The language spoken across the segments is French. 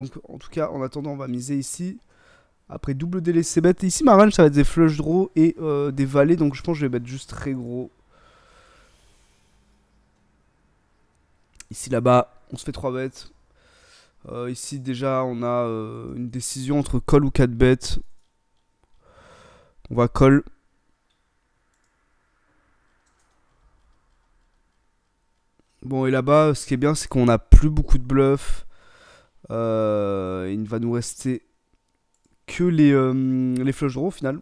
Donc, en tout cas, en attendant, on va miser ici. Après double c'est bête. Ici, ma range, ça va être des flush draw et euh, des valets Donc, je pense que je vais mettre juste très gros. Ici, là-bas, on se fait 3 bêtes. Euh, ici, déjà, on a euh, une décision entre call ou 4 bêtes. On va call. Bon, et là-bas, ce qui est bien, c'est qu'on n'a plus beaucoup de bluffs. Euh, il ne va nous rester que les, euh, les flush draws au final.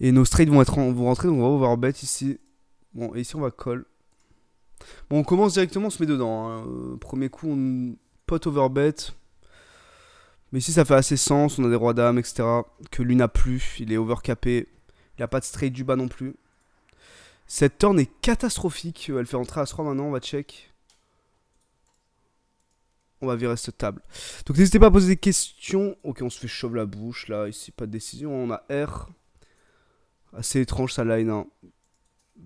Et nos straights vont, être vont rentrer, donc on va overbet ici. Bon, et ici on va call. Bon, on commence directement, on se met dedans. Hein. Euh, premier coup, on pot overbet Mais ici ça fait assez sens, on a des rois d'âme, etc. Que lui n'a plus, il est overcapé. Il n'a pas de straight du bas non plus. Cette turn est catastrophique, elle fait entrer à 3 maintenant, on va check on va virer cette table. Donc n'hésitez pas à poser des questions. Ok, on se fait chauve la bouche là. Ici, pas de décision. On a R. Assez étrange ça line. Hein.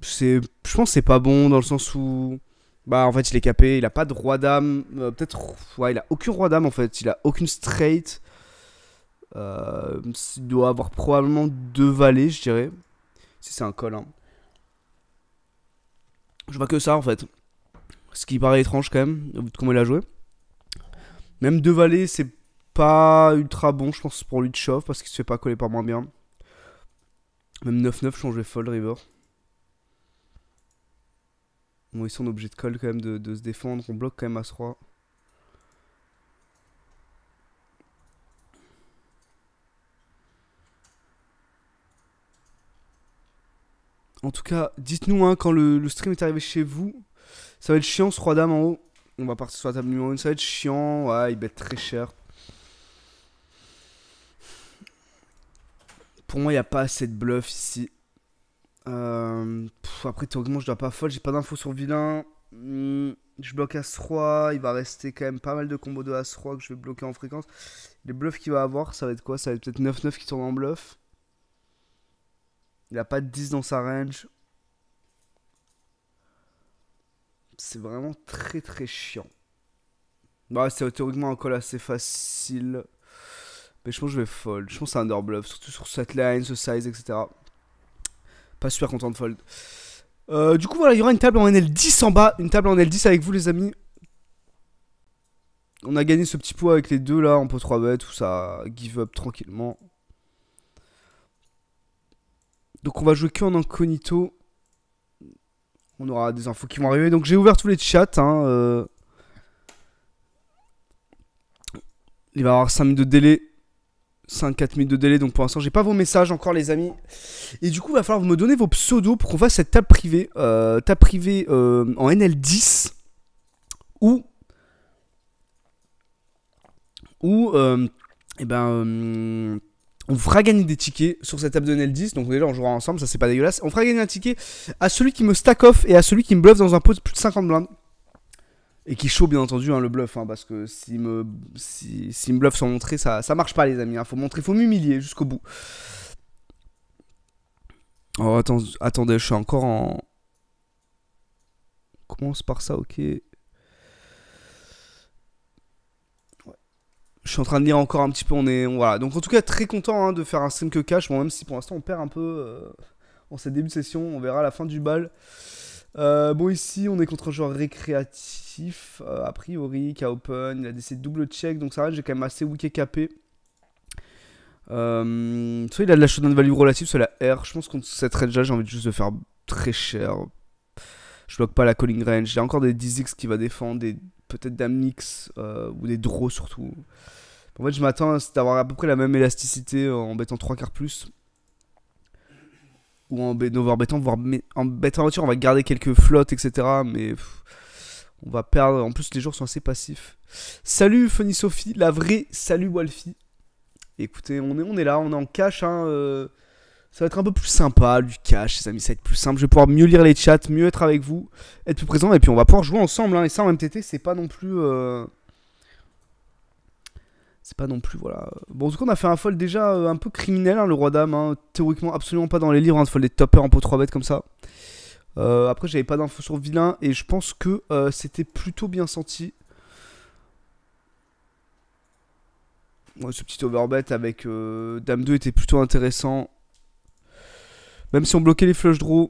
C'est, je pense que c'est pas bon dans le sens où. Bah, en fait, il est capé. Il a pas de roi d'âme. Euh, peut-être. Ouais, il a aucune roi d'âme en fait. Il a aucune straight. Euh, il doit avoir probablement deux valets, je dirais. Si c'est un col. Hein. Je vois que ça en fait. Ce qui paraît étrange quand même, au bout comment il a joué. Même deux vallées c'est pas ultra bon, je pense, pour lui de chauffe parce qu'il se fait pas coller par moins bien. Même 9-9, changer Fold River. Bon, ils sont obligés de colle quand même de, se défendre. On bloque quand même à 3. En tout cas, dites-nous hein, quand le, stream est arrivé chez vous. Ça va être chiant ce roi dame en haut. On va partir sur la table numéro 1, ça va être chiant. Ouais, il bête très cher. Pour moi, il n'y a pas assez de bluff ici. Euh, après, théoriquement, je dois pas folle. J'ai pas d'infos sur vilain. Hmm, je bloque As-3. Il va rester quand même pas mal de combos de As-3 que je vais bloquer en fréquence. Les bluffs qu'il va avoir, ça va être quoi Ça va être peut-être 9-9 qui tourne en bluff. Il a pas de 10 dans sa range. c'est vraiment très très chiant. Bah, c'est théoriquement un call assez facile. Mais je pense que je vais fold. Je pense que c'est bluff surtout sur cette line, ce size, etc. Pas super content de fold. Euh, du coup, voilà, il y aura une table en NL10 en bas. Une table en l 10 avec vous, les amis. On a gagné ce petit pot avec les deux là, on peut 3 bet, tout ça give up tranquillement. Donc on va jouer que en incognito on aura des infos qui vont arriver. Donc j'ai ouvert tous les chats. Hein, euh. Il va y avoir 5 minutes de délai. 5-4 minutes de délai. Donc pour l'instant, j'ai pas vos messages encore, les amis. Et du coup, il va falloir vous me donner vos pseudos pour qu'on fasse cette table privée. Euh, table privée euh, en NL10. Ou. Ou. et ben on fera gagner des tickets sur cette table de NL10. Donc déjà on jouera ensemble, ça c'est pas dégueulasse. On fera gagner un ticket à celui qui me stack off et à celui qui me bluffe dans un pot de plus de 50 blindes. Et qui chaud bien entendu hein, le bluff, hein, parce que s'il me, si, me bluffe sans montrer, ça, ça marche pas les amis. Il hein. Faut montrer, faut m'humilier jusqu'au bout. Oh attends, attendez, je suis encore en... On commence par ça, ok. je suis en train de lire encore un petit peu. On est, voilà. Donc en tout cas, très content hein, de faire un 5 cash. Bon, même si pour l'instant on perd un peu euh, en cette début de session, on verra à la fin du bal. Euh, bon, ici on est contre un joueur récréatif, euh, a priori, qui a open. Il a décidé de double check, donc ça va, j'ai quand même assez wické capé. soit il a de la de value relative, soit la R. Je pense qu'on cette range-là, j'ai envie de juste de faire très cher. Je bloque pas la calling range. J'ai encore des 10x qui va défendre, des peut-être d'Amnix euh, ou des Draws surtout. En fait, je m'attends à avoir à peu près la même élasticité en bêtant 3 quarts plus. Ou en bêtant, voire en bêtant voiture, on va garder quelques flottes, etc. Mais on va perdre. En plus, les jours sont assez passifs. Salut Funny Sophie, la vraie. Salut Walfie. Écoutez, on est, on est là, on est en cash. Hein, euh, ça va être un peu plus sympa, du cash, les amis, ça va être plus simple. Je vais pouvoir mieux lire les chats, mieux être avec vous, être plus présent, et puis on va pouvoir jouer ensemble. Hein. Et ça, en MTT, c'est pas non plus... Euh, c'est pas non plus, voilà... Bon, en tout cas, on a fait un fold déjà euh, un peu criminel, hein, le roi d'âme hein. Théoriquement, absolument pas dans les livres, un fold des toppers en pot 3 bêtes comme ça. Euh, après, j'avais pas d'infos sur vilain, et je pense que c'était plutôt bien senti. ce petit overbet avec Dame 2 était plutôt intéressant. Même si on bloquait les flush draws.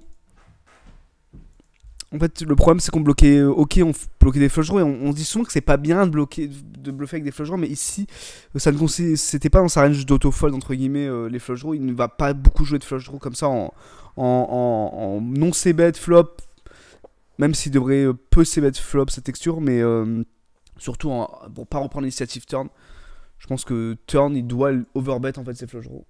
En fait, le problème, c'est qu'on bloquait. Euh, ok, on bloquait des flush draws et on, dit souvent que c'est pas bien de bloquer, bluffer avec des flush draws, mais ici, euh, ça ne c'était pas dans sa range d'autofold entre guillemets euh, les flush draws. Il ne va pas beaucoup jouer de flush draws comme ça en, non c flop. Même s'il devrait peu c flop cette texture, mais surtout pour pas reprendre l'initiative turn. Je pense que turn, il doit overbet en fait ses flush draws.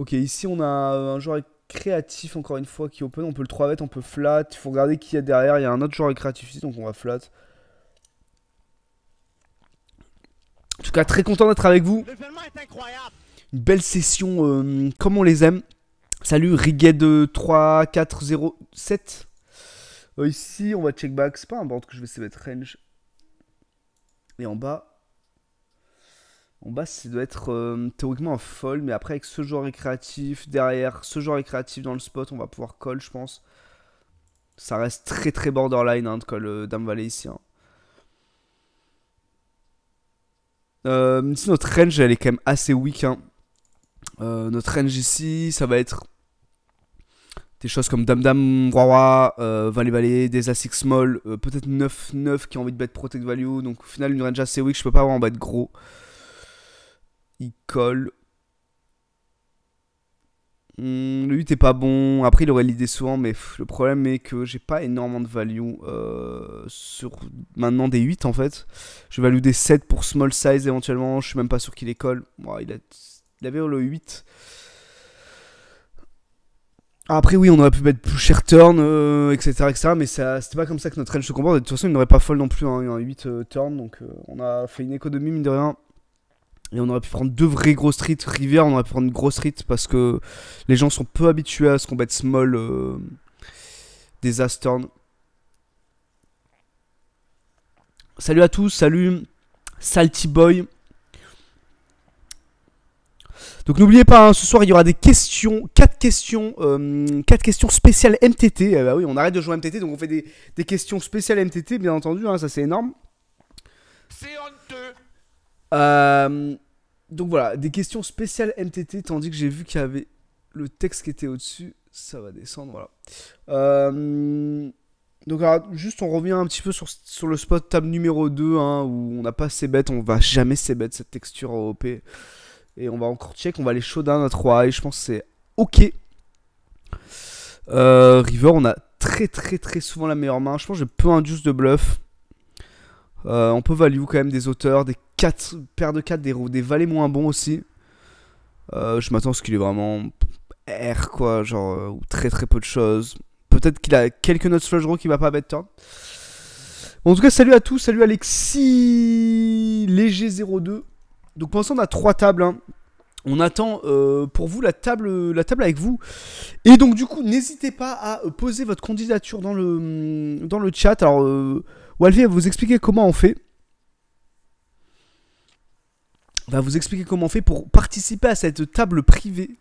Ok, ici on a un joueur créatif, encore une fois, qui open. On peut le 3 bet, on peut flat. Il faut regarder qui y a derrière. Il y a un autre joueur créatif ici, donc on va flat. En tout cas, très content d'être avec vous. Une belle session, euh, comme on les aime. Salut, Riged 3407. Euh, ici, on va check back. C'est pas un board que je vais se mettre range. Et en bas, en bas, ça doit être euh, théoriquement un fold, mais après, avec ce genre récréatif derrière, ce genre récréatif dans le spot, on va pouvoir call, je pense. Ça reste très très borderline hein, de call euh, Dame valet ici. Hein. Euh, notre range, elle est quand même assez weak. Hein. notre range ici, ça va être des choses comme Dame Dame, Roi Roi, Valley, Valet des A6 small, peut-être 9-9 qui ont envie de bet protect value. Donc au final, une range assez weak, je peux pas avoir en bet gros. Il colle. Hmm, le 8 est pas bon. Après, il aurait l'idée souvent, mais le problème est que j'ai pas énormément de value euh, sur maintenant des 8 en fait. Je value des 7 pour small size éventuellement. Je suis même pas sûr qu'il les colle. il, a... avait le 8. Après, oui, on aurait pu mettre plus cher turn, etc., euh, etc. Mais c'était pas comme ça que notre range se comporte. de toute façon, il n'aurait pas folle non plus. Hein, il 8 euh, turn, donc on a fait une économie, mine de rien. Et on aurait pu prendre deux vrais grosses streets. river on aurait pu prendre une grosse street parce que les gens sont peu habitués à ce va être small euh, des Astern. Salut à tous, salut Salty Boy. Donc n'oubliez pas, hein, ce soir il y aura des questions, 4 questions, euh, questions spéciales MTT. Eh bah oui, on arrête de jouer MTT, donc on fait des, questions spéciales MTT, bien entendu, hein, ça c'est énorme. C'est honteux. Euh, donc voilà, des questions spéciales MTT, tandis que j'ai vu qu'il y avait le texte qui était au-dessus. Ça va descendre, voilà. Euh, donc juste, on revient un petit peu sur, sur le spot table numéro 2, hein, où on n'a pas assez bête. on va jamais ses bête, cette texture OP. Et on va encore check, on va aller showdown à 3 et je pense que c'est OK. Euh, River, on a très très très souvent la meilleure main. Je pense que j'ai peu induce de bluff. on peut value quand même des auteurs, des 4 paires de 4 des, des valets moins bons aussi. Euh, je m'attends à ce qu'il est vraiment R quoi, genre euh, très très peu de choses. Peut-être qu'il a quelques notes flush draw qui va pas mettre turn. Hein. en tout cas, salut à tous, salut Alexis Léger02. Donc pour l'instant, on a trois tables. Hein. On attend euh, pour vous la table, la table avec vous. Et donc du coup, n'hésitez pas à poser votre candidature dans le, dans le chat. Alors, Walfie va vous expliquer comment on fait va vous expliquer comment on fait pour participer à cette table privée.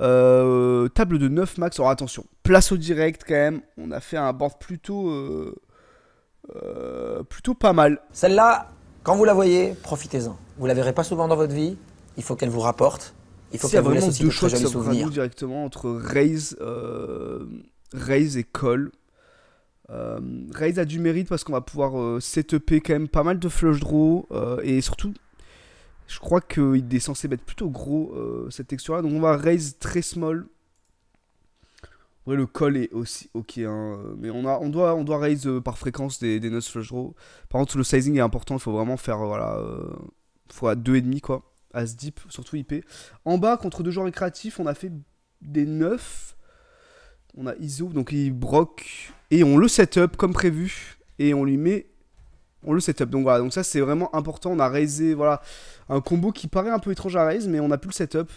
Euh, table de 9 max. Alors attention, place au direct quand même. On a fait un board plutôt, euh, euh, plutôt pas mal. Celle-là, quand vous la voyez, profitez-en. Vous la verrez pas souvent dans votre vie. Il faut qu'elle vous rapporte. Il faut si, qu'elle vous laisse deux choses qui directement entre Raise, Raise et Call. Raise a du mérite parce qu'on va pouvoir setuper quand même pas mal de flush draw et surtout je crois qu'il est censé être plutôt gros euh, cette texture là. Donc on va raise très small. Ouais, le col est aussi ok. Hein, euh, mais on, a, on, doit, on doit raise euh, par fréquence des, des nuts flush draw. Par contre, le sizing est important. Il faut vraiment faire voilà, fois 2,5 quoi. As deep, surtout IP. En bas, contre deux joueurs récréatifs, on a fait des 9. On a ISO, donc il broque, Et on le setup comme prévu. Et on lui met on le setup. Donc voilà, donc ça c'est vraiment important. On a raisé voilà, un combo qui paraît un peu étrange à raise, mais on a plus le setup.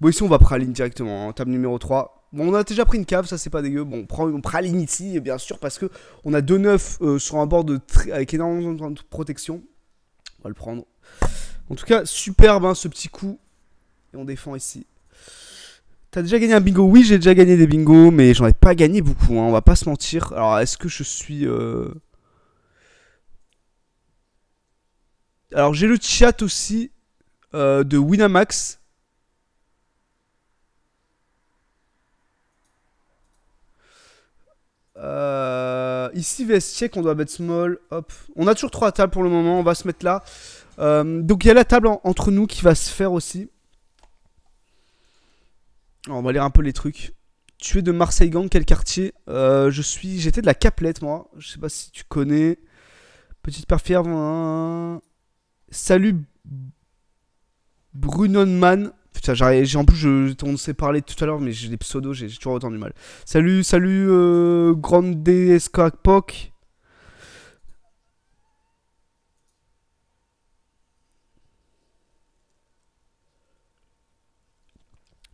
Bon, ici on va praline directement, en hein. table numéro 3. Bon, on a déjà pris une cave, ça c'est pas dégueu. Bon, on, prend, praline ici, bien sûr, parce que on a 2-9 euh, sur un bord de avec énormément de protection. On va le prendre. En tout cas, superbe hein, ce petit coup. Et on défend ici. T'as déjà gagné un bingo Oui, j'ai déjà gagné des bingos, mais j'en ai pas gagné beaucoup, hein, on va pas se mentir. Alors, est-ce que je suis. Euh, Alors j'ai le chat aussi euh, de Winamax. Euh, ici, VS on doit mettre small. On a toujours trois tables pour le moment. On va se mettre là. Euh, donc, il y a la table entre nous qui va se faire aussi. on va lire un peu les trucs. Tu es de Marseille Gang, quel quartier Je suis. J'étais de la Caplette, moi. Je sais pas si tu connais. Petite perfière. Hein. Salut Brunonman. Putain, j'ai en plus, je, on s'est parlé tout à l'heure, mais j'ai des pseudos, j'ai toujours autant du mal. Salut, salut, euh, grande Grande Pok.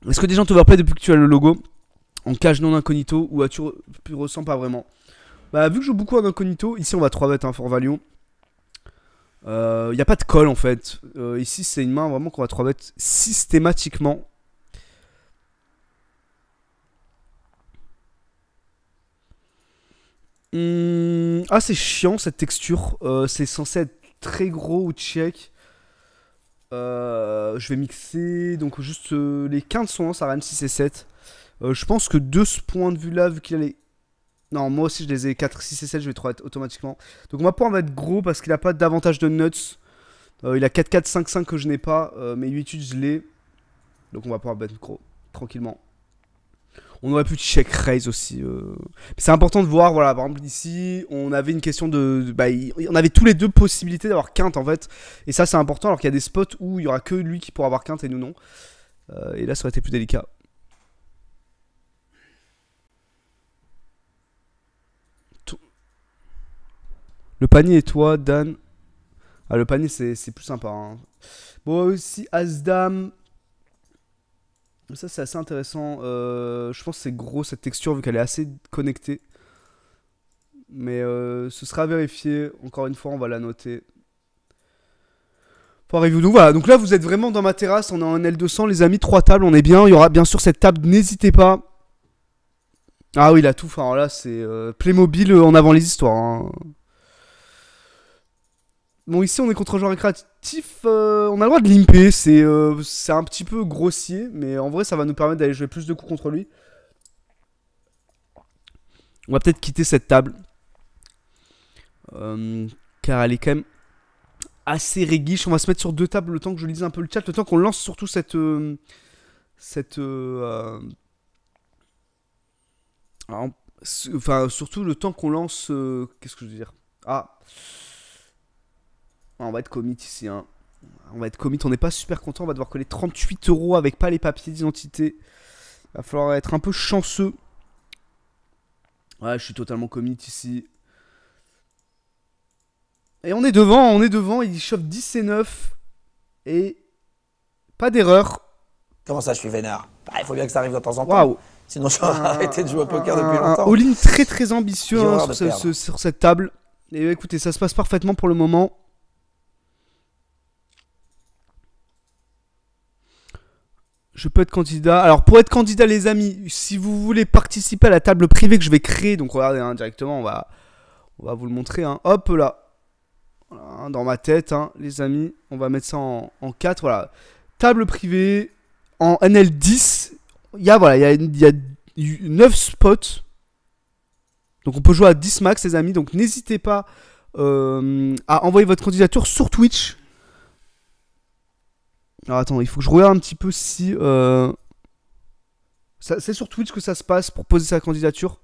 Est-ce que des gens t'overplay depuis que tu as le logo en cage non incognito ou as-tu re ressens pas vraiment Bah vu que je joue beaucoup en incognito, ici on va 3 bêtes un hein, Fort Valion. Il euh, n'y a pas de colle en fait. Euh, ici, c'est une main vraiment qu'on va 3 mettre systématiquement. Hmm, ah, c'est chiant cette texture. Euh, c'est censé être très gros ou check. je vais mixer. Donc, juste les quintes sont en ça 6 et 7. je pense que de ce point de vue là, vu qu'il a non, moi aussi je les ai 4, 6 et 7, je vais 3 automatiquement. Donc on va pouvoir mettre gros parce qu'il a pas davantage de nuts. Euh, il a 4, 4, 5, 5 que je n'ai pas, euh, mais 8, 8 je l'ai. Donc on va pouvoir mettre gros, tranquillement. On aurait pu check raise aussi. Euh. C'est important de voir, voilà, par exemple ici, on avait une question de... Bah, on avait tous les deux possibilités d'avoir quinte en fait. Et ça c'est important alors qu'il y a des spots où il y aura que lui qui pourra avoir quinte et nous non. et là ça aurait été plus délicat. Le panier et toi, Dan. Ah, le panier, c'est plus sympa. Hein. Bon, aussi Asdam. Ça, c'est assez intéressant. Euh, je pense que c'est gros cette texture vu qu'elle est assez connectée. Mais euh, ce sera vérifié. Encore une fois, on va la noter. Pour arriver nous voilà. Donc là, vous êtes vraiment dans ma terrasse. On est en L200, les amis. Trois tables, on est bien. Il y aura bien sûr cette table. N'hésitez pas. Ah oui, là, tout. Enfin, là, c'est euh, Playmobil en avant les histoires. Hein. Bon, ici, on est contre genre créatif. Euh, on a le droit de limper. Euh, c'est un petit peu grossier, mais en vrai, ça va nous permettre d'aller jouer plus de coups contre lui. On va peut-être quitter cette table. Euh, car elle est quand même assez réguiche. On va se mettre sur deux tables le temps que je lise un peu le chat. Le temps qu'on lance surtout cette... cette... enfin, surtout le temps qu'on lance... Qu'est-ce que je veux dire Ah... Ah, on va être commit ici. Hein. On va être commit, on n'est pas super content. On va devoir coller 38 euros avec pas les papiers d'identité. Va falloir être un peu chanceux. Ouais, je suis totalement commit ici. Et on est devant, on est devant. Il chauffe 10 et 9. Et pas d'erreur. Comment ça, je suis vénère, bah, Il faut bien que ça arrive de temps en temps. Wow. Sinon, j'aurais ah, arrêté de jouer au poker ah, depuis longtemps. All-in très très ambitieux hein, sur cette table. Et écoutez, ça se passe parfaitement pour le moment. Je peux être candidat. Alors pour être candidat les amis, si vous voulez participer à la table privée que je vais créer, donc regardez hein, directement, on va, on va vous le montrer. Hein. Hop là, hein, dans ma tête les amis, on va mettre ça en, 4, voilà. Table privée en NL10, il y a, voilà, il 9 spots. Donc on peut jouer à 10 max les amis, donc n'hésitez pas euh, à envoyer votre candidature sur Twitch. Alors attends, il faut que je regarde un petit peu si. Euh, c'est sur Twitch que ça se passe pour poser sa candidature.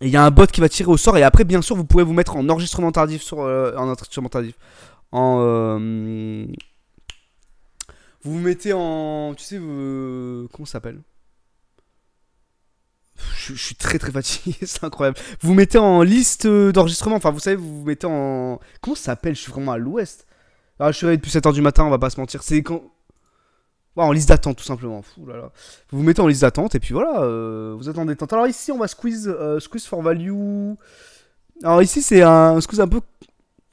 il y a un bot qui va tirer au sort. Et après, bien sûr, vous pouvez vous mettre en enregistrement tardif sur. Euh, en enregistrement tardif. Euh, vous vous mettez en. Tu sais, vous... comment ça s'appelle je, suis très très fatigué, c'est incroyable. Vous vous mettez en liste d'enregistrement, enfin vous savez, vous vous mettez en. Comment ça s'appelle Je suis vraiment à l'ouest. Ah, je suis réveillé depuis 7h du matin, on va pas se mentir. C'est quand. en liste d'attente, tout simplement. Fou, là, Vous vous mettez en liste d'attente et puis voilà, euh, vous attendez tant. Alors ici, on va squeeze, euh, squeeze for value. Alors ici, c'est un squeeze un peu.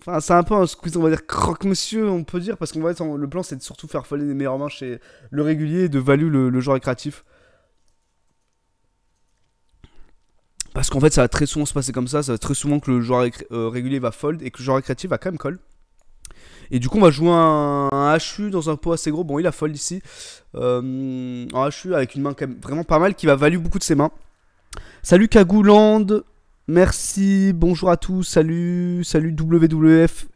Enfin, c'est un peu un squeeze, on va dire, croque-monsieur, on peut dire, parce qu'on va le plan, c'est de surtout faire foller les meilleures mains chez le régulier et de value le, le joueur récréatif. Parce qu'en fait, ça va très souvent se passer comme ça. Ça va très souvent que le joueur euh, régulier va fold et que le joueur récréatif va quand même call. Et du coup, on va jouer un, HU dans un pot assez gros. Bon, il a fold ici. un euh, HU avec une main vraiment pas mal qui va valuer beaucoup de ses mains. Salut Kagouland. Merci. Bonjour à tous. Salut. Salut WWF.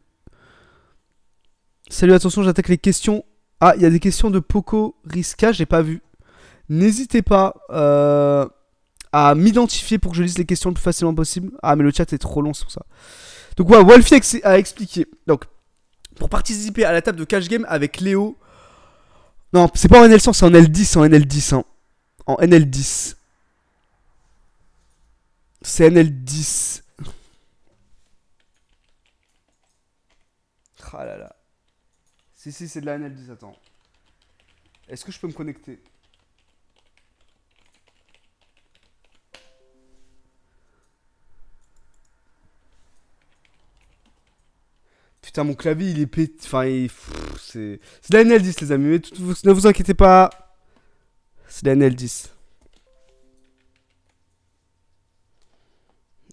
Salut, attention, j'attaque les questions. Ah, il y a des questions de Poco Riska, j'ai pas vu. N'hésitez pas euh, à m'identifier pour que je lise les questions le plus facilement possible. Ah, mais le chat est trop long, pour ça. Donc, ouais, Wolfie a expliqué. Donc, pour participer à la table de cash game avec Léo. Non, c'est pas en NL100, c'est en L10, en NL10. Hein. En NL10. C'est NL10. Ah là là. Si, si, c'est de la NL10, attends. Est-ce que je peux me connecter Putain, mon clavier, il est pété. Enfin, il... c'est... c'est la NL10, les amis. Mais ne vous inquiétez pas. C'est la NL10.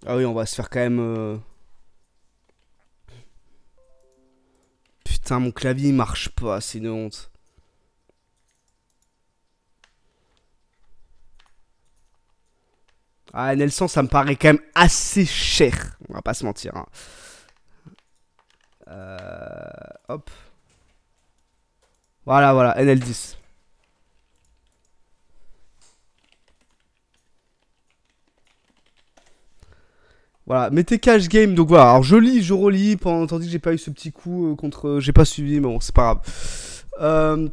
Ah oui, on va se faire quand même... Euh, putain, mon clavier, il marche pas. C'est une honte. Ah, NL100, ça me paraît quand même assez cher. On va pas se mentir. Hein. Euh, hop. Voilà, voilà, NL10. Voilà, mettez cash game. Donc voilà, alors je lis, je relis, pendant, tandis que j'ai pas eu ce petit coup euh, contre. j'ai pas suivi, mais bon, c'est pas grave. Euh.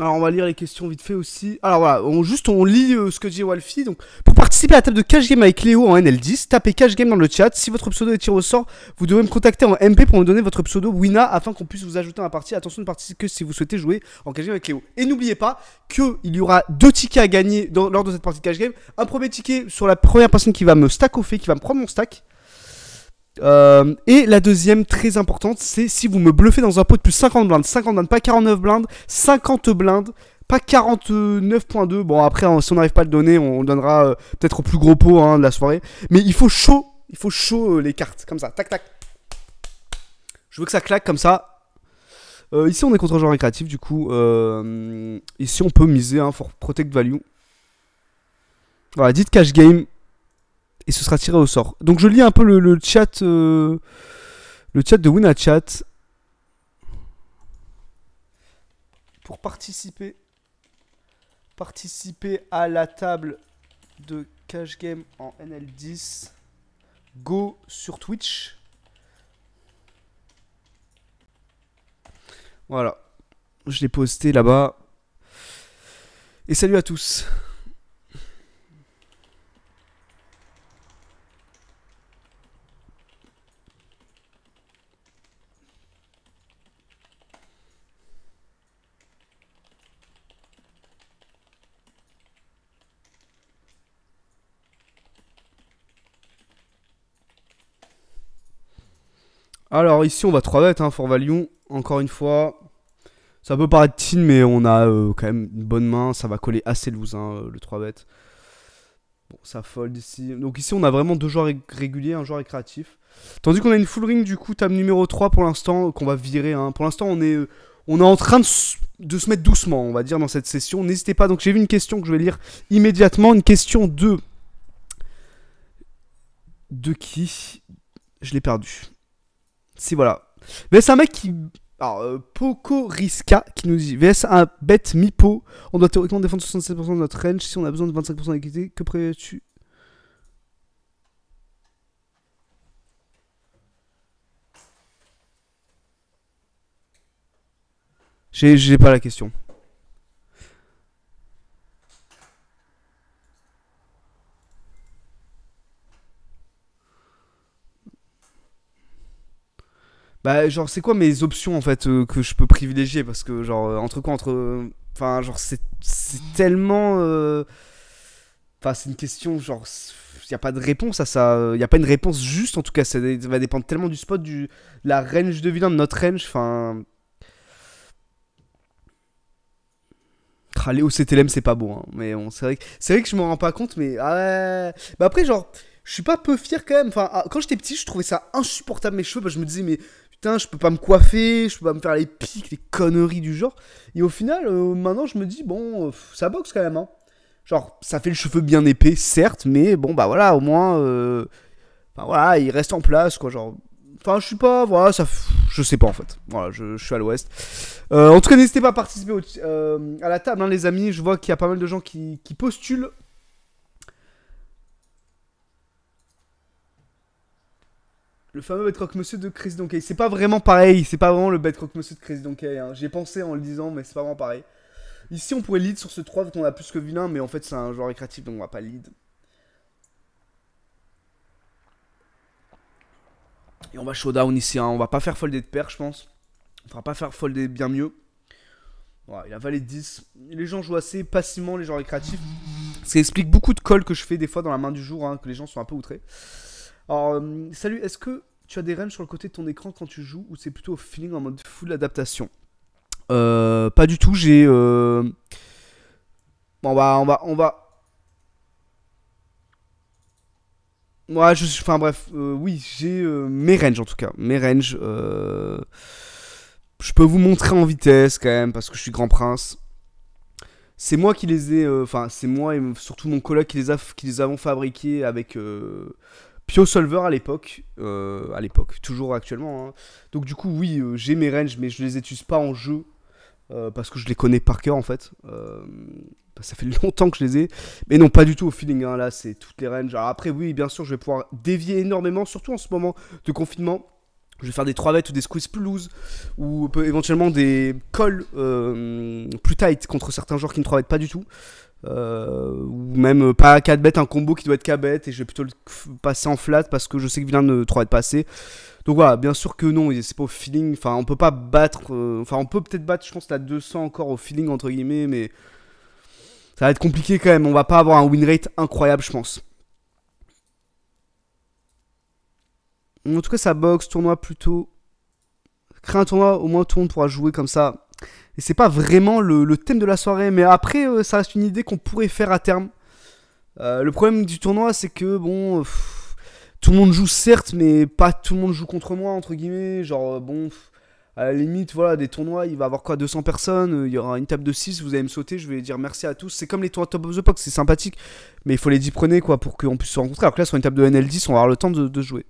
Alors on va lire les questions vite fait aussi. Alors voilà, on, juste on lit euh, ce que dit Walfi. Donc pour participer à la table de cash game avec Léo en NL10, tapez cash game dans le chat. Si votre pseudo est tiré au sort, vous devez me contacter en MP pour me donner votre pseudo Wina afin qu'on puisse vous ajouter à la partie. Attention ne participer que si vous souhaitez jouer en cash game avec Léo. Et n'oubliez pas que il y aura deux tickets à gagner lors de cette partie de cash game. Un premier ticket sur la première personne qui va me stack au fait, qui va me prendre mon stack. Euh, et la deuxième, très importante, c'est si vous me bluffez dans un pot de plus 50 blindes, 50 blindes, pas 49 blindes, 50 blindes, pas 49.2. Bon, après, hein, si on n'arrive pas à le donner, on donnera euh, peut-être au plus gros pot hein, de la soirée. Mais il faut chaud, il faut chaud euh, les cartes, comme ça, tac tac. Je veux que ça claque comme ça. ici, on est contre un genre récréatif, du coup. ici, on peut miser, hein, for protect value. Voilà, dites cash game et ce sera tiré au sort. Donc je lis un peu le, chat, euh, le chat de WinaChat pour participer, participer à la table de cash game en NL10. Go sur Twitch. Voilà, je l'ai posté là-bas. Et salut à tous. Alors ici on va 3 bêtes, hein, Fort Valion, encore une fois. Ça peut paraître thin mais on a euh, quand même une bonne main, ça va coller assez loose hein, euh, le 3 bêtes. Bon, ça fold ici. Donc ici on a vraiment deux joueurs réguliers, un joueur récréatif. Tandis qu'on a une full ring du coup, table numéro 3 pour l'instant, qu'on va virer. Hein. Pour l'instant on est, euh, on est en train de, de, se mettre doucement, on va dire, dans cette session. N'hésitez pas, donc j'ai vu une question que je vais lire immédiatement, une question de... De qui Je l'ai perdu. Si, voilà. VS un mec qui. Alors, euh, Poco qui nous dit VS un bête Mipo. On doit théoriquement défendre 67% de notre range si on a besoin de 25% d'équité. Que prévois-tu J'ai pas la question. Bah, genre c'est quoi mes options en fait euh, que je peux privilégier parce que genre euh, entre quoi entre euh, enfin genre c'est tellement enfin c'est une question genre il n'y a pas de réponse à ça. Il n'y a pas une réponse juste, en tout cas. Ça va dépendre tellement du spot, du, la range de vilain, de notre range. Enfin. Aller au CTLM, c'est pas beau, hein. mais c'est vrai, que... vrai que je m'en rends pas compte, mais. Ah bah, après, genre, je suis pas peu fier quand même. Enfin, ah, quand j'étais petit, je trouvais ça insupportable mes cheveux. Bah, je me disais, mais putain, je peux pas me coiffer, je peux pas me faire les pics, les conneries du genre. Et au final, euh, maintenant, je me dis, bon, ça boxe quand même. Hein. Genre, ça fait le cheveu bien épais, certes, mais bon, bah voilà, au moins, bah, voilà, il reste en place, quoi. Genre, enfin, je suis pas, voilà, ça, je sais pas en fait. Voilà, je, suis à l'ouest. Euh, en tout cas, n'hésitez pas à participer à la table, hein, les amis. Je vois qu'il y a pas mal de gens qui postulent Le fameux betrock Monsieur de Chris Donkey. C'est pas vraiment pareil, c'est pas vraiment le betrock Monsieur de Chris Donkey. Hein. J'ai pensé en le disant, mais c'est pas vraiment pareil. Ici, on pourrait lead sur ce 3, qu'on a plus que vilain, mais en fait, c'est un joueur récréatif, donc on va pas lead. Et on va showdown ici, hein. on va pas faire folder de paire, je pense. On va pas faire folder bien mieux. il a valé 10. Les gens jouent assez passivement, les joueurs récréatifs. Ça explique beaucoup de calls que je fais des fois dans la main du jour, hein, que les gens sont un peu outrés. Alors, euh, salut, est-ce que tu as des ranges sur le côté de ton écran quand tu joues ou c'est plutôt au feeling en mode full adaptation euh, Pas du tout, j'ai. Euh, bon, bah, on va. On va... Ouais, je suis. Enfin, bref, euh, oui, j'ai mes ranges en tout cas. Mes ranges. Je peux vous montrer en vitesse quand même parce que je suis grand prince. C'est moi qui les ai, enfin c'est moi et surtout mon collègue qui les, a, qui avons fabriqués avec, Solver à l'époque, euh, à l'époque, toujours actuellement. Hein. Donc du coup, oui, euh, j'ai mes ranges, mais je les utilise pas en jeu euh, parce que je les connais par cœur en fait. Bah, ça fait longtemps que je les ai, mais non, pas du tout au feeling. Hein. Là, c'est toutes les ranges. Alors après, oui, bien sûr, je vais pouvoir dévier énormément, surtout en ce moment de confinement. Je vais faire des 3 vettes ou des squeeze plus loose, ou éventuellement des calls plus tight contre certains joueurs qui ne 3 pas du tout. Euh, ou même pas 4 bêtes, un combo qui doit être 4 bêtes, et je vais plutôt le passer en flat parce que je sais que vilain de 3 être passé. Donc voilà, bien sûr que non, c'est pas au feeling, enfin on peut pas battre, euh, enfin on peut peut-être battre, je pense, la 200 encore au feeling, entre guillemets, mais ça va être compliqué quand même, on va pas avoir un win rate incroyable, je pense. En tout cas, ça boxe, tournoi plutôt. Créer un tournoi, au moins tout le monde pourra jouer comme ça. Et c'est pas vraiment le, thème de la soirée, mais après, euh, ça reste une idée qu'on pourrait faire à terme. Euh, le problème du tournoi, c'est que, bon, tout le monde joue certes, mais pas tout le monde joue contre moi, entre guillemets. Genre, euh, bon, à la limite, voilà, des tournois, il va avoir quoi 200 personnes, il y aura une table de 6, vous allez me sauter, je vais dire merci à tous. C'est comme les tournois Top of the Box, c'est sympathique, mais il faut les y prenez, quoi, pour qu'on puisse se rencontrer. Alors que là, sur une table de NL10, on va avoir le temps de jouer.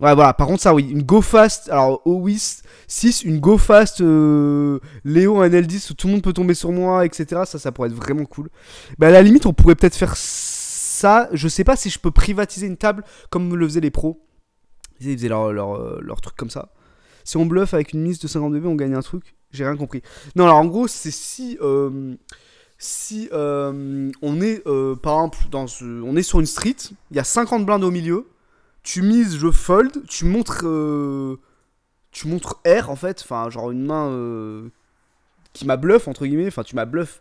Ouais, voilà, par contre, ça, oui, une go fast. Alors, OWIS 6, une go fast euh, Léo, un L10 où tout le monde peut tomber sur moi, etc. Ça, ça pourrait être vraiment cool. Bah, à la limite, on pourrait peut-être faire ça. Je sais pas si je peux privatiser une table comme le faisaient les pros. Ils faisaient leur, leur, euh, leur truc comme ça. Si on bluffe avec une mise de 52B, on gagne un truc. J'ai rien compris. Non, alors en gros, c'est si. Euh, si on est par exemple dans on est sur une street, il y a 50 blindes au milieu, tu mises, je fold, tu montres, euh, tu montres R en fait, enfin genre une main euh, qui m'a bluff entre guillemets, enfin tu m'as bluff.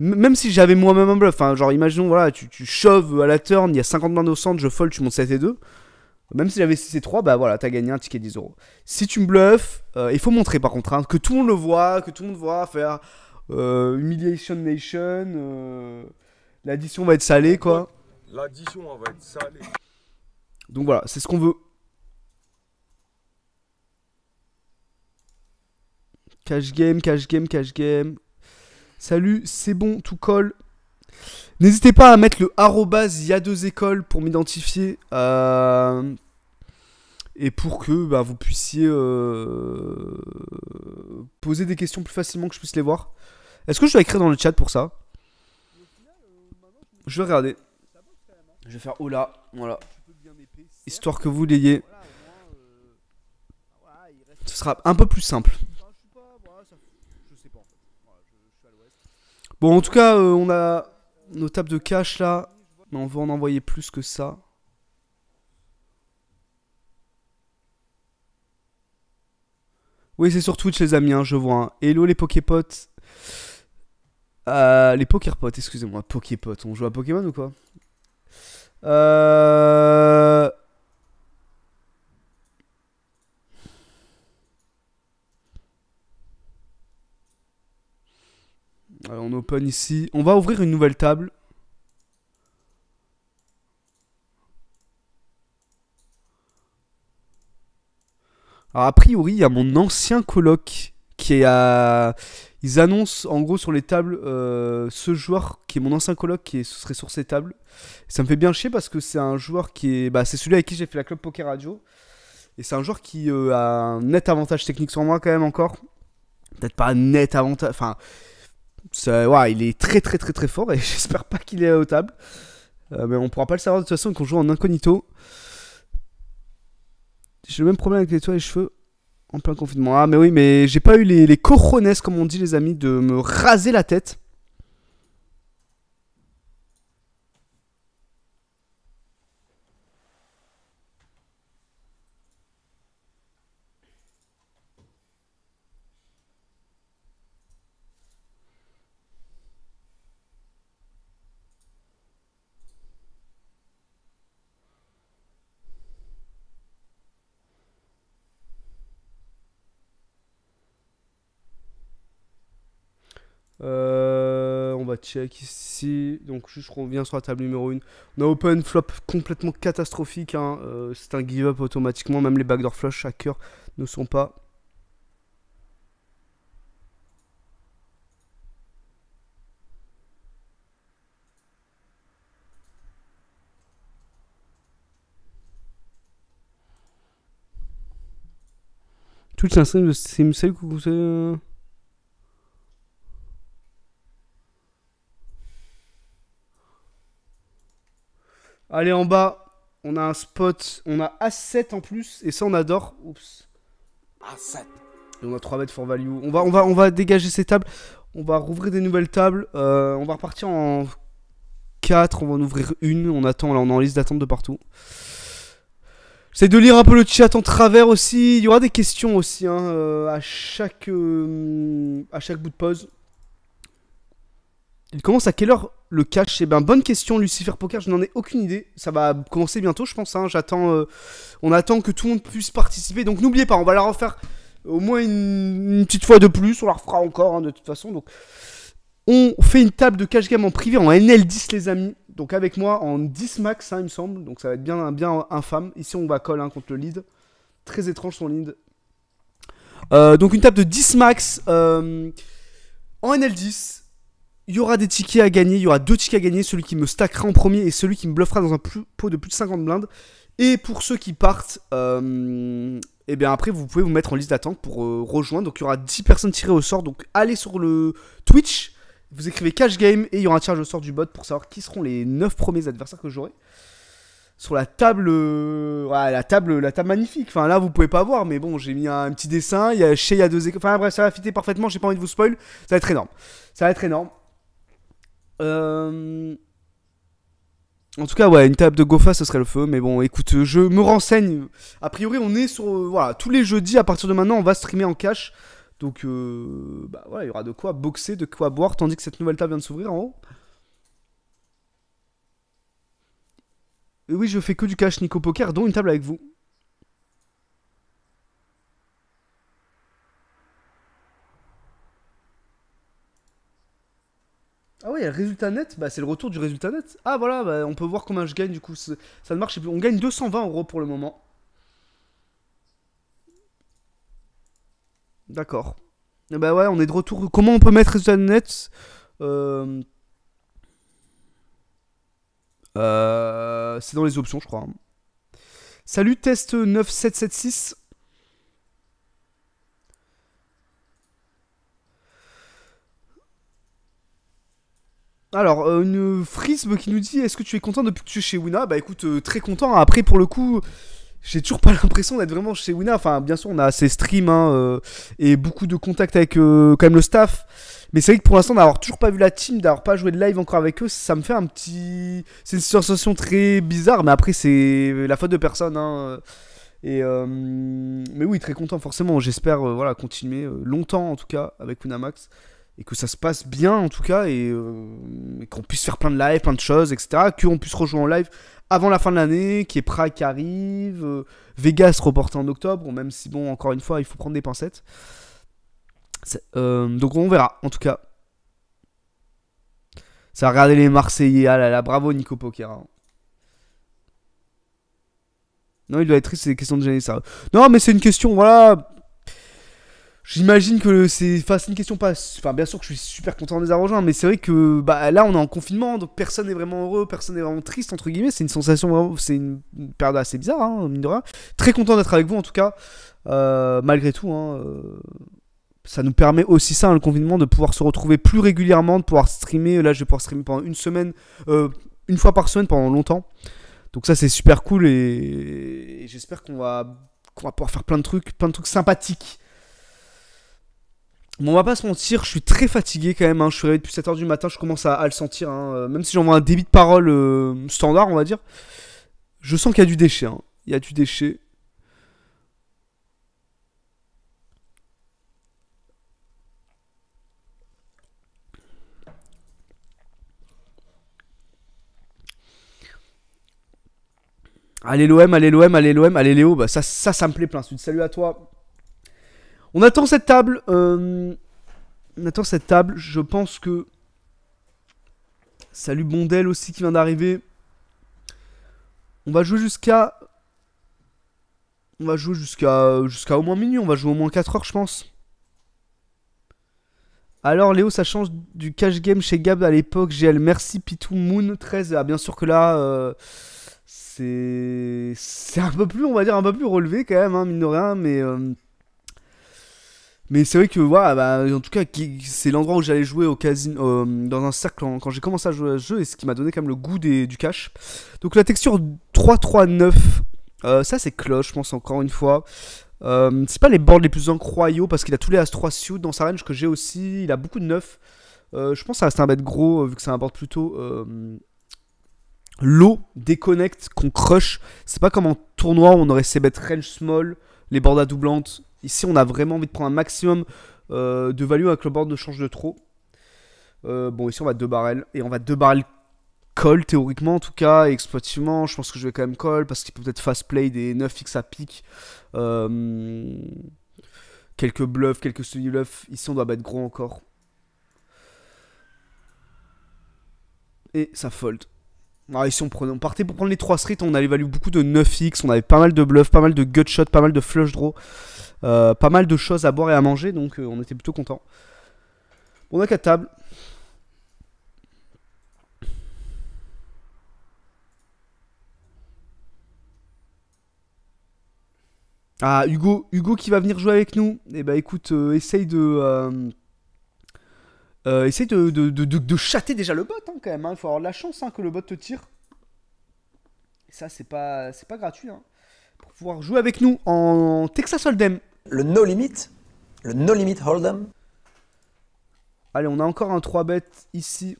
même si j'avais moi-même un bluff, enfin genre imaginons voilà, tu, tu à la turn, il y a 50 mains au centre, je fold, tu montes 7 et 2. Même si j'avais 6 et 3, bah voilà, t'as gagné un ticket 10 euros. Si tu me bluffes, euh, il faut montrer par contre, hein, que tout le monde le voit, que tout le monde voit, faire Humiliation Nation, l'addition va être salée quoi. L'addition va être salée. Donc voilà, c'est ce qu'on veut. Cash game, cash game, cash game. Salut, c'est bon, tout colle. N'hésitez pas à mettre le il y a deux écoles pour m'identifier. Euh, et pour que bah, vous puissiez euh, poser des questions plus facilement que je puisse les voir. Est-ce que je dois écrire dans le chat pour ça Je vais regarder. Je vais faire hola, voilà histoire que vous l'ayez. Ce sera un peu plus simple. Bon, en tout cas, euh, on a nos tables de cash, là. Mais on veut en envoyer plus que ça. Oui, c'est sur Twitch, les amis, hein, je vois. Hein. Hello, les Poképotes. Euh, les Pokerpotes, excusez-moi. Poképotes, on joue à Pokémon ou quoi euh... Euh, on open ici. On va ouvrir une nouvelle table. Alors, a priori, il y a mon ancien coloc qui est à... Ils annoncent, en gros, sur les tables, euh, ce joueur qui est mon ancien coloc qui serait sur ces tables. Ça me fait bien chier parce que c'est un joueur qui est... Bah, c'est celui avec qui j'ai fait la Club Poker Radio. Et c'est un joueur qui euh, a un net avantage technique sur moi quand même encore. Peut-être pas un net avantage... Enfin, ouais, il est très très très très fort et j'espère pas qu'il est au table. Euh, mais on pourra pas le savoir de toute façon qu'on joue en incognito. J'ai le même problème avec les toits et les cheveux en plein confinement. Ah mais oui, mais j'ai pas eu les, les comme on dit les amis, de me raser la tête. ici. Donc, je reviens sur la table numéro 1. On a open flop complètement catastrophique. Hein. Euh, c'est un give-up automatiquement. Même les backdoor flush à cœur ne sont pas Tout c'est un stream de Sims. Allez, en bas, on a un spot. On a A7 en plus. Et ça, on adore. Oups. A7. Et on a 3 bêtes for value. On va, on, va, on va dégager ces tables. On va rouvrir des nouvelles tables. Euh, on va repartir en 4. On va en ouvrir une. On attend. Là, on est en liste d'attente de partout. J'essaie de lire un peu le chat en travers aussi. Il y aura des questions aussi hein, euh, à, chaque, euh, à chaque bout de pause. Il commence à quelle heure le cash Eh ben, bonne question, Lucifer Poker, je n'en ai aucune idée. Ça va commencer bientôt, je pense. Hein. J'attends, euh, on attend que tout le monde puisse participer. Donc n'oubliez pas, on va la refaire au moins une, petite fois de plus. On la refera encore, hein, de toute façon. Donc, on fait une table de cash game en privé en NL10, les amis. Donc avec moi en 10 max, hein, il me semble. Donc ça va être bien, bien infâme. Ici, on va coller contre le lead. Très étrange son lead. Euh, donc une table de 10 max euh, en NL10 il y aura des tickets à gagner, il y aura deux tickets à gagner, celui qui me stackera en premier et celui qui me bluffera dans un pot de plus de 50 blindes. Et pour ceux qui partent, et euh, eh bien après vous pouvez vous mettre en liste d'attente pour euh, rejoindre. Donc il y aura 10 personnes tirées au sort, donc allez sur le Twitch, vous écrivez Cash Game et il y aura un tirage au sort du bot pour savoir qui seront les 9 premiers adversaires que j'aurai. Sur la table, euh, ouais, la table, la table magnifique. Enfin là vous pouvez pas voir, mais bon j'ai mis un, petit dessin. Il y a Shea a deux Enfin bref ça va fitter parfaitement. J'ai pas envie de vous spoil. Ça va être énorme. Ça va être énorme. Euh, en tout cas, ouais, une table de Gofa, ce serait le feu. Mais bon, écoute, je me renseigne. A priori, on est sur. Euh, voilà, tous les jeudis, à partir de maintenant, on va streamer en cash. Donc, euh, bah voilà, il y aura de quoi boxer, de quoi boire, tandis que cette nouvelle table vient de s'ouvrir en haut. Et oui, je fais que du cash Nico Poker, dont une table avec vous. Ah ouais, résultat net, bah, c'est le retour du résultat net. Ah voilà, bah, on peut voir comment je gagne du coup. Ça ne marche plus. On gagne 220 euros pour le moment. D'accord. Bah ouais, on est de retour. Comment on peut mettre résultat net euh, euh, C'est dans les options, je crois. Salut, test 9776. Alors, euh, une frisme qui nous dit Est-ce que tu es content depuis que tu es chez Wina Bah écoute, euh, très content. Après, pour le coup, j'ai toujours pas l'impression d'être vraiment chez Wina. Enfin, bien sûr, on a assez streams hein, euh, et beaucoup de contacts avec quand même le staff. Mais c'est vrai que pour l'instant, d'avoir toujours pas vu la team, d'avoir pas joué de live encore avec eux, ça me fait un petit. C'est une sensation très bizarre, mais après, c'est la faute de personne. Hein, et Mais oui, très content, forcément. J'espère voilà, continuer longtemps en tout cas avec Winamax. Max et que ça se passe bien en tout cas, et, euh, qu'on puisse faire plein de lives, plein de choses, etc. Qu'on puisse rejouer en live avant la fin de l'année, qu'il y ait Prague qui arrive, euh, Vegas reporté en octobre, même si, bon, encore une fois, il faut prendre des pincettes. Euh, donc on verra, en tout cas. Ça a regardé les Marseillais, ah là là, bravo Nico Poker. Non, il doit être triste, c'est des questions de gêner ça. Non, mais c'est une question, voilà, J'imagine que c'est enfin, une question pas. Enfin, bien sûr que je suis super content de les avoir rejoints, mais c'est vrai que bah, là, on est en confinement, donc personne n'est vraiment heureux, personne n'est vraiment triste, entre guillemets. C'est une sensation, vraiment... c'est une période assez bizarre, hein, mine de rien. Très content d'être avec vous, en tout cas, euh, malgré tout. Hein, euh, ça nous permet aussi, ça, hein, le confinement, de pouvoir se retrouver plus régulièrement, de pouvoir streamer. Là, je vais pouvoir streamer pendant une semaine, euh, une fois par semaine pendant longtemps. Donc, ça, c'est super cool et, j'espère qu'on va, qu'on va pouvoir faire plein de trucs, plein de trucs sympathiques Bon, on va pas se mentir, je suis très fatigué quand même. Hein. Je suis réveillé depuis 7h du matin, je commence à, le sentir. Hein. Euh, même si j'envoie un débit de parole euh, standard, on va dire. Je sens qu'il y a du déchet. Hein. Il y a du déchet. Allez l'OM, allez l'OM, allez l'OM, allez Léo. Bah, ça, ça, me plaît plein Salut à toi. On attend cette table. Euh, on attend cette table. Je pense que... Salut Bondel aussi qui vient d'arriver. On va jouer jusqu'à... On va jouer jusqu'à jusqu'à au moins minuit. On va jouer au moins 4 heures, je pense. Alors Léo, ça change du cash game chez Gab à l'époque. GL, merci Pitou Moon 13. Ah, bien sûr que là, euh, c'est c'est un peu plus, on va dire, un peu plus relevé quand même, hein, mine de rien, mais... Euh, mais c'est vrai que, voilà, bah, en tout cas, c'est l'endroit où j'allais jouer au casino, euh, dans un cercle quand j'ai commencé à jouer à ce jeu et ce qui m'a donné quand même le goût des, du cash. Donc la texture 3-3-9 euh, ça c'est cloche, je pense, encore une fois. Euh, c'est pas les bords les plus incroyables parce qu'il a tous les As-3 suit dans sa range que j'ai aussi. Il a beaucoup de neuf. je pense que ça reste un bête gros vu que c'est un board plutôt. low, déconnect, qu'on crush. C'est pas comme en tournoi où on aurait ses bêtes range small, les bords à doublantes Ici, on a vraiment envie de prendre un maximum euh, de value avec le board de change de trop. Euh, bon, ici, on va deux barrels. Et on va deux barrels call, théoriquement, en tout cas. Et exploitivement, je pense que je vais quand même call. Parce qu'il peut peut-être fast play des 9x à pique. Euh, quelques bluffs, quelques semi-bluffs. Ici, on doit battre gros encore. Et ça fold ici ah, on, partait pour prendre les 3 streets, on avait valu beaucoup de 9x, on avait pas mal de bluffs, pas mal de gutshots, pas mal de flush draw, euh, pas mal de choses à boire et à manger, donc euh, on était plutôt content. On a 4 table. Ah Hugo, Hugo qui va venir jouer avec nous. Et eh bah ben, écoute, euh, essaye de euh, essaye de, de, chatter déjà le bot hein, quand même. Hein. Il faut avoir de la chance hein, que le bot te tire. Et ça, c'est pas, c'est pas gratuit. Pour pouvoir jouer avec nous en Texas Hold'em. Le no limit. Le no limit Hold'em. Allez, on a encore un 3 bet ici.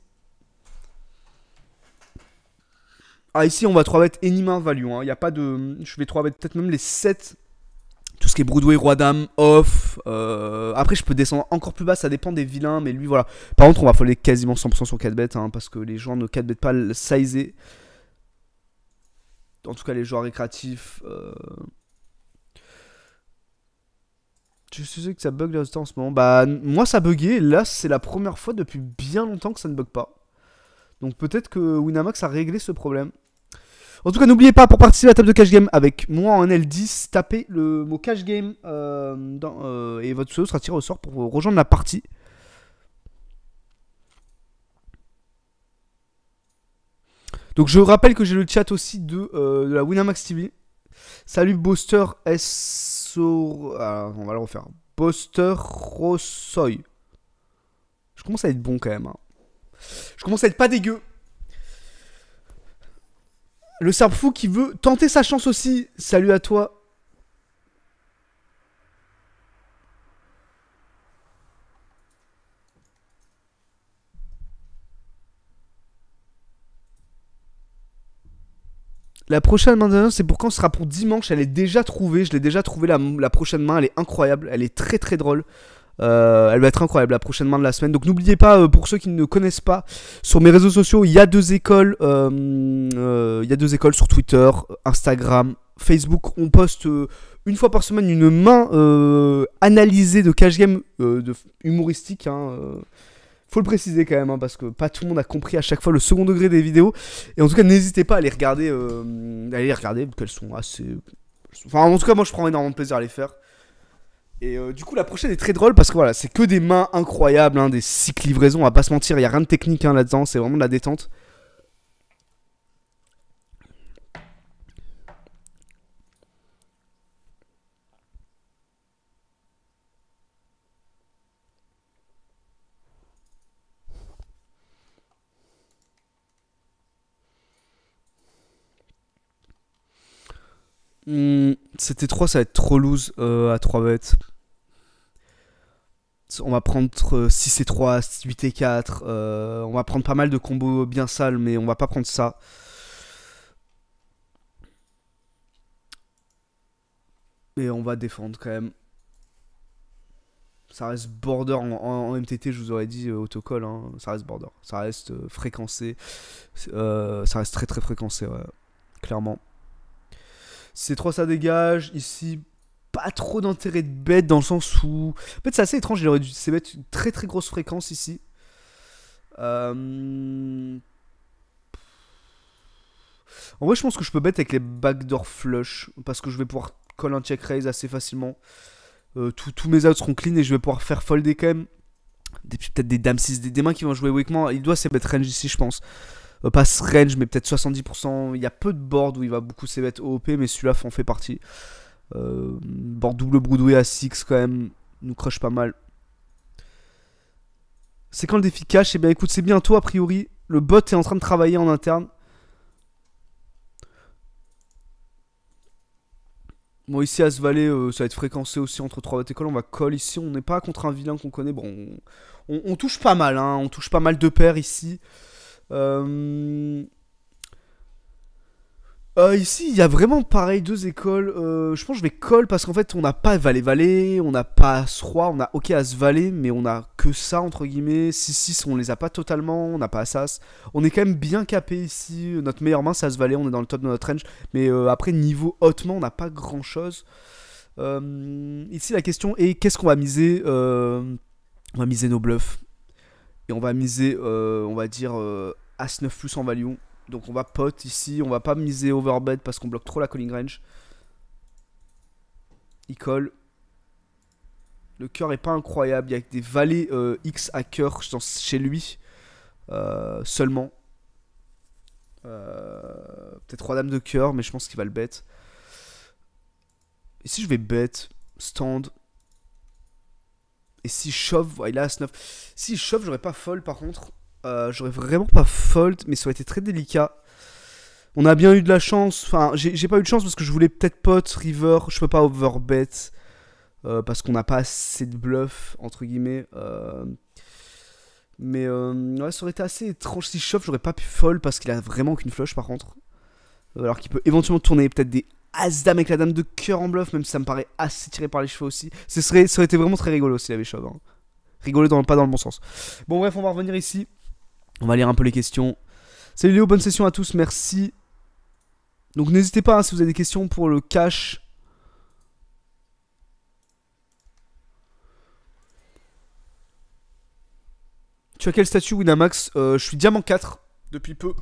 Ah, ici, on va 3 bet Enima value. Il n'y a pas de. Je vais 3 bet peut-être même les 7 tout ce qui est broodway, Roi Dame, Off. Euh, après, je peux descendre encore plus bas, ça dépend des vilains, mais lui, voilà. Par contre, on va falloir quasiment 100% sur 4 bêtes, hein, parce que les joueurs ne 4 bêtes pas le sizer. En tout cas, les joueurs récréatifs. Euh. Je suis que ça bug là en ce moment. Bah, moi, ça buguait. Là, c'est la première fois depuis bien longtemps que ça ne bug pas. Donc, peut-être que Winamax a réglé ce problème. En tout cas, n'oubliez pas, pour participer à la table de cash game avec moi en L10, tapez le mot cash game euh, euh, et votre pseudo sera tiré au sort pour rejoindre la partie. Donc je rappelle que j'ai le chat aussi de, euh, la Winamax TV. Salut Boster SO... Ah, on va le refaire. Boster Rossoy. Je commence à être bon quand même. Hein. Je commence à être pas dégueu. Le serbe fou qui veut tenter sa chance aussi. Salut à toi. La prochaine main c'est pour quand ce sera pour dimanche. Elle est déjà trouvée. Je l'ai déjà trouvée. la prochaine main, elle est incroyable. Elle est très très drôle. Euh, elle va être incroyable la prochaine main de la semaine. Donc n'oubliez pas, euh, pour ceux qui ne connaissent pas, sur mes réseaux sociaux, il y a deux écoles. Euh, il y a deux écoles sur Twitter, Instagram, Facebook. On poste une fois par semaine une main analysée de cash game de humoristique. Hein, faut le préciser quand même, hein, parce que pas tout le monde a compris à chaque fois le second degré des vidéos. Et en tout cas, n'hésitez pas à les regarder, à les regarder, qu'elles sont assez. Enfin, en tout cas, moi je prends énormément de plaisir à les faire. Et euh, du coup, la prochaine est très drôle parce que voilà, c'est que des mains incroyables, hein, des cycles livraisons, on va pas se mentir, il a rien de technique hein, là-dedans, c'est vraiment de la détente. Hmm, C'était 3 ça va être trop loose euh, à 3 bêtes on va prendre 6 et 3, 8 et 4, euh, on va prendre pas mal de combos bien sales, mais on va pas prendre ça. Et on va défendre quand même. Ça reste border en, MTT, je vous aurais dit euh, autocoll. Hein. ça reste border, ça reste fréquenté. Euh, fréquencé, ça reste très très fréquencé, clairement. c 3 ça dégage, ici pas trop d'intérêt de bête dans le sens où. En fait, c'est assez étrange, il aurait dû se mettre une très très grosse fréquence ici. Euh, en vrai, je pense que je peux bête avec les backdoor flush parce que je vais pouvoir call un check raise assez facilement. Euh, tous mes outs seront clean et je vais pouvoir faire folder quand même. Peut-être des dames 6, des, des mains qui vont jouer weakman, Il doit mettre range ici, je pense. Euh, pas range, mais peut-être 70%. Il y a peu de board où il va beaucoup mettre op mais celui-là en fait partie. Euh, bord double Broadway à 6 quand même nous crush pas mal. C'est quand le défi cache et eh bien écoute, c'est bientôt a priori. Le bot est en train de travailler en interne. Bon ici à ce valet ça va être fréquencé aussi entre 3 bottes et On va coller ici. On n'est pas contre un vilain qu'on connaît. Bon, on, touche pas mal. Hein. On touche pas mal de paires ici. Euh... Euh, ici, il y a vraiment pareil deux écoles. Euh, je pense que je vais call parce qu'en fait, on n'a pas valé valé on n'a pas as on a OK as valer, mais on a que ça entre guillemets. 6-6, on les a pas totalement, on n'a pas as On est quand même bien capé ici. Euh, notre meilleure main, c'est As-Valais, on est dans le top de notre range. Mais après, niveau hautement, on n'a pas grand chose. ici, la question est qu'est-ce qu'on va miser On va miser nos bluffs. Et on va miser, on va dire, As-9 plus en value. Donc on va pot ici, on va pas miser overbet parce qu'on bloque trop la calling range. Il colle. Le cœur est pas incroyable, il y a des valets euh, X à cœur chez lui euh, seulement. Euh, peut-être 3 dames de cœur, mais je pense qu'il va le bet. Si je vais bet, stand. Et si shove, ouais, il a 9. Si shove, j'aurais pas folle par contre. Euh, j'aurais vraiment pas fold, mais ça aurait été très délicat. On a bien eu de la chance. Enfin, j'ai pas eu de chance parce que je voulais peut-être pot, river. Je peux pas overbet. Euh, parce qu'on n'a pas assez de bluff, entre guillemets. Euh. mais ça aurait été assez étrange. Si je j'aurais pas pu fold parce qu'il a vraiment qu'une flush par contre. Alors qu'il peut éventuellement tourner peut-être des as dames avec la dame de coeur en bluff, même si ça me paraît assez tiré par les cheveux aussi. Ce serait, ça aurait été vraiment très rigolo s'il avait shove. Hein. pas dans le bon sens. Bon, bref, on va revenir ici. On va lire un peu les questions. Salut Léo, bonne session à tous, merci. Donc n'hésitez pas hein, si vous avez des questions pour le cash. Tu as quel statut Winamax euh, Je suis diamant 4 depuis peu.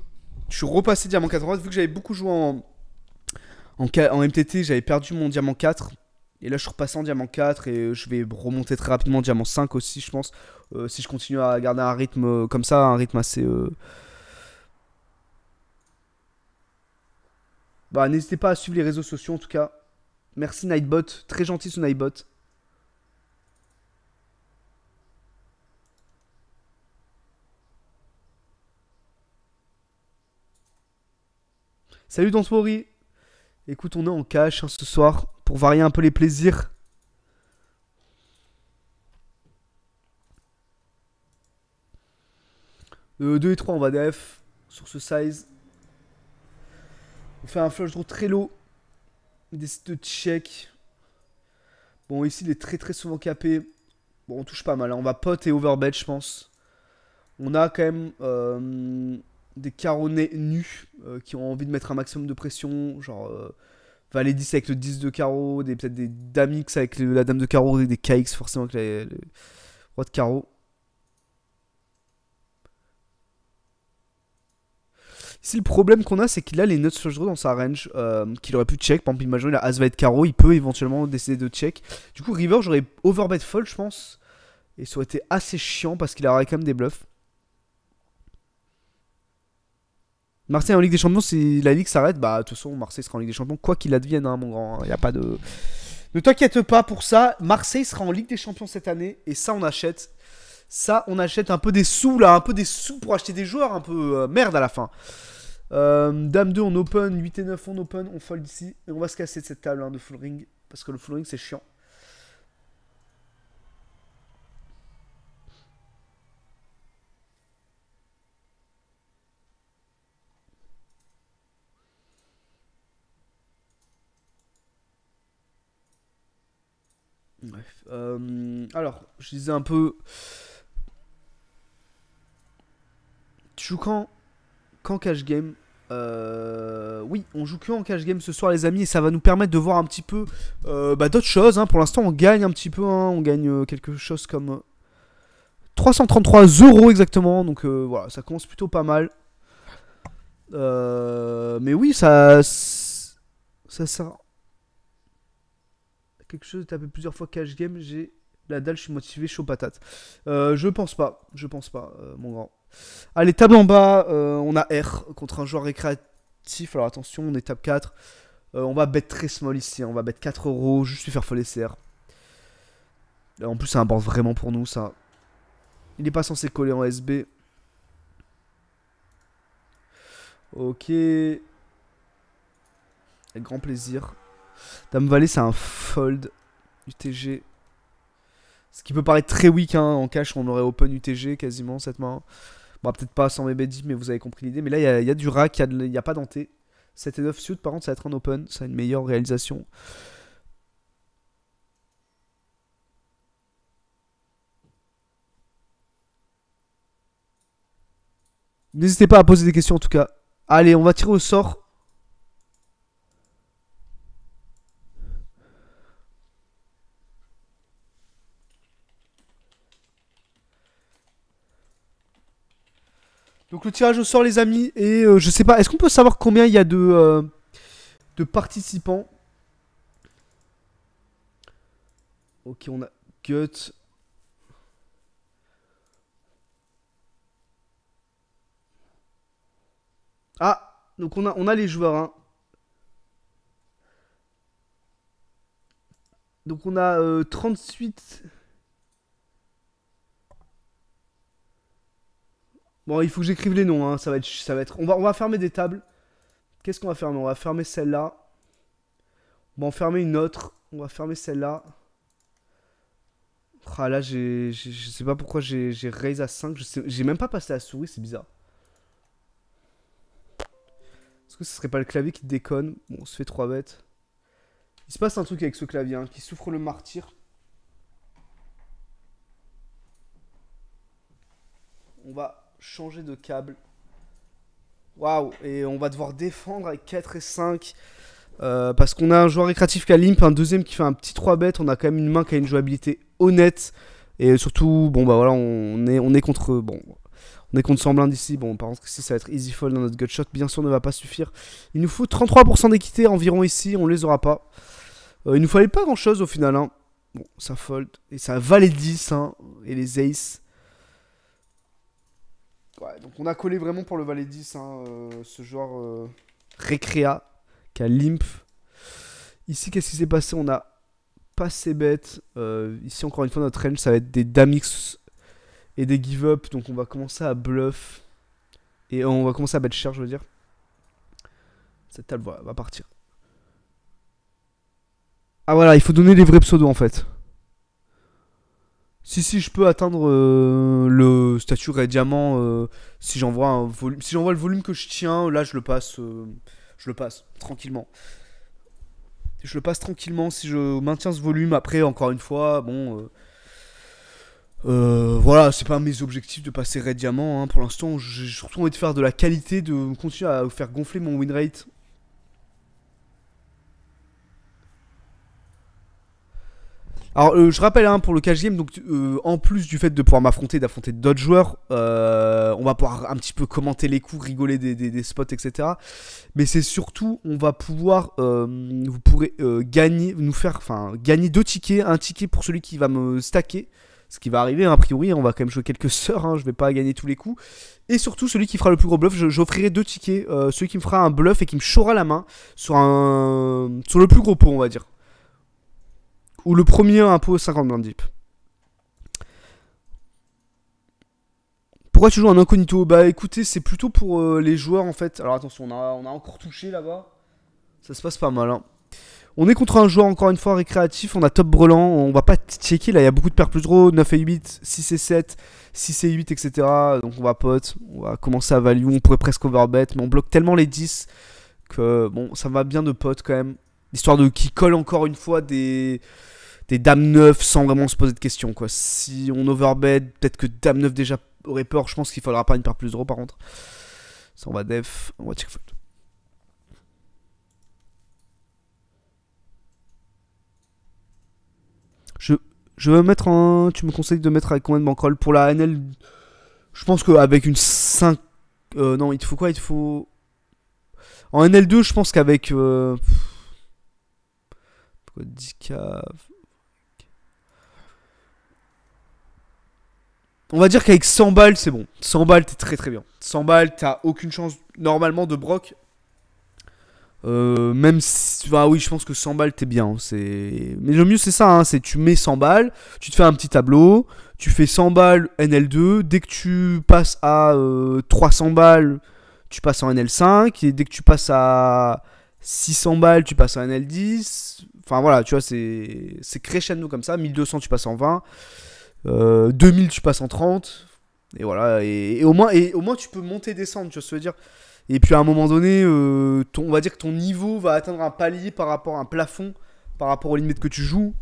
Je suis repassé diamant 4. En vu que j'avais beaucoup joué en, en, en MTT, j'avais perdu mon diamant 4. Et là, je suis repassé en diamant 4 et euh, je vais remonter très rapidement en diamant 5 aussi, je pense. Euh, si je continue à garder un rythme euh, comme ça, un rythme assez. Bah, n'hésitez pas à suivre les réseaux sociaux en tout cas. Merci Nightbot, très gentil ce Nightbot. Salut story Écoute, on est en cash hein, ce soir pour varier un peu les plaisirs. 2 euh, et 3 on va def sur ce size. On fait un flush draw très low. Des de check. Bon ici il est très très souvent capé. Bon on touche pas mal. Hein. On va pot et overbet je pense. On a quand même euh, des caronnets nus euh, qui ont envie de mettre un maximum de pression. Genre Enfin, les 10 avec le 10 de carreau, des, peut-être des dames avec la dame de carreau, des KX forcément avec le roi de carreau. Ici, le problème qu'on a, c'est qu'il a les notes sur dans sa range euh, qu'il aurait pu check. Par exemple, imaginons, il a As-Va carreau, il peut éventuellement décider de check. Du coup, River, j'aurais overbet fold, je pense. Et ça aurait été assez chiant parce qu'il aurait quand même des bluffs. Marseille en Ligue des Champions, si la Ligue s'arrête, bah de toute façon, Marseille sera en Ligue des Champions, quoi qu'il advienne, hein, mon grand. Il hein. y a pas de. Ne t'inquiète pas pour ça. Marseille sera en Ligue des Champions cette année, et ça, on achète. Ça, on achète un peu des sous, là, un peu des sous pour acheter des joueurs, un peu euh, merde à la fin. Euh, Dame 2, on open, 8 et 9, on open, on fold ici, et on va se casser de cette table hein, de full ring, parce que le full ring, c'est chiant. Bref. Euh, alors, je disais un peu. Tu joues quand Quand cash game euh, oui, on joue que en cash game ce soir, les amis, et ça va nous permettre de voir un petit peu euh, bah, d'autres choses. Hein. Pour l'instant, on gagne un petit peu, hein. on gagne quelque chose comme 333 euros exactement. Donc voilà, ça commence plutôt pas mal. mais oui, ça, ça sert quelque chose, tapé plusieurs fois cash game, j'ai la dalle, je suis motivé, chaud patate. Euh, je pense pas, je pense pas, euh, mon grand. Allez, table en bas, euh, on a R contre un joueur récréatif. Alors attention, on est table 4. on va bet très small ici, hein. on va bet 4 euros, juste suis faire folle CR. En plus, ça importe vraiment pour nous, ça. Il n'est pas censé coller en SB. Ok. Avec grand plaisir. Dame Valley, c'est un fold UTG. Ce qui peut paraître très weak hein, en cash, on aurait open UTG quasiment cette main. Bon, bah, peut-être pas sans mes 10 mais vous avez compris l'idée. Mais là, il y, a du rack, il n'y a, pas d'anté. 7 et 9 suit, par contre, ça va être un open, ça une meilleure réalisation. N'hésitez pas à poser des questions en tout cas. Allez, on va tirer au sort Donc le tirage au sort, les amis. Et euh, je sais pas, est-ce qu'on peut savoir combien il y a de, euh, participants Ok, on a Gut. Ah, donc on a, on a les joueurs. Hein. Donc on a 38... Euh, Bon, il faut que j'écrive les noms, hein. ça va être... Ça On, va, on va fermer des tables. Qu'est-ce qu'on va fermer On va fermer celle-là. On va en fermer une autre. On va fermer celle-là. Ah là, je sais pas pourquoi j'ai, raise à 5. J'ai même pas passé la souris, c'est bizarre. Est-ce que ce serait pas le clavier qui déconne Bon, on se fait 3 bêtes. Il se passe un truc avec ce clavier, hein, qui souffre le martyr. On va changer de câble. Waouh, et on va devoir défendre avec 4 et 5. Euh, parce qu'on a un joueur récréatif qui a limp, un deuxième qui fait un petit 3 bêtes, on a quand même une main qui a une jouabilité honnête. Et surtout, bon bah voilà, on est, contre. Bon. On est contre Semblant d'ici. Bon, par contre, si ça va être easy fold dans notre gutshot Bien sûr, ne va pas suffire. Il nous faut 33% d'équité environ ici. On les aura pas. Euh, il nous fallait pas grand chose au final. Hein. Bon, ça fold. Et ça valait 10. Hein, et les aces. Ouais, donc on a collé vraiment pour le Valet 10, hein, euh, ce genre euh. Recrea qui a Limp. Ici, qu'est-ce qui s'est passé On a passé bête euh, ici, encore une fois, notre range, ça va être des Damix et des Give Up. Donc, on va commencer à bluff. Et on va commencer à bet cher, je veux dire. Cette table, voilà, va partir. Ah, voilà, il faut donner les vrais pseudos, en fait si si je peux atteindre euh, le statut Red Diamant euh, si j'envoie un si le volume que je tiens là je le passe euh, je le passe tranquillement je le passe tranquillement si je maintiens ce volume après encore une fois bon voilà, c'est pas mes objectifs de passer Red Diamant. Hein. Pour l'instant, j'ai surtout envie de faire de la qualité, de continuer à faire gonfler mon win rate Alors, euh, je rappelle, hein, pour le cash game, donc, euh, en plus du fait de pouvoir m'affronter, d'affronter d'autres joueurs, euh, on va pouvoir un petit peu commenter les coups, rigoler des, spots, etc. Mais c'est surtout, on va pouvoir, vous pourrez gagner, nous faire, enfin, gagner deux tickets, un ticket pour celui qui va me stacker, ce qui va arriver, hein, a priori, hein, on va quand même jouer quelques sœurs hein, je vais pas gagner tous les coups. Et surtout, celui qui fera le plus gros bluff, j'offrirai deux tickets, celui qui me fera un bluff et qui me chauffera la main sur, un, sur le plus gros pot, on va dire. Ou le premier impôt 50 blindes deep. Pourquoi tu joues en incognito Bah écoutez, c'est plutôt pour euh, les joueurs en fait. Alors attention, on a, encore touché là-bas. Ça se passe pas mal. Hein. On est contre un joueur encore une fois récréatif. On a top brelan. On va pas checker là. Il y a beaucoup de paires plus gros. 9 et 8, 6 et 7, 6 et 8, etc. Donc on va pote. On va commencer à value. On pourrait presque overbet. Mais on bloque tellement les 10 que bon, ça va bien de pot quand même. Histoire de qui colle encore une fois des des dames 9 sans vraiment se poser de questions. Quoi. Si on overbed, peut-être que dame 9 déjà aurait peur. Je pense qu'il faudra pas une paire plus gros par contre. Ça, on va def, on va check Je, je vais mettre un. Tu me conseilles de mettre avec combien de bankroll Pour la NL, je pense qu'avec une 5. Euh, non, il te faut quoi Il te faut. En NL2, je pense qu'avec. Euh... 10K. On va dire qu'avec 100 balles, c'est bon. 100 balles, t'es très très bien. 100 balles, t'as aucune chance normalement de broc. Euh, même si, bah oui, je pense que 100 balles, t'es bien. Hein, mais le mieux c'est ça, hein, c'est tu mets 100 balles, tu te fais un petit tableau, tu fais 100 balles NL2. Dès que tu passes à 300 euh, balles, tu passes en NL5 et dès que tu passes à 600 balles, tu passes en NL10. Enfin voilà, tu vois, c'est c'est crescendo comme ça. 1200, tu passes en 20. 2000, euh, tu passes en 30. Et voilà, et, au moins, et au moins tu peux monter, descendre, tu vois ce je veux dire. Et puis à un moment donné, euh, on va dire que ton niveau va atteindre un palier par rapport à un plafond, par rapport aux limites que tu joues.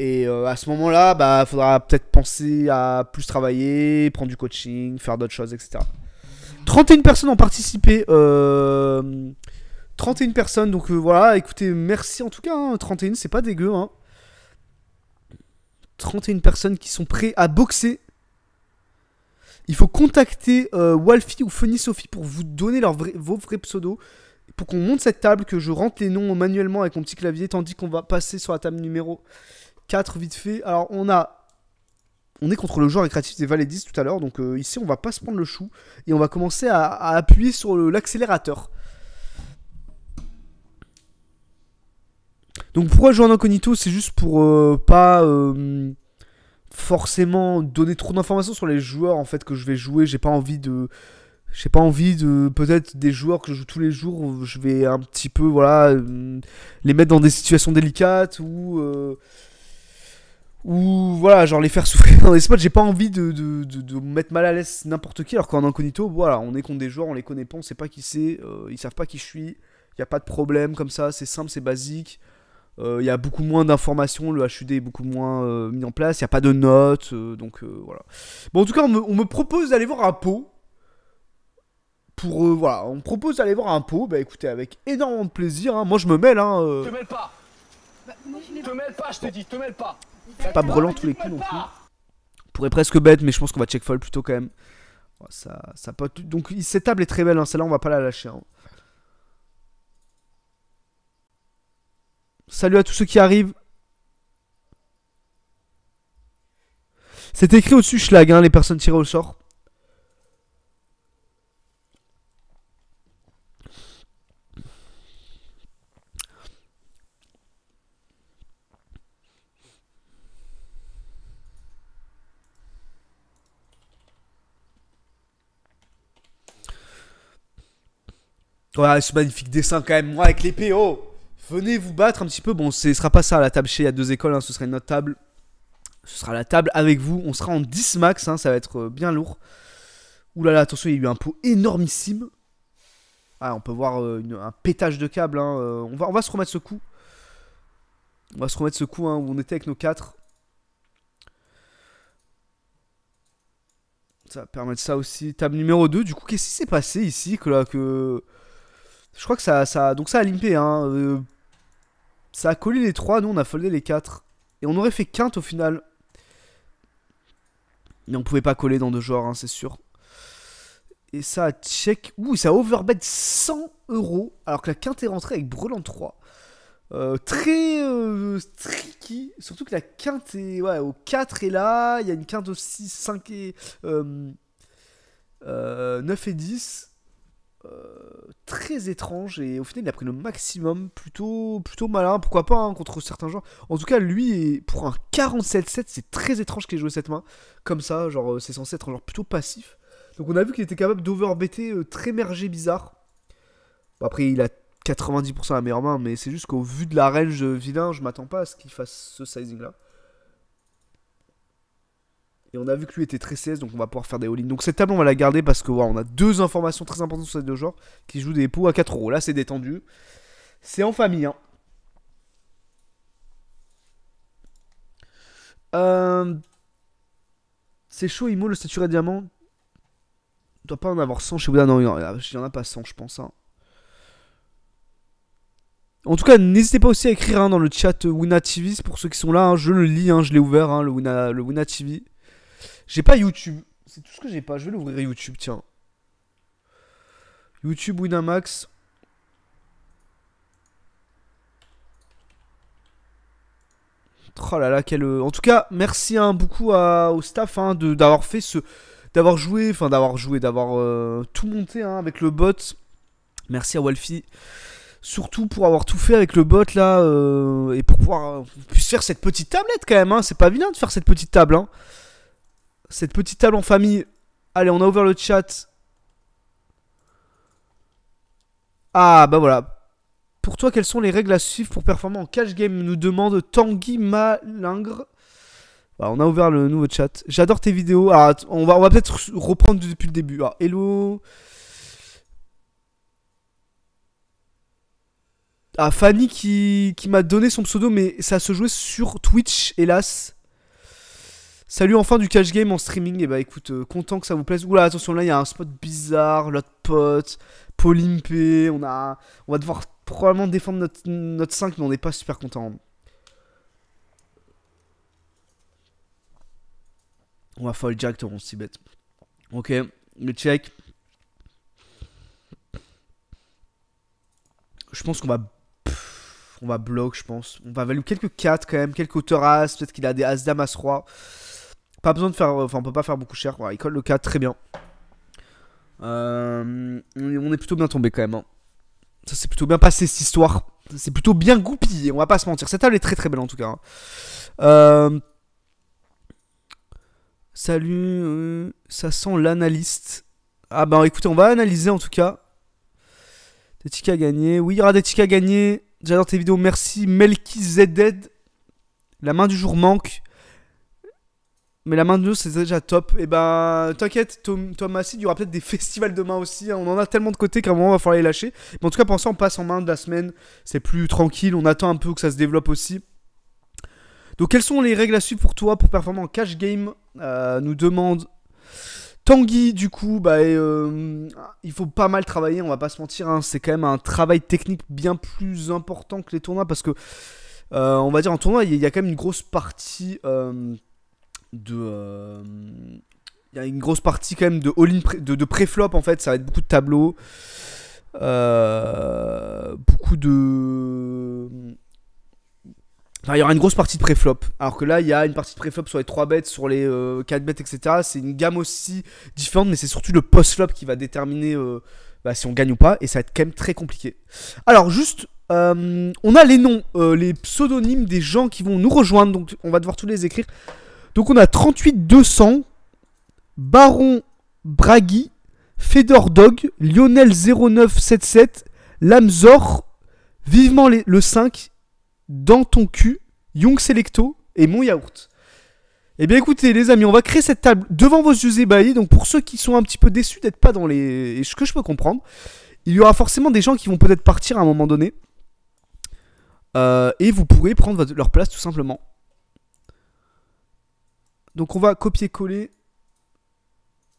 Et euh, à ce moment-là, bah, faudra peut-être penser à plus travailler, prendre du coaching, faire d'autres choses, etc. 31 personnes ont participé. Euh, 31 personnes, donc voilà, écoutez, merci en tout cas. 31, hein. c'est pas dégueu. Hein. 31 personnes qui sont prêtes à boxer. Il faut contacter euh, ou Funny Sophie pour vous donner leur vos vrais pseudos. Pour qu'on monte cette table, que je rentre les noms manuellement avec mon petit clavier, tandis qu'on va passer sur la table numéro 4 vite fait. Alors on a. On est contre le joueur récréatif des 10 tout à l'heure, donc euh, ici on va pas se prendre le chou et on va commencer à appuyer sur l'accélérateur. Donc pourquoi jouer en incognito C'est juste pour euh, pas euh, forcément donner trop d'informations sur les joueurs en fait que je vais jouer. J'ai pas envie de. J'ai pas envie de. Peut-être des joueurs que je joue tous les jours, je vais un petit peu, voilà. Euh, les mettre dans des situations délicates ou. ou voilà, genre les faire souffrir dans des spots. J'ai pas envie de, mettre mal à l'aise n'importe qui. Alors qu'en incognito, voilà, on est contre des joueurs, on les connaît pas, on sait pas qui c'est, ils savent pas qui je suis. Y a pas de problème comme ça, c'est simple, c'est basique. Il euh, y a beaucoup moins d'informations, le HUD est beaucoup moins euh, mis en place, il n'y a pas de notes, euh, donc voilà. Bon, en tout cas, on me, propose d'aller voir un pot. Pour, voilà, on me propose d'aller voir un pot, bah écoutez, avec énorme de plaisir, hein. moi je me mêle, hein. Te mêle pas bah, je Te mêle pas, je te dis, te mêle pas Pas brelant tous les coups non plus pourrait presque bête, mais je pense qu'on va check fold plutôt quand même. Ça, ça Donc cette table est très belle, hein. celle-là on va pas la lâcher. Hein. Salut à tous ceux qui arrivent. C'est écrit au-dessus Schlag, hein, les personnes tirées au sort. Ouais, ce magnifique dessin quand même, moi avec l'épée, oh Venez vous battre un petit peu. Bon, ce ne sera pas ça la table chez il y a deux écoles, hein, ce sera une autre table. Ce sera la table avec vous. On sera en 10 max, hein, ça va être euh, bien lourd. Oulala, là là, attention, il y a eu un pot énormissime. Ah, on peut voir euh, un pétage de câble. Hein, euh, on, va, on va se remettre ce coup. On va se remettre ce coup où on était avec nos 4. Ça va permettre ça aussi. Table numéro 2. Du coup, qu'est-ce qui s'est passé ici que, là, que... Je crois que ça, ça... Donc ça a limpé. Hein. Ça a collé les 3, nous on a foldé les 4. Et on aurait fait quinte au final. Mais on pouvait pas coller dans deux joueurs, hein, c'est sûr. Et ça a check. Ouh, ça a overbet 100 euros. Alors que la quinte est rentrée avec Brelan 3. Euh, très euh, tricky. Surtout que la quinte est ouais, au 4 est là. Il y a une quinte au 6, 5 et. 9 euh, et 10. Euh, très étrange et au final il a pris le maximum, plutôt, plutôt malin, pourquoi pas hein, contre certains joueurs. En tout cas lui pour un 47-7 c'est très étrange qu'il ait joué cette main comme ça, genre c'est euh, censé être genre plutôt passif. Donc on a vu qu'il était capable d'overbêter euh, très mergé bizarre. après il a 90% la meilleure main mais c'est juste qu'au vu de la range vilain je m'attends pas à ce qu'il fasse ce sizing là. Et on a vu que lui était très CS, donc on va pouvoir faire des all-in. Donc cette table, on va la garder parce que on a deux informations très importantes sur ces deux joueurs qui jouent des pots à 4 euros. Là, c'est détendu. C'est en famille. Hein. Euh, c'est chaud, Imo, le statut à diamant. On doit pas en avoir 100 chez vous, Non, il n'y en a pas 100, je pense. Hein. En tout cas, n'hésitez pas aussi à écrire hein, dans le chat Wina pour ceux qui sont là. je le lis, je l'ai ouvert, le, Wina, le j'ai pas YouTube. C'est tout ce que j'ai pas. Je vais l'ouvrir YouTube, tiens. YouTube Winamax. Oh là là, quel. Euh, en tout cas, merci hein, beaucoup au staff hein, d'avoir fait ce. D'avoir joué, enfin d'avoir joué, d'avoir euh, tout monté hein, avec le bot. Merci à Walfi. Surtout pour avoir tout fait avec le bot là. Euh, et pour pouvoir. faire cette petite tablette quand même. C'est pas vilain de faire cette petite table. Hein. Cette petite table en famille. Allez, on a ouvert le chat. Ah, bah voilà. Pour toi, quelles sont les règles à suivre pour performer en cash game Nous demande Tanguy Malingre. Bah, on a ouvert le nouveau chat. J'adore tes vidéos. Ah, on va, on va peut-être reprendre depuis le début. Ah, hello. Ah, Fanny qui, qui m'a donné son pseudo, mais ça se jouait sur Twitch, hélas. Salut enfin du cash game en streaming, et eh bah ben, écoute, euh, content que ça vous plaise. Oula, attention, là il y a un spot bizarre, l'autre pote, Paul on a... On va devoir probablement défendre notre, 5, mais on n'est pas super content. On va fall Jack on s'y bête. Ok, le check. Je pense qu'on va... on va block je pense. On va value quelques 4 quand même, quelques hauteurs as, peut-être qu'il a des as-dame, as-roi. as pas besoin de faire. Euh, enfin, on peut pas faire beaucoup cher. Voilà, il colle le cas, très bien. Euh, on est plutôt bien tombé quand même. Hein. Ça s'est plutôt bien passé cette histoire. C'est plutôt bien goupillé, on va pas se mentir. Cette table est très très belle en tout cas. Hein. Euh, salut, ça sent l'analyste. Ah bah écoutez, on va analyser en tout cas. Des tickets à gagner. Oui, il y aura des tickets à gagner. J'adore tes vidéos, merci. Melky La main du jour manque mais la main de c'est déjà top. Et eh ben, t'inquiète, Tom, il y aura peut-être des festivals demain aussi. Hein. On en a tellement de côté qu'à un moment, il va falloir les lâcher. Mais en tout cas, pour ça, on passe en main de la semaine. C'est plus tranquille. On attend un peu que ça se développe aussi. Donc, quelles sont les règles à suivre pour toi pour performer en cash game euh, Nous demande Tanguy, du coup, bah, euh, il faut pas mal travailler, on va pas se mentir. Hein. C'est quand même un travail technique bien plus important que les tournois parce que, euh, on va dire, en tournoi, il y, a quand même une grosse partie de. Il euh, y a une grosse partie quand même de all de, pré-flop en fait. Ça va être beaucoup de tableaux. Euh, beaucoup de. il y aura une grosse partie de préflop. Alors que là, il y a une partie de préflop sur les 3 bêtes, sur les 4 euh, bêtes, etc. C'est une gamme aussi différente, mais c'est surtout le post-flop qui va déterminer bah, si on gagne ou pas. Et ça va être quand même très compliqué. Alors, juste, on a les noms, les pseudonymes des gens qui vont nous rejoindre. Donc, on va devoir tous les écrire. Donc on a 38-200, Baron Bragi, Fedor Dog, Lionel 0977, Lamzor, vivement le 5, dans ton cul, Young Selecto et mon yaourt. Eh bien écoutez les amis, on va créer cette table devant vos yeux ébahis. Donc pour ceux qui sont un petit peu déçus d'être pas dans les... Ce que je peux comprendre, il y aura forcément des gens qui vont peut-être partir à un moment donné. Euh, et vous pourrez prendre leur place tout simplement. Donc on va copier-coller.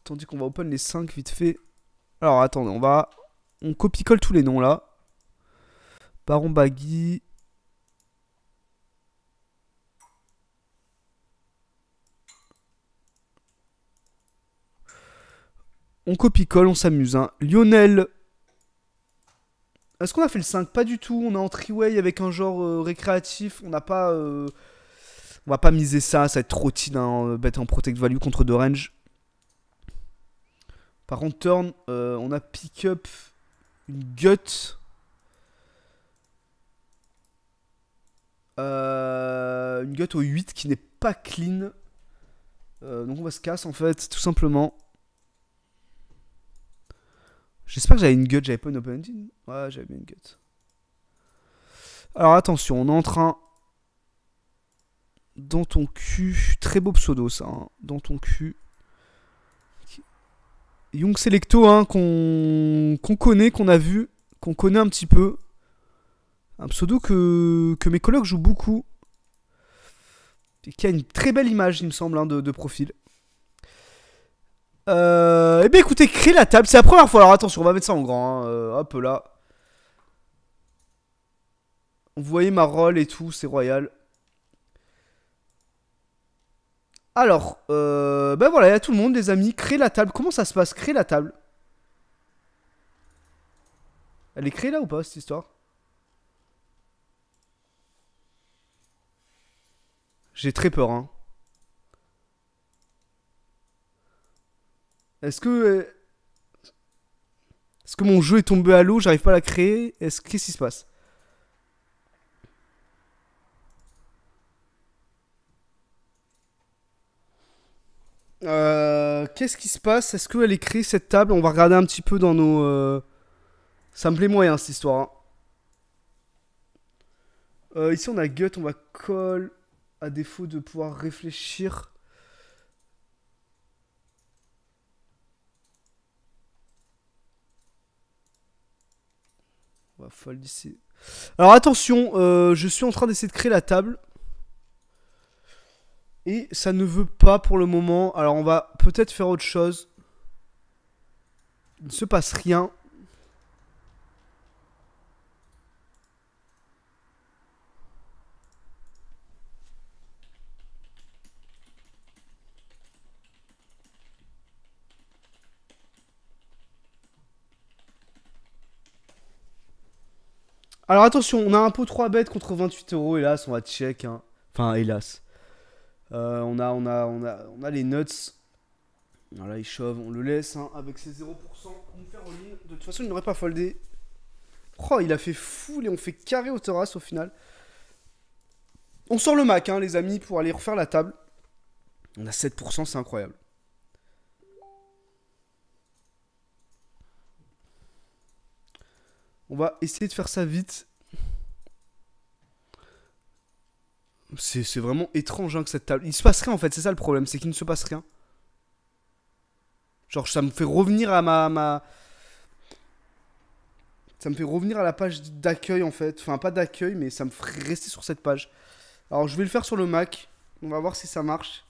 Tandis qu'on va open les 5 vite fait. Alors attendez, on va... On copie-colle tous les noms là. Baron Baggy. On copie-colle, on s'amuse. Hein. Lionel. Est-ce qu'on a fait le 5 Pas du tout. On est en triway avec un genre euh, récréatif. On n'a pas... Euh, on va pas miser ça, ça va être trop teen en protect value contre Dorange. Par contre, turn, euh, on a pick up une gut. Euh, une gut au 8 qui n'est pas clean. Euh, donc on va se casse en fait, tout simplement. J'espère que j'avais une gut, j'avais pas une open ending. Ouais, j'avais une gut. Alors attention, on est en train dans ton cul. Très beau pseudo ça. Hein, dans ton cul. Young Selecto hein, qu'on connaît, qu'on a vu, qu'on connaît un petit peu. Un pseudo que, que mes collègues jouent beaucoup. Et qui a une très belle image, il me semble, hein, de, profil. Et euh, eh bien écoutez, crée la table, c'est la première fois. Alors attention, on va mettre ça en grand. Hein. Euh, hop là. Vous voyez ma role et tout, c'est royal. Alors, euh, ben voilà, il y a tout le monde, les amis. Créer la table. Comment ça se passe Créer la table. Elle est créée là ou pas, cette histoire J'ai très peur, hein. Est-ce que... Est-ce que mon jeu est tombé à l'eau J'arrive pas à la créer Est-ce qu'est-ce qui se passe Euh, qu'est-ce qui se passe Est-ce qu'elle écrit cette table On va regarder un petit peu dans nos... Euh, ça me plaît moyen, hein, cette histoire. Hein. Euh, ici, on a Gut, on va call à défaut de pouvoir réfléchir. On va ici. Alors attention, je suis en train d'essayer de créer la table. Et ça ne veut pas pour le moment. Alors on va peut-être faire autre chose. Il ne se passe rien. Alors attention, on a un pot 3 bêtes contre 28 euros, hélas, on va check. Hein. Enfin, hélas. Euh, on, a, on, a, on, a, les nuts. Voilà, il shove, on le laisse hein, avec ses 0%. De toute façon, il n'aurait pas foldé. Oh, il a fait fou et on fait carré au terrasse au final. On sort le Mac, hein, les amis, pour aller refaire la table. On a 7%, c'est incroyable. On va essayer de faire ça vite. C'est vraiment étrange hein, que cette table. Il se passe rien en fait, c'est ça le problème, c'est qu'il ne se passe rien. Genre, ça me fait revenir à ma. ma... Ça me fait revenir à la page d'accueil en fait. Enfin, pas d'accueil, mais ça me ferait rester sur cette page. Alors, je vais le faire sur le Mac. On va voir si ça marche.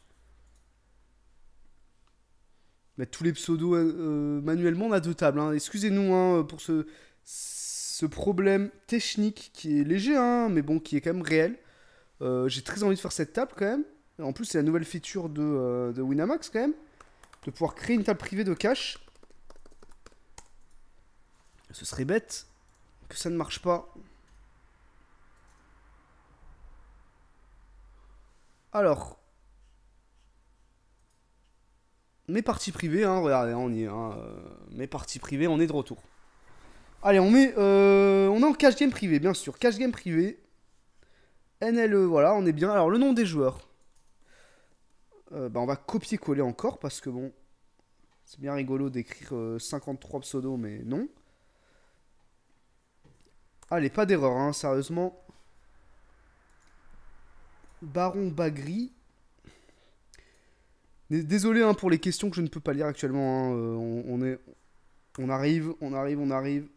Mais tous les pseudos euh, euh, manuellement, on a deux tables. Hein. Excusez-nous hein, euh, pour ce, ce problème technique qui est léger, hein, mais bon, qui est quand même réel. Euh, j'ai très envie de faire cette table quand même. En plus, c'est la nouvelle feature de, euh, de, Winamax quand même. De pouvoir créer une table privée de cache. Ce serait bête que ça ne marche pas. Alors. Mes parties privées, hein, regardez, hein, on y est. Hein, euh, mes parties privées, on est de retour. Allez, on met... on est en cache game privé, bien sûr. Cache game privé. NLE, voilà, on est bien. Alors, le nom des joueurs. Euh, bah, on va copier-coller encore parce que bon, c'est bien rigolo d'écrire 53 euh, pseudos, mais non. Allez, pas d'erreur, hein, sérieusement. Baron Bagri. Désolé hein, pour les questions que je ne peux pas lire actuellement. Hein, euh, on, est, on arrive, on arrive, on arrive.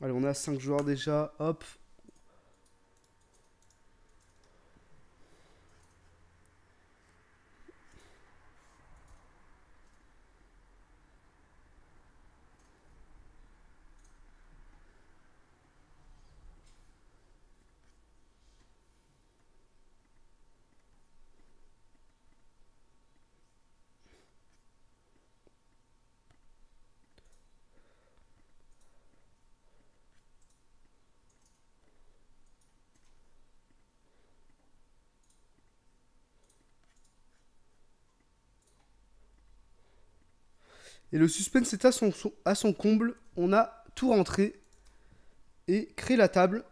Allez, on a 5 joueurs déjà. Hop, Et le suspense est à son, à son comble. On a tout rentré et créé la table.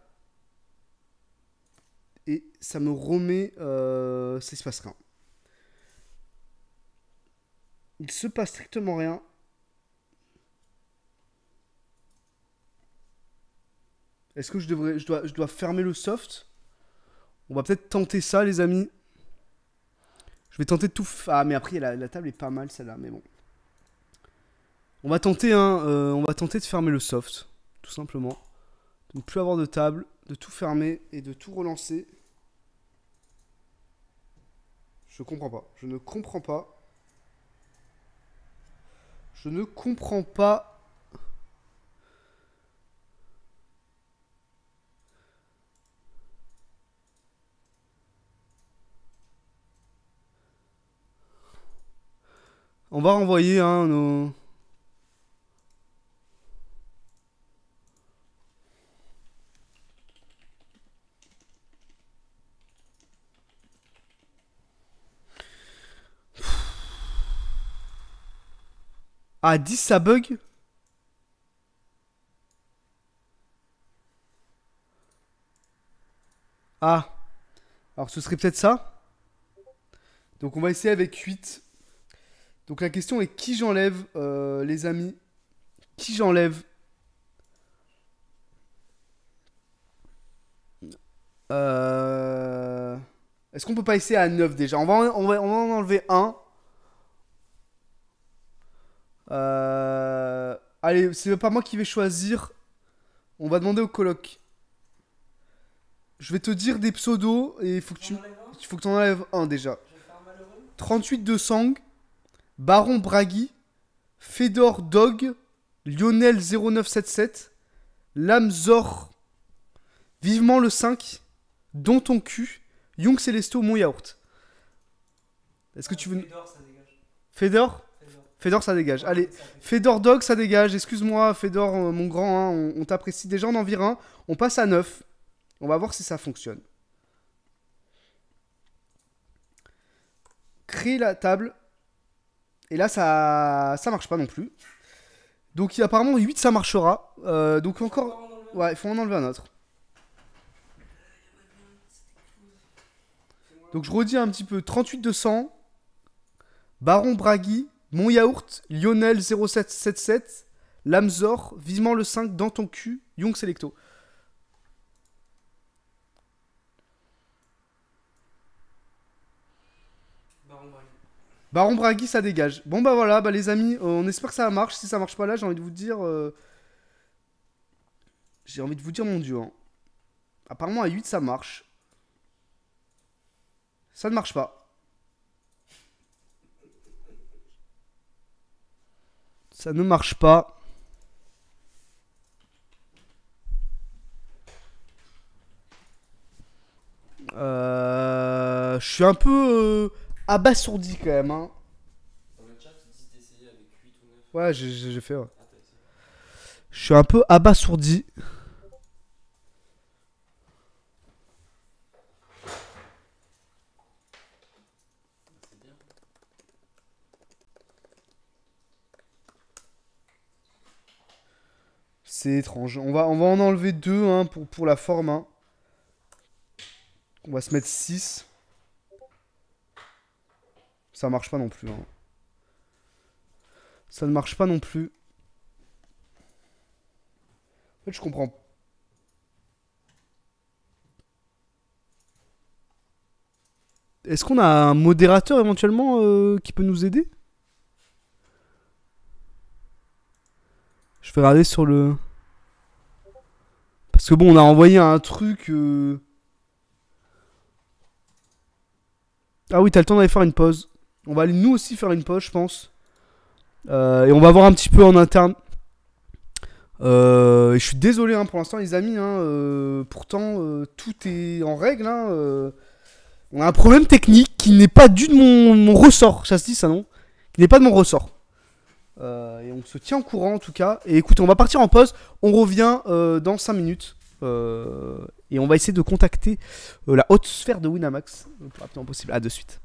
Et ça me remet. Euh, ça se passe rien. Il se passe strictement rien. Est-ce que je devrais. Je dois, je dois fermer le soft On va peut-être tenter ça, les amis. Je vais tenter tout. Ah, mais après, la, la table est pas mal, celle-là, mais bon. On va tenter euh, on va tenter de fermer le soft, tout simplement. De ne plus avoir de table, de tout fermer et de tout relancer. Je comprends pas. Je ne comprends pas. Je ne comprends pas. On va renvoyer hein, nos... Ah, 10, ça bug Ah. Alors ce serait peut-être ça. Donc on va essayer avec 8. Donc la question est qui j'enlève, euh, les amis Qui j'enlève euh, Est-ce qu'on peut pas essayer à 9 déjà on va, on va en enlever 1. Euh... Allez, c'est pas moi qui vais choisir. On va demander au coloc. Je vais te dire des pseudos et il faut que tu. Il faut que enlèves un déjà. 38 de Sang, Baron bragui Fedor Dog, Lionel 0977, Lame Vivement le 5, Dont ton cul, Young Celesto, Mon Yaourt. Est-ce que tu veux. Euh, Fedor, ça Fedor Fedor, ça dégage. Allez, Fedor Dog, ça dégage. Excuse-moi, Fedor, euh, mon grand, hein, on, t'apprécie. Déjà, on en environ. un. On passe à 9. On va voir si ça fonctionne. Créer la table. Et là, ça ça marche pas non plus. Donc, apparemment, 8, ça marchera. Euh, donc, encore. Ouais, il faut en enlever un autre. Donc, je redis un petit peu. 38 200. Baron bragui mon yaourt, Lionel0777, Lamzor, vivement le 5 dans ton cul, Young Selecto. Baron Bragui, ça dégage. Bon bah voilà, bah les amis, euh, on espère que ça marche. Si ça marche pas là, j'ai envie de vous dire... Euh, j'ai envie de vous dire mon dieu. Hein. Apparemment à 8 ça marche. Ça ne marche pas. Ça ne marche pas. Euh, je suis un peu euh, abasourdi quand même. Hein. Dans le chat, dis d'essayer avec 8 ou 9. Ouais, j'ai fait. je suis un peu abasourdi. C'est étrange. On va, on va en enlever deux hein, pour, pour la forme. Hein. On va se mettre 6. Ça marche pas non plus. Hein. Ça ne marche pas non plus. En fait, je comprends Est-ce qu'on a un modérateur éventuellement euh, qui peut nous aider Je vais regarder sur le... Parce que bon, on a envoyé un truc... Euh, ah oui, t'as le temps d'aller faire une pause. On va aller nous aussi faire une pause, je pense. Euh, et on va voir un petit peu en interne. Euh, je suis désolé hein, pour l'instant, les amis. Hein, pourtant, tout est en règle. Hein, on a un problème technique qui n'est pas dû de mon, ressort. Ça se dit ça, non Qui n'est pas de mon ressort. Euh, et on se tient au courant en tout cas. Et écoutez, on va partir en pause. On revient euh, dans 5 minutes. Euh, et on va essayer de contacter la haute sphère de Winamax le plus rapidement possible. À de suite.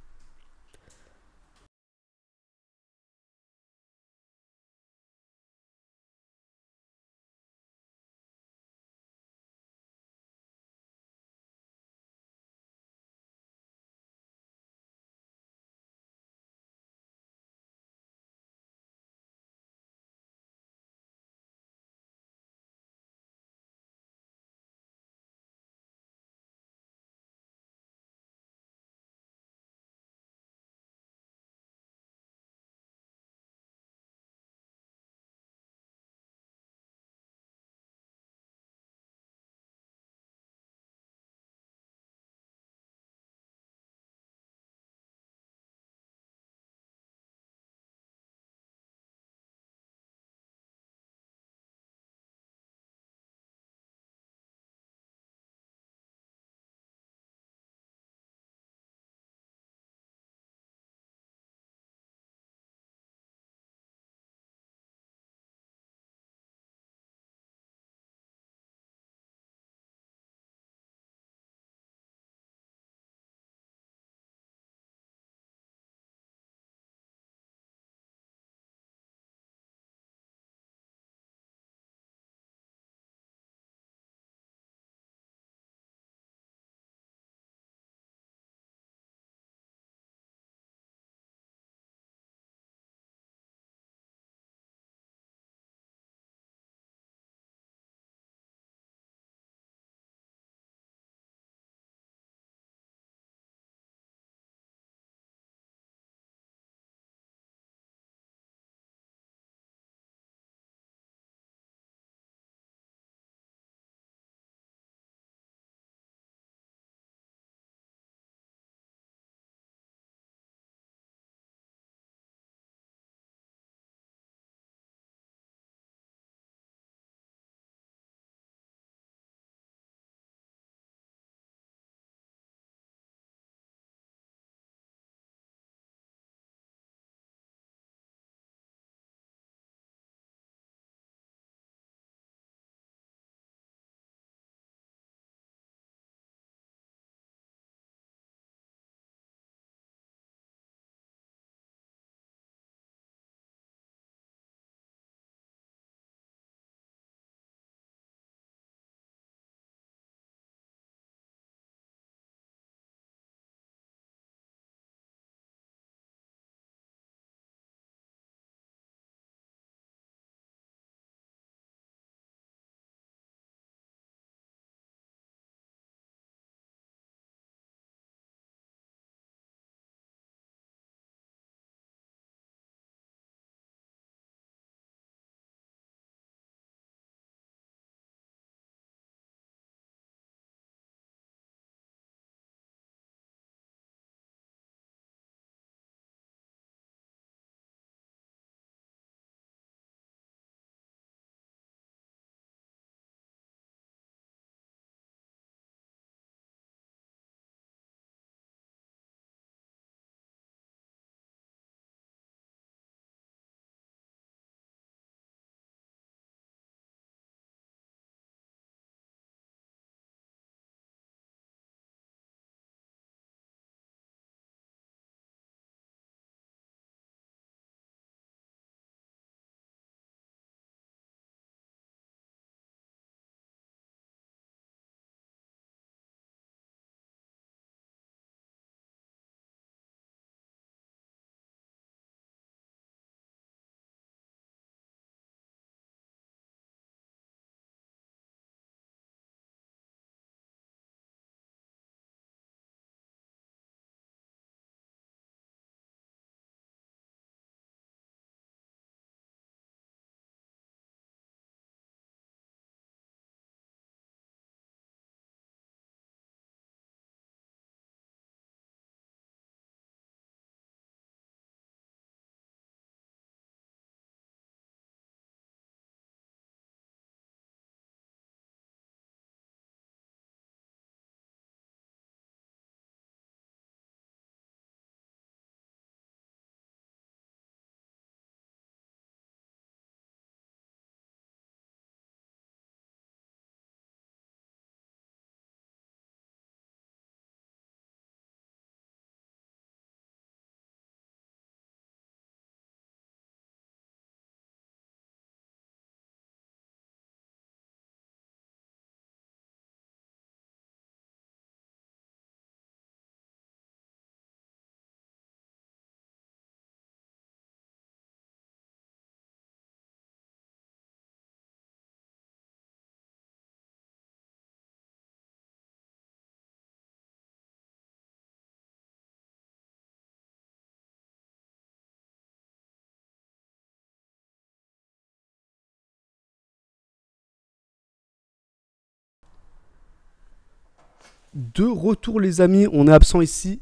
de retour les amis, on est absent ici.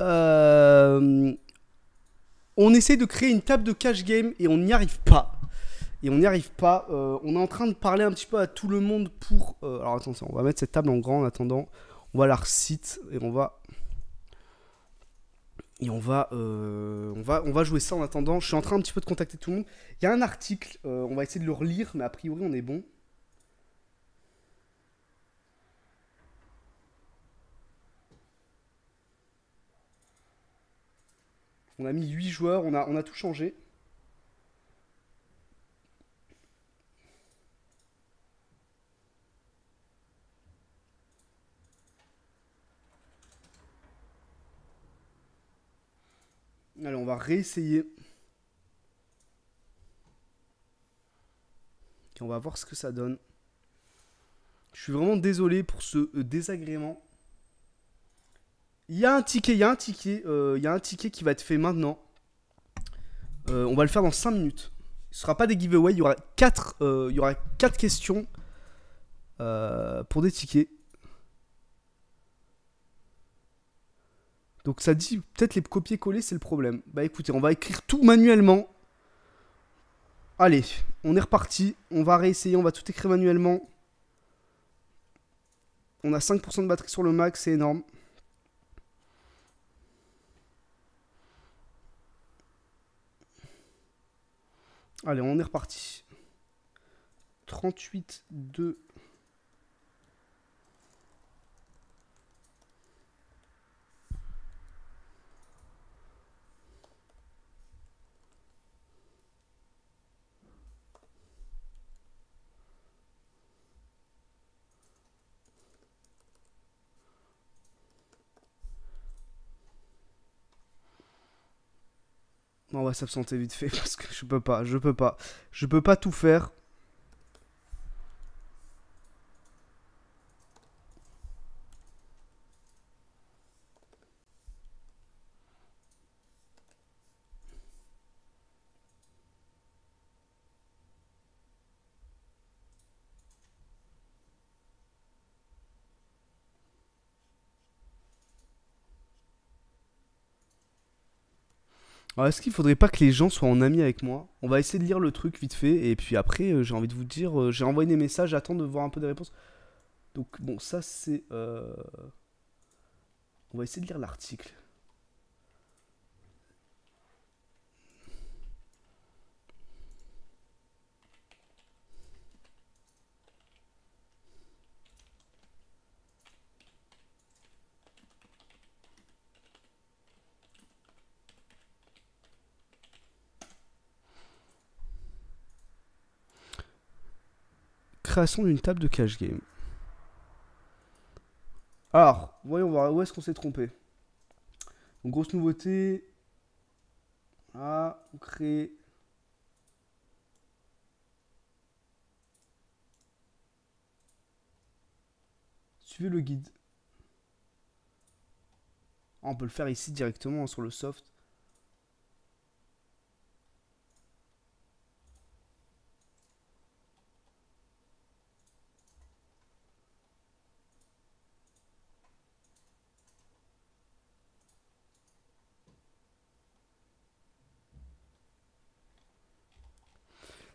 Euh, on essaie de créer une table de cash game et on n'y arrive pas. Et on n'y arrive pas. Euh, on est en train de parler un petit peu à tout le monde pour... Euh, alors attention, on va mettre cette table en grand en attendant. On va la recite et on va... Et on va, on, va, on va jouer ça en attendant. Je suis en train un petit peu de contacter tout le monde. Il y a un article, on va essayer de le relire, mais a priori on est bon. On a mis 8 joueurs, on a, on a tout changé. Allez, on va réessayer. Et on va voir ce que ça donne. Je suis vraiment désolé pour ce euh, désagrément. Il y a un ticket, il y a un ticket, il euh, y a un ticket qui va être fait maintenant. Euh, on va le faire dans 5 minutes. Ce sera pas des giveaways, il y aura 4, euh, il y aura 4 questions pour des tickets. Donc ça dit, peut-être les copier-coller, c'est le problème. Bah écoutez, on va écrire tout manuellement. Allez, on est reparti. On va réessayer, on va tout écrire manuellement. On a 5% de batterie sur le Mac, c'est énorme. Allez, on est reparti. 38, 2, on va s'absenter vite fait parce que je peux pas, je peux pas. Je peux pas tout faire. Alors, est-ce qu'il faudrait pas que les gens soient en ami avec moi On va essayer de lire le truc vite fait, et puis après, euh, j'ai envie de vous dire, euh, j'ai envoyé des messages, j'attends de voir un peu des réponses. Donc, bon, ça c'est. Euh, on va essayer de lire l'article. Création d'une table de cache game. Alors, voyons voir où est-ce qu'on s'est trompé. grosse nouveauté. Ah, on crée. Suivez le guide. Ah, on peut le faire ici directement hein, sur le soft.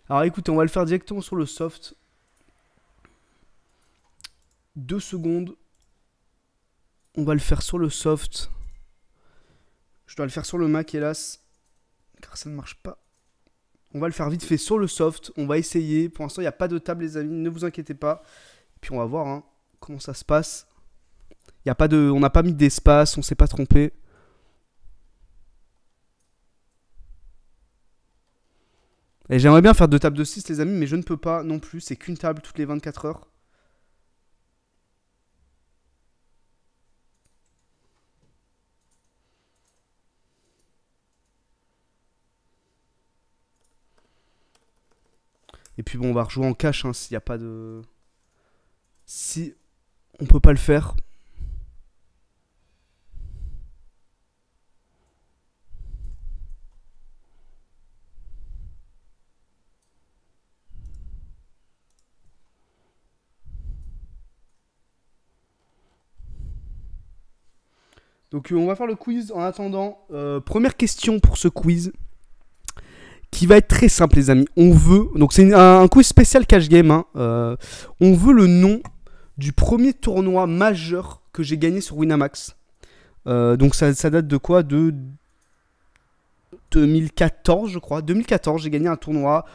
Alors écoutez, on va le faire directement sur le soft. Deux secondes. On va le faire sur le soft. Je dois le faire sur le Mac, hélas. Car ça ne marche pas. On va le faire vite fait sur le soft. On va essayer. Pour l'instant, il n'y a pas de table, les amis. Ne vous inquiétez pas. puis on va voir hein, comment ça se passe. Il n'y a pas de, on n'a pas mis d'espace. On s'est pas trompé. Et j'aimerais bien faire deux tables de 6, les amis, mais je ne peux pas non plus. C'est qu'une table toutes les 24 heures. Et puis bon, on va rejouer en cash hein, s'il n'y a pas de... Si on peut pas le faire, Donc euh, on va faire le quiz en attendant. Euh, première question pour ce quiz qui va être très simple les amis. On veut, donc c'est un, quiz spécial cash game, hein, euh, on veut le nom du premier tournoi majeur que j'ai gagné sur Winamax. donc ça, ça, date de quoi De 2014 je crois. 2014 j'ai gagné un tournoi,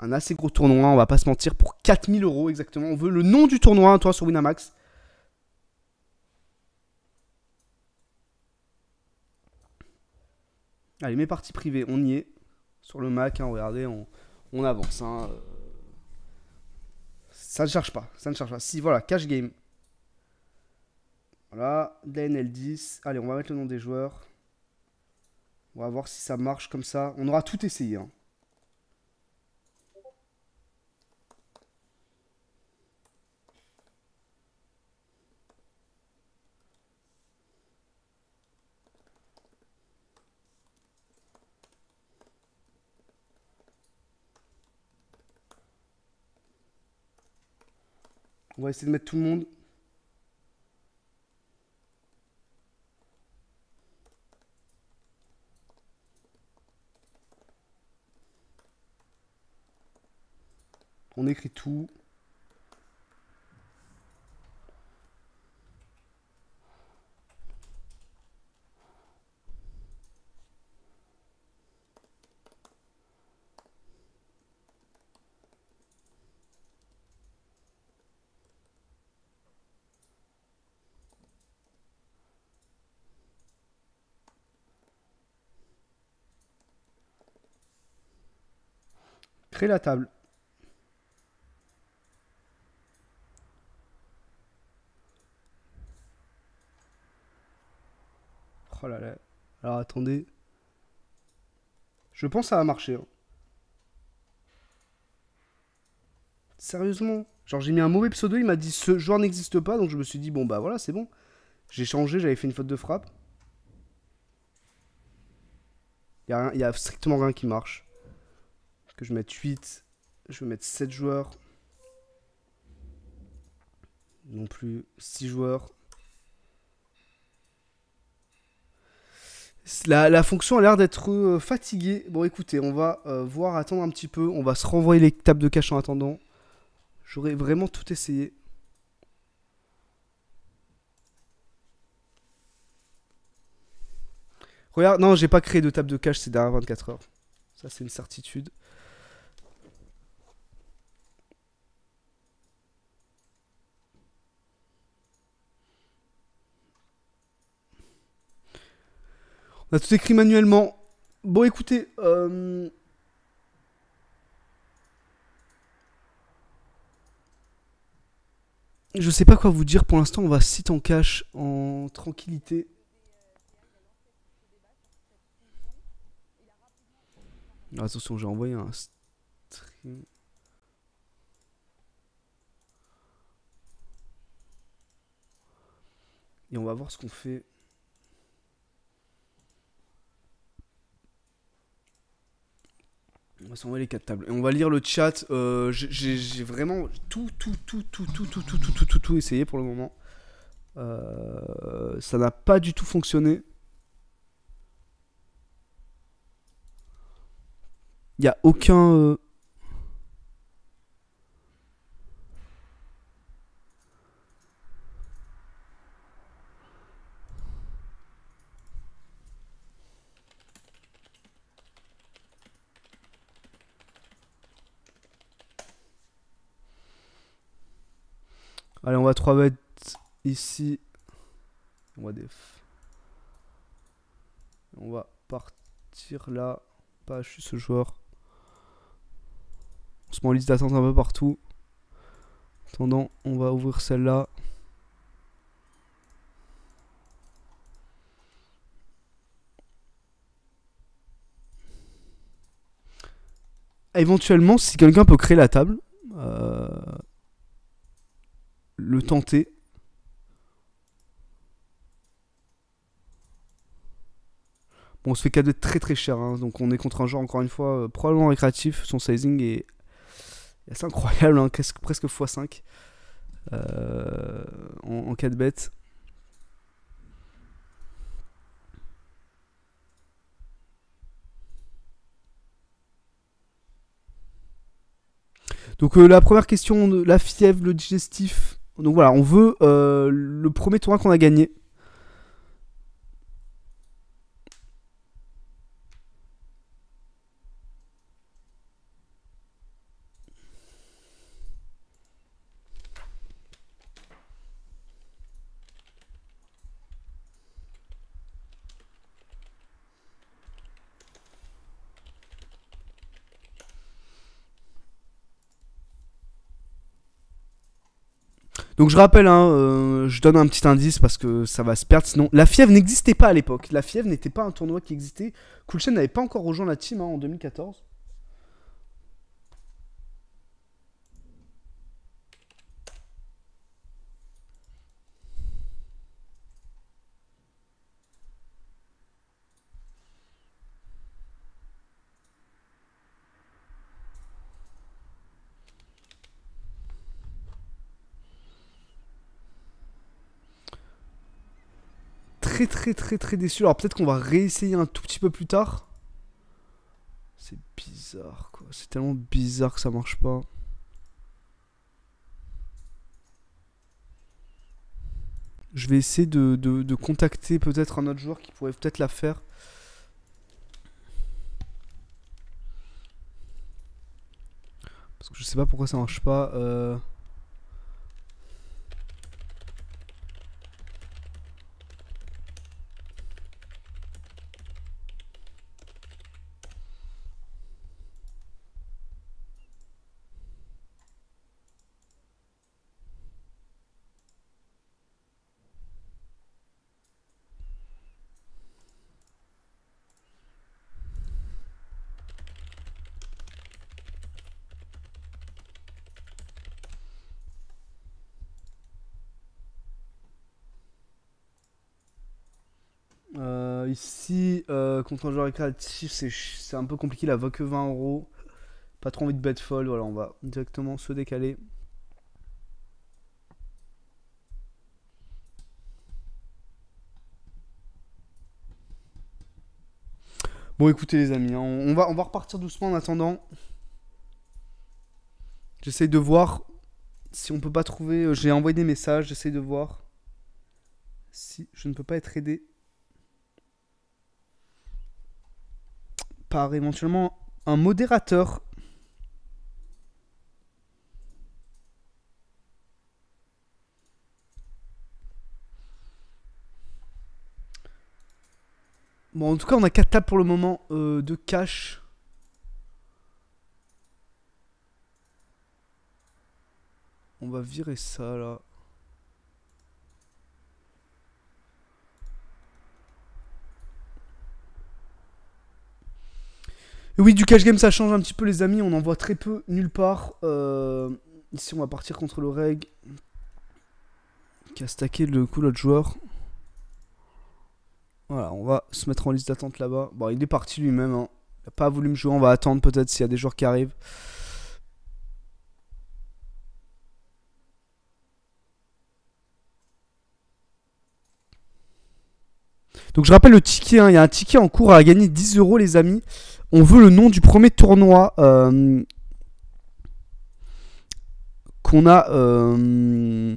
un assez gros tournoi, on va pas se mentir, pour 4000 euros exactement. On veut le nom du tournoi, toi sur Winamax. Allez, mes parties privées, on y est. Sur le Mac, hein, regardez, on, avance. Hein. Ça ne charge pas, ça ne charge pas. Si, voilà, cash game. Voilà, DNL10. Allez, on va mettre le nom des joueurs. On va voir si ça marche comme ça. On aura tout essayé. Hein. On va essayer de mettre tout le monde. On écrit tout. la table. Oh là là. Alors attendez. Je pense que ça va marcher. Hein. Sérieusement Genre j'ai mis un mauvais pseudo, il m'a dit ce joueur n'existe pas, donc je me suis dit bon bah voilà c'est bon. J'ai changé, j'avais fait une faute de frappe. Il y, y, a strictement rien qui marche que je mette 8. Je vais mettre 7 joueurs. Non plus 6 joueurs. La, fonction a l'air d'être euh, fatiguée. Bon écoutez, on va euh, voir, attendre un petit peu. On va se renvoyer les tables de cache en attendant. J'aurais vraiment tout essayé. Regarde, non, j'ai pas créé de table de cache ces dernières 24 heures. Ça, c'est une certitude. On a tout écrit manuellement. Bon, écoutez. Je euh, Je sais pas quoi vous dire pour l'instant. On va site en cache, en tranquillité. Ah, attention, j'ai envoyé un stream. Et on va voir ce qu'on fait. On va s'envoyer les quatre tables. Et on va lire le chat. Euh, j'ai vraiment tout, tout, tout, tout, tout, tout, tout, tout, tout, tout, tout essayé pour le moment. Euh, ça n'a pas du tout fonctionné. Il n'y a aucun... Euh, Allez, on va 3 bêtes ici. On va On va partir là. Pas je suis ce joueur. On se met en liste d'attente un peu partout. attendant, on va ouvrir celle-là. Éventuellement, si quelqu'un peut créer la table, euh le tenter. Bon, on se fait cadeau très très cher, hein. donc on est contre un genre encore une fois euh, probablement récréatif. Son sizing est assez incroyable, hein. presque x5 euh, en, cas de bêtes. Donc euh, la première question, la fièvre, le digestif, donc voilà, on veut euh, le premier tournoi qu'on a gagné. Donc je rappelle, hein, euh, je donne un petit indice parce que ça va se perdre sinon. La fièvre n'existait pas à l'époque. La fièvre n'était pas un tournoi qui existait. Kulchen n'avait pas encore rejoint la team hein, en 2014. très très très très déçu. Alors peut-être qu'on va réessayer un tout petit peu plus tard. C'est bizarre quoi. C'est tellement bizarre que ça marche pas. Je vais essayer de, de, contacter peut-être un autre joueur qui pourrait peut-être la faire. Parce que je sais pas pourquoi ça marche pas. Euh... contre un joueur récréatif, c'est un peu compliqué. La vaut que 20 euros. Pas trop envie de bête folle. Voilà, on va directement se décaler. Bon, écoutez, les amis, hein, on, va, on va repartir doucement en attendant. J'essaye de voir si on peut pas trouver. Euh, j'ai envoyé des messages, j'essaye de voir si je ne peux pas être aidé. par éventuellement un modérateur. Bon, en tout cas, on a 4 tables pour le moment euh, de cash. On va virer ça, là. Oui, du cash game, ça change un petit peu, les amis. On en voit très peu nulle part. Euh, ici, on va partir contre le reg. Qui a stacké le coup l'autre joueur. Voilà, on va se mettre en liste d'attente là-bas. Bon, il est parti lui-même. Hein. Il n'a pas voulu me jouer. On va attendre peut-être s'il y a des joueurs qui arrivent. Donc je rappelle le ticket, hein. il y a un ticket en cours à gagner 10 euros les amis. On veut le nom du premier tournoi euh, qu'on a. Euh,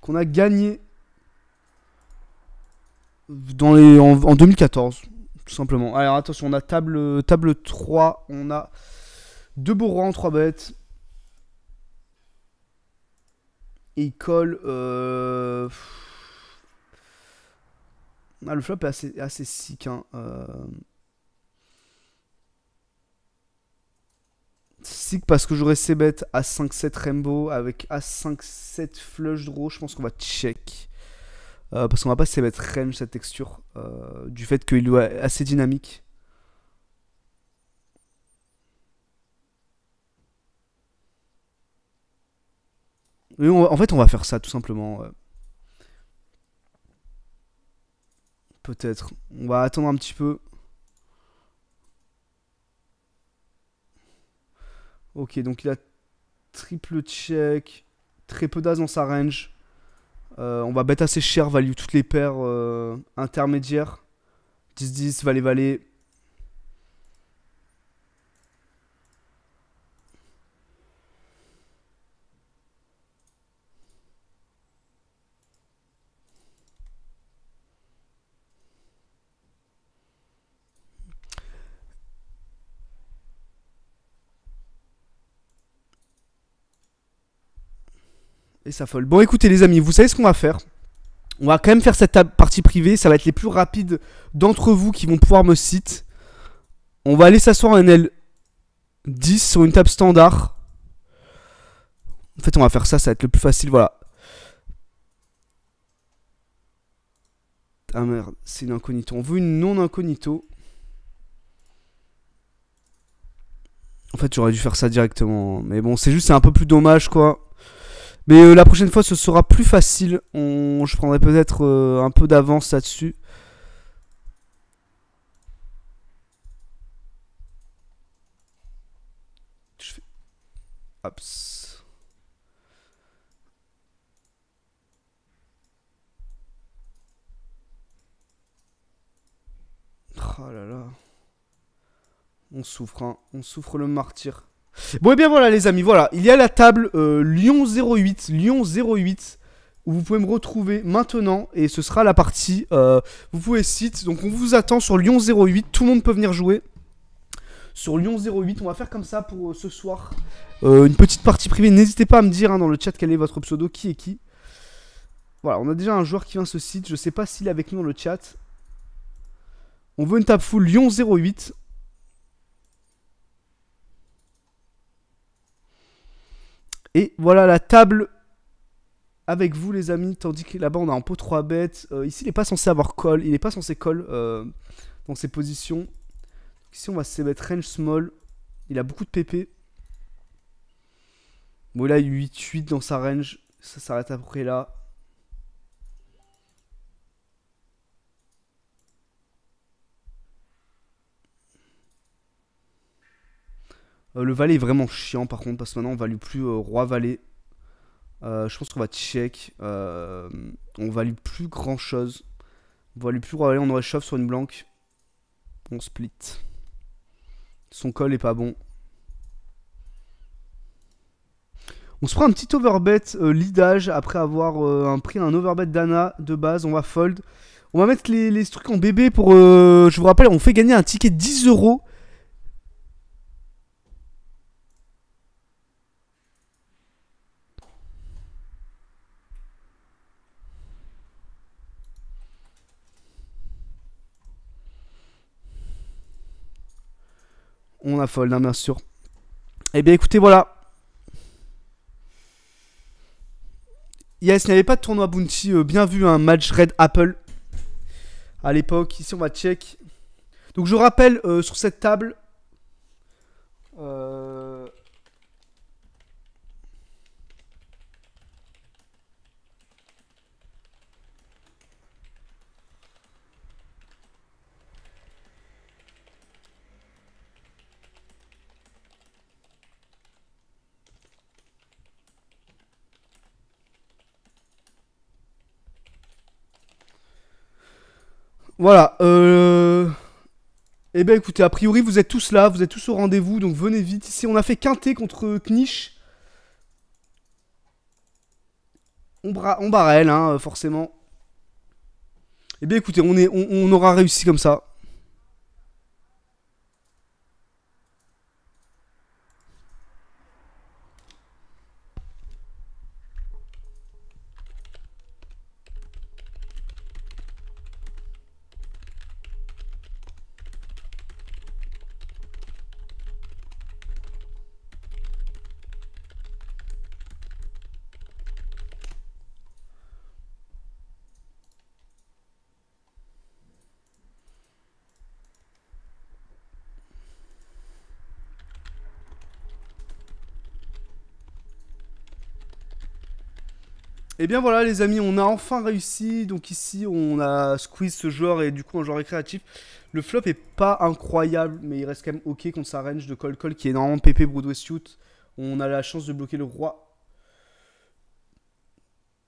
qu'on a gagné dans les, en, 2014, tout simplement. Alors attention, on a table, table 3, on a deux bourrons, en 3 bêtes. Et il colle. Euh, ah, le flop est assez, assez sick. Hein. Euh. Sick parce que j'aurais ses bêtes à 5-7 Rainbow avec a 5-7 flush draw. Je pense qu'on va check. Euh, parce qu'on va pas ces bêtes range cette texture. Euh, du fait qu'il est assez dynamique. en fait, on va faire ça tout simplement. Peut-être. On va attendre un petit peu. Ok, donc il a triple check. Très peu d'as dans sa range. Euh, on va bet assez cher, value toutes les paires euh, intermédiaires. 10-10, valet-valet. Bon, écoutez, les amis, vous savez ce qu'on va faire. On va quand même faire cette partie privée. Ça va être les plus rapides d'entre vous qui vont pouvoir me citer. On va aller s'asseoir en l 10 sur une table standard. En fait, on va faire ça. Ça va être le plus facile. Voilà. Ah merde, c'est une incognito. On veut une non-incognito. En fait, j'aurais dû faire ça directement. Mais bon, c'est juste, c'est un peu plus dommage, quoi. Mais euh, la prochaine fois, ce sera plus facile. On... Je prendrai peut-être euh, un peu d'avance là-dessus. Oh là là. On souffre, hein. On souffre le martyr. Bon, et eh bien voilà, les amis, voilà. Il y a la table euh, Lyon 08, Lyon 08, où vous pouvez me retrouver maintenant, et ce sera la partie, euh, vous pouvez site, donc on vous attend sur Lyon 08, tout le monde peut venir jouer. Sur Lyon 08, on va faire comme ça pour euh, ce soir. une petite partie privée, n'hésitez pas à me dire hein, dans le chat quel est votre pseudo, qui est qui. Voilà, on a déjà un joueur qui vient ce site, je sais pas s'il est avec nous dans le chat. On veut une table full Lyon 08, Et voilà la table avec vous les amis, tandis que là-bas on a un pot 3 bêtes. Euh, ici il n'est pas censé avoir call, il n'est pas censé call euh, dans ses positions. Ici on va se mettre range small, il a beaucoup de PP. Bon là 8-8 dans sa range, ça s'arrête à peu près là. Euh, le valet est vraiment chiant par contre parce que maintenant on va value plus euh, roi valet. Euh, je pense qu'on va check. on va value plus grand chose. On lui plus roi valet, on aurait shove sur une blanque. On split. Son col est pas bon. On se prend un petit overbet lidage leadage après avoir un pris un overbet Dana de base. On va fold. On va mettre les, trucs en bébé pour. je vous rappelle, on fait gagner un ticket de 10 euros on folle, bien sûr. Eh bien, écoutez, voilà. Yes, il n'y avait pas de tournoi Bounty. Euh, bien vu, un hein, match Red Apple à l'époque. Ici, on va check. Donc, je rappelle euh, sur cette table. Euh Voilà. Euh... Eh bien écoutez, a priori vous êtes tous là, vous êtes tous au rendez-vous, donc venez vite. Ici on a fait quinté contre Knish. On, on barrel, hein, forcément. Eh bien écoutez, on, est, on aura réussi comme ça. Eh bien voilà les amis, on a enfin réussi. Donc ici, on a squeeze ce joueur et du coup un joueur récréatif. Le flop est pas incroyable, mais il reste quand même ok contre sa range de col-col qui est énormément PP Broadway shoot. On a la chance de bloquer le roi.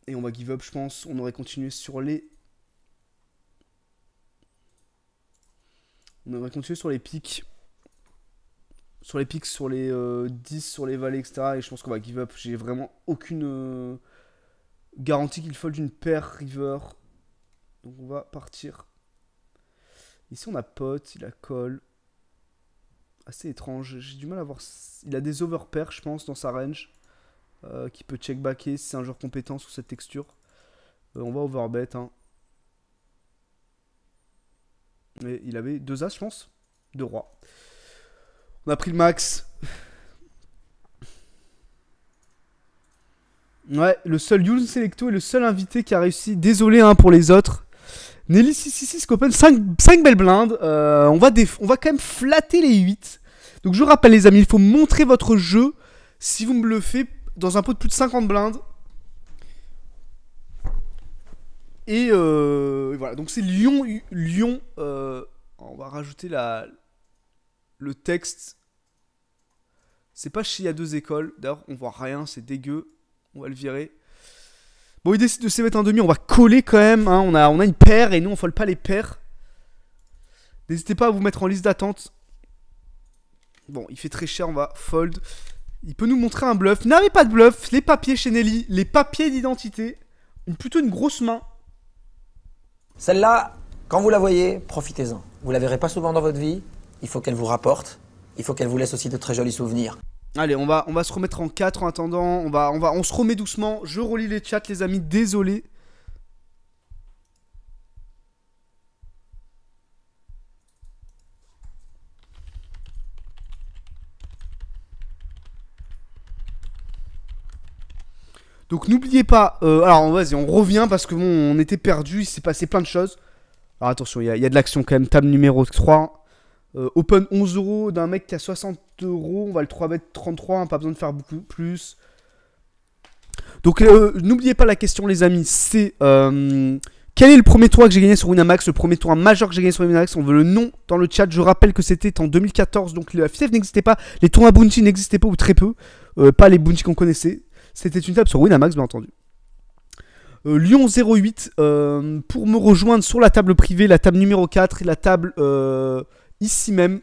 Et on va give up, je pense. On aurait continué sur les... On aurait continué sur les pics. Sur les pics, sur les 10, euh, sur les vallées, etc. Et je pense qu'on va give up. J'ai vraiment aucune... Euh, Garantie qu'il fold une paire river. Donc on va partir. Ici on a pot, il a call. Assez étrange, j'ai du mal à voir... Il a des overpairs je pense dans sa range. Euh, qui peut check backer si c'est un joueur compétent sur cette texture. Euh, on va overbet. Hein. Mais il avait deux as je pense. Deux rois. On a pris le max. Ouais, le seul Youn Selecto est le seul invité qui a réussi. Désolé hein, pour les autres. Nelly 666 si 5, 5 belles blindes. on, va on va quand même flatter les 8. Donc je rappelle les amis, il faut montrer votre jeu si vous me le faites dans un pot de plus de 50 blindes. Et, voilà, donc c'est Lyon. Lyon on va rajouter la, le texte. C'est pas chez il y a deux écoles. D'ailleurs, on voit rien, c'est dégueu. On va le virer. Bon, il décide de se mettre un demi. On va coller quand même. Hein. On, a, on a une paire et nous, on folle pas les paires. N'hésitez pas à vous mettre en liste d'attente. Bon, il fait très cher. On va fold. Il peut nous montrer un bluff. N'avez pas de bluff. Les papiers chez Nelly. Les papiers d'identité. Plutôt une grosse main. Celle-là, quand vous la voyez, profitez-en. Vous la verrez pas souvent dans votre vie. Il faut qu'elle vous rapporte. Il faut qu'elle vous laisse aussi de très jolis souvenirs. Allez, on va, on va se remettre en 4 en attendant. On, va, on, va, on se remet doucement. Je relis les chats, les amis. Désolé. Donc n'oubliez pas. Euh, alors vas-y, on revient parce que bon, on était perdu. Il s'est passé plein de choses. Alors attention, il y, a de l'action quand même. Table numéro 3. Euh, open 11 euros d'un mec qui a 60 on va le 3m33, hein, pas besoin de faire beaucoup plus. Donc euh, n'oubliez pas la question les amis, c'est euh, quel est le premier tour que j'ai gagné sur Winamax, le premier tour majeur que j'ai gagné sur Winamax, on veut le nom dans le chat, je rappelle que c'était en 2014, donc le FTF n'existait pas, les tours à Bounty n'existaient pas ou très peu, euh, pas les Bounty qu'on connaissait, c'était une table sur Winamax bien entendu. Lyon 08, pour me rejoindre sur la table privée, la table numéro 4 et la table ici même,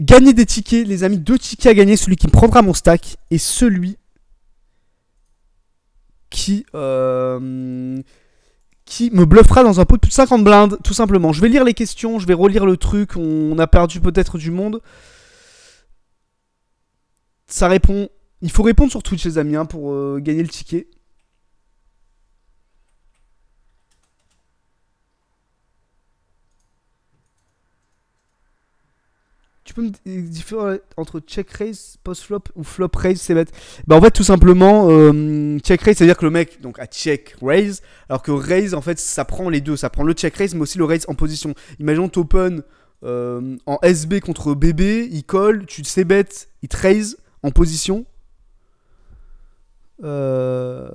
Gagner des tickets, les amis, deux tickets à gagner, celui qui me prendra mon stack et celui qui, euh, qui me bluffera dans un pot de plus de 50 blindes, tout simplement. Je vais lire les questions, je vais relire le truc, on a perdu peut-être du monde. Ça répond. Il faut répondre sur Twitch, les amis, hein, pour euh, gagner le ticket. tu peux me euh, différencier entre check raise, post flop ou flop raise C'est bête. Bah en fait tout simplement euh, check raise, c'est-à-dire que le mec donc a check raise, alors que raise en fait ça prend les deux, ça prend le check raise mais aussi le raise en position. Imaginons t'open euh, en SB contre BB, il colle, tu sais bête, il te raise en position. Euh...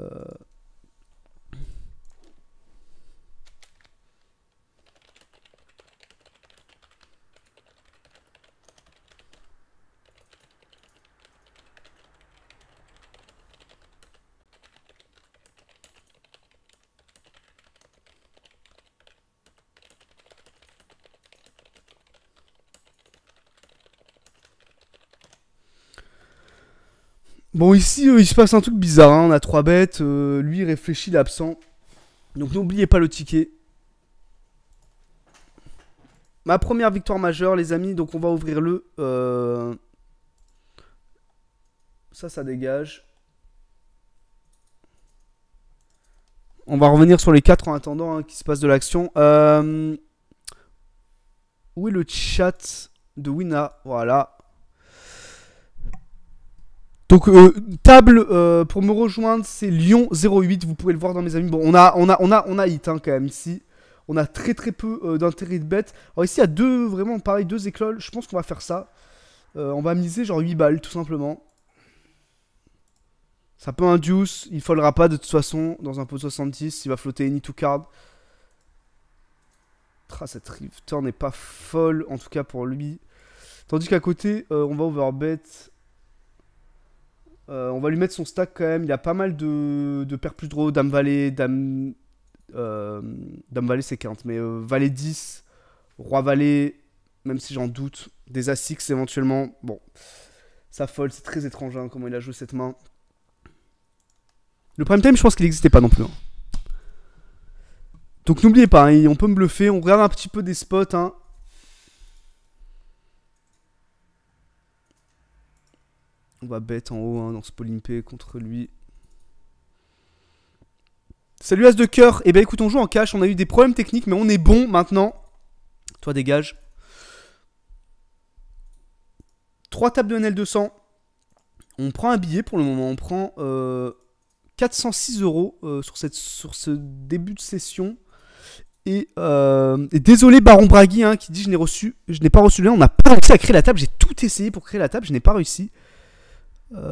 Bon, ici, euh, il se passe un truc bizarre. Hein. On a trois bêtes. Euh, lui, il réfléchit l'absent. Donc, n'oubliez pas le ticket. Ma première victoire majeure, les amis. Donc, on va ouvrir le... Euh, ça, ça dégage. On va revenir sur les quatre en attendant hein, qu'il se passe de l'action. Où est le chat de Wina Voilà. Donc euh, table euh, pour me rejoindre, c'est Lyon 08. Vous pouvez le voir dans mes amis. Bon, on a, on a, on a, on a hit hein, quand même ici. On a très très peu euh, d'intérêt de bête. Alors ici, il y a deux vraiment pareil, deux écoles. Je pense qu'on va faire ça. on va miser genre 8 balles tout simplement. Ça peut induce. Il fallera pas de toute façon dans un pot 70. Il va flotter any two card. Ah, cette rive n'est pas folle en tout cas pour lui. Tandis qu'à côté, on va overbet euh, on va lui mettre son stack quand même. Il y a pas mal de, de plus draw. Dame Valet, Dame. Euh, Dame Valet, c'est 40. Mais euh, Valet 10, Roi Valet, même si j'en doute. Des as 6 éventuellement. Bon. Ça folle, c'est très étrange hein, comment il a joué cette main. Le prime time, je pense qu'il n'existait pas non plus. Hein. Donc n'oubliez pas, hein, on peut me bluffer. On regarde un petit peu des spots. Hein. On va bête en haut hein, dans ce polympé contre lui. Salut As de cœur. Eh ben écoute, on joue en cash. On a eu des problèmes techniques, mais on est bon maintenant. Toi, dégage. 3 tables de NL200. On prend un billet pour le moment. On prend 406 euh, euros euh, sur, cette, sur ce début de session. Et, euh, désolé Baron Bragui hein, qui dit je n'ai je n'ai pas reçu le on n'a pas réussi à créer la table, j'ai tout essayé pour créer la table, je n'ai pas réussi. Euh,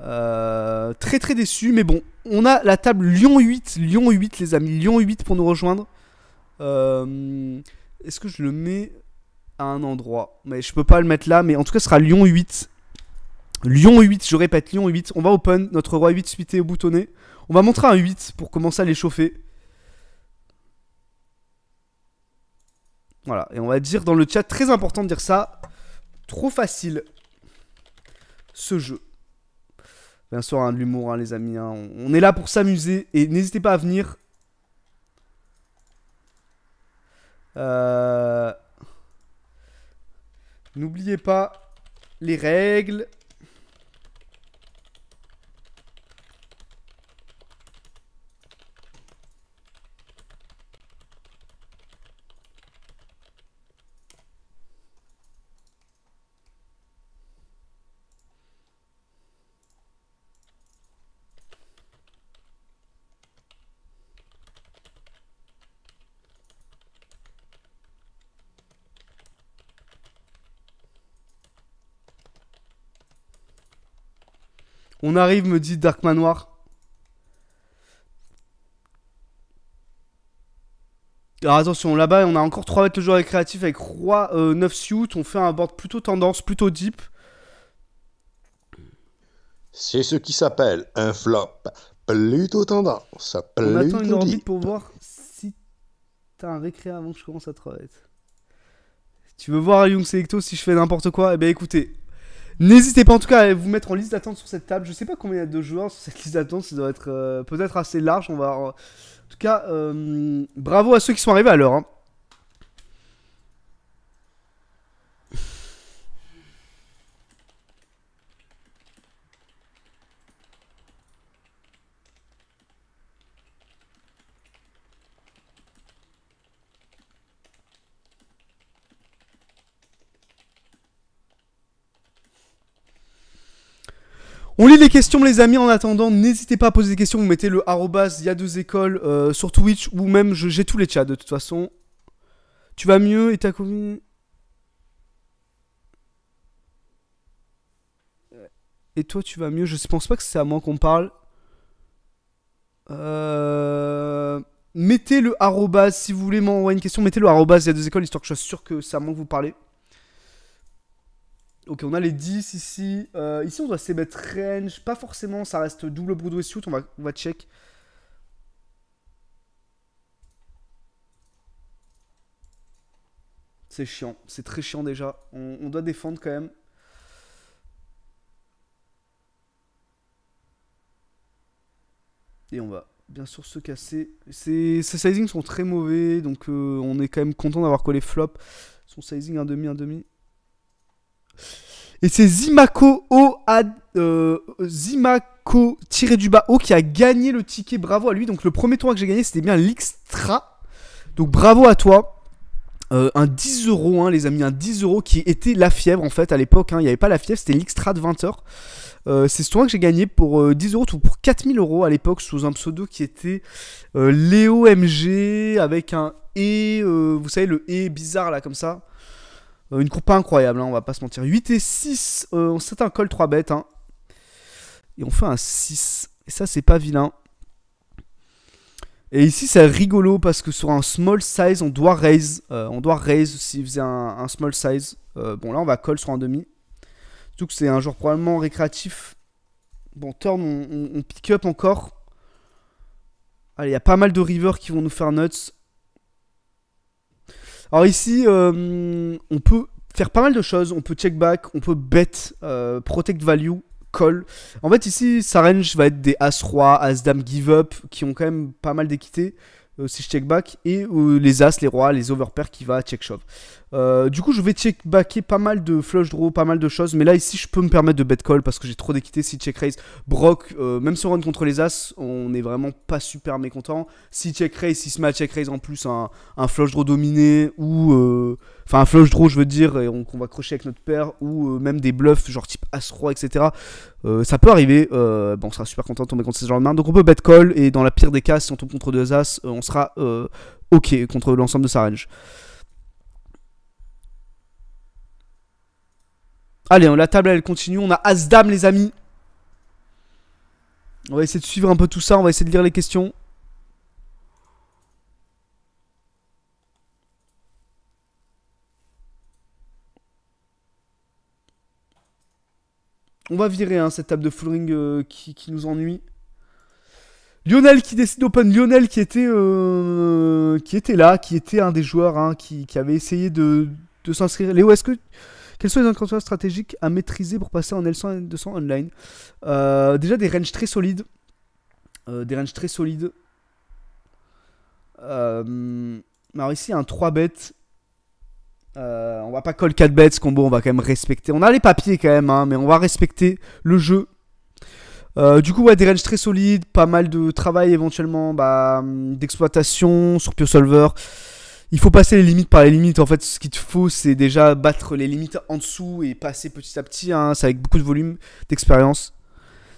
euh, très très déçu, mais bon, on a la table Lyon 8, Lyon 8 les amis, Lyon 8 pour nous rejoindre. Euh, est-ce que je le mets à un endroit Mais je peux pas le mettre là, mais en tout cas ce sera Lyon 8. Lyon 8, je répète, Lyon 8, on va open, notre roi 8 suité au boutonné. On va montrer un 8 pour commencer à l'échauffer. Voilà, et on va dire dans le chat, très important de dire ça, Trop facile, ce jeu. Bien sûr, hein, de l'humour, hein, les amis. Hein. On est là pour s'amuser. Et n'hésitez pas à venir. Euh, n'oubliez pas les règles. On arrive, me dit Dark Manoir. Alors attention, là-bas, on a encore 3 mètres de joueur récréatif avec Roi, 9 euh, suit. On fait un board plutôt tendance, plutôt deep. C'est ce qui s'appelle un flop. Plutôt tendance. Plutôt on attend une orbite pour voir si t'as un récré avant que je commence à 3 mètres. Tu veux voir Young Selecto si je fais n'importe quoi Eh bien écoutez, N'hésitez pas en tout cas à vous mettre en liste d'attente sur cette table. Je sais pas combien il y a de joueurs sur cette liste d'attente, ça doit être euh, peut-être assez large. On va, en tout cas, euh, bravo à ceux qui sont arrivés à l'heure. Hein. On lit les questions, les amis. En attendant, n'hésitez pas à poser des questions. Vous mettez le arrobas, il y deux écoles euh, sur Twitch ou même j'ai tous les chats de toute façon. Tu vas mieux et ta copine. Et toi, tu vas mieux. Je pense pas que c'est à moi qu'on parle. Euh, mettez le arrobas si vous voulez m'envoyer une question. Mettez le arrobas, il y deux écoles, histoire que je sois sûr que ça que vous parlez. Ok, on a les 10 ici. Euh, ici, on doit se mettre range. Pas forcément, ça reste double Broadway suit. On va, on va check. C'est chiant. C'est très chiant déjà. On, doit défendre quand même. Et on va bien sûr se casser. Ces, ces sizings sont très mauvais. Donc euh, on est quand même content d'avoir collé flop. Son sizing 1,5, un demi, Un demi. Et c'est Zimako O euh, tiré du bas qui a gagné le ticket. Bravo à lui. Donc le premier tournoi que j'ai gagné, c'était bien l'Xtra. Donc bravo à toi. Euh, un 10 euros, hein, les amis, un 10 qui était la fièvre en fait à l'époque. Hein. Il n'y avait pas la fièvre, c'était l'Xtra de 20h. Euh, c'est ce tournoi que j'ai gagné pour 10€, 10 euros, pour 4000 euros à l'époque sous un pseudo qui était Léo MG avec un E, vous savez, le E bizarre là comme ça. Euh, une courbe incroyable, hein, on va pas se mentir. 8 et 6, euh, on s'attend un call 3 bêtes. Hein. Et on fait un 6. Et ça, c'est pas vilain. Et ici, c'est rigolo parce que sur un small size, on doit raise. Euh, on doit raise s'il faisait un, small size. bon, là, on va call sur un demi. Surtout que c'est un joueur probablement récréatif. Bon, turn, on, pick up encore. Allez, il y a pas mal de rivers qui vont nous faire nuts. Alors ici, euh, on peut faire pas mal de choses. On peut check back, on peut bet, euh, protect value, call. En fait, ici, sa range va être des As-Roi, As-Dame give-up, qui ont quand même pas mal d'équité. Euh, si je check back, et les As, les Rois, les Overpairs qui va check shove. Euh, du coup, je vais checkbacker pas mal de flush draw, pas mal de choses. Mais là, ici, je peux me permettre de bet call parce que j'ai trop d'équité. Si check raise, Brock, euh, même si on run contre les As, on est vraiment pas super mécontent. Si check raise, si smash match check raise en plus un, flush draw dominé ou. Euh, enfin, un flush draw, je veux dire, et qu'on va crocher avec notre paire ou même des bluffs genre type As-Roi, etc. ça peut arriver. bon, on sera super content de tomber contre ce genre de main. Donc, on peut bet call et dans la pire des cas, si on tombe contre deux As, on sera ok contre l'ensemble de sa range. Allez, hein, la table, elle continue. On a as les amis. On va essayer de suivre un peu tout ça. On va essayer de lire les questions. On va virer hein, cette table de full ring euh, qui, nous ennuie. Lionel qui décide d'open. Lionel qui était, euh, qui était là, qui était un des joueurs hein, qui, avait essayé de, de s'inscrire. Léo, est-ce que quels sont les incantations stratégiques à maîtriser pour passer en L100 et L200 online euh, Déjà des ranges très solides. Euh, des ranges très solides. Euh, alors ici, un 3 bêtes. on va pas call 4 ce combo, on va quand même respecter. On a les papiers quand même, hein, mais on va respecter le jeu. du coup, ouais, des ranges très solides, pas mal de travail éventuellement, bah, d'exploitation sur PioSolver. Solver il faut passer les limites par les limites. En fait, ce qu'il te faut, c'est déjà battre les limites en dessous et passer petit à petit. Hein. C'est avec beaucoup de volume, d'expérience.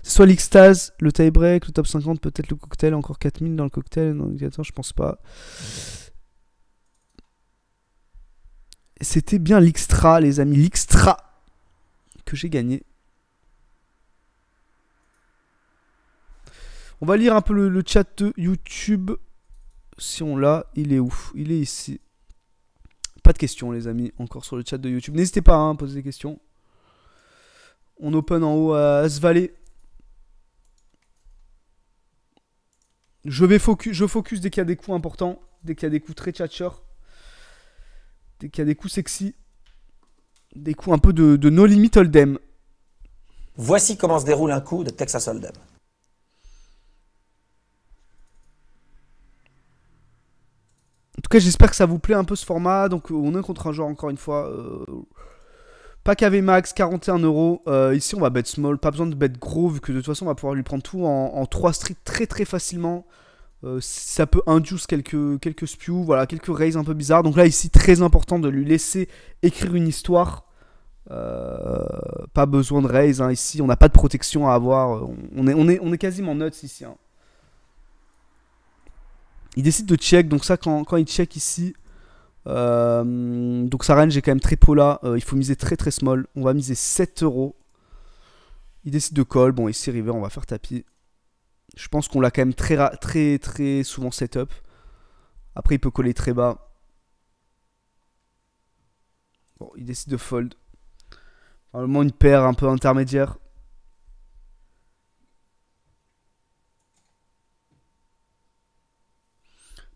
C'est soit l'extase, le tie-break, le top 50, peut-être le cocktail, encore 4000 dans le cocktail. Non, attends, je pense pas. C'était bien l'extra, les amis, l'extra que j'ai gagné. On va lire un peu le, le chat de YouTube si on l'a, il est où Il est ici. Pas de questions, les amis, encore sur le chat de YouTube. N'hésitez pas hein, à poser des questions. On open en haut à ce Je vais focus, je focus dès qu'il y a des coups importants, dès qu'il y a des coups très tchatchers, dès qu'il y a des coups sexy, des coups un peu de, de no limit hold'em. Voici comment se déroule un coup de Texas Hold'em. En tout cas, j'espère que ça vous plaît un peu ce format. Donc, euh, on est contre un joueur encore une fois. Euh, pas Pack Max, 41 euros. Euh, ici, on va bet small. Pas besoin de bet gros, vu que de toute façon, on va pouvoir lui prendre tout en, 3 streets très très facilement. ça peut induce quelques, quelques spews, voilà, quelques raises un peu bizarres. Donc là, ici, très important de lui laisser écrire une histoire. pas besoin de raise hein. ici, on n'a pas de protection à avoir. On est, on est, on est quasiment nuts ici. Hein. Il décide de check, donc ça quand, il check ici, euh, donc sa range est quand même très pola, là, euh, il faut miser très très small, on va miser 7 euros. Il décide de call, bon ici river on va faire tapis. Je pense qu'on l'a quand même très, très très souvent setup. Après il peut coller très bas. Bon, il décide de fold. Normalement une paire un peu intermédiaire.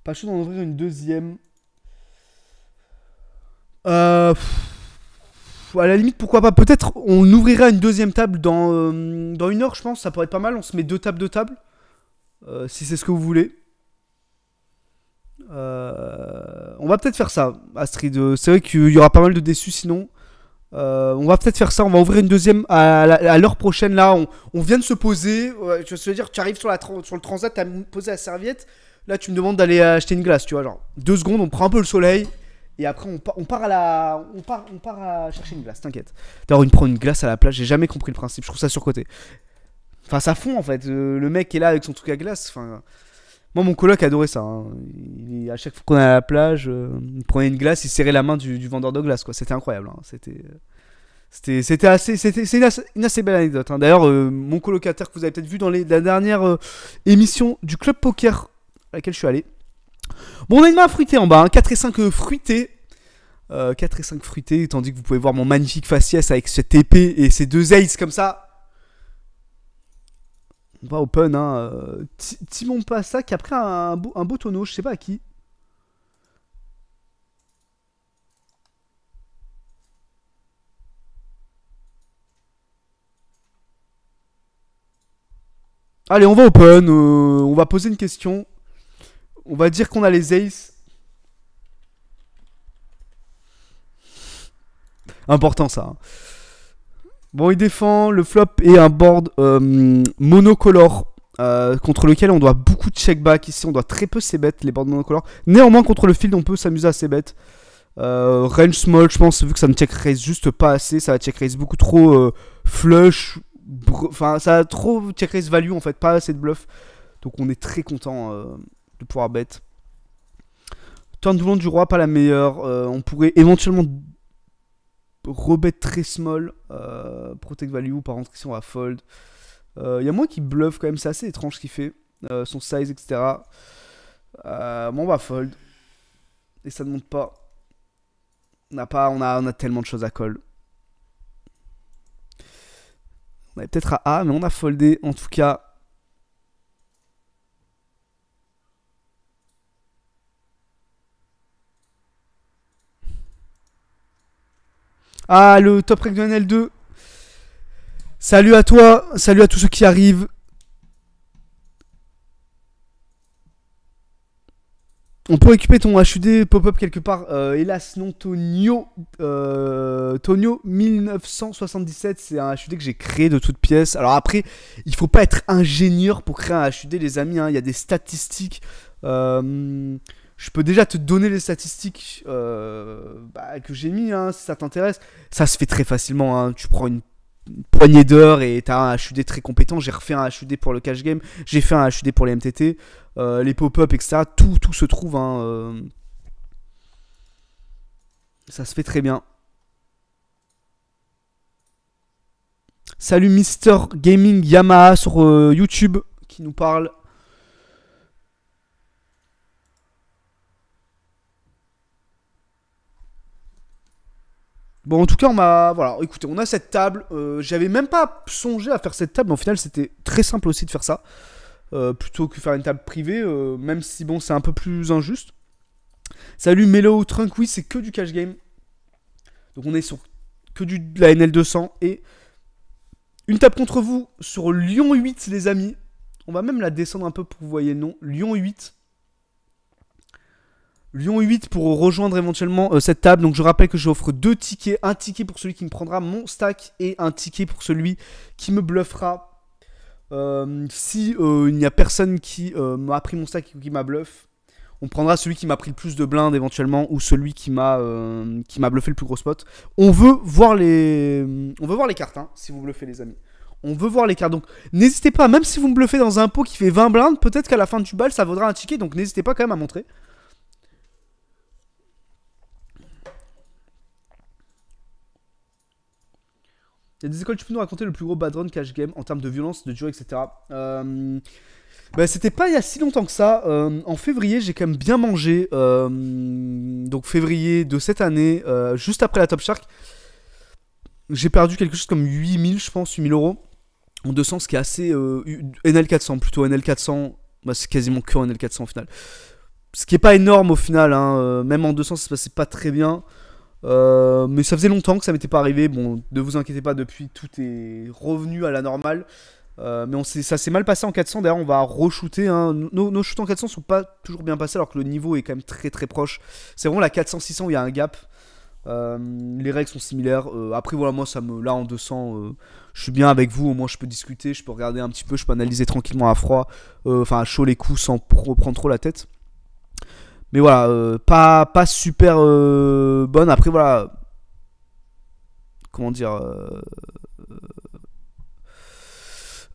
Pas chaud d'en ouvrir une deuxième. Euh, à la limite, pourquoi pas. Peut-être on ouvrira une deuxième table euh, dans, une heure, je pense. Ça pourrait être pas mal. On se met deux tables, de table. Euh, si c'est ce que vous voulez. on va peut-être faire ça, Astrid. C'est vrai qu'il y aura pas mal de déçus sinon. on va peut-être faire ça, on va ouvrir une deuxième à, l'heure prochaine là, on, vient de se poser, je veux dire, tu arrives sur, la, sur le transat, t'as posé la serviette, Là, tu me demandes d'aller acheter une glace, tu vois, genre deux secondes, on prend un peu le soleil et après on, part, on part à la, on part, on part à chercher une glace. T'inquiète. D'ailleurs, une prend une glace à la plage, j'ai jamais compris le principe. Je trouve ça surcoté. Enfin, ça fond en fait. Euh, le mec est là avec son truc à glace. Enfin, moi, mon coloc adorait ça. Hein. à chaque fois qu'on allait à la plage, euh, il prenait une glace, il serrait la main du, vendeur de glace. Quoi, c'était incroyable. Hein. C'était, c'était, c'était assez, c'était, c'est une, assez belle anecdote. Hein. D'ailleurs, euh, mon colocataire que vous avez peut-être vu dans les, la dernière émission du club poker à laquelle je suis allé. Bon, on a une main fruitée en bas, 4 hein, et 5 fruité. 4 et 5 fruitées, tandis que vous pouvez voir mon magnifique faciès avec cette épée et ces deux aides comme ça. On va open, hein. Euh, Timon Passa qui a pris un beau, tonneau, je sais pas à qui. Allez, on va open. Euh, on va poser une question. On va dire qu'on a les aces. Important ça. Hein. Bon, il défend. Le flop et un board euh, monocolore. Euh, contre lequel on doit beaucoup de check back ici, on doit très peu ses bêtes, les boards monocolores. Néanmoins, contre le field, on peut s'amuser à ses bêtes. Euh, range small, je pense, vu que ça ne check raise juste pas assez, ça va check raise beaucoup trop flush. Enfin, ça a trop check raise value en fait, pas assez de bluff. Donc on est très content de pouvoir bête. Turn du roi, pas la meilleure. Euh, on pourrait éventuellement rebet très small. Euh, protect value, par contre, ici on va fold. Il euh, y a moins qui bluffe quand même, c'est assez étrange ce qu'il fait. son size, etc. bon, on bah, va fold. Et ça ne monte pas. On a, pas on, a, on a tellement de choses à call. On est peut-être à A, mais on a foldé en tout cas. Ah, le top nl 2. Salut à toi, salut à tous ceux qui arrivent. On peut récupérer ton HUD pop-up quelque part. Euh, hélas, non, Tonio. Euh, Tonio 1977, c'est un HUD que j'ai créé de toutes pièces. Alors après, il faut pas être ingénieur pour créer un HUD, les amis. Hein. Il y a des statistiques. Euh, je peux déjà te donner les statistiques euh, bah, que j'ai mis, hein, si ça t'intéresse. Ça se fait très facilement. Hein. Tu prends une, poignée d'heures et t'as un HUD très compétent. J'ai refait un HUD pour le cash game, j'ai fait un HUD pour les MTT, euh, les pop-up, etc. Tout, tout se trouve. Hein, euh, Ça se fait très bien. Salut Mister Gaming Yamaha sur YouTube qui nous parle. Bon, en tout cas, on m'a. Voilà, écoutez, on a cette table. Euh, j'avais même pas songé à faire cette table, mais au final, c'était très simple aussi de faire ça. Euh, plutôt que faire une table privée, euh, même si, bon, c'est un peu plus injuste. Salut Melo Trunk, oui, c'est que du cash game. Donc, on est sur que du, de la NL200 et une table contre vous sur Lyon 8, les amis. On va même la descendre un peu pour que vous voyez le nom. Lyon 8. Lyon 8 pour rejoindre éventuellement euh, cette table. Donc je rappelle que j'offre deux tickets, un ticket pour celui qui me prendra mon stack et un ticket pour celui qui me bluffera. Euh, si euh, il n'y a personne qui m'a pris mon stack ou qui m'a bluff, on prendra celui qui m'a pris le plus de blindes éventuellement ou celui qui m'a qui m'a bluffé le plus gros spot. On veut voir les on veut voir les cartes hein, si vous bluffez les amis. On veut voir les cartes. Donc n'hésitez pas, même si vous me bluffez dans un pot qui fait 20 blindes, peut-être qu'à la fin du bal ça vaudra un ticket. Donc n'hésitez pas quand même à montrer. des écoles, tu peux nous raconter le plus gros bad cash game en termes de violence, de durée, etc. Euh, bah, c'était pas il y a si longtemps que ça. Euh, en février, j'ai quand même bien mangé. Euh, donc février de cette année, juste après la Top Shark, j'ai perdu quelque chose comme 8000, je pense, 8000 euros. En 200, ce qui est assez... NL400 plutôt, NL400. Bah, c'est quasiment que NL400 au final. Ce qui est pas énorme au final, hein, même en 200, ça se passait pas très bien. Euh, mais ça faisait longtemps que ça m'était pas arrivé. Bon, ne vous inquiétez pas, depuis tout est revenu à la normale. Euh, mais on ça s'est mal passé en 400. D'ailleurs, on va re-shooter. Hein. Nos, nos, shoots en 400 sont pas toujours bien passés alors que le niveau est quand même très très proche. C'est vraiment la 400-600 où il y a un gap. Euh, les règles sont similaires. après, voilà, moi, ça me, là en 200, je suis bien avec vous. Au moins, je peux discuter, je peux regarder un petit peu, je peux analyser tranquillement à froid, enfin à chaud les coups sans prendre trop la tête mais voilà, euh, pas, pas super euh, bonne. Après, voilà. Comment dire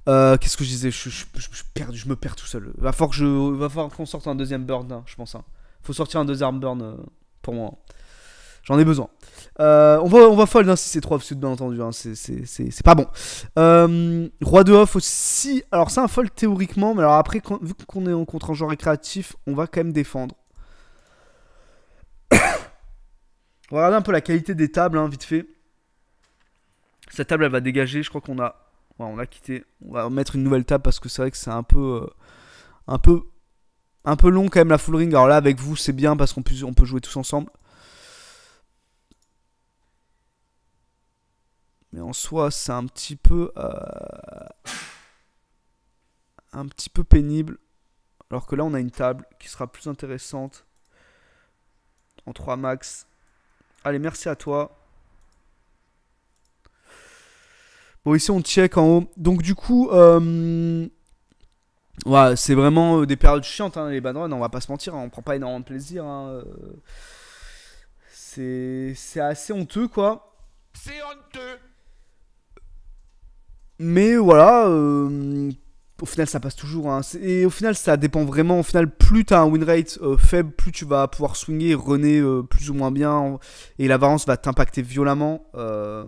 euh, Qu'est-ce que je disais je, je, je, me perds tout seul. Il va falloir, qu'on sorte un deuxième burn, hein, je pense. Hein. Faut sortir un deuxième burn pour moi. J'en ai besoin. on va, on va fold hein, si c'est 3 offsuit, bien entendu. c'est, pas bon. roi de off aussi. Alors, c'est un fold théoriquement, mais alors après, vu qu'on est en contre un joueur récréatif, on va quand même défendre. On va regarder un peu la qualité des tables, hein, vite fait. Cette table, elle va dégager. Je crois qu'on a, on a quitté. On va mettre une nouvelle table parce que c'est vrai que c'est un peu, euh, un peu, un peu long quand même la full ring. Alors là, avec vous, c'est bien parce qu'on peut, jouer tous ensemble. Mais en soi, c'est un petit peu, euh, un petit peu pénible. Alors que là, on a une table qui sera plus intéressante en 3 max. Allez, merci à toi. Bon, ici, on check en haut. Donc, du coup, euh, ouais, c'est vraiment euh, des périodes chiantes, hein, les les banrones, On va pas se mentir, hein, on prend pas énormément de plaisir. Hein, euh. C'est assez honteux, quoi. C'est honteux. Mais voilà, au final ça passe toujours. Hein. Et au final ça dépend vraiment. Au final plus tu as un win rate euh, faible, plus tu vas pouvoir swinguer, runner euh, plus ou moins bien. Et la variance va t'impacter violemment. Euh.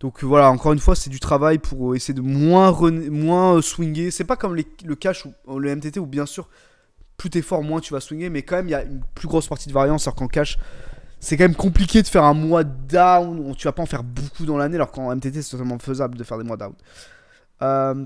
Donc voilà, encore une fois c'est du travail pour essayer de moins, moins swinguer. C'est pas comme le cash ou le MTT où bien sûr plus t'es fort moins tu vas swinguer. Mais quand même il y a une plus grosse partie de variance alors qu'en cash... C'est quand même compliqué de faire un mois down, tu vas pas en faire beaucoup dans l'année, alors qu'en MTT c'est totalement faisable de faire des mois down. Euh,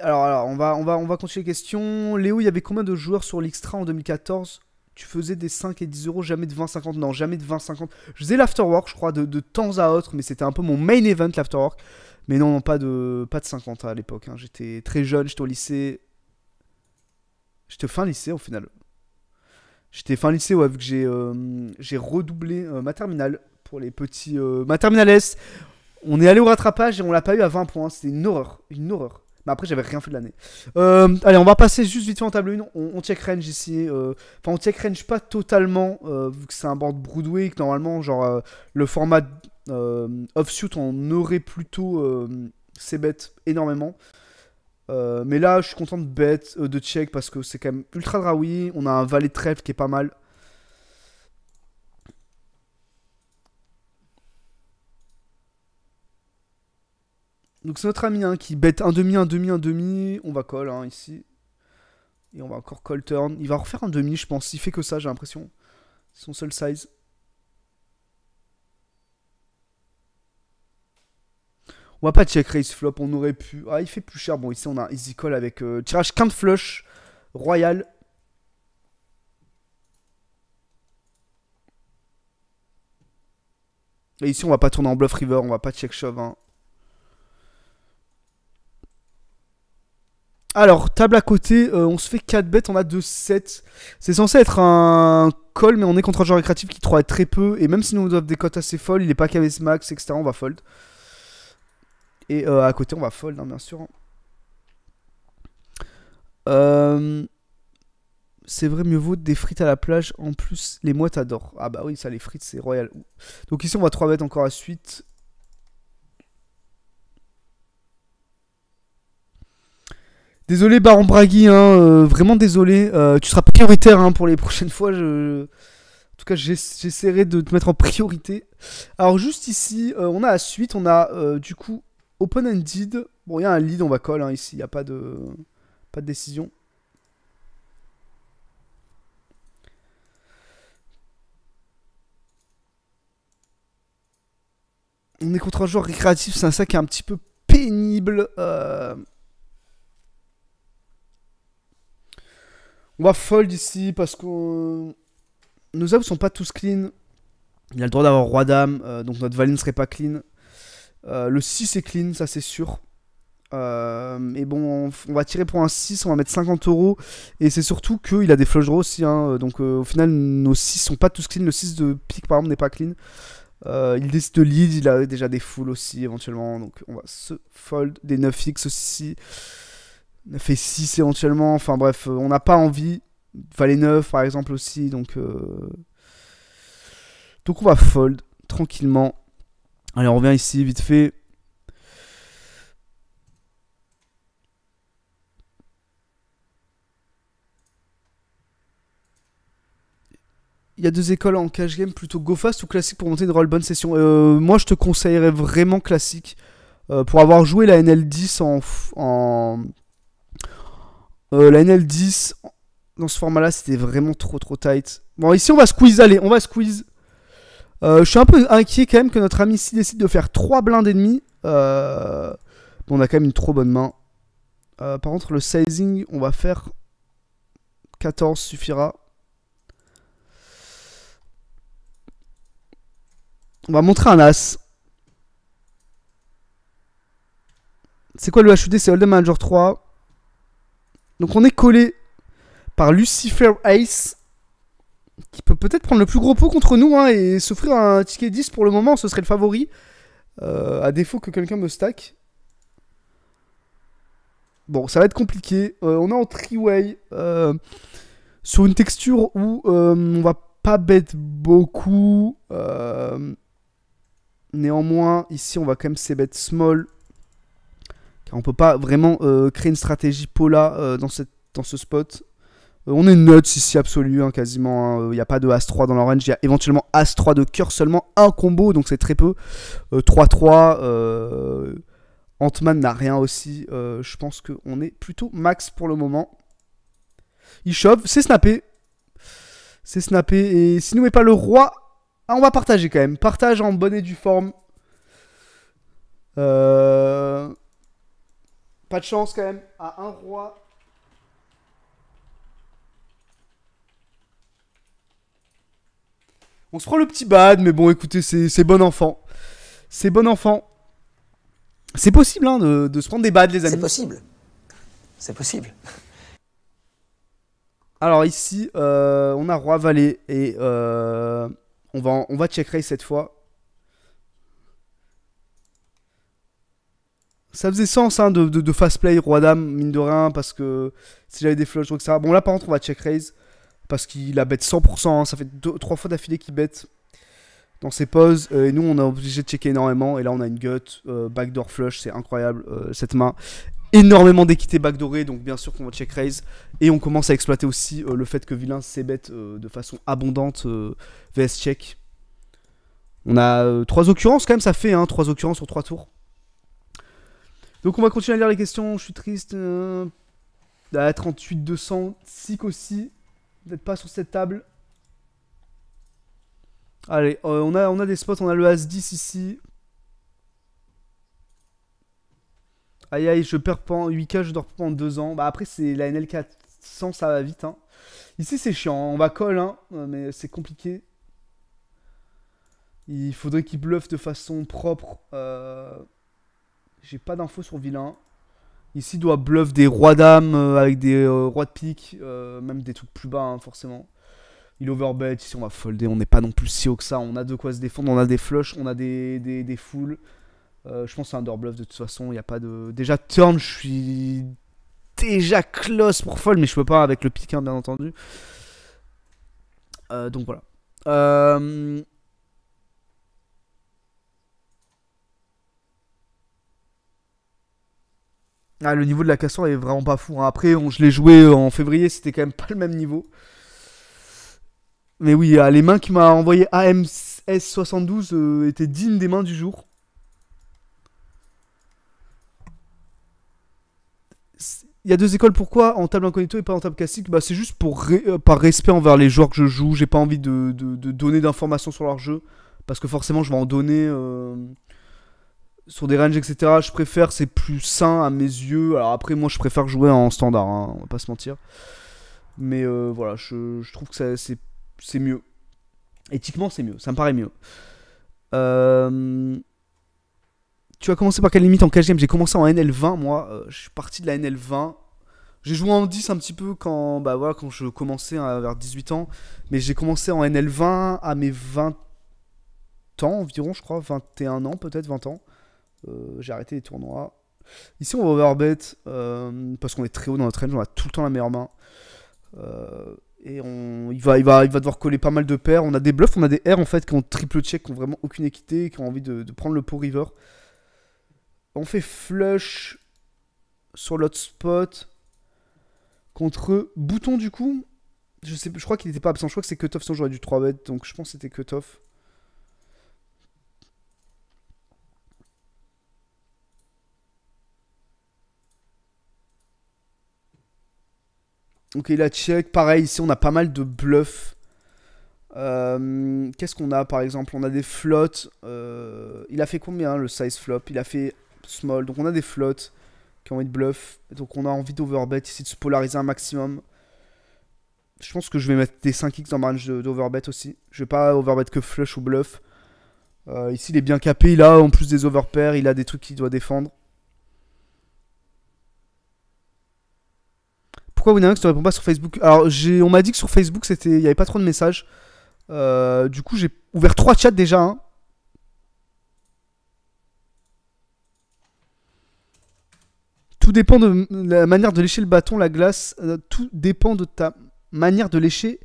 alors, on, va, on, va, on va continuer les questions. Léo, il y avait combien de joueurs sur l'Extra en 2014 tu faisais des 5 et 10 euros, jamais de 20-50. Non, jamais de 20-50. Je faisais l'afterwork, je crois, de, temps à autre, mais c'était un peu mon main event, l'afterwork. Mais non, pas de, pas de 50 à l'époque. Hein. J'étais très jeune, j'étais au lycée. J'étais fin lycée au final. J'étais fin lycée, ouais, vu que j'ai euh, redoublé euh, ma terminale pour les petits. Euh, ma terminale S. On est allé au rattrapage et on l'a pas eu à 20 points. C'était une horreur. Une horreur. Mais après, j'avais rien fait de l'année. Euh, allez, on va passer juste vite fait en table 1. On, check range ici. Euh. Enfin, on check range pas totalement, euh, vu que c'est un board Broadway, normalement, genre, le format offshoot, on aurait plutôt ses bêtes énormément. mais là, je suis content de de check parce que c'est quand même ultra drawy. On a un valet de trèfle qui est pas mal. Donc c'est notre ami hein, qui bête un demi, un demi, un demi. On va call hein, ici. Et on va encore call turn. Il va refaire un demi, je pense. Il fait que ça, j'ai l'impression. Son seul size. On va pas check raise flop, on aurait pu... Ah, il fait plus cher. Bon, ici, on a un easy call avec euh, tirage quinte flush, royal. Et ici, on va pas tourner en bluff river, on va pas check shove. Hein. Alors, table à côté, euh, on se fait 4 bêtes, on a 2-7. C'est censé être un call, mais on est contre un joueur récréatif qui 3 très peu. Et même si nous offre des cotes assez folles, il est pas KVS max, etc. On va fold. Et euh, à côté, on va fold, hein, bien sûr. Hein. Euh, c'est vrai, mieux vaut des frites à la plage. En plus, les mouettes adorent. Ah bah oui, ça, les frites, c'est royal. Donc ici, on va 3 bêtes encore à suite. Désolé Baron Bragui, hein, euh, vraiment désolé. Euh, tu seras prioritaire hein, pour les prochaines fois. En tout cas, j'essaierai de te mettre en priorité. Alors juste ici, euh, on a la suite, on a du coup open-ended. Bon, il y a un lead, on va call hein, ici, il n'y a pas de... pas de décision. On est contre un joueur récréatif, c'est un sac qui est un petit peu pénible. Euh... On va fold ici parce que nos ne sont pas tous clean. Il a le droit d'avoir roi-dame, euh, donc notre valet ne serait pas clean. Euh, le 6 est clean, ça c'est sûr. Mais euh, bon, on va tirer pour un 6, on va mettre 50 euros. Et c'est surtout qu'il a des flush draws aussi. Hein. donc au final, nos 6 sont pas tous clean. Le 6 de pique par exemple n'est pas clean. il décide de lead, il a déjà des fulls aussi éventuellement. Donc on va se fold des 9x aussi fait 6 éventuellement. Enfin bref, euh, on n'a pas envie. Fallait 9 par exemple aussi. Donc, euh, donc on va fold tranquillement. Allez, on revient ici vite fait. il y a deux écoles en cash game, plutôt go fast ou classique pour monter une roll bonne session euh, Moi, je te conseillerais vraiment classique. pour avoir joué la NL10 en, euh, la NL10, dans ce format-là, c'était vraiment trop trop tight. Bon, ici, on va squeeze, allez, on va squeeze. Euh, je suis un peu inquiet quand même que notre ami ici décide de faire 3 blindes et euh, on a quand même une trop bonne main. par contre, le sizing, on va faire 14 suffira. On va montrer un as. C'est quoi le HUD C'est Old Manager 3. Donc on est collé par Lucifer Ace, qui peut peut-être prendre le plus gros pot contre nous hein, et s'offrir un ticket 10 pour le moment, ce serait le favori, euh, à défaut que quelqu'un me stack. Bon, ça va être compliqué. Euh, on est en three-way, euh, sur une texture où on va pas bête beaucoup. néanmoins, ici on va quand même c-bet small on on peut pas vraiment euh, créer une stratégie Pola euh, dans, cette, dans ce spot. Euh, on est nuts ici absolu, hein, quasiment. Il hein. n'y a pas de As-3 dans leur Il y a éventuellement As-3 de cœur, seulement un combo, donc c'est très peu. 3-3. Ant-Man n'a rien aussi. je pense qu'on est plutôt max pour le moment. Il c'est snappé. C'est snappé. Et si nous met pas le roi, ah, on va partager quand même. Partage en bonnet du forme. Euh... Pas de chance quand même. À un roi. On se prend le petit bad, mais bon, écoutez, c'est bon enfant. C'est bon enfant. C'est possible hein, de, se prendre des bads, les amis. C'est possible. C'est possible. Alors ici, euh, on a roi valet et euh, on va on va check raise cette fois. ça faisait sens hein, de, fast play roi dame mine de rien parce que si j'avais des flush ça bon là par contre on va check raise parce qu'il a bête 100% hein. ça fait trois fois d'affilée qu'il bête dans ses pauses euh, et nous on est obligé de checker énormément et là on a une gut euh, backdoor flush c'est incroyable euh, cette main énormément d'équité backdoorée donc bien sûr qu'on va check raise et on commence à exploiter aussi le fait que vilain s'ébête de façon abondante vs check on a trois occurrences quand même ça fait hein, 3 occurrences sur trois tours donc on va continuer à lire les questions, je suis triste. 38 200, Sick aussi. Vous pas sur cette table. Allez, euh, on, a, on a des spots, on a le As-10 ici. Aïe aïe, je perds pendant 8K, je dors pas pendant 2 ans. Bah après, c'est la NL400, ça va vite. Hein. Ici, c'est chiant, hein. on va call, hein. euh, mais c'est compliqué. Il faudrait qu'il bluffe de façon propre. Euh... J'ai pas d'infos sur vilain. Ici doit bluff des rois d'âme euh, avec des euh, rois de pique, euh, même des trucs plus bas hein, forcément. Il overbet, ici on va folder, on n'est pas non plus si haut que ça, on a de quoi se défendre, on a des flushs, on a des, des, foules. je pense c'est un door bluff de toute façon, il n'y a pas de... Déjà turn, je suis déjà close pour fold, mais je peux pas avec le pique hein, bien entendu. donc voilà. Euh... Ah, le niveau de la casson est vraiment pas fou. Hein. Après, on, je l'ai joué euh, en février, c'était quand même pas le même niveau. Mais oui, ah, les mains qui m'a envoyé AMS72 euh, étaient dignes des mains du jour. Il y a deux écoles, pourquoi en table incognito et pas en table classique Bah c'est juste pour euh, par respect envers les joueurs que je joue, j'ai pas envie de, donner d'informations sur leur jeu, parce que forcément je vais en donner sur des ranges, etc., je préfère, c'est plus sain à mes yeux. Alors après, moi, je préfère jouer en standard, hein, on va pas se mentir. Mais euh, voilà, je, trouve que c'est mieux. Éthiquement, c'est mieux, ça me paraît mieux. Euh, tu as commencé par quelle limite en cash game J'ai commencé en NL20, moi. Euh, je suis parti de la NL20. J'ai joué en 10 un petit peu quand, bah, voilà, quand je commençais à hein, vers 18 ans. Mais j'ai commencé en NL20 à mes 20 ans environ, je crois. 21 ans, peut-être 20 ans. Euh, j'ai arrêté les tournois. Ici, on va overbet euh, parce qu'on est très haut dans notre range, on a tout le temps la meilleure main. Euh, et il, va, il, va, il va devoir coller pas mal de paires. On a des bluffs, on a des R en fait qui ont triple check, qui ont vraiment aucune équité, qui ont envie de, prendre le pot river. On fait flush sur l'autre spot contre Bouton du coup. Je, sais, je crois qu'il n'était pas absent, je crois que c'est cutoff, sinon j'aurais du 3 bet, donc je pense que c'était off. Ok, a check. Pareil, ici, on a pas mal de bluffs. Euh, qu'est-ce qu'on a, par exemple On a des flottes. Euh, il a fait combien, le size flop Il a fait small. Donc, on a des flottes qui ont envie de bluff. Donc, on a envie d'overbet ici, de se polariser un maximum. Je pense que je vais mettre des 5x dans ma range d'overbet aussi. Je vais pas overbet que flush ou bluff. Euh, ici, il est bien capé. Il a, en plus des overpairs, il a des trucs qu'il doit défendre. pourquoi Winamax ne répond pas sur Facebook Alors, on m'a dit que sur Facebook, il n'y avait pas trop de messages. Euh, du coup, j'ai ouvert trois chats déjà. Hein. Tout dépend de la manière de lécher le bâton, la glace. Euh, tout dépend de ta manière de lécher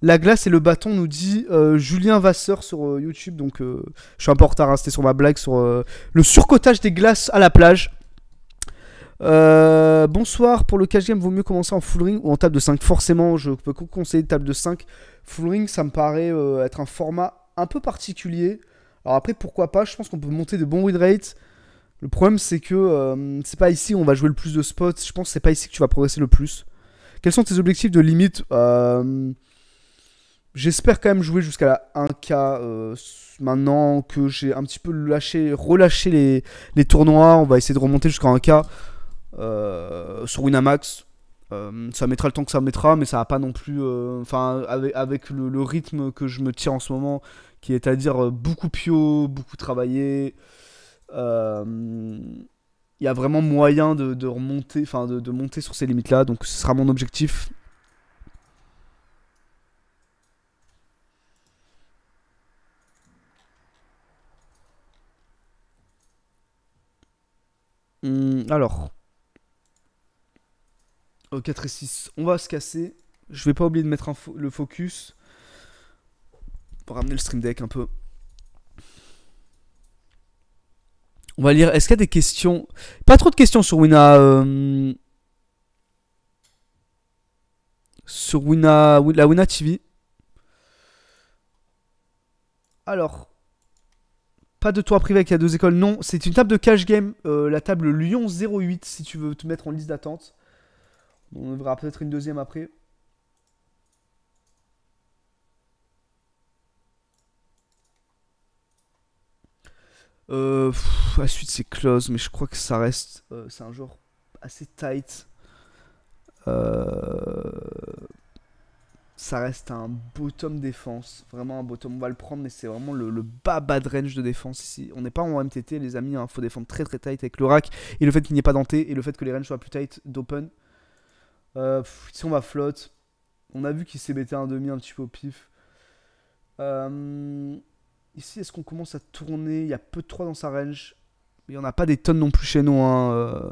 la glace et le bâton, nous dit euh, Julien Vasseur sur YouTube. Donc, je suis un peu en retard. Hein, c'était sur ma blague sur le surcotage des glaces à la plage. Euh, bonsoir, pour le cash game, vaut mieux commencer en full ring ou en table de 5 Forcément, je peux conseiller table de 5. Full ring, ça me paraît euh, être un format un peu particulier. Alors après, pourquoi pas Je pense qu'on peut monter de bons win rates. Le problème, c'est que euh, c'est pas ici où on va jouer le plus de spots. Je pense que c'est pas ici que tu vas progresser le plus. Quels sont tes objectifs de limite J'espère quand même jouer jusqu'à la 1K maintenant que j'ai un petit peu lâché, relâché les, les, tournois. On va essayer de remonter jusqu'à 1K. Euh, sur Winamax, euh, ça mettra le temps que ça mettra, mais ça va pas non plus. Euh, enfin, avec, le, rythme que je me tiens en ce moment, qui est à dire beaucoup pio, beaucoup travaillé, il y a vraiment moyen de, remonter, enfin de, monter sur ces limites-là. Donc, ce sera mon objectif. Hum, alors, 4 et 6, on va se casser. Je vais pas oublier de mettre le focus pour ramener le stream deck un peu. On va lire. Est-ce qu'il y a des questions Pas trop de questions sur Wina. Euh, sur Wina, la Wina TV. Alors, pas de toit privé avec a deux écoles. Non, c'est une table de cash game, euh, la table Lyon 08 si tu veux te mettre en liste d'attente. On peut-être une deuxième après. Euh, la suite c'est close, mais je crois que ça reste. Euh, c'est un genre assez tight. Euh, ça reste un bottom défense. Vraiment un bottom. On va le prendre, mais c'est vraiment le, bas bas range de défense ici. On n'est pas en MTT, les amis. Il hein, faut défendre très très tight avec le rack. Et le fait qu'il n'y ait pas d'anté et le fait que les ranges soient plus tight d'open. Euh, on va flotte. On a vu qu'il s'est bêté un demi un petit peu au pif. Euh, ici, est-ce qu'on commence à tourner Il y a peu de 3 dans sa range. Mais en a pas des tonnes non plus chez nous. Hein. Euh,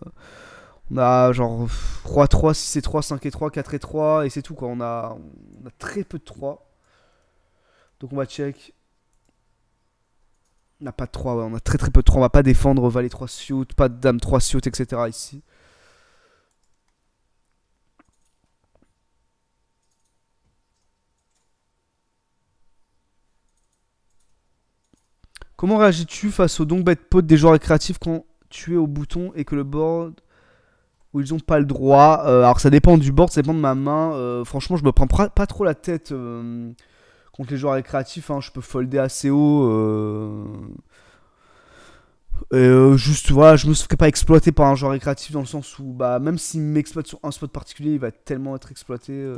on a genre 3-3, 6 et 3, 5 et 3, 4 et 3. Et c'est tout quoi. On a, très peu de 3. Donc on va check. On n'a pas de 3, on a très très peu de 3. On va pas défendre valet 3 suit, pas de dame 3 suit, etc. ici. Comment réagis-tu face aux dons bêtes potes des joueurs récréatifs quand tu es au bouton et que le board où ils ont pas le droit euh, Alors ça dépend du board, ça dépend de ma main. Euh, franchement, je me prends pas trop la tête euh, contre les joueurs récréatifs. Hein. Je peux folder assez haut. Et juste voilà, je me serais pas exploité par un joueur récréatif dans le sens où bah même s'il m'exploite sur un spot particulier, il va tellement être exploité.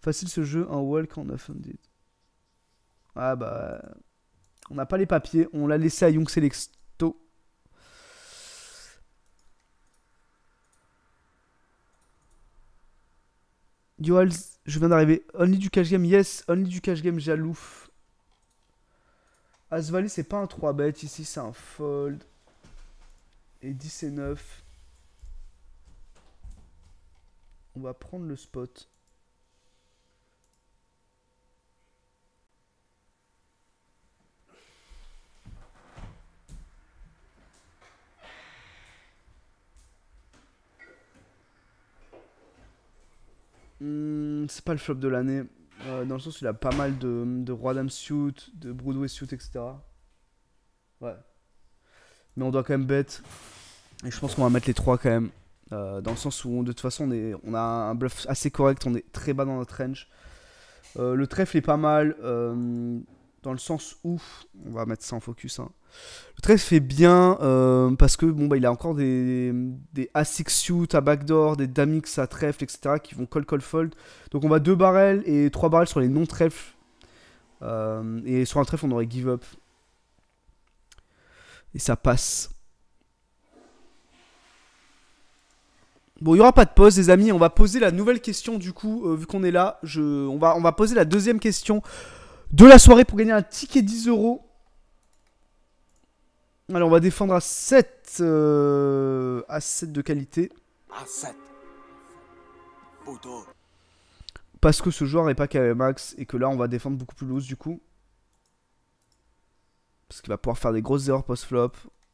Facile ce jeu, un walk en on Ah bah on n'a pas les papiers. On l'a laissé à Young Selecto. Yoals, je viens d'arriver. Only du cash game, yes. Only du cash game, jaloux. Asvali, c'est pas un 3 bet ici, c'est un fold. Et 10 et 9. On va prendre le spot. Hmm, c'est pas le flop de l'année. Euh, dans le sens où il a pas mal de, de Roi Dame Suit, de Broadway Suit, etc. Ouais. Mais on doit quand même bête. Et je pense qu'on va mettre les trois quand même. Euh, dans le sens où, de toute façon, on, est, on a un bluff assez correct. On est très bas dans notre range. Euh, le trèfle est pas mal. dans le sens où. On va mettre ça en focus. Hein. Le trèfle fait bien euh, parce que bon bah il a encore des, des A6 shoot à backdoor, des Damix à trèfle, etc. qui vont call call fold. Donc on va 2 barrels et 3 barrels sur les non trèfles. Euh, et sur un trèfle on aurait give up. Et ça passe. Bon, il n'y aura pas de pause, les amis. On va poser la nouvelle question, du coup, euh, vu qu'on est là. Je... On, va, on va poser la deuxième question de la soirée pour gagner un ticket 10 euros. Alors, on va défendre à 7. Euh, à 7 de qualité. Parce que ce joueur n'est pas KMAX max et que là, on va défendre beaucoup plus loose du coup. Parce qu'il va pouvoir faire des grosses erreurs post-flop.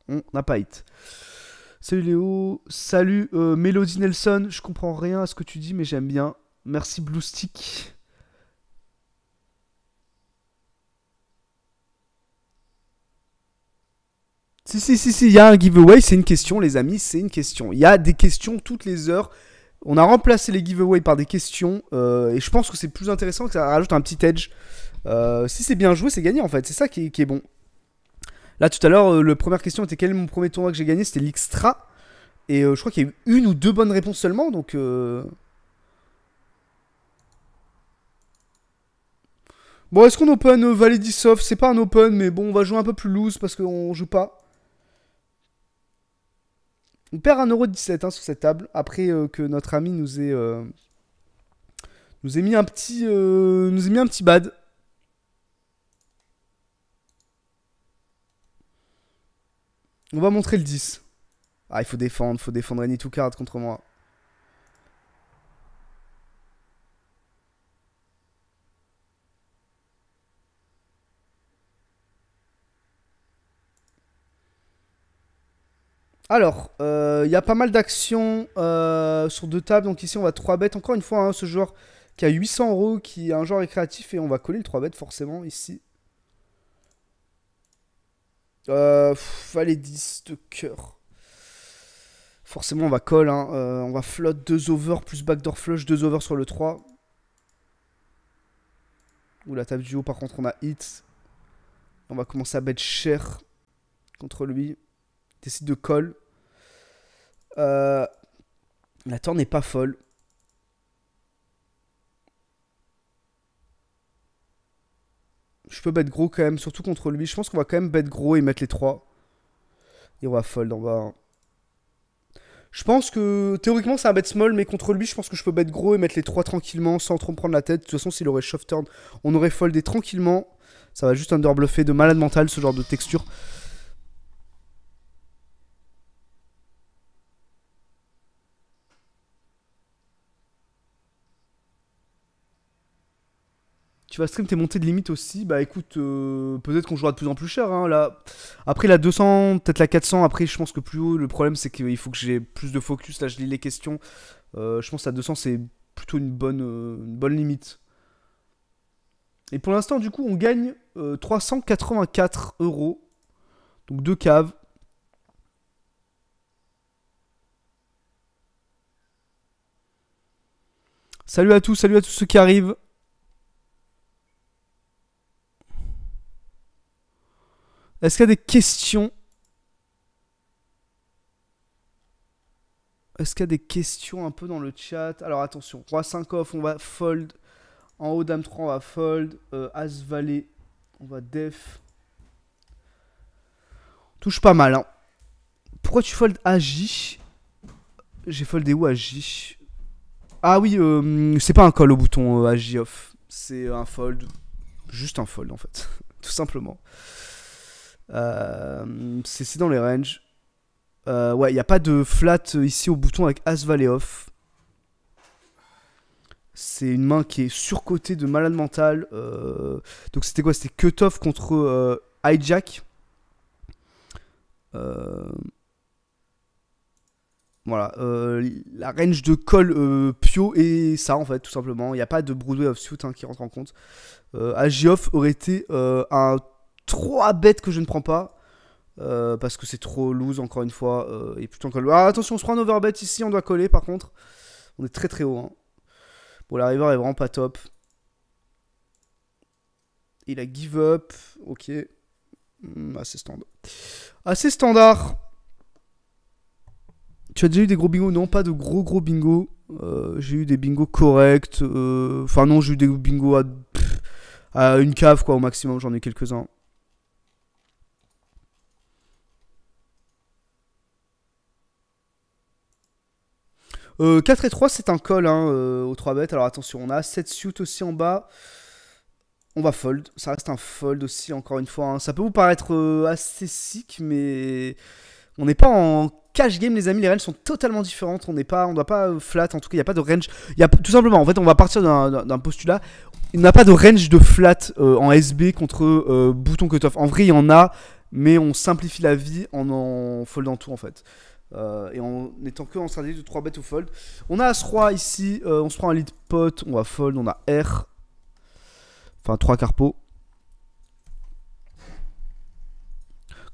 On n'a pas hit. Salut Léo. Salut euh, Melody Nelson. Je comprends rien à ce que tu dis, mais j'aime bien. Merci Blue Si, si, si, si, il y a un giveaway, c'est une question, les amis, c'est une question. Il y a des questions toutes les heures. On a remplacé les giveaways par des questions, euh, et je pense que c'est plus intéressant, que ça rajoute un petit edge. Euh, si c'est bien joué, c'est gagné en fait, c'est ça qui est, bon. Là, tout à l'heure, euh, la première question était quel est mon premier tournoi que j'ai gagné C'était l'extra Et je crois qu'il y a eu une ou deux bonnes réponses seulement, donc. Bon, est-ce qu'on open Validisoft C'est pas un open, mais bon, on va jouer un peu plus loose parce qu'on joue pas. On perd 1,17€ hein, sur cette table, après euh, que notre ami nous ait, euh, nous ait mis un petit, euh, nous ait mis un petit bad. On va montrer le 10. Ah, il faut défendre, faut défendre any two card contre moi. Alors, il euh, y a pas mal d'actions euh, sur deux tables. Donc ici, on va 3 bêtes. Encore une fois, hein, ce joueur qui a 800 euros, qui est un joueur récréatif. Et on va coller le 3 bêtes forcément ici. Euh, allez, 10 de cœur. Forcément, on va coller. Hein. Euh, on va float 2 over plus backdoor flush. 2 over sur le 3. Ou la table du haut, par contre, on a hit. On va commencer à bet cher contre lui. Décide de call. Euh, la turn n'est pas folle. Je peux bet gros quand même, surtout contre lui. Je pense qu'on va quand même bet gros et mettre les 3. Et on va fold en bas. Je pense que théoriquement c'est un bet small, mais contre lui, je pense que je peux bet gros et mettre les 3 tranquillement sans trop me prendre la tête. De toute façon, s'il aurait shove turn, on aurait foldé tranquillement. Ça va juste underbluffer de malade mental ce genre de texture. tu vas stream tes montées de limite aussi. Bah écoute, euh, peut-être qu'on jouera de plus en plus cher. Hein, là. Après la 200, peut-être la 400. Après, je pense que plus haut, le problème c'est qu'il faut que j'ai plus de focus. Là, je lis les questions. Euh, je pense que la 200, c'est plutôt une bonne, euh, une bonne limite. Et pour l'instant, du coup, on gagne 384 euros. Donc deux caves. Salut à tous, salut à tous ceux qui arrivent. Est-ce qu'il y a des questions Est-ce qu'il y a des questions un peu dans le chat Alors attention, 3 5 off, on va fold. En haut, Dame 3, on va fold. Euh, As Valet, on va def. touche pas mal. Hein. Pourquoi tu folds AJ J'ai foldé où AJ Ah oui, euh, c'est pas un call au bouton euh, AJ off. C'est un fold. Juste un fold en fait. Tout simplement. Euh, c'est dans les ranges. Euh, ouais, il n'y a pas de flat euh, ici au bouton avec As Valet Off. C'est une main qui est surcotée de malade mental. donc c'était quoi C'était cut-off contre hijack. voilà. la range de call Pio et ça en fait tout simplement. Il n'y a pas de Broadway offsuit Suit hein, qui rentre en compte. Euh, off aurait été un trois bêtes que je ne prends pas. Euh, parce que c'est trop loose encore une fois. Euh, et plutôt que... Ah, attention, on se prend un overbet ici, on doit coller par contre. On est très très haut. Hein. Bon, la river est vraiment pas top. Il a give up. Ok. Hmm, assez standard. Assez standard. Tu as déjà eu des gros bingos Non, pas de gros gros bingos. Euh, j'ai eu des bingos corrects. Enfin non, j'ai eu des bingos à une cave quoi au maximum. J'en ai quelques-uns. 4 euh, et 3, c'est un call hein, euh, aux 3 bêtes. Alors attention, on a 7 suit aussi en bas. On va fold. Ça reste un fold aussi, encore une fois. Hein. Ça peut vous paraître euh, assez sick, mais on n'est pas en cash game, les amis. Les ranges sont totalement différentes. On n'est pas, on doit pas flat. En tout cas, il n'y a pas de range. Y a, tout simplement, en fait, on va partir d'un postulat. Il n'y a pas de range de flat en SB contre bouton cutoff. En vrai, il y en a, mais on simplifie la vie en en foldant tout, en fait. Euh, et en étant que en stratégie de 3 bêtes ou fold. On a As-Roi ici, euh, on se prend un lead pot, on va fold, on a R. Enfin 3 carpeaux.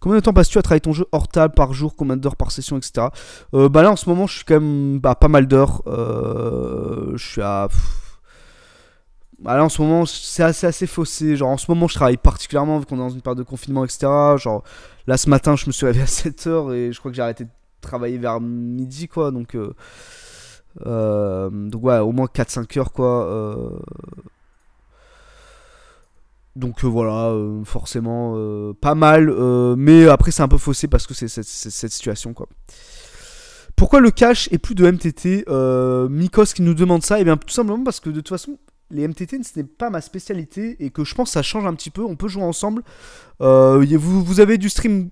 Combien de temps passes-tu à travailler ton jeu hors table par jour, combien d'heures par session, etc. Euh, bah là en ce moment je suis quand même bah, pas mal d'heures. je suis à... Bah là en ce moment c'est assez, assez faussé. Genre en ce moment je travaille particulièrement vu qu'on est dans une période de confinement, etc. Genre là ce matin je me suis réveillé à 7h et je crois que j'ai arrêté de travailler vers midi, quoi. Donc, euh, euh, donc ouais, au moins 4-5 heures, quoi. Euh. Donc voilà, forcément pas mal, mais après c'est un peu faussé parce que c'est cette, situation quoi. Pourquoi le cash et plus de MTT Mikos qui nous demande ça, et eh bien tout simplement parce que de toute façon les MTT ce n'est pas ma spécialité et que je pense ça change un petit peu, on peut jouer ensemble. vous, vous avez du stream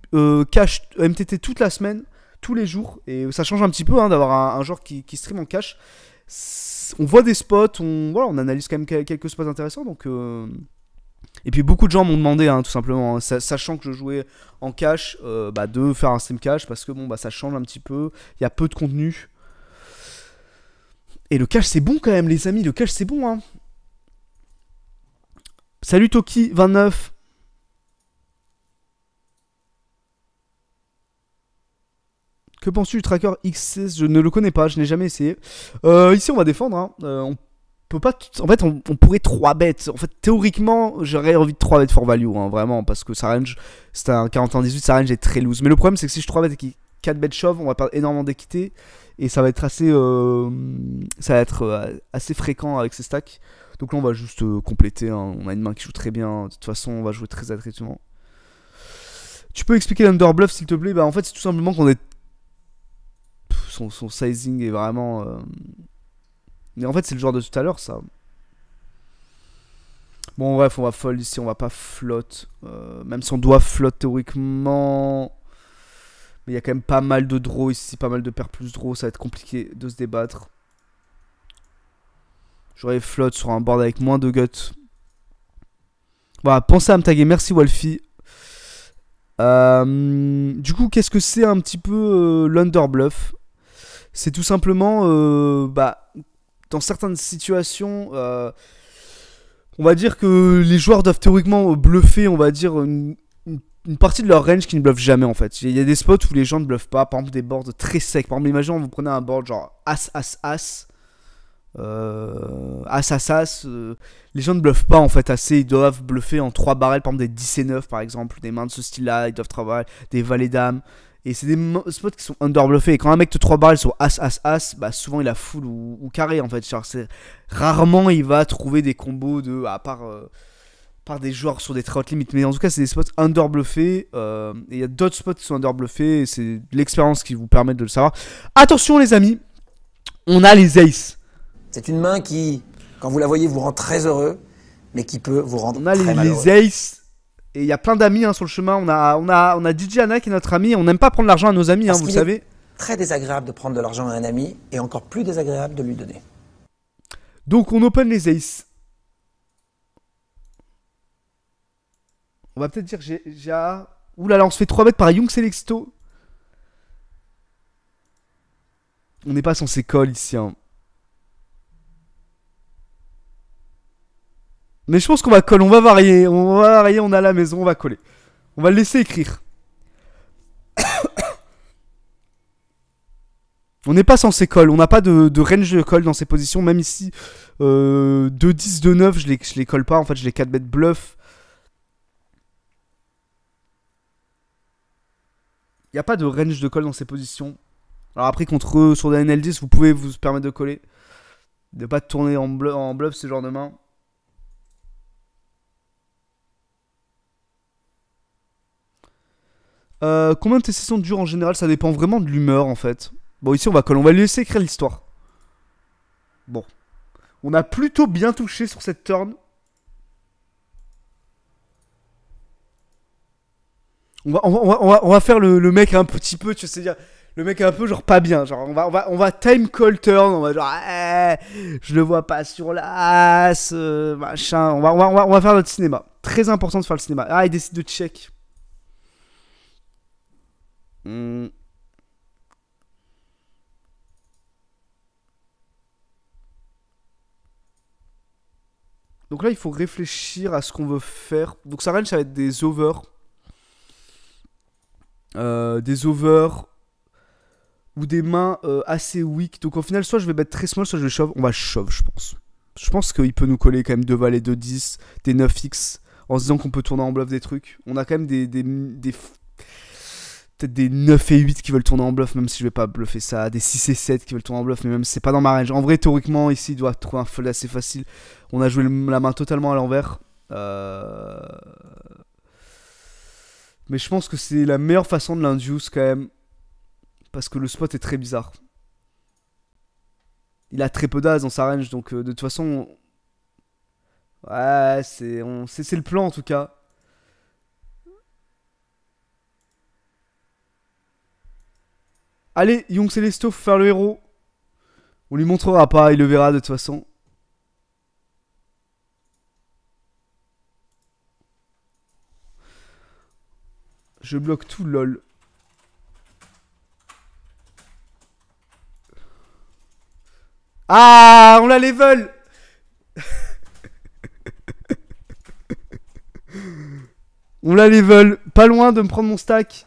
cash MTT toute la semaine, tous les jours. Et ça change un petit peu hein, d'avoir un, genre joueur qui, stream en cash. On voit des spots, on, voilà, on analyse quand même quelques spots intéressants. Donc, euh, Et puis beaucoup de gens m'ont demandé, hein, tout simplement, hein, sachant que je jouais en cash, euh, bah, de faire un stream cash parce que bon, bah, ça change un petit peu, il y a peu de contenu. Et le cash c'est bon quand même, les amis, le cash c'est bon. Salut Toki29, Que penses-tu du tracker x Je ne le connais pas, je n'ai jamais essayé. Euh, ici, on va défendre. Hein. Euh, on peut pas. En fait, on, pourrait 3 bêtes. En fait, théoriquement, j'aurais envie de 3 bêtes for value, hein, vraiment, parce que sa range, c'est un 41-18, sa range est très loose. Mais le problème, c'est que si je 3 bêtes et 4 bêtes shove, on va perdre énormément d'équité. Et ça va être assez. Euh, ça va être assez fréquent avec ses stacks. Donc là, on va juste compléter. Hein. On a une main qui joue très bien. De toute façon, on va jouer très attractivement. Tu peux expliquer l'underbluff s'il te plaît Bah en fait c'est tout simplement qu'on est son, sizing est vraiment. Euh, mais en fait, c'est le genre de tout à l'heure, ça. Bon, bref, on va fold ici, on va pas flotte. Euh, même si on doit flotte théoriquement. Mais il y a quand même pas mal de draws ici, pas mal de paires plus draws. Ça va être compliqué de se débattre. J'aurais flotte sur un board avec moins de guts. Voilà, pensez à me taguer. Merci, Wolfie. Euh, du coup, qu'est-ce que c'est un petit peu l'underbluff c'est tout simplement, euh, bah, dans certaines situations, euh, on va dire que les joueurs doivent théoriquement euh, bluffer, on va dire, une, partie de leur range qui ne bluffe jamais en fait. Il y a des spots où les gens ne bluffent pas, par exemple des boards très secs. Par exemple, imaginons, vous prenez un board genre As, As, As. as, as, les gens ne bluffent pas en fait assez, ils doivent bluffer en 3 barrels, par exemple des 10 et 9 par exemple, des mains de ce style là, ils doivent travailler des valets dames, et c'est des spots qui sont underbluffés. Et quand un mec te 3 balles sur As, As, As, bah souvent il a full ou, carré en fait. rarement il va trouver des combos de. à part. Euh, par des joueurs sur des très hautes limites. Mais en tout cas, c'est des spots underbluffés. Euh, et il y a d'autres spots qui sont underbluffés. Et c'est l'expérience qui vous permet de le savoir. Attention, les amis, on a les aces. C'est une main qui, quand vous la voyez, vous rend très heureux. Mais qui peut vous rendre on a les aces et il y a plein d'amis hein, sur le chemin. On a, on a, on a DJ Anna qui est notre ami. On n'aime pas prendre l'argent à nos amis, hein, vous savez. Très désagréable de prendre de l'argent à un ami et encore plus désagréable de lui donner. Donc on open les Ace. On va peut-être dire j'ai, Ouh là là, on se fait 3 mètres par Young Selexto. On n'est pas censé call ici. Hein. Mais je pense qu'on va coller, on va varier, on va varier, on a la maison, on va coller. On va le laisser écrire. on n'est pas censé coller, on n'a pas de, range de colle dans ces positions, même ici. 2, 10, 2, 9, je les, je les colle pas, en fait je les 4 bêtes bluff. Il n'y a pas de range de colle dans ces positions. Alors après, contre eux, sur des NL10, vous pouvez vous permettre de coller. De pas tourner en, en bluff ce genre de main. Euh, combien de tes sessions durent en général Ça dépend vraiment de l'humeur en fait. Bon, ici on va coller, on va lui laisser écrire l'histoire. Bon. On a plutôt bien touché sur cette turn. On va, on va, on va, on va faire le, mec un petit peu, tu sais dire. Le mec un peu genre pas bien, genre on va, on va, on va time call turn, on va genre je le vois pas sur l'as, euh, machin, on va, on, va, on va faire notre cinéma. Très important de faire le cinéma. Ah il décide de check. Mm. Donc là, il faut réfléchir à ce qu'on veut faire. Donc ça range, ça va être des overs. Euh, des overs ou des mains euh, assez weak. Donc au final, soit je vais mettre très small, soit je vais shove. On va shove, je pense. Je pense qu'il peut nous coller quand même 2 valets, de 10, des 9x, en se disant qu'on peut tourner en bluff des trucs. On a quand même des, des, peut-être des 9 et 8 qui veulent tourner en bluff, même si je vais pas bluffer ça, des 6 et 7 qui veulent tourner en bluff, mais même c'est pas dans ma range. En vrai, théoriquement, ici, il doit trouver un fold assez facile. On a joué la main totalement à l'envers. Euh, mais je pense que c'est la meilleure façon de l'induce quand même. Parce que le spot est très bizarre. Il a très peu d'as dans sa range, donc euh, de toute façon... Ouais, c'est le plan en tout cas. Allez, Young Celesto, faut faire le héros. On lui montrera pas, il le verra de toute façon. Je bloque tout, lol. Ah, on la level On la level. Pas loin de me prendre mon stack.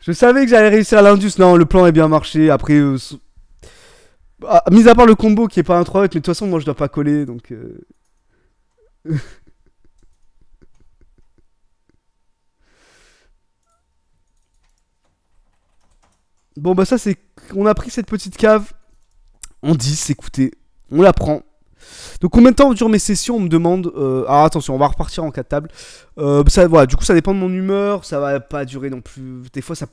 Je savais que j'allais réussir à l'Indus. Non, le plan est bien marché. Après, euh, ah, mis à part le combo qui est pas un 3 mais de toute façon, moi je dois pas coller donc. Euh. bon, bah ça, c'est. On a pris cette petite cave On 10, écoutez. On la prend. Donc combien de temps durent mes sessions On me demande. Euh, ah attention, on va repartir en cas de table. Euh, ça, voilà, du coup ça dépend de mon humeur, ça va pas durer non plus. Des fois ça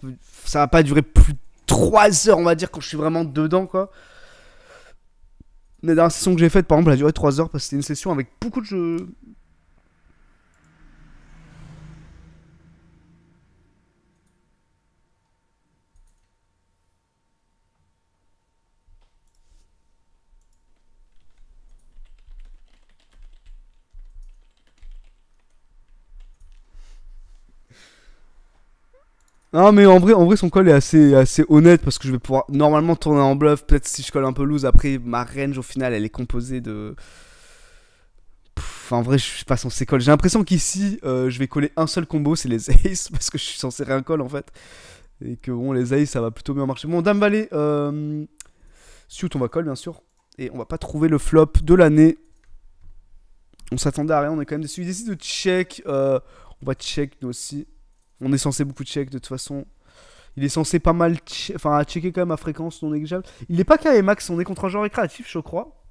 ça va pas durer plus de 3 heures, on va dire, quand je suis vraiment dedans quoi. La dernière session que j'ai faite, par exemple, elle a duré 3 heures parce que c'était une session avec beaucoup de jeux, Non, mais en vrai, en vrai, son call est assez, assez honnête parce que je vais pouvoir normalement tourner en bluff. Peut-être si je colle un peu loose. Après, ma range au final, elle est composée de. en vrai, je suis pas censé call. J'ai l'impression qu'ici, euh, je vais coller un seul combo, c'est les aces parce que je suis censé rien call en fait. Et que bon, les aces, ça va plutôt bien marcher. Bon, Dame Valet, euh... Suit, on va call bien sûr. Et on va pas trouver le flop de l'année. On s'attendait à rien, on est quand même déçu. Il décide de check. Euh, on va check nous aussi. On est censé beaucoup check de toute façon. Il est censé pas mal enfin, checker quand même à fréquence non négligeable. Il n'est pas qu'à Max, on est contre un genre récréatif, je crois.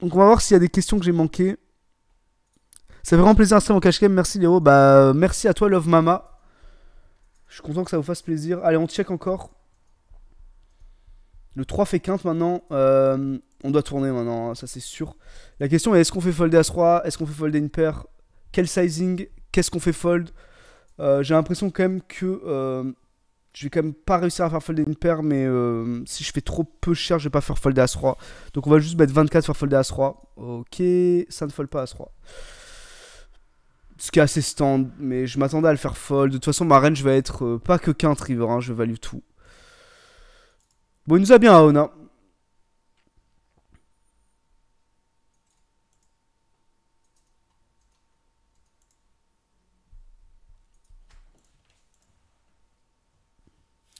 Donc on va voir s'il y a des questions que j'ai manquées. Ça fait vraiment plaisir stream mon cash game. Merci Léo. Bah merci à toi Love Mama. Je suis content que ça vous fasse plaisir. Allez, on check encore. Le 3 fait quinte maintenant. Euh, on doit tourner maintenant, hein, ça c'est sûr. La question est est-ce qu'on fait folder à 3, Est-ce qu'on fait folder une paire Quel sizing Qu'est-ce qu'on fait fold euh, J'ai l'impression quand même que euh, je vais quand même pas réussir à faire folder une paire, mais si je fais trop peu cher, je vais pas faire folder à 3. Donc on va juste mettre 24 faire folder à 3. Ok, ça ne fold pas à 3. Ce qui est assez stand, mais je m'attendais à le faire fold. De toute façon, ma range va vais être pas que quinte river, hein, je value tout. Bon, il nous a bien Aona.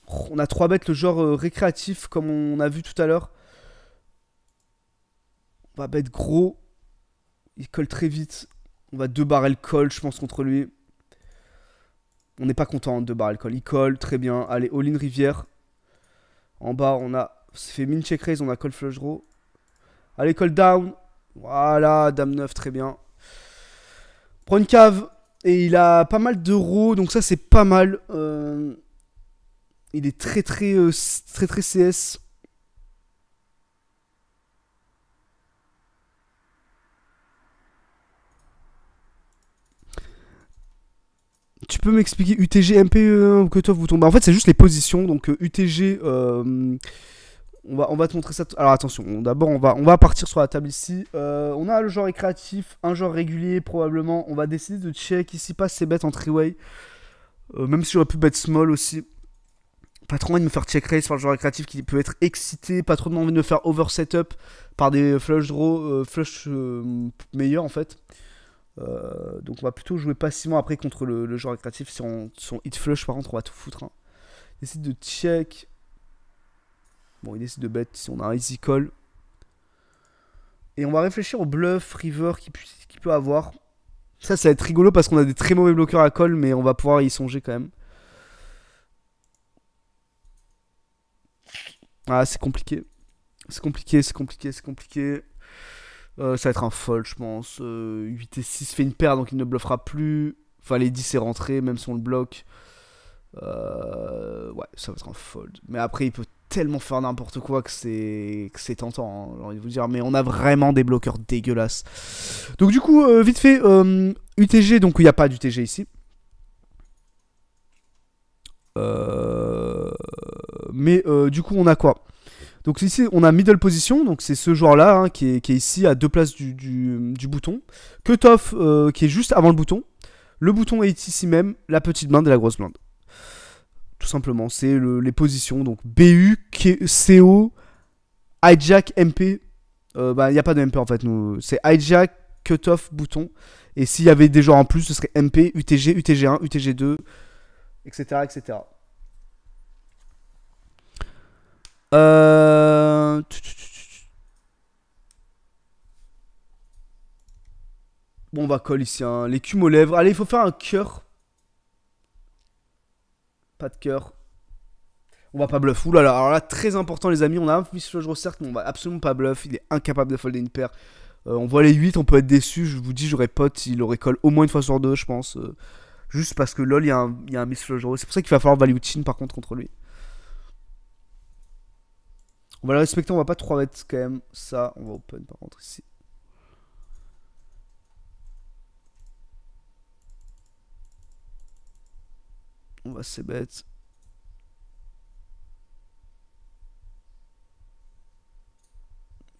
Oh, on a trois bêtes, le genre euh, récréatif, comme on a vu tout à l'heure. On bah, va bête gros. Il colle très vite. On va 2 le call, je pense, contre lui. On n'est pas content hein, de 2 le call. Il colle, très bien. Allez, all-in rivière. En bas, on a. fait min check raise, on a call flush draw. Allez, call down. Voilà, dame 9, très bien. prend une cave. Et il a pas mal d'euros, donc ça c'est pas mal. Euh, il est très très, euh, très très CS. Tu peux m'expliquer UTG, MP, ou e que toi vous tombez bah, En fait, c'est juste les positions. Donc UTG, euh, euh, on, va, on va te montrer ça. Alors attention, d'abord on va, on va partir sur la table ici. Euh, on a le genre récréatif, un genre régulier probablement. On va décider de check ici, pas ses bêtes en Treeway way même si j'aurais pu bête small aussi. Pas trop envie de me faire check raise par le genre récréatif qui peut être excité. Pas trop envie de me faire over up par des flush draw, flush meilleurs en fait. Euh, donc on va plutôt jouer passivement après contre le, genre joueur récréatif. Si on, son hit flush par contre on va tout foutre. Hein. Il décide de check. Bon il décide de bet si on a un easy call. Et on va réfléchir au bluff, river qu'il peut avoir. Ça ça va être rigolo parce qu'on a des très mauvais bloqueurs à call mais on va pouvoir y songer quand même. Ah c'est compliqué. C'est compliqué, c'est compliqué, c'est compliqué. Euh, ça va être un fold, je pense. 8 euh, et 6 fait une paire, donc il ne bluffera plus. Enfin, les 10 est rentré, même si on le bloque. Euh, ouais, ça va être un fold. Mais après, il peut tellement faire n'importe quoi que c'est c'est tentant. Hein, j'ai envie de vous dire, mais on a vraiment des bloqueurs dégueulasses. Donc du coup, vite fait, UTG. Donc il n'y a pas d'UTG ici. Mais du coup, on a quoi donc ici, on a middle position, donc c'est ce joueur-là hein, qui, est, ici à deux places du, bouton. Cut off euh, qui est juste avant le bouton. Le bouton est ici même, la petite blinde et la grosse blinde. Tout simplement, c'est les positions. Donc BU, CO, hijack, MP. Il n'y a pas de MP en fait, nous. C'est hijack, off, bouton. Et s'il y avait des joueurs en plus, ce serait MP, UTG, UTG1, UTG2, etc. etc. Euh, bon, on va coller ici un hein. les aux lèvres. Allez, il faut faire un cœur. Pas de cœur. On va pas bluff. Oulala alors là, très important, les amis. On a un fils certes, mais on va absolument pas bluff. Il est incapable de folder une paire. Euh, on voit les 8, on peut être déçu. Je vous dis, j'aurais pote, il aurait call au moins une fois sur deux, je pense. Euh, juste parce que lol, il y a un, Miss a C'est pour ça qu'il va falloir value par contre contre lui. On va le respecter, on va pas 3 mètres quand même. Ça, on va open par contre ici. On va c'est bête.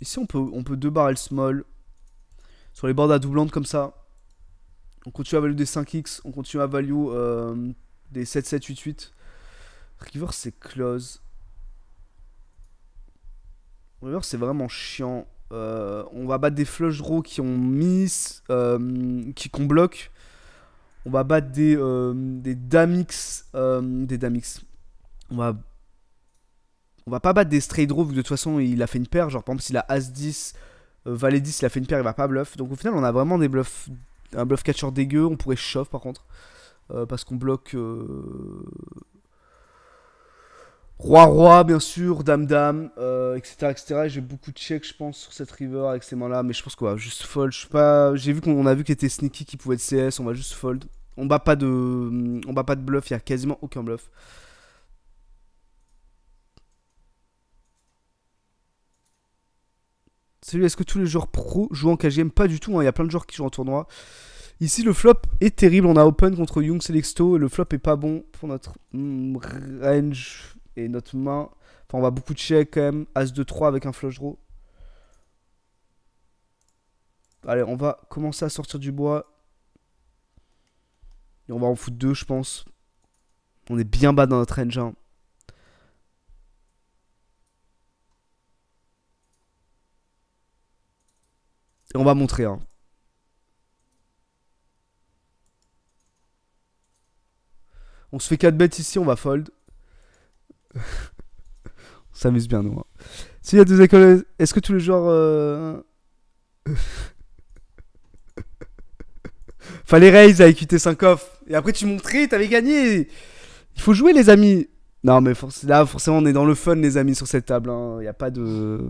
Ici on peut on peut deux barrels small sur les bords à doublante comme ça. On continue à value des 5x, on continue à value euh, des 7, 7, 8, 8. River c'est close c'est vraiment chiant. Euh, on va battre des flush draws qui ont miss, euh, qui qu'on bloque. On va battre des, euh, des damix, des damix. On va, on va pas battre des straight draws vu que de toute façon il a fait une paire. Genre par exemple s'il a as 10, valet 10, il a fait une paire, il va pas bluff. Donc au final on a vraiment des bluffs, un bluff catcher dégueu. On pourrait shove par contre parce qu'on bloque Roi-Roi, bien sûr, Dame-Dame, etc., euh, etc. J'ai beaucoup de checks, je pense, sur cette river avec ces mains-là, mais je pense qu'on va juste fold. Je suis pas. J'ai vu qu'on a vu qu'il était sneaky, qui pouvait être CS, on va juste fold. On bat pas de, on bat pas de bluff, il n'y a quasiment aucun bluff. Salut, est-ce que tous les joueurs pro jouent en KGM Pas du tout, hein, il y a plein de joueurs qui jouent en tournoi. Ici, le flop est terrible. On a open contre Young Selecto et le flop est pas bon pour notre hmm, range. Et notre main. Enfin, on va beaucoup de check quand même. As de 3 avec un flush draw. Allez, on va commencer à sortir du bois. Et on va en foutre deux, je pense. On est bien bas dans notre range. Et on va montrer. Hein. On se fait 4 bêtes ici, on va fold. on s'amuse bien, nous. Hein. S'il y a deux écoles, est-ce que tous les joueurs Fallait raise avec ut 5 off. Et après, tu montrais, t'avais gagné. Il faut jouer, les amis. Non, mais là, forcément, on est dans le fun, les amis, sur cette table. Il hein. n'y a pas de.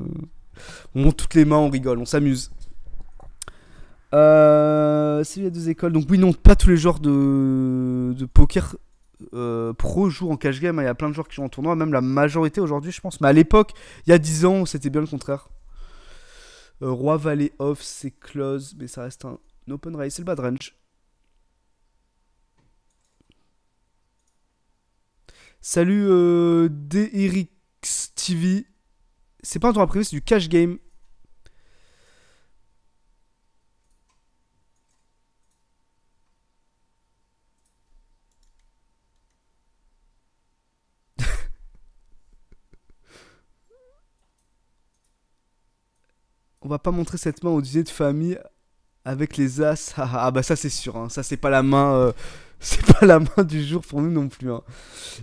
On monte toutes les mains, on rigole, on s'amuse. Euh, s'il y a deux écoles, donc oui, non, pas tous les genres de poker euh, pro jour en cash game. Il y a plein de joueurs qui jouent en tournoi, même la majorité aujourd'hui, je pense. Mais à l'époque, il y a 10 ans, c'était bien le contraire. Euh, Roi, Valley off, c'est close, mais ça reste un open race. C'est le bad range. Salut euh, TV. C'est pas un tournoi privé, c'est du cash game. on va pas montrer cette main au dîner de famille avec les As. Ah, ah bah ça c'est sûr, hein. ça c'est pas la main. Euh, c'est pas la main du jour pour nous non plus. Hein.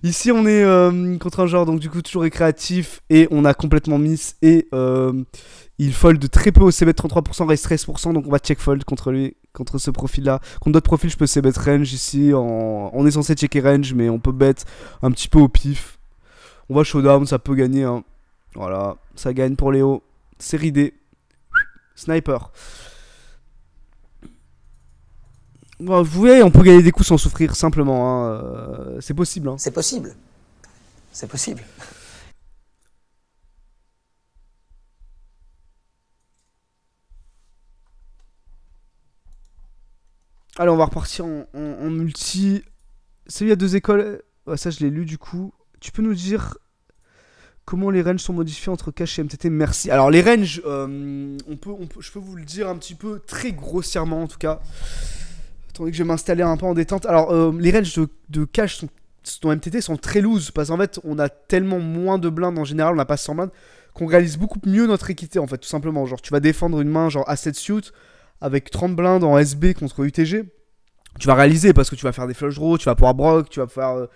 Ici on est euh, contre un genre donc du coup toujours récréatif et on a complètement miss et euh, il fold très peu au CB 33% reste 13% donc on va check fold contre lui contre ce profil là. Contre d'autres profils je peux CB range ici on est censé checker range mais on peut bet un petit peu au pif. On va showdown ça peut gagner hein. Voilà ça gagne pour Léo. Série D. Sniper. Bon, vous voyez, on peut gagner des coups sans souffrir simplement. Hein, euh, c'est possible. Hein. C'est possible. C'est possible. Allez, on va repartir en, en, multi. y à deux écoles. ça, je l'ai lu du coup. Tu peux nous dire Comment les ranges sont modifiés entre cash et MTT Merci. Alors les ranges, euh, on, peut, je peux vous le dire un petit peu très grossièrement en tout cas. Attendez que je vais m'installer un peu en détente. Alors euh, les ranges de, cash cache sont, MTT sont très loose parce qu'en fait on a tellement moins de blindes en général, on n'a pas 100 blindes, qu'on réalise beaucoup mieux notre équité en fait tout simplement. Genre tu vas défendre une main genre asset suit avec 30 blindes en SB contre UTG. Tu vas réaliser parce que tu vas faire des flush draws, tu vas pouvoir broc, tu vas pouvoir...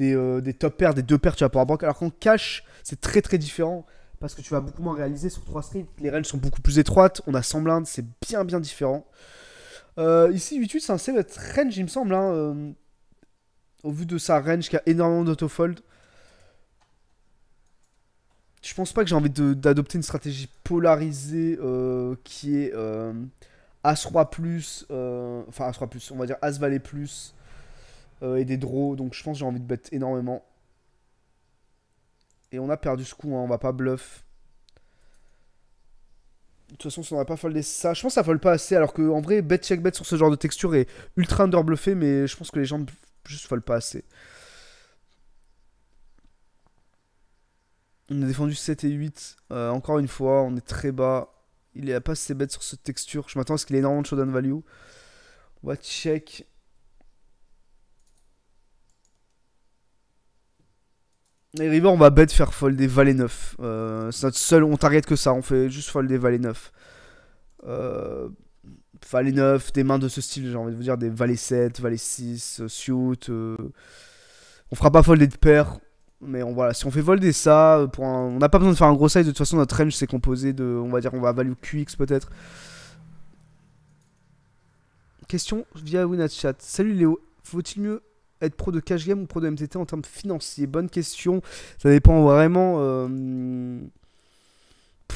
Euh, des, top pairs, des deux pairs tu vas pouvoir banque. Alors qu'en cash, c'est très très différent parce que tu vas beaucoup moins réaliser sur 3 streets. Les ranges sont beaucoup plus étroites, on a 100 blindes, c'est bien bien différent. Euh, ici, 8 c'est un save range, il me semble. Hein, euh, au vu de sa range qui a énormément d'autofold. Je pense pas que j'ai envie d'adopter une stratégie polarisée qui est As-Roi plus, enfin As-Roi plus, on va dire As-Valet plus, euh, et des draws. Donc je pense que j'ai envie de bet énormément. Et on a perdu ce coup, hein, on va pas bluff. De toute façon, ça n'aurait pas foldé ça. Je pense que ça fold pas assez, alors que en vrai, bet check bet sur ce genre de texture est ultra underbluffé, mais je pense que les gens juste foldent pas assez. On a défendu 7 et 8. Euh, encore une fois, on est très bas. Il a pas assez bête sur cette texture. Je m'attends à ce qu'il ait énormément de showdown value. On va check. Les River, on va bête faire fold des valets 9. Euh, c'est notre seul, on t'arrête que ça, on fait juste fold des valets 9. Euh, valet 9, des mains de ce style, j'ai envie de vous dire, des valets 7, valets 6, euh, suit. Euh. On fera pas folder de paires, mais on, voilà, si on fait folder ça, on n'a pas besoin de faire un gros size, de toute façon notre range c'est composé de, on va dire, on va value QX peut-être. Question via Winatchat. Salut Léo, faut-il mieux être pro de cash game ou pro de MTT en termes financiers Bonne question. Ça dépend vraiment. Euh,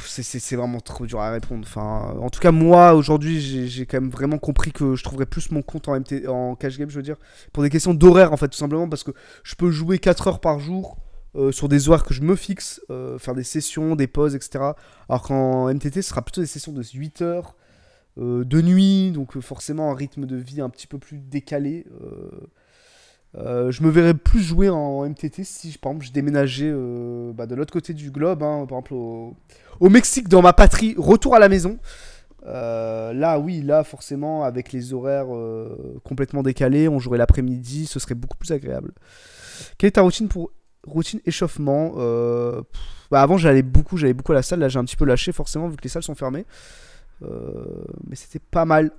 c'est vraiment trop dur à répondre. Enfin, en tout cas, moi, aujourd'hui, j'ai quand même vraiment compris que je trouverais plus mon compte en, MT, en cash game, je veux dire. Pour des questions d'horaire, en fait, tout simplement, parce que je peux jouer 4 heures par jour. Euh, sur des horaires que je me fixe, euh, faire des sessions, des pauses, etc. Alors qu'en MTT, ce sera plutôt des sessions de 8 heures, de nuit, donc forcément un rythme de vie un petit peu plus décalé. Euh, je me verrais plus jouer en MTT si, par exemple, je déménageais euh, bah, de l'autre côté du globe, hein, par exemple au... Mexique, dans ma patrie, retour à la maison. Euh, là, oui, là, forcément, avec les horaires complètement décalés, on jouerait l'après-midi, ce serait beaucoup plus agréable. Quelle est ta routine pour routine échauffement bah, Avant, j'allais beaucoup, j'allais beaucoup à la salle. Là, j'ai un petit peu lâché, forcément, vu que les salles sont fermées. mais c'était pas mal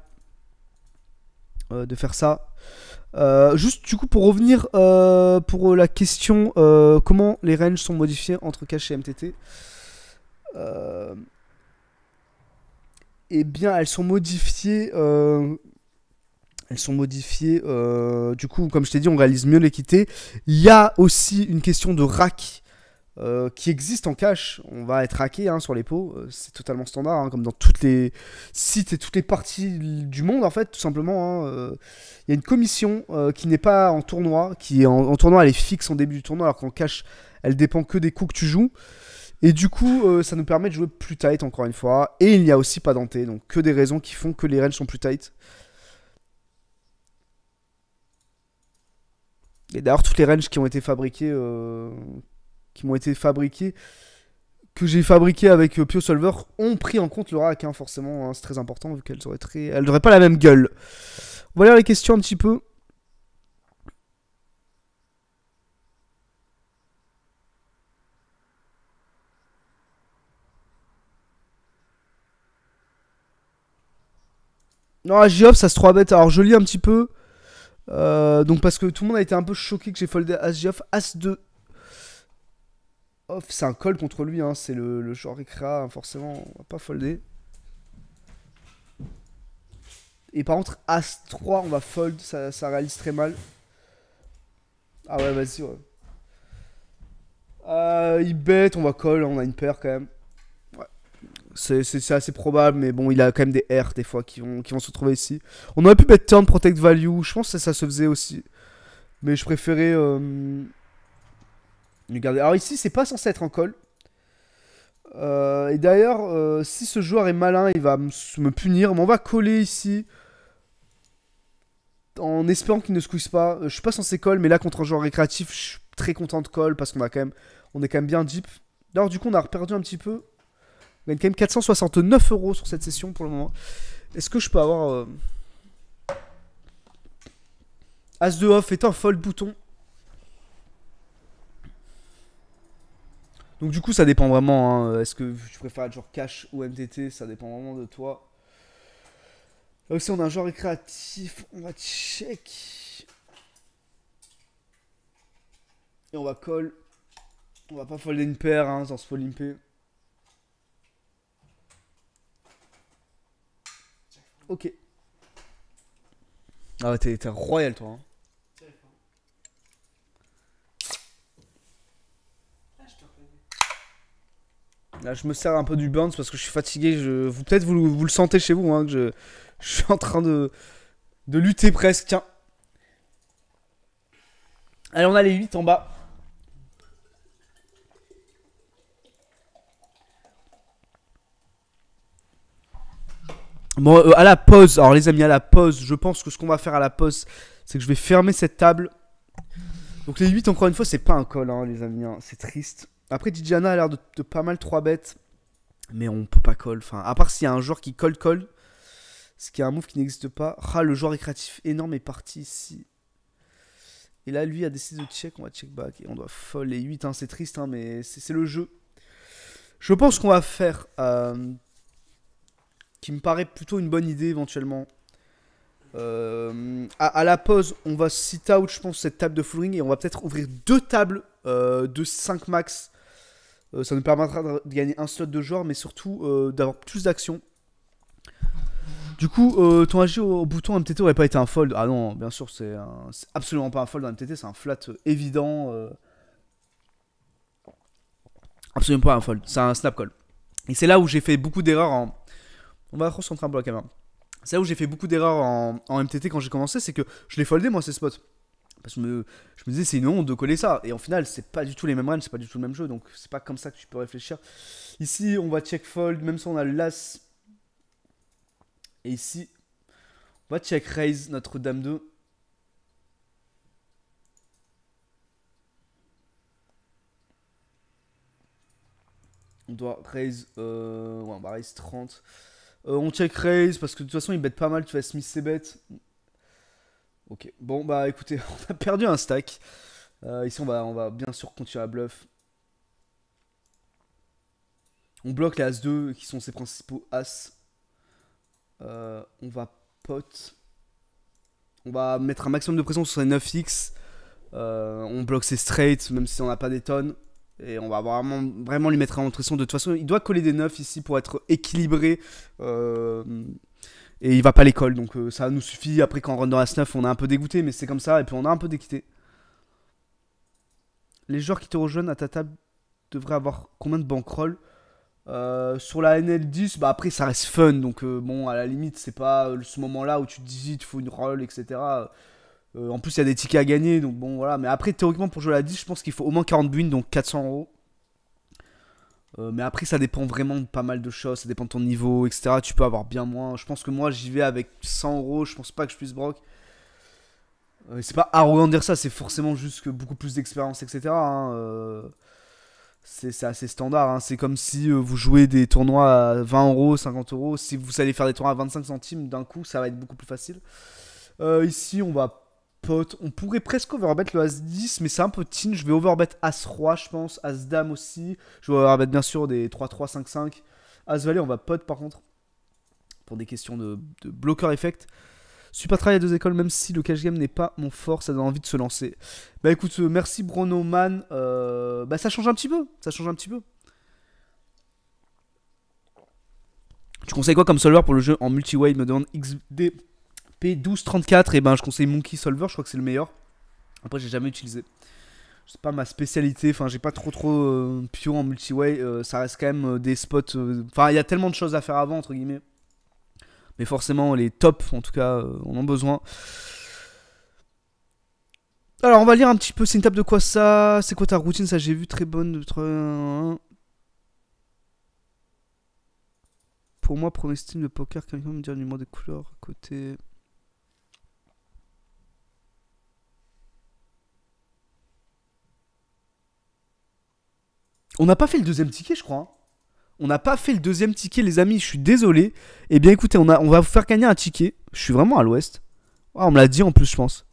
de faire ça. Euh, juste du coup pour revenir euh, pour euh, la question comment les ranges sont modifiés entre cash et MTT. eh bien elles sont modifiées elles sont modifiées du coup comme je t'ai dit on réalise mieux l'équité. Il y a aussi une question de rack euh, qui existe en cache. On va être hacké hein, sur les pots, euh, c'est totalement standard, hein, comme dans toutes les sites et toutes les parties du monde, en fait, tout simplement. Hein, euh. Il y a une commission qui n'est pas en tournoi, qui en, tournoi, elle est fixe en début du tournoi, alors qu'en cache, elle dépend que des coups que tu joues. Et du coup, ça nous permet de jouer plus tight encore une fois. Et il n'y a aussi pas d'anté, donc que des raisons qui font que les ranges sont plus tight. Et d'ailleurs, toutes les ranges qui ont été fabriquées qui m'ont été fabriqués, que j'ai fabriqués avec euh, PioSolver, ont pris en compte le rack, hein, forcément. Hein, c'est très important vu qu'elles auraient très... n'auraient pas la même gueule. On va lire les questions un petit peu. Non, Jop ça se 3 bête. Alors, je lis un petit peu. Euh, donc, parce que tout le monde a été un peu choqué que j'ai foldé As-Giop, As-2, c'est un call contre lui, hein, c'est le, genre joueur forcément, on va pas folder. Et par contre, As-3, on va fold, ça, réalise très mal. Ah ouais, vas-y, ouais. Euh, il bête, on va call, on a une paire quand même. C'est assez probable, mais bon, il a quand même des R des fois qui vont, se trouver ici. On aurait pu mettre turn, protect value, je pense que ça, se faisait aussi. Mais je préférais... Euh, alors ici, c'est pas censé être en call euh, et d'ailleurs, euh, si ce joueur est malin, il va me punir. Mais on va coller ici. En espérant qu'il ne squeeze pas. Euh, je suis pas censé call, mais là, contre un joueur récréatif, je suis très content de call. Parce qu'on est quand même bien deep. D'ailleurs, du coup, on a perdu un petit peu. On gagne quand même 469 euros sur cette session pour le moment. Est-ce que je peux avoir... As de off est un fold bouton. Donc du coup, ça dépend vraiment. Hein. Est-ce que tu préfères être genre cash ou MTT Ça dépend vraiment de toi. Là aussi on a un genre récréatif. On va check. Et on va call. On va pas folder une paire, hein, sans se Ok. Ah ouais, t'es royal toi. Hein. Là, je me sers un peu du burns parce que je suis fatigué. Je... Vous peut-être vous, vous, le sentez chez vous, hein, que je, suis en train de, de lutter presque. Allez, on a les 8 en bas. Bon, euh, à la pause, alors les amis, à la pause, je pense que ce qu'on va faire à la pause, c'est que je vais fermer cette table. Donc les 8, encore une fois, c'est pas un col, hein, les amis, hein. c'est triste. Après, Dijana a l'air de, pas mal trois bêtes. Mais on peut pas call. Enfin, à part s'il y a un joueur qui colle, call Ce qui est un move qui n'existe pas. Ah, le joueur créatif énorme est parti ici. Et là, lui a décidé de check. On va check back. Et on doit folle les 8. Hein. C'est triste, hein, mais c'est le jeu. Je pense qu'on va faire. Euh, qui me paraît plutôt une bonne idée éventuellement. Euh, à, la pause, on va sit out, je pense, cette table de full ring. Et on va peut-être ouvrir deux tables euh, de 5 max euh, ça nous permettra de gagner un slot de joueur, mais surtout euh, d'avoir plus d'actions. Du coup, euh, ton AG au, bouton MTT aurait pas été un fold. Ah non, bien sûr, c'est absolument pas un fold dans MTT, c'est un flat évident. Absolument pas un fold, c'est un snap call. Et c'est là où j'ai fait beaucoup d'erreurs en. On va recentrer un peu la caméra. C'est là où j'ai fait beaucoup d'erreurs en, en, MTT quand j'ai commencé, c'est que je l'ai foldé moi ces spots je me, disais, c'est une honte de coller ça. Et en final, c'est pas du tout les mêmes règles c'est pas du tout le même jeu. Donc c'est pas comme ça que tu peux réfléchir. Ici, on va check fold, même si on a l'as. Et ici, on va check raise notre dame 2. On doit raise. Euh, on raise 30. Euh, on check raise parce que de toute façon, il bête pas mal. Tu vas Smith ses bêtes. Ok, bon bah écoutez, on a perdu un stack. Euh, ici on va, on va bien sûr continuer à bluff. On bloque les As 2 qui sont ses principaux As. Euh, on va pot. On va mettre un maximum de pression sur les 9x. on bloque ses straights même si on n'a pas des tonnes. Et on va vraiment, vraiment lui mettre un pression. De toute façon, il doit coller des 9 ici pour être équilibré. Euh, et il va pas à l'école, donc euh, ça nous suffit. Après, quand on rentre dans la snuff, on est un peu dégoûté, mais c'est comme ça. Et puis, on a un peu d'équité. Les joueurs qui te rejoignent à ta table devraient avoir combien de bankroll euh, sur la NL10, bah après ça reste fun, donc euh, bon, à la limite, c'est pas ce moment-là où tu te dis, il faut une roll, etc. en plus, il y a des tickets à gagner, donc bon, voilà. Mais après, théoriquement, pour jouer à la 10, je pense qu'il faut au moins 40 buins, donc 400 euros. Euh, mais après, ça dépend vraiment de pas mal de choses. Ça dépend de ton niveau, etc. Tu peux avoir bien moins. Je pense que moi, j'y vais avec 100 euros. Je pense pas que je puisse broc. Euh, c'est pas arrogant de dire ça. C'est forcément juste que beaucoup plus d'expérience, etc. Hein, euh, c'est assez standard. Hein. C'est comme si vous jouez des tournois à 20 euros, 50 euros. Si vous allez faire des tournois à 25 centimes, d'un coup, ça va être beaucoup plus facile. ici, on va on pourrait presque overbet le As-10, mais c'est un peu teen. Je vais overbet As-Roi, je pense. As-Dame aussi. Je vais overbet bien sûr des 3-3, 5-5. As-Valet, on va pot, par contre. Pour des questions de, bloqueur effect. Super travail à deux écoles, même si le cash game n'est pas mon fort, ça donne envie de se lancer. Bah écoute, euh, merci Bruno Man. Euh, bah ça change un petit peu. Ça change un petit peu. Tu conseilles quoi comme solver pour le jeu en multi-way Me demande XD P1234, et eh ben je conseille Monkey Solver, je crois que c'est le meilleur. Après, j'ai jamais utilisé. C'est pas ma spécialité, enfin, j'ai pas trop trop euh, pion en multiway. Euh, ça reste quand même euh, des spots. Euh, enfin, il y a tellement de choses à faire avant, entre guillemets. Mais forcément, les tops, en tout cas, on en a besoin. Alors, on va lire un petit peu. C'est une table de quoi ça C'est quoi ta routine Ça, j'ai vu très bonne. Pour moi, premier style de poker, quelqu'un me dire un numéro des couleurs à côté. On n'a pas fait le deuxième ticket, je crois. Hein. On n'a pas fait le deuxième ticket, les amis. Je suis désolé. Eh bien, écoutez, on, va vous faire gagner un ticket. Je suis vraiment à l'ouest. Ah, on me l'a dit en plus, je pense.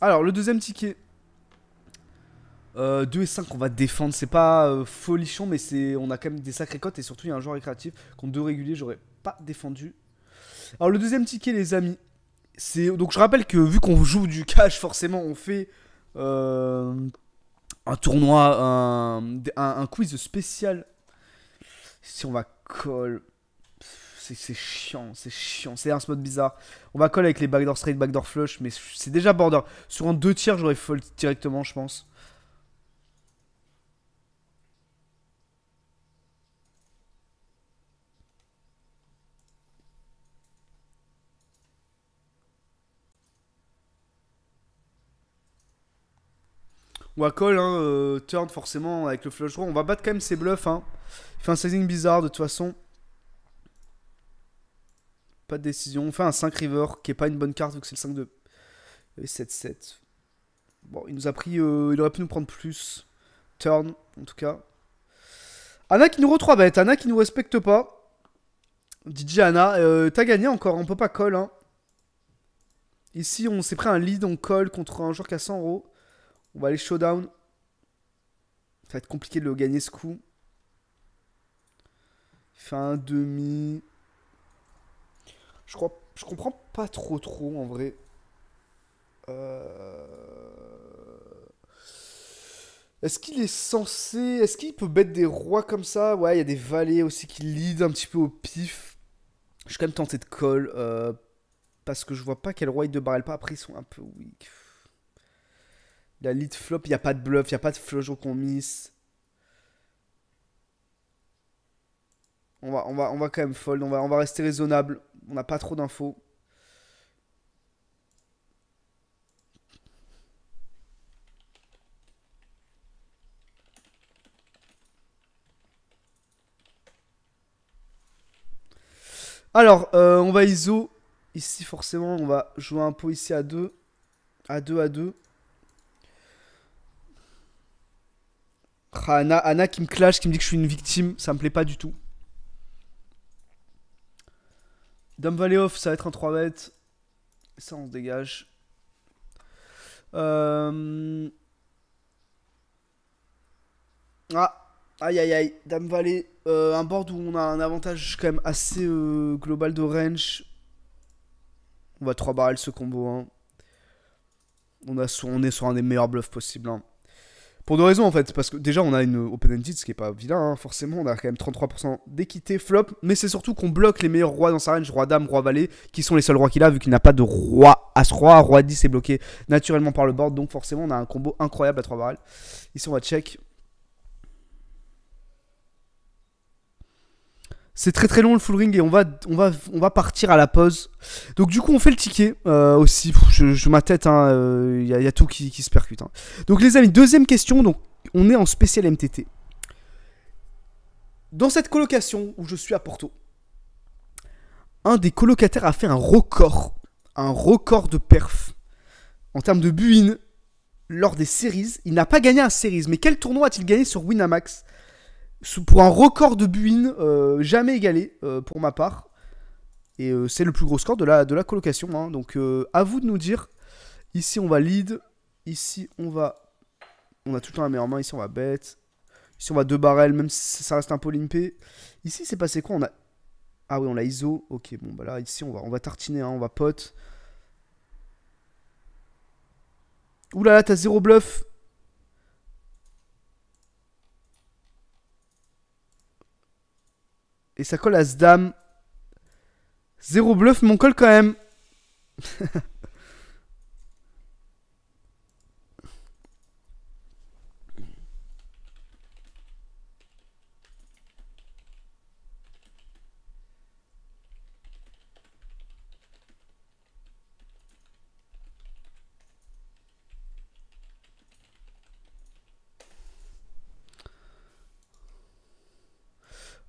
Alors, le deuxième ticket. 2 euh, et 5, on va défendre. C'est pas euh, folichon, mais c'est on a quand même des sacrées cotes. Et surtout, il y a un joueur récréatif. Contre deux réguliers, j'aurais pas défendu. Alors, le deuxième ticket, les amis donc je rappelle que vu qu'on joue du cash, forcément, on fait euh, un tournoi, un, quiz spécial. Si on va call, c'est chiant, c'est chiant, c'est un spot bizarre. On va call avec les backdoor straight, backdoor flush, mais c'est déjà border. Sur un 2 tiers, j'aurais fold directement, je pense. On hein, call, euh, turn forcément avec le flush draw. On va battre quand même ses bluffs. Hein. Il fait un sizing bizarre de toute façon. Pas de décision. On fait un 5 river qui est pas une bonne carte vu que c'est le 5-2. Et 7-7. Bon, il nous a pris. Euh, il aurait pu nous prendre plus. Turn, en tout cas. Anna qui nous re bête. Anna qui nous respecte pas. DJ Anna, euh, t'as gagné encore. On peut pas call. Hein. Ici, on s'est pris un lead. On call contre un joueur qui a 100 euros. On va bah, aller showdown. Ça va être compliqué de le gagner ce coup. Il fait un demi. Je crois. Je comprends pas trop trop en vrai. Euh, est-ce qu'il est censé. Est-ce qu'il peut bête des rois comme ça Ouais, il y a des valets aussi qui lead un petit peu au pif. Je suis quand même tenté de call. Euh, parce que je vois pas quel roi il de barrel pas. Après, ils sont un peu weak. La lead flop, il n'y a pas de bluff, il n'y a pas de flojo qu'on miss. On va, on, va, on va quand même fold, on va, on va rester raisonnable. On n'a pas trop d'infos. Alors, euh, on va ISO. Ici, forcément, on va jouer un pot ici à 2. À 2, à 2. Anna, qui me clash, qui me dit que je suis une victime, ça me plaît pas du tout. Dame Valley off, ça va être un 3 bet Ça, on se dégage. Euh, ah, aïe aïe aïe, Dame Valley. Euh, un board où on a un avantage quand même assez euh, global de range. On va 3 barrels ce combo. Hein. On, a, on est sur un des meilleurs bluffs possibles. Hein. Pour deux raisons en fait, parce que déjà on a une open-ended, ce qui est pas vilain, hein, forcément, on a quand même 33% d'équité flop, mais c'est surtout qu'on bloque les meilleurs rois dans sa range, roi dame, roi valet, qui sont les seuls rois qu'il a, vu qu'il n'a pas de roi as roi, roi 10 est bloqué naturellement par le board, donc forcément on a un combo incroyable à 3 barrels. Ici on va check, C'est très très long le full ring et on va, on, va, on va partir à la pause. Donc du coup on fait le ticket euh, aussi. Je je, je tête, il hein, euh, y, a tout qui, se percute. Hein. Donc les amis, deuxième question. Donc on est en spécial MTT. Dans cette colocation où je suis à Porto, un des colocataires a fait un record, un record de perf en termes de buine lors des séries. Il n'a pas gagné un séries, mais quel tournoi a-t-il gagné sur Winamax pour un record de buin euh, jamais égalé euh, pour ma part. Et euh, c'est le plus gros score de la, de la colocation. Hein. Donc à vous de nous dire. Ici on va lead. Ici on va. On a tout le temps la meilleure main. Ici on va bête. Ici on va deux barrels, même si ça reste un peu limpé. Ici c'est passé quoi On a. Ah oui, on a ISO. Ok, bon bah là ici on va, on va tartiner, hein, on va pot Oulala t'as zéro bluff. Et ça colle à ce dame. Zéro bluff, mon on colle quand même.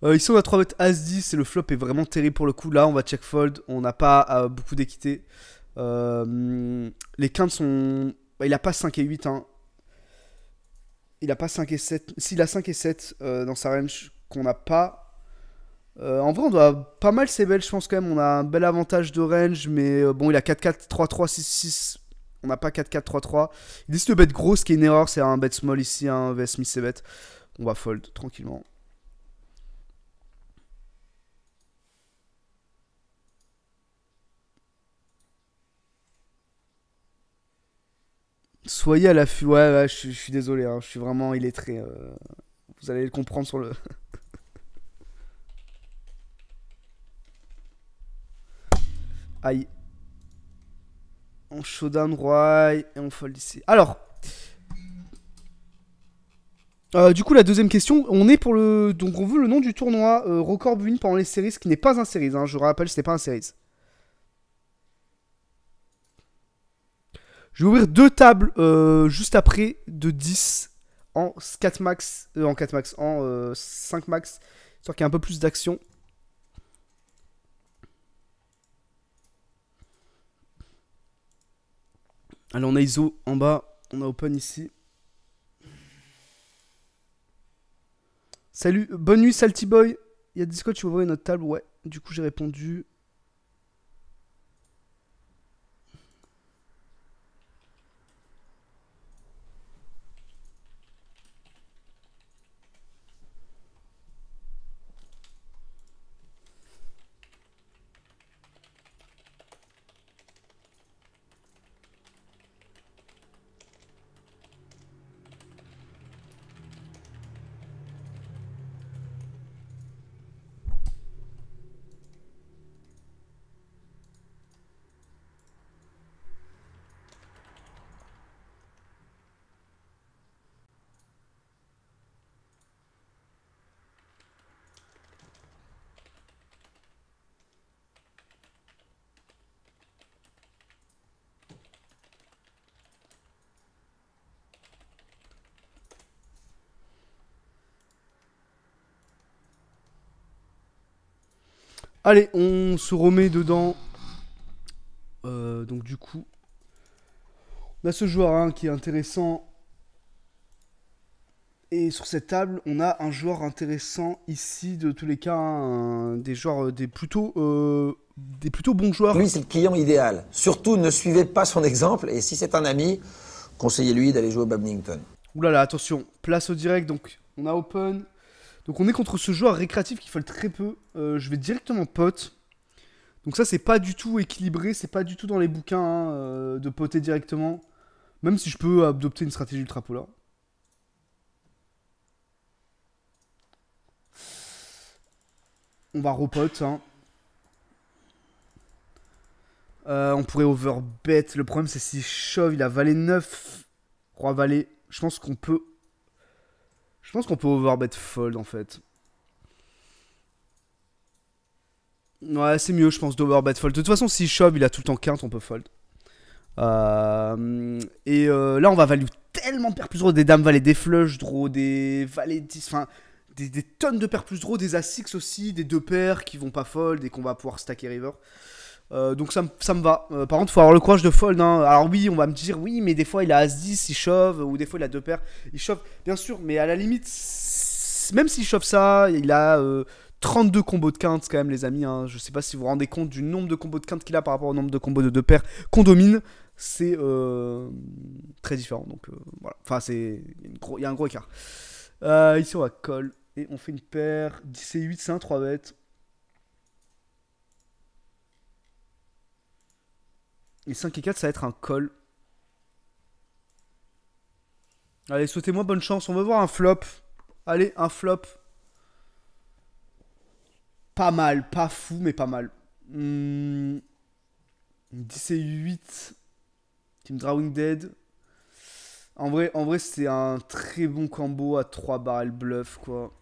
ici, on a 3 bêtes As-10 et le flop est vraiment terrible pour le coup. Là, on va check fold. On n'a pas euh, beaucoup d'équité. Euh, les quintes sont. Bah, il n'a pas 5 et 8. Hein. Il n'a pas 5 et 7. S'il a 5 et 7 euh, dans sa range qu'on n'a pas. en vrai, on doit pas mal ses belles, je pense quand même. On a un bel avantage de range, mais bon, il a 4-4, 3-3, 6-6. On n'a pas 4-4-3-3. Il décide de bet gros, ce qui est une erreur. C'est un bet small ici, un hein, VS On va fold tranquillement. soyez à l'affût. Ouais, je, suis désolé, hein. je suis vraiment illettré. Euh. Vous allez le comprendre sur le. Aïe. On showdown droit et on fold ici. Alors. Euh, du coup, la deuxième question, on est pour le. Donc, on veut le nom du tournoi euh, Record win pendant les séries, ce qui n'est pas un series. Hein. je rappelle, ce n'est pas un series. Je vais ouvrir deux tables euh, juste après de 10 en 4 euh, max. en 4 max, en 5 max. Histoire qu'il y ait un peu plus d'action. Allez, on a ISO en bas. On a open ici. Salut, bonne nuit Salty Boy. Il y a Discord, tu veux ouvrir notre table Ouais, du coup j'ai répondu. Allez, on se remet dedans. Euh, donc du coup, on a ce joueur hein, qui est intéressant. Et sur cette table, on a un joueur intéressant ici, de tous les cas, hein, des joueurs, euh, des plutôt, euh, des plutôt bons joueurs. Lui, c'est le client idéal. Surtout, ne suivez pas son exemple. Et si c'est un ami, conseillez-lui d'aller jouer au badminton. Ouh là attention, place au direct. Donc, on a open, donc on est contre ce joueur récréatif qui folle très peu. Euh, je vais directement pote. Donc ça c'est pas du tout équilibré, c'est pas du tout dans les bouquins hein, euh, de poter directement. Même si je peux adopter une stratégie ultra polar. On va repote. Hein. Euh, on pourrait overbet. Le problème c'est si shove, il a valet 9. Roi valet. Je pense qu'on peut je pense qu'on peut overbet fold en fait. Ouais, c'est mieux, je pense, d'overbet fold. De toute façon, si shove, il a tout le temps quinte, on peut fold. Euh, et euh, là, on va value tellement paires plus draw des dames valet des flush draw, des valets 10, enfin, des, tonnes de paires plus draw, des as aussi, des deux paires qui vont pas fold et qu'on va pouvoir stacker river. Euh, donc ça, ça me va. Euh, par contre, il faut avoir le courage de fold. Hein. Alors oui, on va me dire oui, mais des fois il a As-10, il shove, ou des fois il a deux paires, il chauffe Bien sûr, mais à la limite, même s'il chauffe ça, il a 32 euh, combos de quintes quand même, les amis. Hein. Je sais pas si vous vous rendez compte du nombre de combos de quintes qu'il a par rapport au nombre de combos de deux paires qu'on domine. C'est très différent. Donc voilà. Enfin, c'est il y a un gros écart. ici on va call et on fait une paire 10 et 8, c'est un 3 bêtes. Et 5 et 4, ça va être un col. Allez, souhaitez-moi bonne chance. On va voir un flop. Allez, un flop. Pas mal. Pas fou, mais pas mal. 10 hmm. et 8. Team Drawing Dead. En vrai, en vrai c'est un très bon combo à 3 barrels bluff, quoi.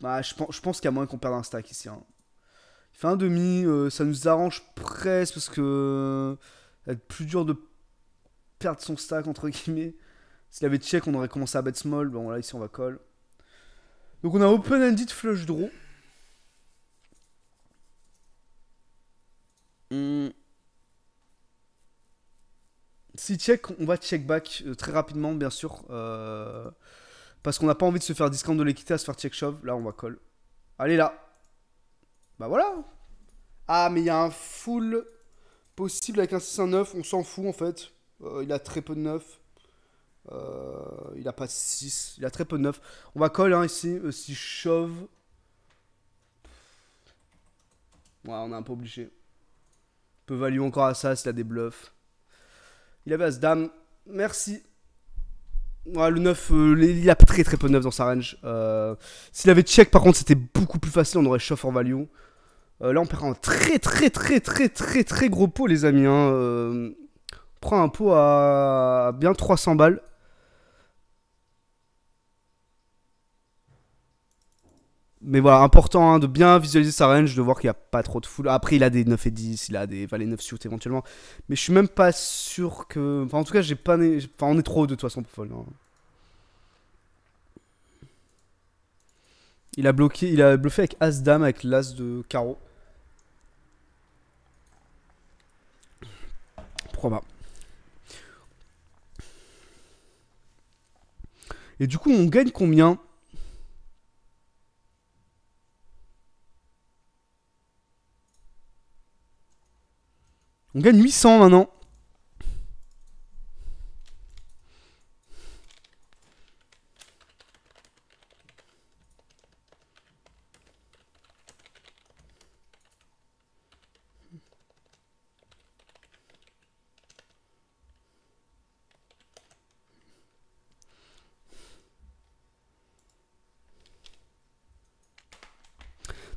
Bah, je pense, je pense qu'il y a moins qu'on perde un stack ici. Hein. Fin fait un demi, euh, ça nous arrange presque parce que ça euh, va être plus dur de perdre son stack entre guillemets. S'il avait check, on aurait commencé à bet small. Bon là ici on va call. Donc on a open-ended flush draw. S'il hmm. Si check, on va check back euh, très rapidement bien sûr. Parce qu'on n'a pas envie de se faire discount de l'équité à se faire check shove. Là on va call. Allez là bah voilà. Ah, mais il y a un full possible avec un 6 un 9. On s'en fout, en fait. Euh, il a très peu de 9. Euh, il a pas 6. Il a très peu de 9. On va coller hein, ici. Euh, si chauve. Ouais, on est un peu obligé. peu value encore à ça s'il a des bluffs. Il avait As Dame. Merci. Ouais, le 9, il a très très peu de 9 dans sa range. S'il avait check, par contre, c'était beaucoup plus facile. On aurait chauffe en value. Euh, là, on perd un très, très, très, très, très, très gros pot, les amis. on hein. euh, prend un pot à bien 300 balles. Mais voilà, important hein, de bien visualiser sa range, de voir qu'il n'y a pas trop de full. Après, il a des 9 et 10, il a des les 9 shoot éventuellement. Mais je suis même pas sûr que. Enfin, en tout cas, j'ai pas. Enfin, on est trop haut de toute façon pour fold. Hein. Il a bloqué, il a bluffé avec As-Dame, avec l'As de carreau. pas. Et du coup, on gagne combien On gagne 800 maintenant.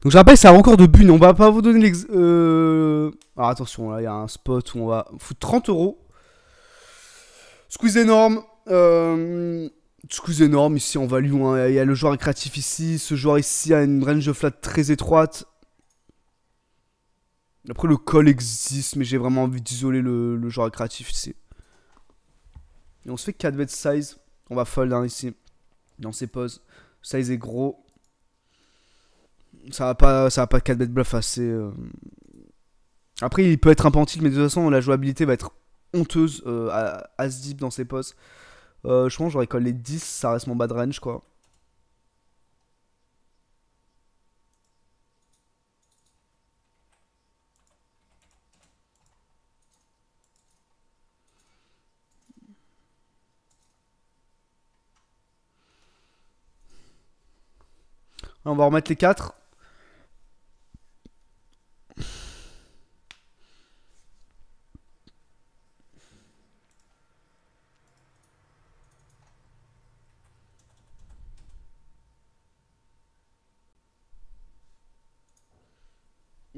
Donc je rappelle, c'est un record de but, On va pas vous donner l'ex... Euh... Alors attention, là, il y a un spot où on va foutre 30 euros. Squeeze énorme. Euh, squeeze énorme, ici en value. loin. Il y a le joueur créatif ici. Ce joueur ici a une range de flat très étroite. Après, le call existe, mais j'ai vraiment envie d'isoler le, joueur créatif ici. Et on se fait 4 bet size. On va fold hein, ici. Dans ses poses. Size est gros ça va pas, ça va pas 4 bet bluff assez. Euh. Après, il peut être impentil, mais de toute façon, la jouabilité va être honteuse euh, à As Deep dans ses postes. Euh, je pense j'aurais collé les 10, ça reste mon bad range quoi. On va remettre les 4.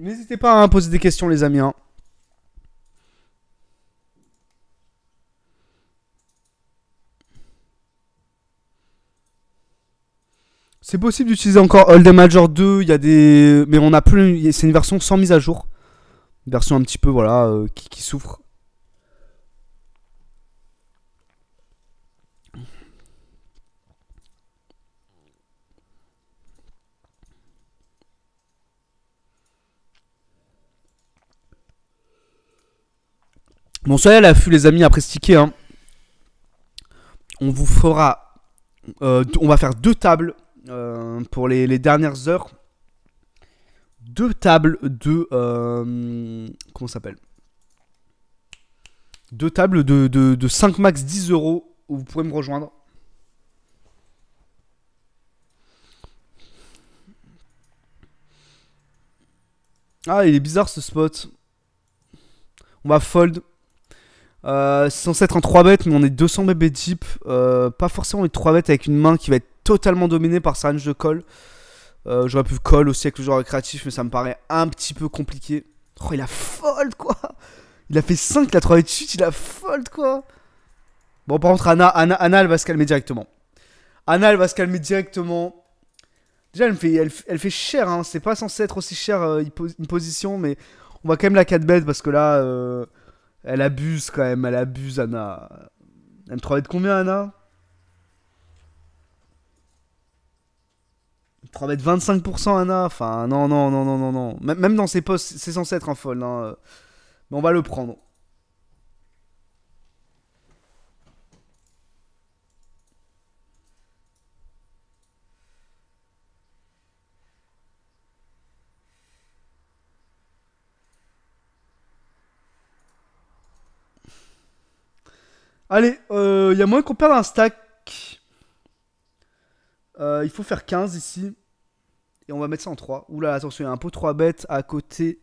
N'hésitez pas hein, à poser des questions, les amis. Hein. C'est possible d'utiliser encore All the Major 2, il y des mais on a plus c'est une version sans mise à jour. Une version un petit peu voilà euh, qui, souffre Bon, soyez à l'affût, les amis, après sticker. Hein. On vous fera. Euh, on va faire deux tables euh, pour les, dernières heures. Deux tables de. Euh, comment ça s'appelle Deux tables de, 5 max 10 euros où vous pouvez me rejoindre. Ah, il est bizarre ce spot. On va fold. Euh, c'est censé être un 3 bet mais on est 200 BB deep. pas forcément une 3 bêtes avec une main qui va être totalement dominée par sa range de call. Euh, j'aurais pu call aussi avec le joueur créatif, mais ça me paraît un petit peu compliqué. Oh, il a fold quoi Il a fait 5 la 3 bet suite, il a fold quoi Bon, par contre, Anna, elle va se calmer directement. Anna, elle va se calmer directement. Déjà, elle, fait, elle, fait cher, hein. c'est pas censé être aussi cher euh, une, position, mais on va quand même la 4 bet parce que là. Elle abuse quand même, elle abuse, Anna. Elle me travaille de combien, Anna Elle me 25%, Anna. Enfin, non, non, non, non, non, non. Même dans ses postes, c'est censé être un folle. Hein. Mais on va le prendre. Allez, il euh, y a moyen qu'on perde un stack. Euh, il faut faire 15 ici. Et on va mettre ça en 3. Oula, attention, il y a un pot 3 bêtes à côté.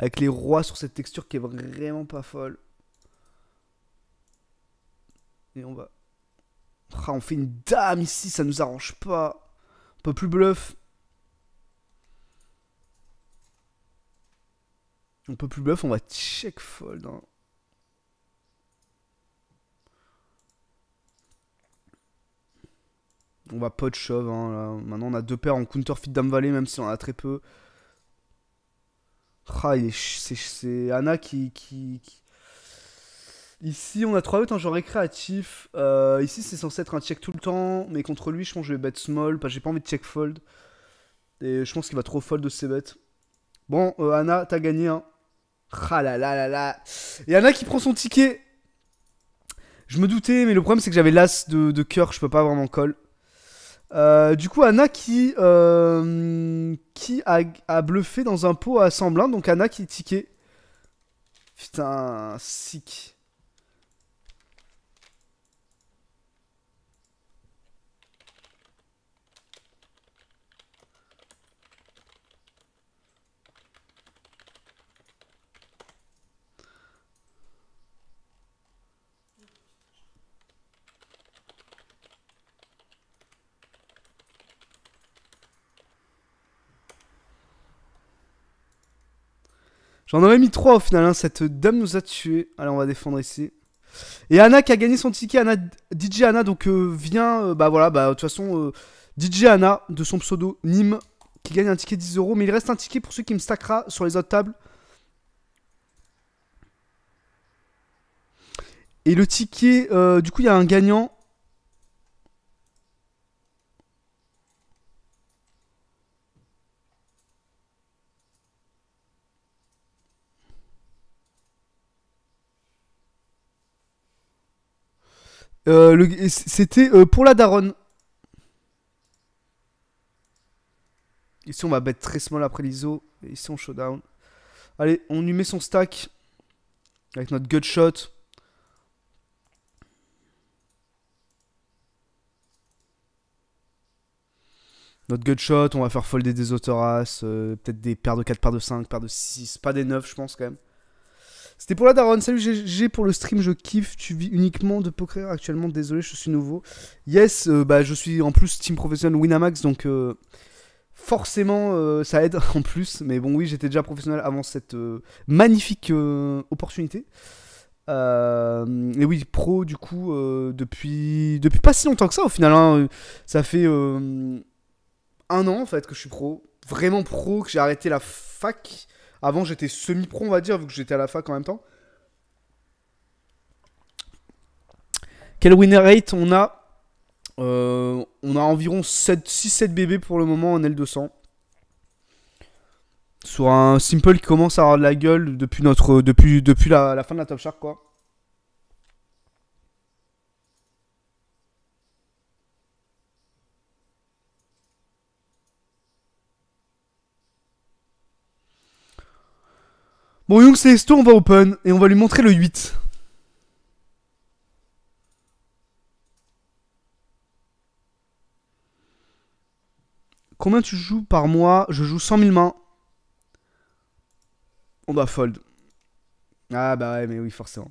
Avec les rois sur cette texture qui est vraiment pas folle. Et on va... Ah, on fait une dame ici, ça nous arrange pas. On peut plus bluff. On peut plus bluff, on va check fold. Hein. on va pot de shove. Hein, Maintenant, on a deux paires en counterfeit Dame Valley, même si on a très peu. Ah, c'est Anna qui, Ici, on a 3 out en genre récréatif. Euh, ici, c'est censé être un check tout le temps. Mais contre lui, je pense que je vais bet small. Parce que j'ai pas envie de check fold. Et je pense qu'il va trop fold de ses bêtes. Bon, euh, Anna, t'as gagné. Hein. Ah là là là là. Et Anna qui prend son ticket. Je me doutais, mais le problème, c'est que j'avais l'as de, de cœur. Je peux pas vraiment call. Euh, du coup, Anna qui, euh, qui a, bluffé dans un pot à blindes, donc Anna qui tickée. Putain, sick. J'en aurais mis 3 au final. Hein. Cette dame nous a tués. Allez, on va défendre ici. Et Anna qui a gagné son ticket. DJ Anna, donc euh, vient. Euh, bah voilà, bah de toute façon, euh, DJ Anna, de son pseudo Nîmes, qui gagne un ticket 10 euros. Mais il reste un ticket pour ceux qui me stackera sur les autres tables. Et le ticket, du coup, il y a un gagnant. Euh, c'était euh, pour la daronne. Ici, on va bête très small après l'ISO. Ici, on showdown. Allez, on lui met son stack. Avec notre gutshot. shot. Notre shot, on va faire folder des autoras, euh, peut-être des paires de 4, paires de 5, paires de 6, pas des 9 je pense quand même. C'était pour la daronne. Salut GG pour le stream, je kiffe. Tu vis uniquement de poker actuellement. Désolé, je suis nouveau. Yes, euh, bah, je suis en plus team professionnel Winamax, donc euh, forcément euh, ça aide en plus. Mais bon, oui, j'étais déjà professionnel avant cette magnifique opportunité. et oui, pro du coup depuis depuis pas si longtemps que ça au final. Hein. ça fait un an en fait que je suis pro, vraiment pro, que j'ai arrêté la fac avant, j'étais semi-pro, on va dire, vu que j'étais à la fac en même temps. Quel winner rate on a euh, On a environ 6-7 bébés pour le moment en L200. Sur un simple qui commence à avoir de la gueule depuis, notre, depuis, depuis la, la fin de la Top Shark, quoi. Bon, Young Celesto, on va open et on va lui montrer le 8. Combien tu joues par mois Je joue 100 000 mains. On doit fold. Ah bah ouais, mais oui, forcément.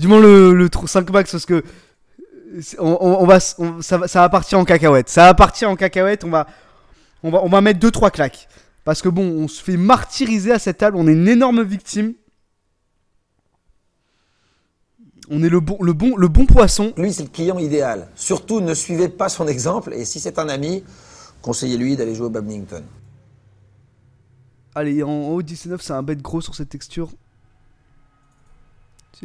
du moins le, le 5 max parce que on, va, ça, va, partir en cacahuète. Ça va partir en cacahuète, on va, on va, on va mettre 2-3 claques. Parce que bon, on se fait martyriser à cette table, on est une énorme victime. On est le bon, le bon, le bon poisson. Lui, c'est le client idéal. Surtout, ne suivez pas son exemple. Et si c'est un ami, conseillez-lui d'aller jouer au badminton. Allez, en haut 19, c'est un bête gros sur cette texture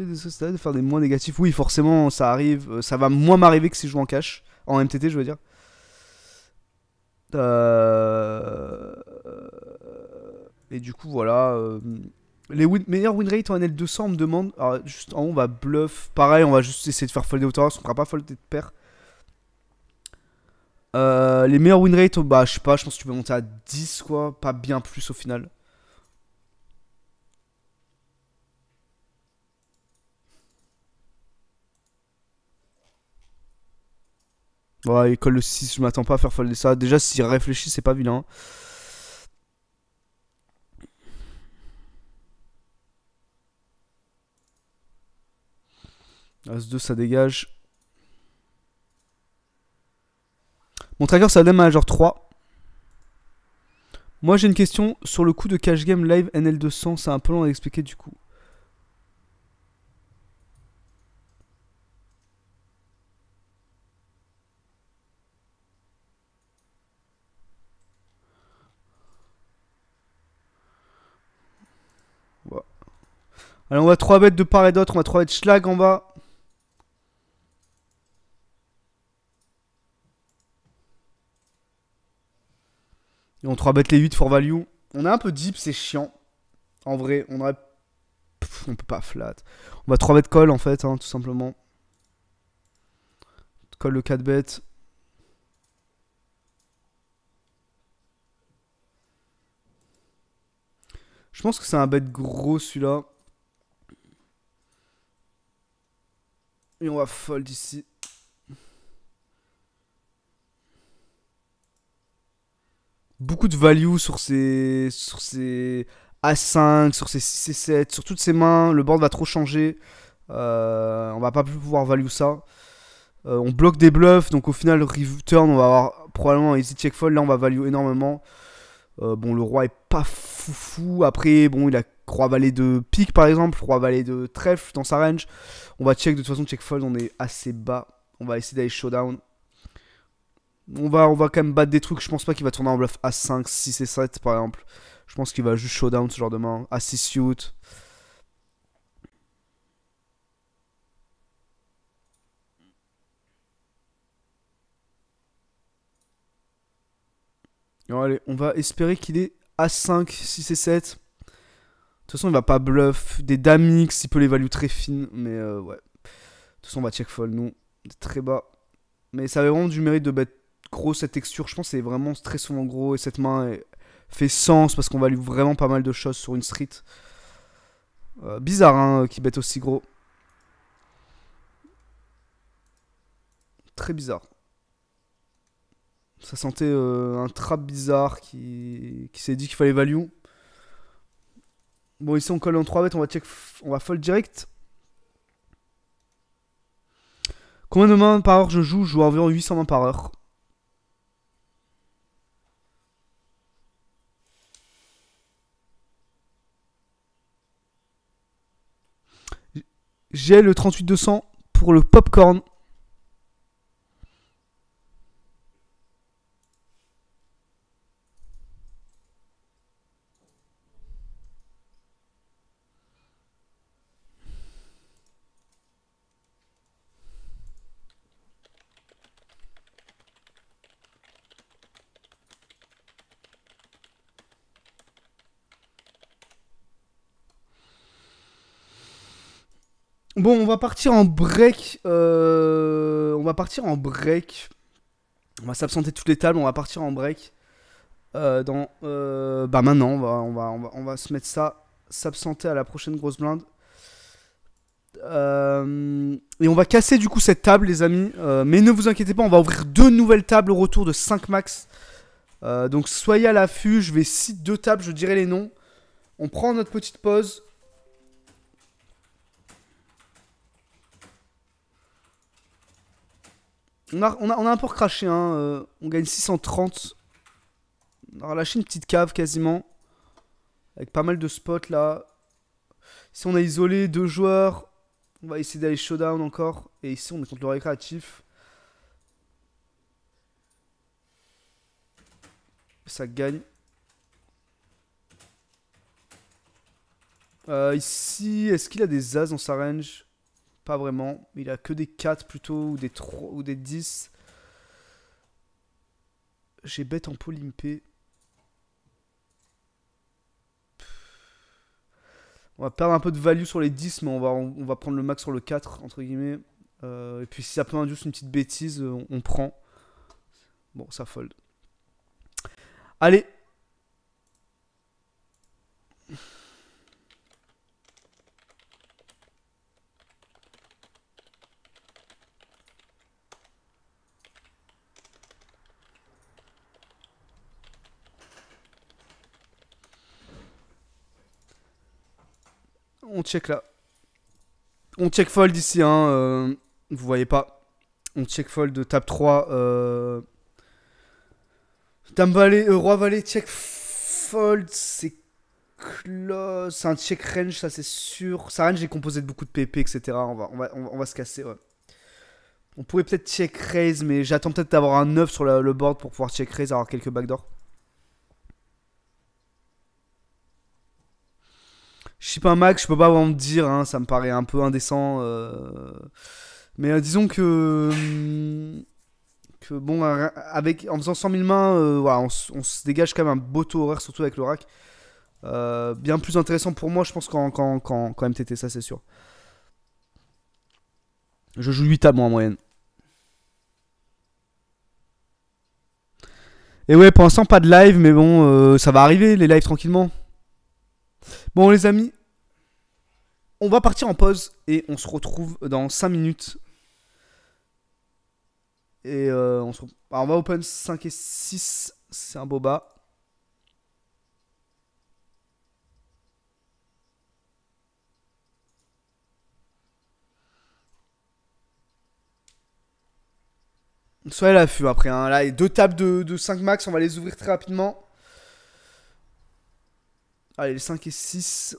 de faire des moins négatifs. Oui, forcément, ça arrive. Euh, ça va moins m'arriver que si je joue en cash. En MTT, je veux dire. Euh, et du coup, voilà. Euh, les meilleurs win rate en NL200, on me demande. Ah, juste en haut, on va bluff. Pareil, on va juste essayer de faire folder au On ne fera pas folder de pair. les meilleurs win rate, oh, bah, je sais pas, je pense que tu peux monter à 10, quoi. Pas bien plus au final. Ouais, colle le 6, je m'attends pas à faire folder ça. Déjà, s'il réfléchit, c'est pas vilain. As 2, ça dégage. Mon tracker, ça donne majeur 3. Moi, j'ai une question sur le coût de cash game live NL200. C'est un peu long à expliquer du coup. Alors on va 3 bêtes de part et d'autre. On va 3 bêtes schlag en bas. Et on 3 bêtes les 8 for value. On est un peu deep, c'est chiant. En vrai, on aurait... on peut pas flat. On va 3 bêtes call en fait, hein, tout simplement. Call le 4 bêtes. Je pense que c'est un bête gros celui-là. Et on va fold ici. Beaucoup de value sur ces... Sur ces... A5, sur ces c 7, sur toutes ces mains, le board va trop changer. Euh, on va pas plus pouvoir value ça. Euh, on bloque des bluffs, donc au final, turn, on va avoir probablement easy check fold. Là, on va value énormément. Euh, bon, le roi est pas fou. Après, bon, il a Croix-Vallée de pique par exemple, Croix-Vallée de trèfle dans sa range. On va check, de toute façon, check fold, on est assez bas. On va essayer d'aller showdown. On va, on va quand même battre des trucs. Je pense pas qu'il va tourner en bluff A5, 6 et 7 par exemple. Je pense qu'il va juste showdown ce genre de main. A6 suit. allez, on va espérer qu'il est A5, 6 et 7 toute façon, il va pas bluff. Des Damix, il peut les value très fines. Mais euh, ouais. De toute façon, on va check fold, non. Très bas. Mais ça avait vraiment du mérite de bête gros cette texture. Je pense c'est vraiment très souvent gros. Et cette main fait sens parce qu'on value vraiment pas mal de choses sur une street. Euh, bizarre, hein, euh, qui bête aussi gros. Très bizarre. Ça sentait un trap bizarre qui, qui s'est dit qu'il fallait value. Bon, ici on colle en 3 bêtes, on va check, on va fold direct. Combien de mains par heure je joue Je joue environ 800 mains par heure. J'ai le 38-200 pour le popcorn. Bon, on va partir en break. Euh, on va partir en break. On va s'absenter toutes les tables. On va partir en break. Euh, dans, euh, bah maintenant, on va, on, va, on va se mettre ça. S'absenter à la prochaine grosse blinde. et on va casser du coup cette table, les amis. mais ne vous inquiétez pas, on va ouvrir deux nouvelles tables au retour de 5 max. donc soyez à l'affût. Je vais citer deux tables, je dirai les noms. On prend notre petite pause. On a, on un peu recraché, hein. Euh, on gagne 630. On a relâché une petite cave quasiment. Avec pas mal de spots là. Si on a isolé deux joueurs, on va essayer d'aller showdown encore. Et ici, on est contre le récréatif. Ça gagne. Euh, ici, est-ce qu'il a des as dans sa range pas vraiment. Il a que des 4 plutôt, ou des 3, ou des 10. J'ai bête en polympé. On va perdre un peu de value sur les 10, mais on va, on, va prendre le max sur le 4, entre guillemets. Euh, et puis si ça peut induire une petite bêtise, on, euh, on prend. Bon, ça fold. Allez, On check là. On check fold ici, hein. Euh, vous voyez pas. On check fold, table 3. Euh, Dame valet, euh, roi valet, check fold, c'est close. C'est un check range, ça c'est sûr. ça range est composé de beaucoup de PP, etc. On va, se casser, On pourrait peut-être check raise, mais j'attends peut-être d'avoir un 9 sur le board pour pouvoir check raise, avoir quelques backdoors. Je suis pas un Mac, je peux pas vraiment dire, hein, ça me paraît un peu indécent. Euh. Mais euh, disons que. que bon, avec, en faisant 100 000 mains, euh, on, se dégage quand même un beau taux horaire, surtout avec le rack. bien plus intéressant pour moi, je pense, qu'en MTT, ça c'est sûr. Je joue 8 tables en moyenne. Et ouais, pour l'instant, pas de live, mais bon, ça va arriver, les lives tranquillement. Bon, les amis, on va partir en pause et on se retrouve dans 5 minutes. Et euh, on, va open 5 et 6. C'est un boba. Soyez à l'affût après. Hein. Là, a deux tables de, de 5 max, on va les ouvrir très rapidement. Allez, les 5 et 6.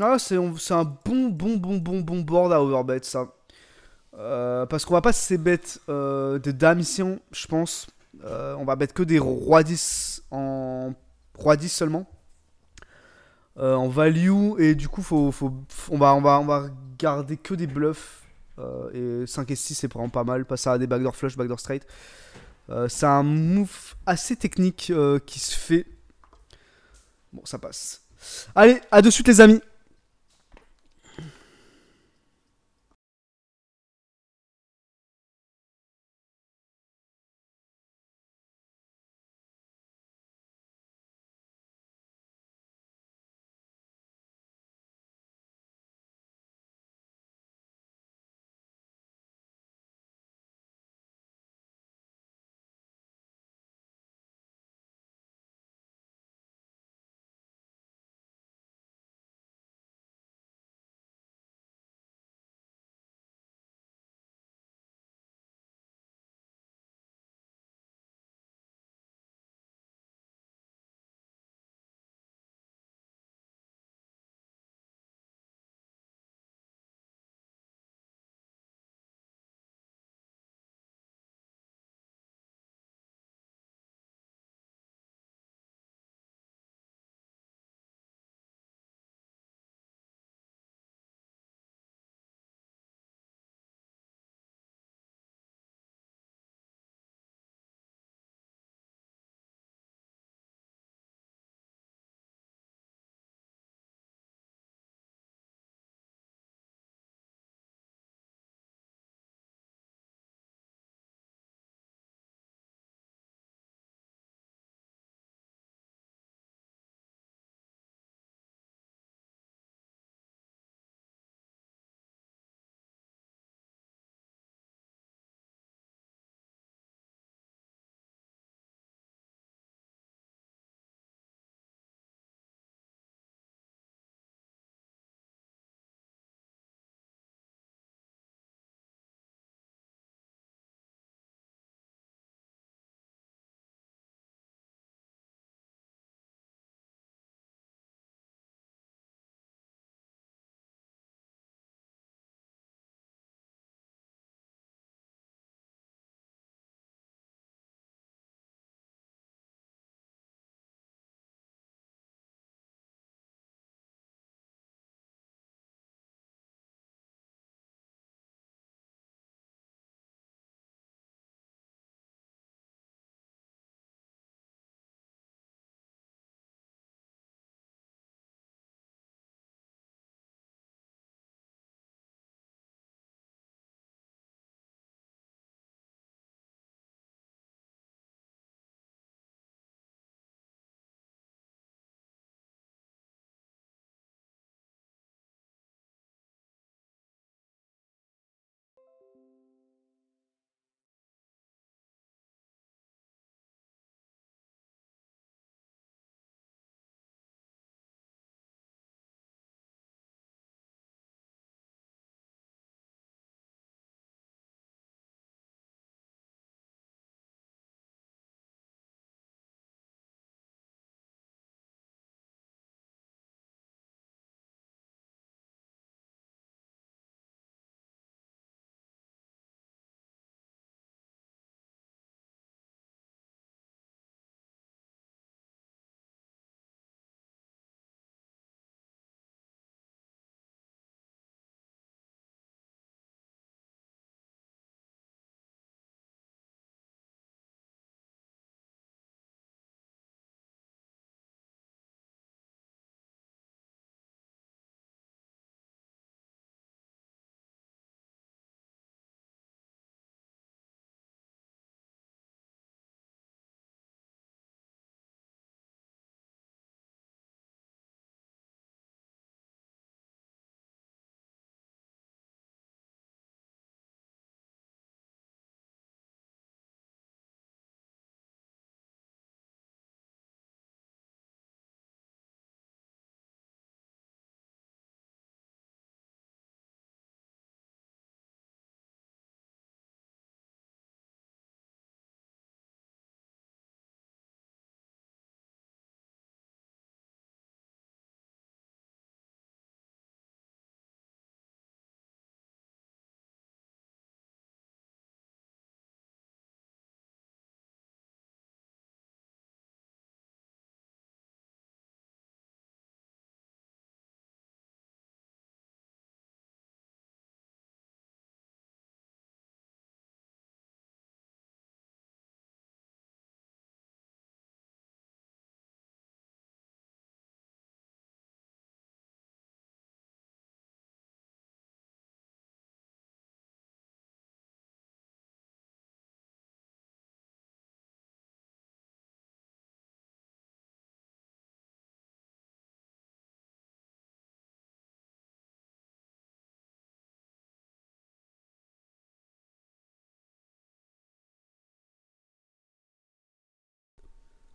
Ah, c'est un bon, bon, bon, bon, bon board à overbet, ça. Euh, parce qu'on va pas se bêtes des euh, de ici, je pense. Euh, on va bête que des rois 10 en roi 10 seulement. en value et du coup on va on va on va garder que des bluffs euh, et 5 et 6 c'est vraiment pas mal, passer à des backdoor flush, backdoor straight. Euh, c'est un move assez technique euh, qui se fait. Bon, ça passe. Allez, à de suite les amis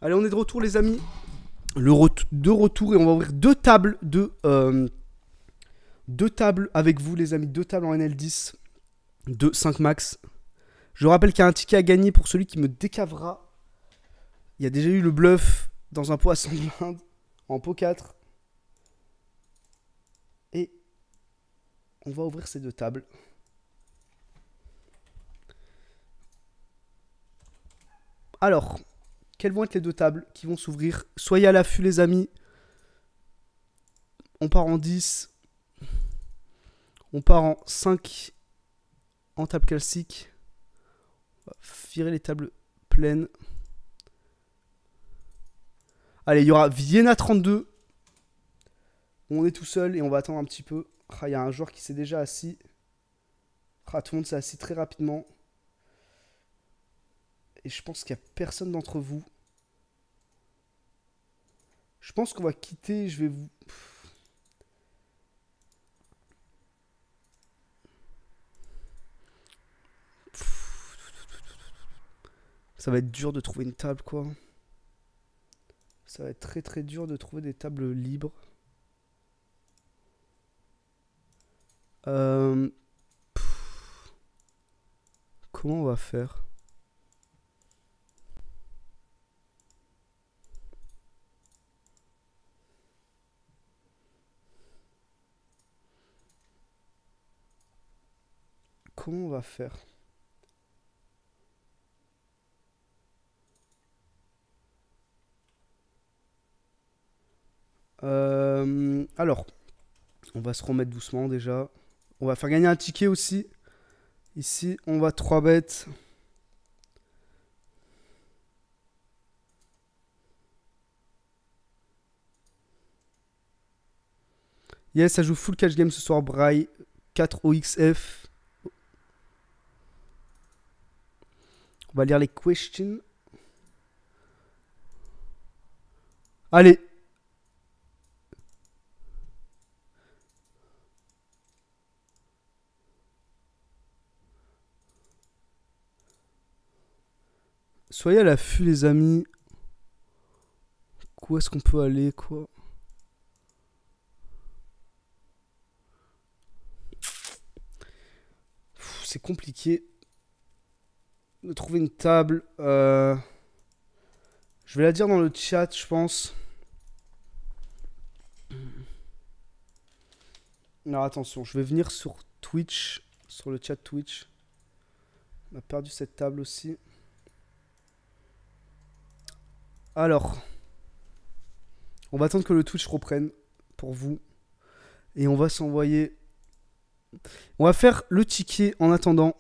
Allez, on est de retour, les amis. Le de retour et on va ouvrir deux tables de... Euh, deux tables avec vous, les amis. Deux tables en NL10 de 5 max. Je rappelle qu'il y a un ticket à gagner pour celui qui me décavera. Il y a déjà eu le bluff dans un pot à 100 en pot 4. Et on va ouvrir ces deux tables. Alors, quelles vont être les deux tables qui vont s'ouvrir Soyez à l'affût, les amis. On part en 10. On part en 5 en table calcique. On va virer les tables pleines. Allez, il y aura Vienna 32. On est tout seul et on va attendre un petit peu. Ah, il y a un joueur qui s'est déjà assis. Ah, tout le monde s'est assis très rapidement je pense qu'il n'y a personne d'entre vous. Je pense qu'on va quitter. Je vais vous... Ça va être dur de trouver une table, quoi. Ça va être très très dur de trouver des tables libres. Euh... Comment on va faire comment on va faire euh, alors, on va se remettre doucement déjà. On va faire gagner un ticket aussi. Ici, on va 3 bêtes. Yes, ça joue full cash game ce soir, Braille. 4 OXF. On va lire les questions. Allez. Soyez à l'affût les amis. Où est-ce qu'on peut aller quoi C'est compliqué de trouver une table. Euh, je vais la dire dans le chat, je pense. Alors attention, je vais venir sur Twitch, sur le chat Twitch. On a perdu cette table aussi. Alors, on va attendre que le Twitch reprenne pour vous. Et on va s'envoyer. On va faire le ticket en attendant.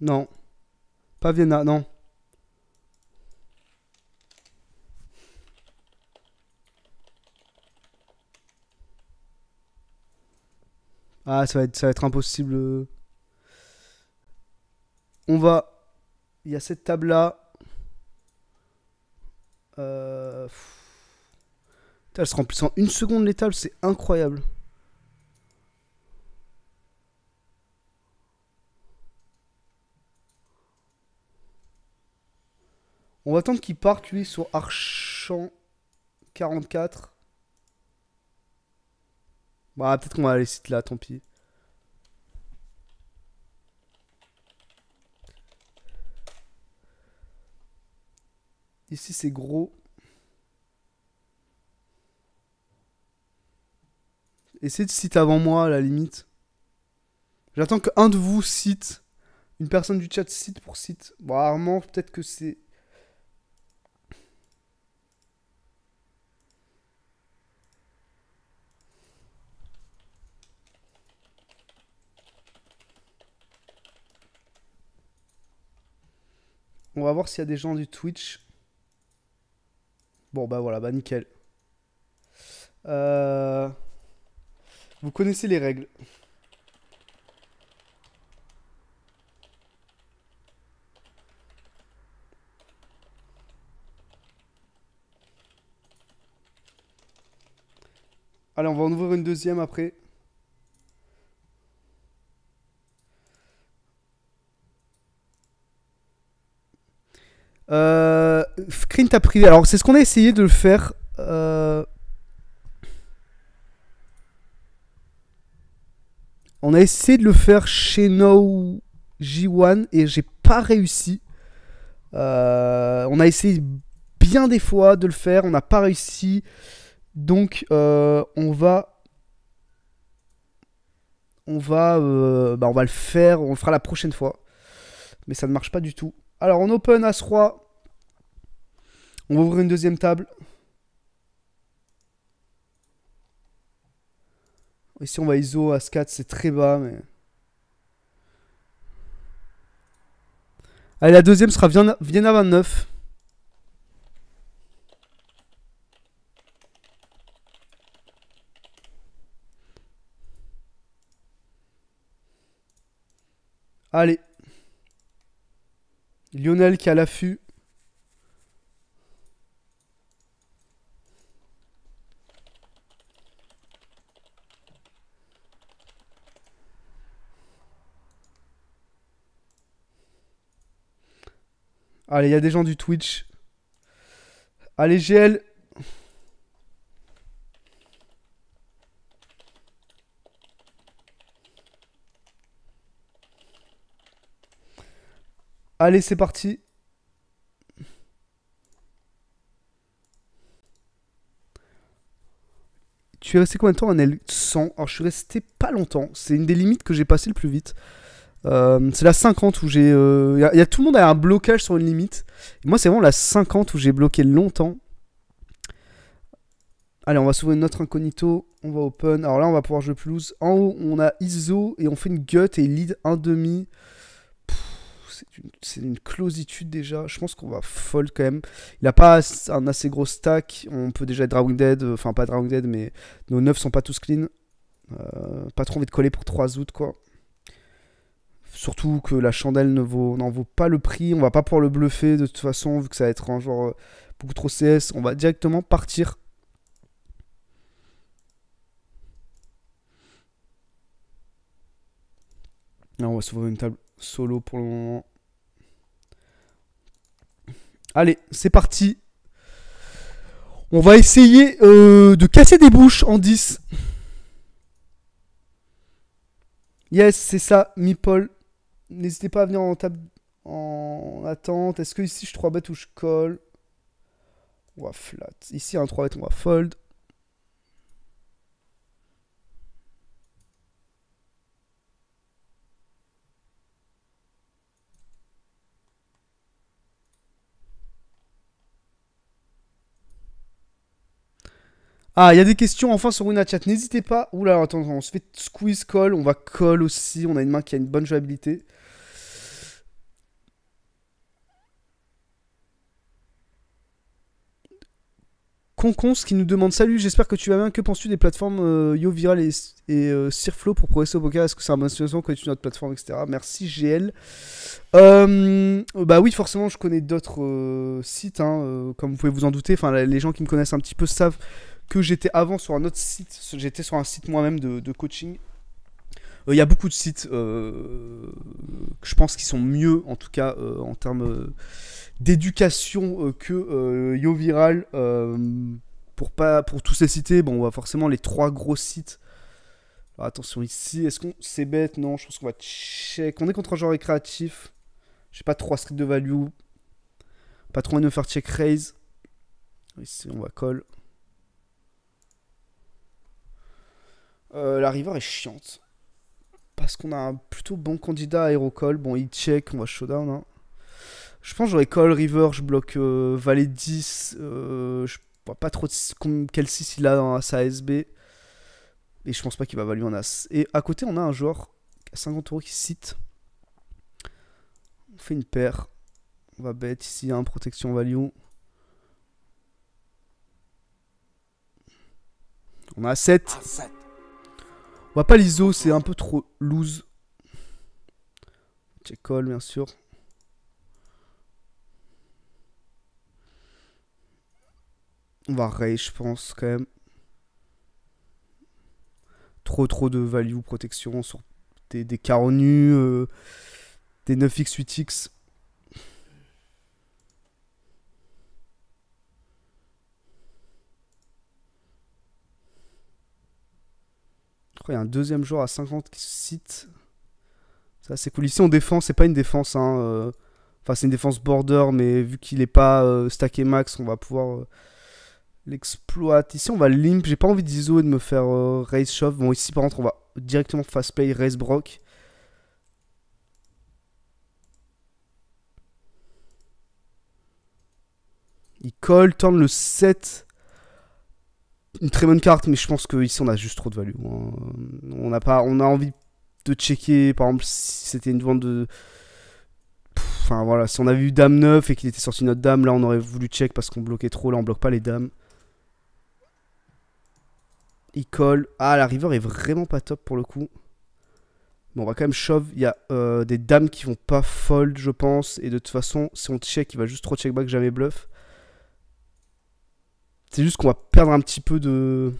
Non. Pas Vienna, non. Ah, ça va être, ça va être impossible. Euh. On va... Il y a cette table-là. Euh, elle se remplit en une seconde les tables, c'est incroyable. On va attendre qu'il parte, lui, sur Archant 44. Bah, peut-être qu'on va aller site là, tant pis. Ici, c'est gros. Essayez de site avant moi, à la limite. J'attends qu'un de vous cite. Une personne du chat site pour site. Bon, bah, rarement, peut-être que c'est On va voir s'il y a des gens du Twitch. Bon, bah voilà, bah nickel. Euh, vous connaissez les règles. Allez, on va en ouvrir une deuxième après. Euh, Alors, c'est ce qu'on a essayé de faire. Euh, on a essayé de le faire chez No g 1 et j'ai pas réussi. Euh, on a essayé bien des fois de le faire, on n'a pas réussi. Donc, euh, on va. On va, bah, on va le faire, on le fera la prochaine fois. Mais ça ne marche pas du tout. Alors, on open as 3 On va ouvrir une deuxième table. Ici, on va ISO, As-4, c'est très bas, mais... Allez, la deuxième sera Vienna, avant 29. Allez. Lionel qui a l'affût. Allez, il y a des gens du Twitch. Allez, GL, Allez, c'est parti. Tu es resté combien de temps en L100 Alors, je suis resté pas longtemps. C'est une des limites que j'ai passées le plus vite. Euh, c'est la 50 où j'ai. Il euh, y, a tout le monde a un blocage sur une limite. moi, c'est vraiment la 50 où j'ai bloqué longtemps. Allez, on va s'ouvrir notre incognito. On va open. Alors là, on va pouvoir jouer plus. En haut, on a ISO et on fait une gut et lead 1,5 c'est une, clositude déjà. Je pense qu'on va fold quand même. Il n'a pas un assez gros stack. On peut déjà être Drawing Dead. Euh, enfin, pas Drawing Dead, mais nos 9 sont pas tous clean. Euh, pas trop envie de coller pour 3 août, quoi. Surtout que la chandelle ne vaut, n'en vaut pas le prix. On va pas pouvoir le bluffer de toute façon, vu que ça va être un genre euh, beaucoup trop CS. On va directement partir Là, on va voir une table solo pour le moment. Allez, c'est parti. On va essayer euh, de casser des bouches en 10. Yes, c'est ça, meeple, N'hésitez pas à venir en, table... en attente. Est-ce que ici je 3 bet ou je colle On va flat. Ici, un 3 bet, on va fold. Ah, il y a des questions enfin sur WinaChat. N'hésitez pas. Oula, attends, on se fait squeeze call. On va call aussi. On a une main qui a une bonne jouabilité. Concons qui nous demande Salut, j'espère que tu vas bien. Que penses-tu des plateformes euh, YoViral et, et euh, Sirflow pour progresser au poker Est-ce que c'est un bon situation connais tu notre plateforme, etc. Merci GL. Euh, bah oui, forcément, je connais d'autres sites, hein, comme vous pouvez vous en douter. Enfin, les gens qui me connaissent un petit peu savent que j'étais avant sur un autre site. J'étais sur un site moi-même de, coaching. Euh, il y a beaucoup de sites euh, je pense qui sont mieux, en tout cas euh, en termes d'éducation, que Yo Viral. pour, pas, pour tous ces cités. bon, on va forcément les trois gros sites. Alors, attention ici, est-ce qu'on. C'est bête, non, je pense qu'on va check. On est contre un genre récréatif. J'ai pas trois scripts de value. Pas trop envie faire check raise. Ici, on va call. Euh, la river est chiante. Parce qu'on a un plutôt bon candidat à Bon, il check, on va showdown. Hein. Je pense que j'aurais Call, River, je bloque euh, Valet euh, 10. je vois pas trop quel 6 il a dans sa SB. Et je pense pas qu'il va valuer en As. Et à côté, on a un joueur à 50 euros qui cite. On fait une paire. On va bet ici, un protection value. On a 7. On va pas l'ISO, c'est un peu trop loose. Check call, bien sûr. On va Ray, je pense, quand même. Trop, trop de value protection sur des, des carreaux nus, des euh, 9x, 8x. Je crois qu'il y a un deuxième joueur à 50 qui se cite. Ça, c'est cool. Ici, on défend. C'est pas une défense. Hein, euh, Enfin, c'est une défense border, mais vu qu'il n'est pas euh, stacké max, on va pouvoir euh, l'exploiter. Ici, on va limp. J'ai pas envie d'ISO et de me faire raise shove. Bon, ici, par contre, on va directement fast play raise brock. Il colle, tourne le 7 une très bonne carte, mais je pense qu'ici on a juste trop de value. Hein. On a, pas, on a envie de checker, par exemple, si c'était une vente de. enfin voilà, si on avait eu Dame neuf et qu'il était sorti notre Dame, là on aurait voulu check parce qu'on bloquait trop, là on bloque pas les Dames. Il colle. Ah, la river est vraiment pas top pour le coup. Bon, on va quand même shove. Il y a euh, des dames qui vont pas fold, je pense. Et de toute façon, si on check, il va juste trop check back, jamais bluff. C'est juste qu'on va perdre un petit peu de.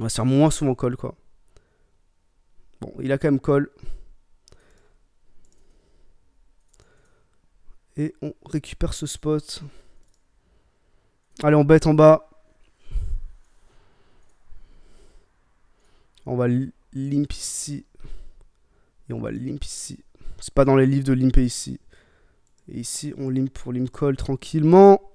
On va se faire moins souvent call, quoi. Bon, il a quand même call. Et on récupère ce spot. Allez, on bête en bas. On va limp ici. Et on va limp ici. C'est pas dans les livres de limper ici. Et ici, on limp pour limp call tranquillement.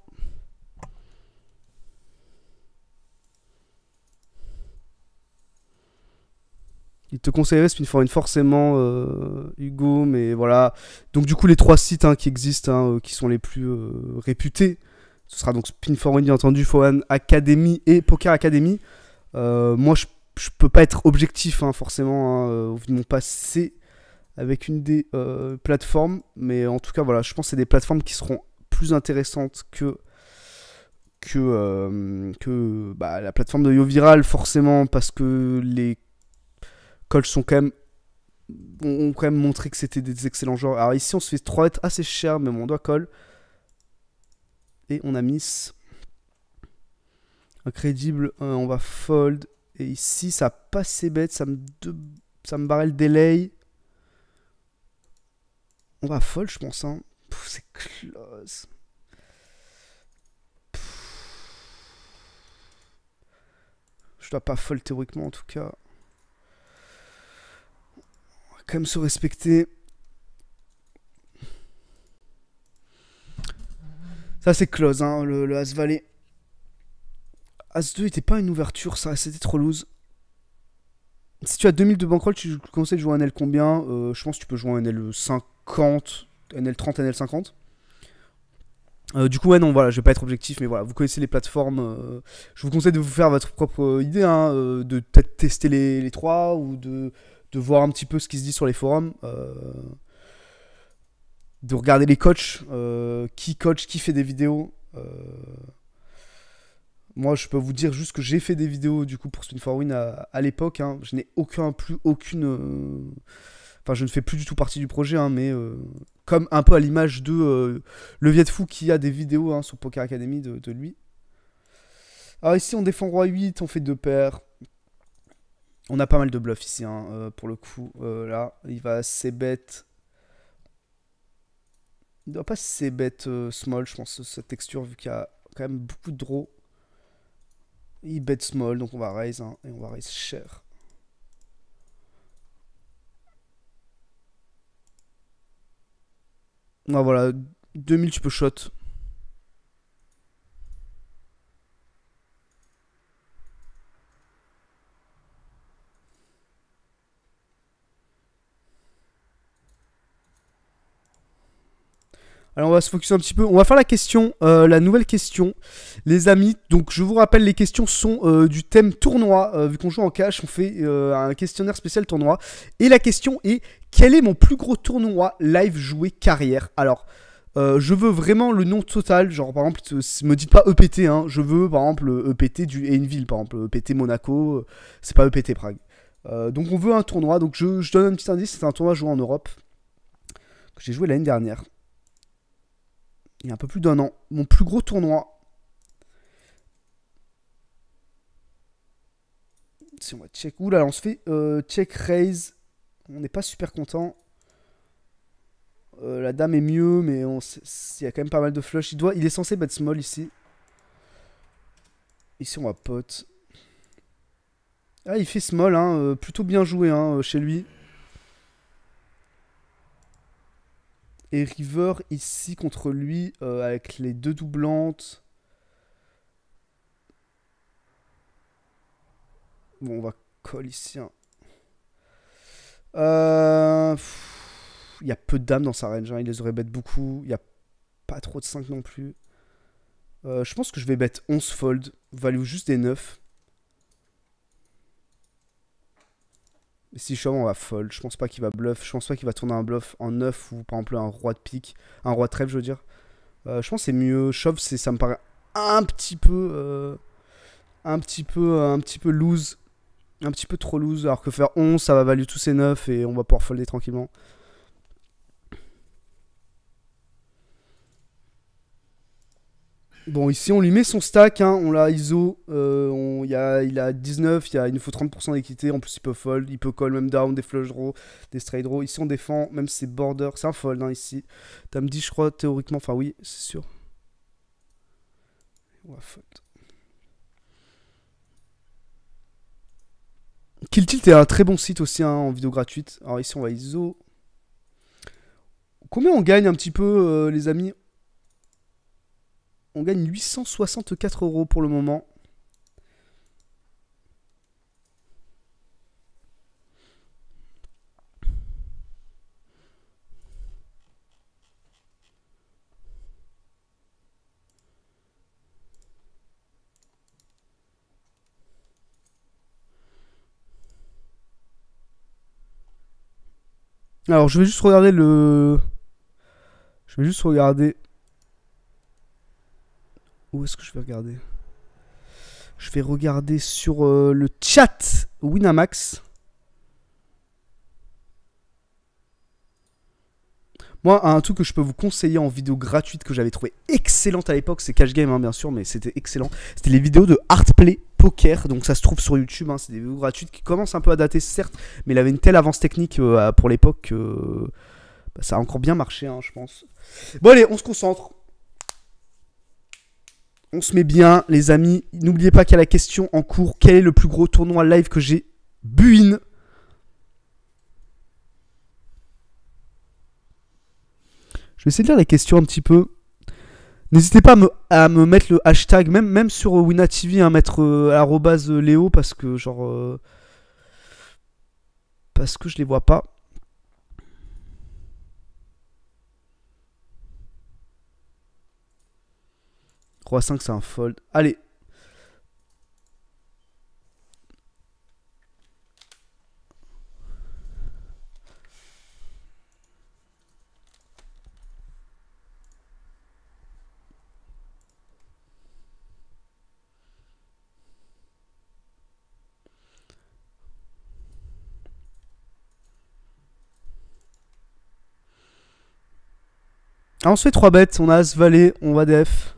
il te conseillerait Spinforin forcément, euh, Hugo, mais voilà. Donc du coup, les trois sites hein, qui existent, hein, euh, qui sont les plus euh, réputés, ce sera donc for bien entendu, Foran Academy et Poker Academy. moi, je, je, peux pas être objectif, hein, forcément, au vu de mon passé avec une des plateformes, mais en tout cas, voilà, je pense que c'est des plateformes qui seront plus intéressantes que que, que bah, la plateforme de YoViral, forcément, parce que les Colts sont quand même ont, quand même montré que c'était des excellents joueurs. Alors ici, on se fait 3 être assez cher, mais on doit call. Et on a miss. Incrédible, euh, on va fold. Et ici, ça passait bête, ça me, ça me barrait le délai. On va fold, je pense. Hein. C'est close. Je dois pas fold théoriquement, en tout cas quand même se respecter. Ça, c'est close, hein, le, As-Valet. As-2 était pas une ouverture, ça, c'était trop loose. Si tu as 2000 de bankroll, tu conseilles de jouer un L combien euh, Je pense que tu peux jouer un L50, NL30, NL50. du coup, ouais, non, voilà, je vais pas être objectif, mais voilà, vous connaissez les plateformes. Euh, je vous conseille de vous faire votre propre idée, hein, euh, de peut-être tester les, les, trois ou de de voir un petit peu ce qui se dit sur les forums, euh, de regarder les coachs, euh, qui coach, qui fait des vidéos. Euh. moi, je peux vous dire juste que j'ai fait des vidéos du coup pour Spin for Win à, l'époque. Hein. Je n'ai aucun plus aucune. Enfin, je ne fais plus du tout partie du projet, hein, mais comme un peu à l'image de le Viet Fou qui a des vidéos hein, sur Poker Academy de, de lui. Alors ah, ici on défend Roi 8, on fait deux paires. On a pas mal de bluffs ici, hein, euh, pour le coup. Euh, là, il va assez bête. Il doit pas assez bête euh, small, je pense, cette texture, vu qu'il y a quand même beaucoup de draws. Il bête small, donc on va raise, hein, et on va raise cher. Ah, voilà, 2000 tu peux shot. Alors on va se focus un petit peu. On va faire la question, euh, la nouvelle question, les amis. Donc je vous rappelle, les questions sont euh, du thème tournoi. Euh, vu qu'on joue en cash, on fait un questionnaire spécial tournoi. Et la question est quel est mon plus gros tournoi live joué carrière Alors. je veux vraiment le nom total, genre par exemple, me dites pas EPT, hein. je veux par exemple EPT du et une ville, par exemple EPT Monaco, c'est pas EPT Prague. donc on veut un tournoi, donc je, je donne un petit indice, c'est un tournoi joué en Europe, que j'ai joué l'année dernière il y a un peu plus d'un an, mon plus gros tournoi. Si on va check. Ouh là, on se fait euh, check raise. On n'est pas super content. Euh, la dame est mieux, mais on, il y a quand même pas mal de flush. Il, doit, il est censé bet small ici. Ici, on va pot. Ah, il fait small, hein, euh, plutôt bien joué hein, chez lui. Et River ici contre lui euh, avec les deux doublantes. Bon, on va call ici. Hein. Euh, il y a peu de dames dans sa range. Hein. Il les aurait bête beaucoup. Il n'y a pas trop de 5 non plus. Euh, je pense que je vais bet 11 fold. Value juste des 9. si on va folle. je pense pas qu'il va bluff, je pense pas qu'il va tourner un bluff en 9 ou par exemple un roi de pique, un roi de trèfle je veux dire. Euh, je pense c'est mieux, Shove c'est ça me paraît un petit peu euh, un petit peu un petit peu loose, un petit peu trop loose alors que faire 11 ça va valuer tous ses 9 et on va pouvoir folder tranquillement. Bon, ici, on lui met son stack. Hein, on l'a ISO. Euh, il a 19. il nous faut 30% d'équité. En plus, il peut fold. Il peut call, même down, des flush draw, des straight draw. Ici, on défend. Même ses border. C'est un fold, hein, ici. ici. me dit je crois, théoriquement. Enfin, oui, c'est sûr. Ouais, Kill Tilt est un très bon site aussi hein, en vidéo gratuite. Alors ici on va ISO. Combien on gagne un petit peu euh, les amis on gagne 864 euros pour le moment. Alors, je vais juste regarder le... Je vais juste regarder où est-ce que je vais regarder Je vais regarder sur euh, le chat Winamax. Moi, un truc que je peux vous conseiller en vidéo gratuite que j'avais trouvé excellente à l'époque, c'est Cash Game, hein, bien sûr, mais c'était excellent. C'était les vidéos de Hardplay Poker, donc ça se trouve sur YouTube. Hein, c'est des vidéos gratuites qui commencent un peu à dater, certes, mais il avait une telle avance technique euh, pour l'époque que bah, ça a encore bien marché, hein, je pense. Bon, allez, on se concentre. On se met bien, les amis. N'oubliez pas qu'il y a la question en cours. Quel est le plus gros tournoi live que j'ai buine Je vais essayer de lire la questions un petit peu. N'hésitez pas à me, mettre le hashtag, même, même sur euh, WinaTV, à hein, mettre euh, euh, Léo parce que genre. Euh, parce que je les vois pas. 3-5, c'est un fold. Allez. Ah, on se fait 3 bêtes, on a As-Valet, on va def.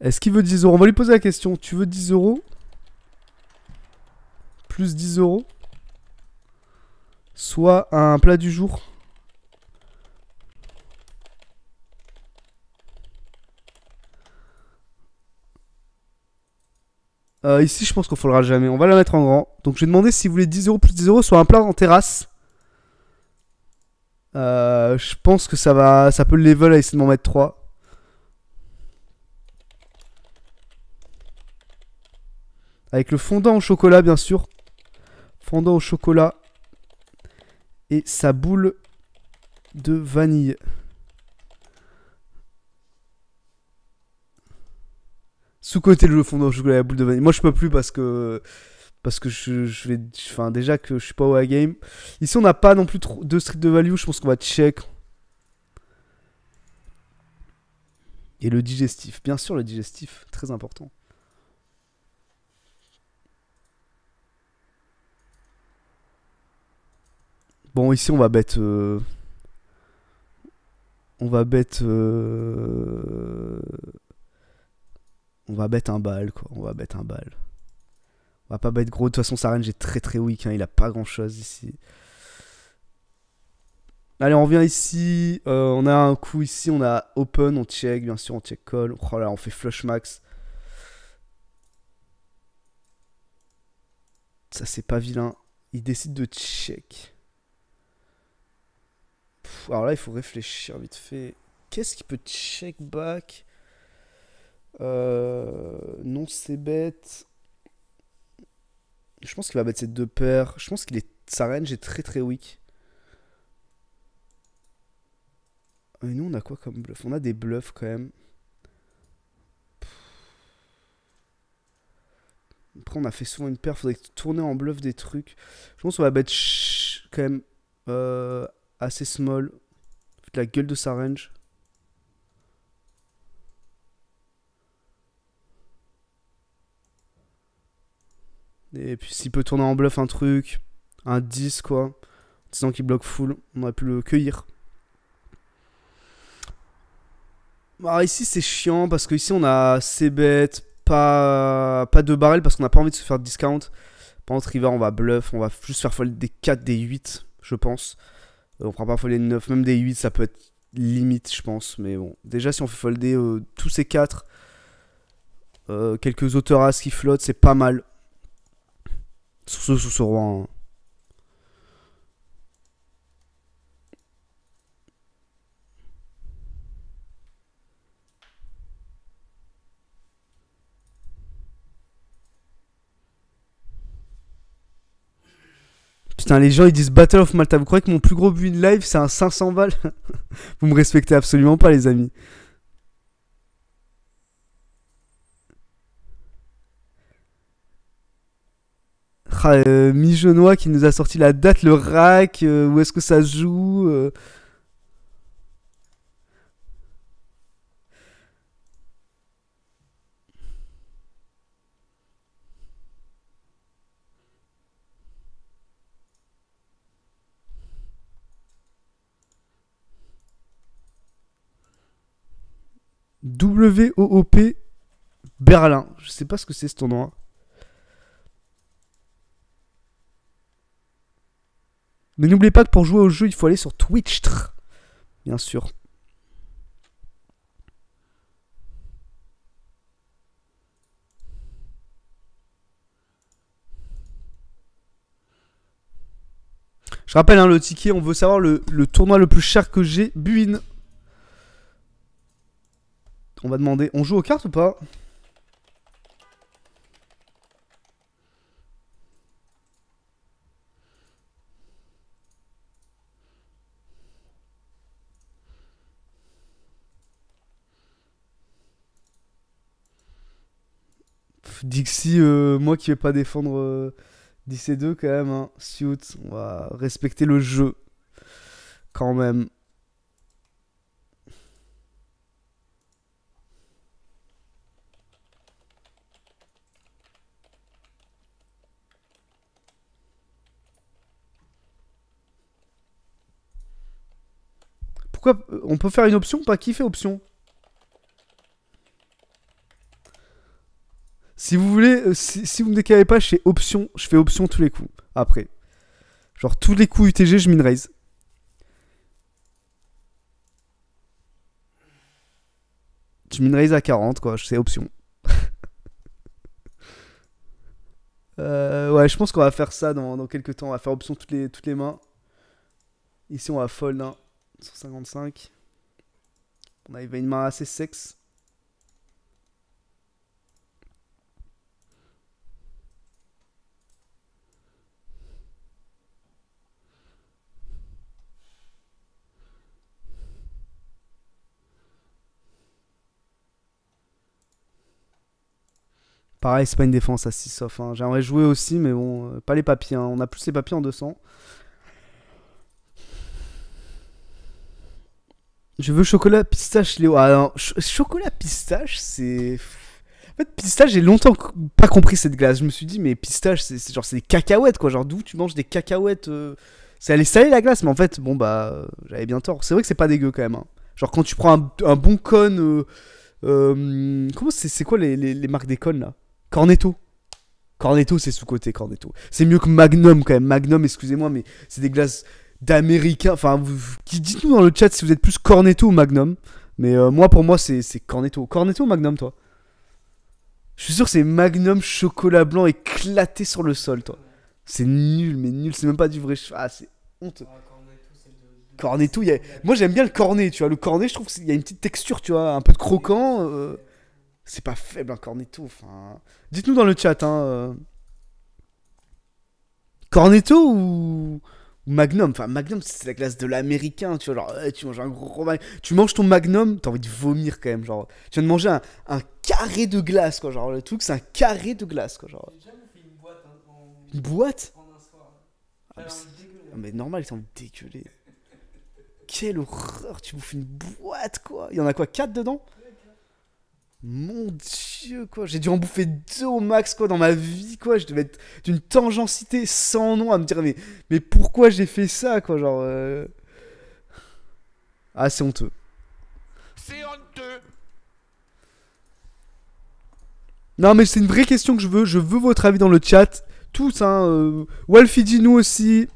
Est-ce qu'il veut 10 euros On va lui poser la question. Tu veux 10 euros Plus 10 euros Soit un plat du jour euh, ici, je pense qu'on ne jamais. On va la mettre en grand. Donc, je vais demander si vous voulez 10 euros plus 10 euros, soit un plat en terrasse. Euh, je pense que ça va, ça peut le level à essayer de m'en mettre 3. Avec le fondant au chocolat, bien sûr. Fondant au chocolat. Et sa boule de vanille. Sous-côté le fondant au chocolat et la boule de vanille. Moi, je peux plus parce que parce que je, je vais enfin déjà que je suis pas au high game ici on n'a pas non plus de street de value je pense qu'on va check et le digestif bien sûr le digestif très important Bon, ici, on va bête. Euh, on va bête. Euh, on va bête un bal, quoi. On va bête un bal. On va pas bet gros. De toute façon, sa range est très très weak. Hein. Il a pas grand chose ici. Allez, on revient ici. Euh, on a un coup ici. On a open. On check, bien sûr. On check call. Oh là, on fait flush max. Ça, c'est pas vilain. Il décide de check alors là, il faut réfléchir vite fait. Qu'est-ce qui peut check back euh, Non, c'est bête. Je pense qu'il va mettre ses deux paires. Je pense qu'il est sa range est très très weak. Euh, et nous, on a quoi comme bluff On a des bluffs quand même. Après, on a fait souvent une paire. Faudrait tourner en bluff des trucs. Je pense qu'on va mettre quand même euh, assez small. Faites la gueule de sa range. Et puis s'il peut tourner en bluff un truc, un 10 quoi, disons disant qu'il bloque full, on aurait pu le cueillir. Alors bah, ici c'est chiant parce que ici on a assez bête, pas, pas de barrel parce qu'on n'a pas envie de se faire discount. Par contre River on va bluff, on va juste faire fold des 4, des 8 je pense on prend pas folder 9, même des 8, ça peut être limite, je pense. Mais bon, déjà, si on fait folder euh, tous ces 4, euh, quelques autoras qui flottent, c'est pas mal. Sur ce, sur ce roi. Hein. Putain, les gens ils disent Battle of Malta. Vous croyez que mon plus gros but de live c'est un 500 balles Vous me respectez absolument pas, les amis. Ah, euh, Mijonois qui nous a sorti la date, le rack, euh, où est-ce que ça se joue. Euh. WOOP Berlin. Je sais pas ce que c'est ce tournoi. Mais n'oubliez pas que pour jouer au jeu, il faut aller sur Twitch. Bien sûr. Je rappelle hein, le ticket, on veut savoir le, le tournoi le plus cher que j'ai, Buin. On va demander, on joue aux cartes ou pas Dixie, euh, moi qui vais pas défendre euh, dc 2 quand même, hein. Suit, on va respecter le jeu quand même. Pourquoi On peut faire une option Pas qui fait option Si vous voulez, euh, si, vous ne décalez pas, je fais option, je fais option tous les coups. Après. Genre tous les coups UTG, je mine raise. Je mine raise à 40 quoi, c'est option. Euh, ouais, je pense qu'on va faire ça dans, quelques temps. On va faire option toutes les, toutes les mains. Ici on va fold. Hein. 155. On a main assez sexe. Pareil, c'est pas une défense à 6 sauf hein. J'aimerais jouer aussi, mais bon, euh, pas les papiers. Hein. On a plus les papiers en 200. Je veux chocolat pistache, Léo. Ah, chocolat pistache, c'est. En fait, pistache, j'ai longtemps pas compris cette glace. Je me suis dit, mais pistache, c'est genre c'est des cacahuètes, quoi. Genre d'où tu manges des cacahuètes euh, C'est aller saler la glace, mais en fait, bon bah, j'avais bien tort. C'est vrai que c'est pas dégueu quand même. Hein. Genre quand tu prends un, bon con. Euh, euh, comment c'est quoi les, marques des connes là Cornetto. Cornetto, c'est sous-côté, Cornetto. C'est mieux que Magnum quand même. Magnum, excusez-moi, mais c'est des glaces. D'Américain... Enfin, dites-nous dans le chat si vous êtes plus Cornetto ou Magnum. Mais euh, moi, pour moi, c'est Cornetto. Cornetto ou Magnum, toi Je suis sûr que c'est Magnum chocolat blanc éclaté sur le sol, toi. C'est nul, mais nul. C'est même pas du vrai. Ah, c'est honteux. Cornetto, y a... moi j'aime bien le cornet, tu vois. Le cornet, je trouve qu'il y a une petite texture, tu vois, un peu de croquant. Euh. C'est pas faible, un cornetto. Enfin... Dites-nous dans le chat, hein. Euh. Cornetto ou. Magnum, enfin Magnum c'est la glace de l'américain, tu vois, genre euh, tu manges un gros tu manges ton Magnum, t'as envie de vomir quand même, genre tu viens de manger un, carré de glace quoi, genre le truc c'est un carré de glace quoi, genre. une boîte mais normal, t'as envie de Quelle horreur, tu bouffes une boîte quoi. Il y en a quoi 4 dedans mon dieu, quoi. J'ai dû en bouffer deux au max, quoi, dans ma vie, quoi. Je devais être d'une tangencité sans nom à me dire, mais, mais pourquoi j'ai fait ça, quoi, genre. Euh. Ah, c'est honteux. C'est honteux. Non, mais c'est une vraie question que je veux. Je veux votre avis dans le chat. Tous, hein. Euh... Walfie, dis-nous aussi.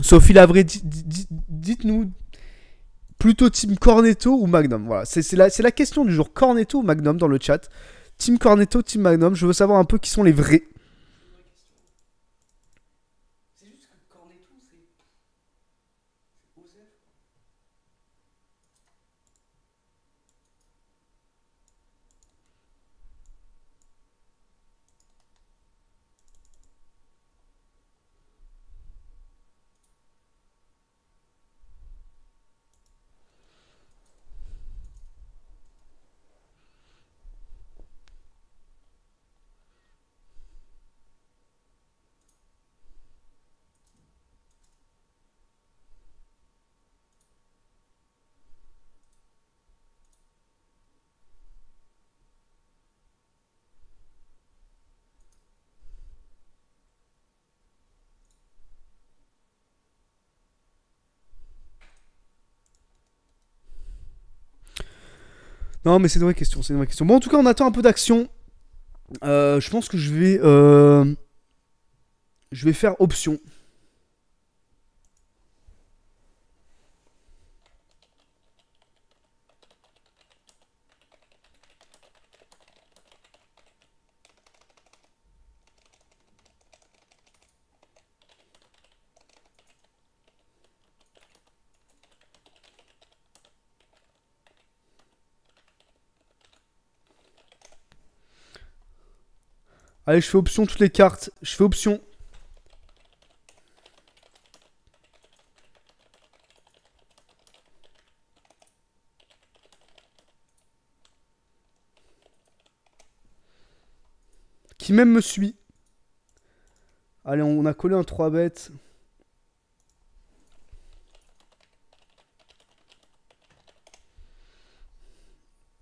Sophie vraie dites-nous. Plutôt Team Cornetto ou Magnum Voilà, c'est la, la question du jour. Cornetto ou Magnum dans le chat Team Cornetto, Team Magnum, je veux savoir un peu qui sont les vrais. Non, mais c'est une vraie question, c'est une vraie question. Bon, en tout cas, on attend un peu d'action. Euh, je pense que je vais, euh, je vais faire option. Allez, je fais option toutes les cartes. Je fais option. Qui même me suit. Allez, on a collé un 3 bêtes.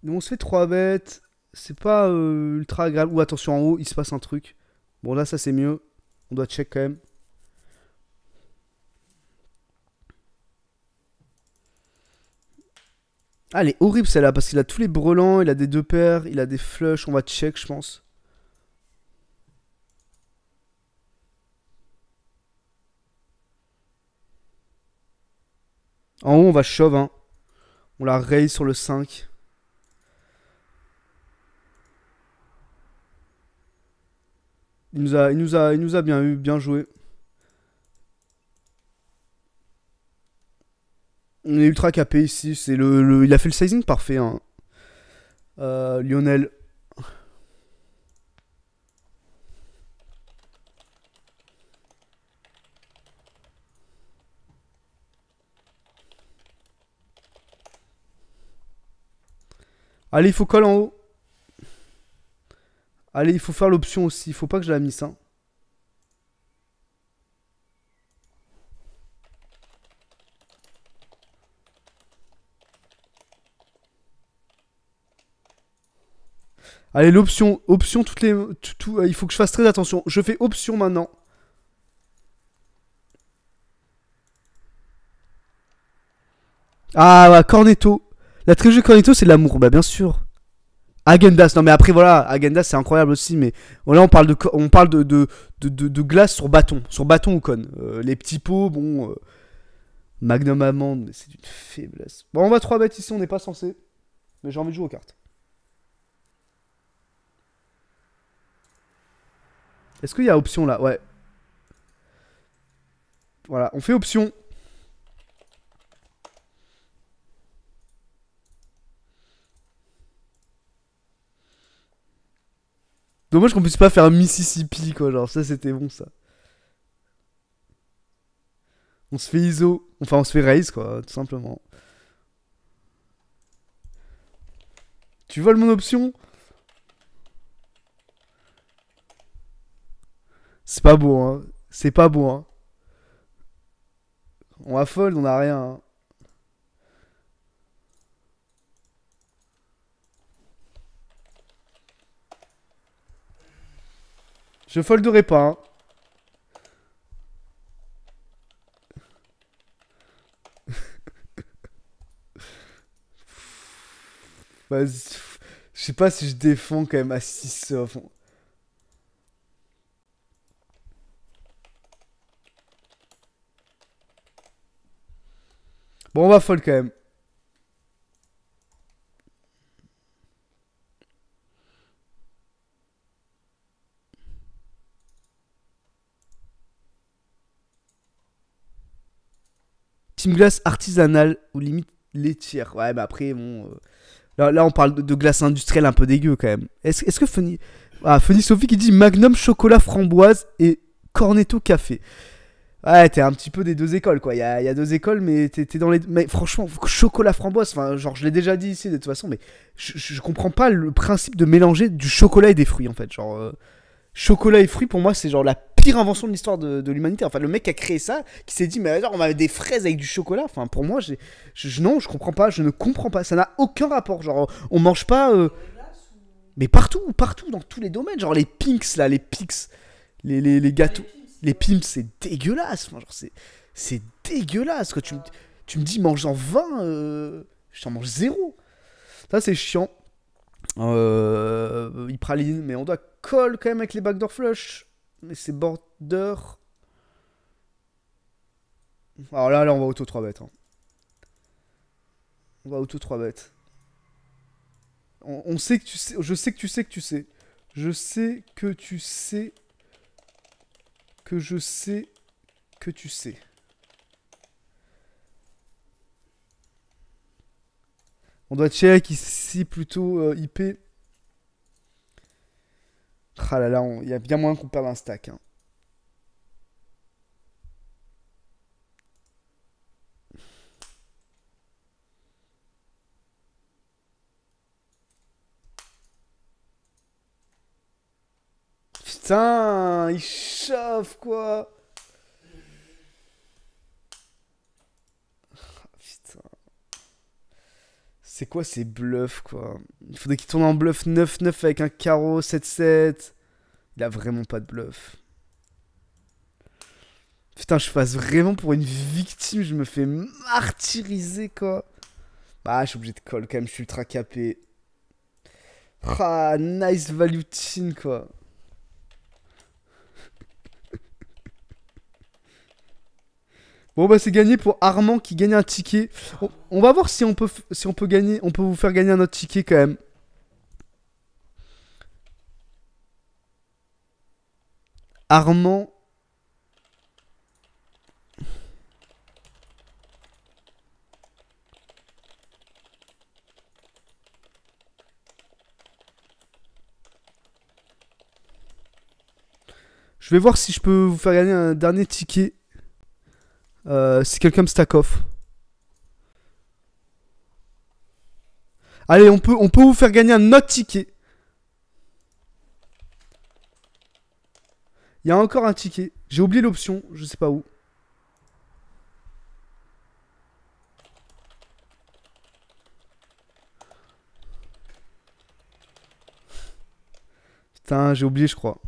Donc on se fait 3 bêtes c'est pas euh, ultra agréable. Ou attention en haut, il se passe un truc. Bon là ça c'est mieux. On doit check quand même. Ah elle est horrible celle-là parce qu'il a tous les brelants, il a des deux paires, il a des flushs, on va check je pense. En haut on va shove hein. On la raise sur le 5. Il nous a, il nous a, il nous a bien eu, bien joué. On est ultra capé ici. C'est le, il a fait le sizing parfait. Hein. Euh, Lionel. Allez, il faut coller en haut. Allez, il faut faire l'option aussi. Il faut pas que je la mise, Hein. Allez, l'option, option, toutes les, tout, euh, il faut que je fasse très attention. Je fais option maintenant. Ah, ouais, Cornetto. La trilogie Cornetto, c'est de l'amour, bah bien sûr. Agendas, non mais après voilà, Agendas c'est incroyable aussi, mais voilà on parle de on parle de, de, glace sur bâton, sur bâton ou con euh, les petits pots, bon, euh, Magnum Amande, c'est une faiblesse. Bon, on va 3 bêtes ici, on n'est pas censé, mais j'ai envie de jouer aux cartes. Est-ce qu'il y a option là Ouais. Voilà, on fait option. Dommage qu'on puisse pas faire Mississippi, quoi. Genre, ça, c'était bon, ça. On se fait ISO. Enfin, on se fait raise, quoi, tout simplement. Tu voles mon option C'est pas beau, hein. C'est pas beau, hein. On a folle, on a rien. Hein. Je folderai pas. Hein. je sais pas si je défends quand même à 6 Bon, on va fold quand même. glace artisanale ou limite laitière. Ouais, mais bah après, bon. Euh, là, là, on parle de, glace industrielle un peu dégueu quand même. Est-ce est que Funny. Ah, Funny Sophie qui dit Magnum chocolat framboise et Cornetto café. Ouais, t'es un petit peu des deux écoles, quoi. Il y a, y a, deux écoles, mais t'es dans les. Mais franchement, chocolat framboise, enfin, genre, je l'ai déjà dit ici de toute façon, mais je, je, comprends pas le principe de mélanger du chocolat et des fruits, en fait. Genre, euh, chocolat et fruits, pour moi, c'est genre la pire invention de l'histoire de, l'humanité. Enfin, le mec qui a créé ça, qui s'est dit, mais alors, on avait des fraises avec du chocolat. Enfin, pour moi, je, je, non, je comprends pas, je ne comprends pas. Ça n'a aucun rapport. Genre, on mange pas. Euh, mais partout, partout, dans tous les domaines. Genre, les pinks, là, les pics les, les, gâteaux. Les pimps, c'est dégueulasse. genre, c'est dégueulasse. Quoi. Tu, tu me dis, mange-en 20, euh, je mange zéro. Ça, c'est chiant. Euh, praline mais on doit coller quand même avec les backdoor flush mais c'est border. Alors là, là, on va auto 3 bêtes. Hein. On va auto 3 bêtes. On, sait que tu Je sais que tu sais que tu sais. Je sais que tu sais. Que je sais que tu sais. On doit check ici plutôt euh, IP ah là là, il y a bien moins qu'on perde un stack. Hein. Putain, il chauffe quoi C'est quoi ces bluffs, quoi Il faudrait qu'il tourne en bluff 9-9 avec un carreau 7-7. Il a vraiment pas de bluff. Putain, je passe vraiment pour une victime. Je me fais martyriser, quoi. Bah, je suis obligé de call quand même. Je suis ultra capé. Ah, nice value team, quoi. Bon bah c'est gagné pour Armand qui gagne un ticket. On, va voir si on peut si on peut gagner, on peut vous faire gagner un autre ticket quand même. Armand Je vais voir si je peux vous faire gagner un dernier ticket. Si euh, c'est quelqu'un me Allez, on peut, on peut vous faire gagner un autre ticket. Il y a encore un ticket. J'ai oublié l'option, je sais pas où. Putain, j'ai oublié, je crois.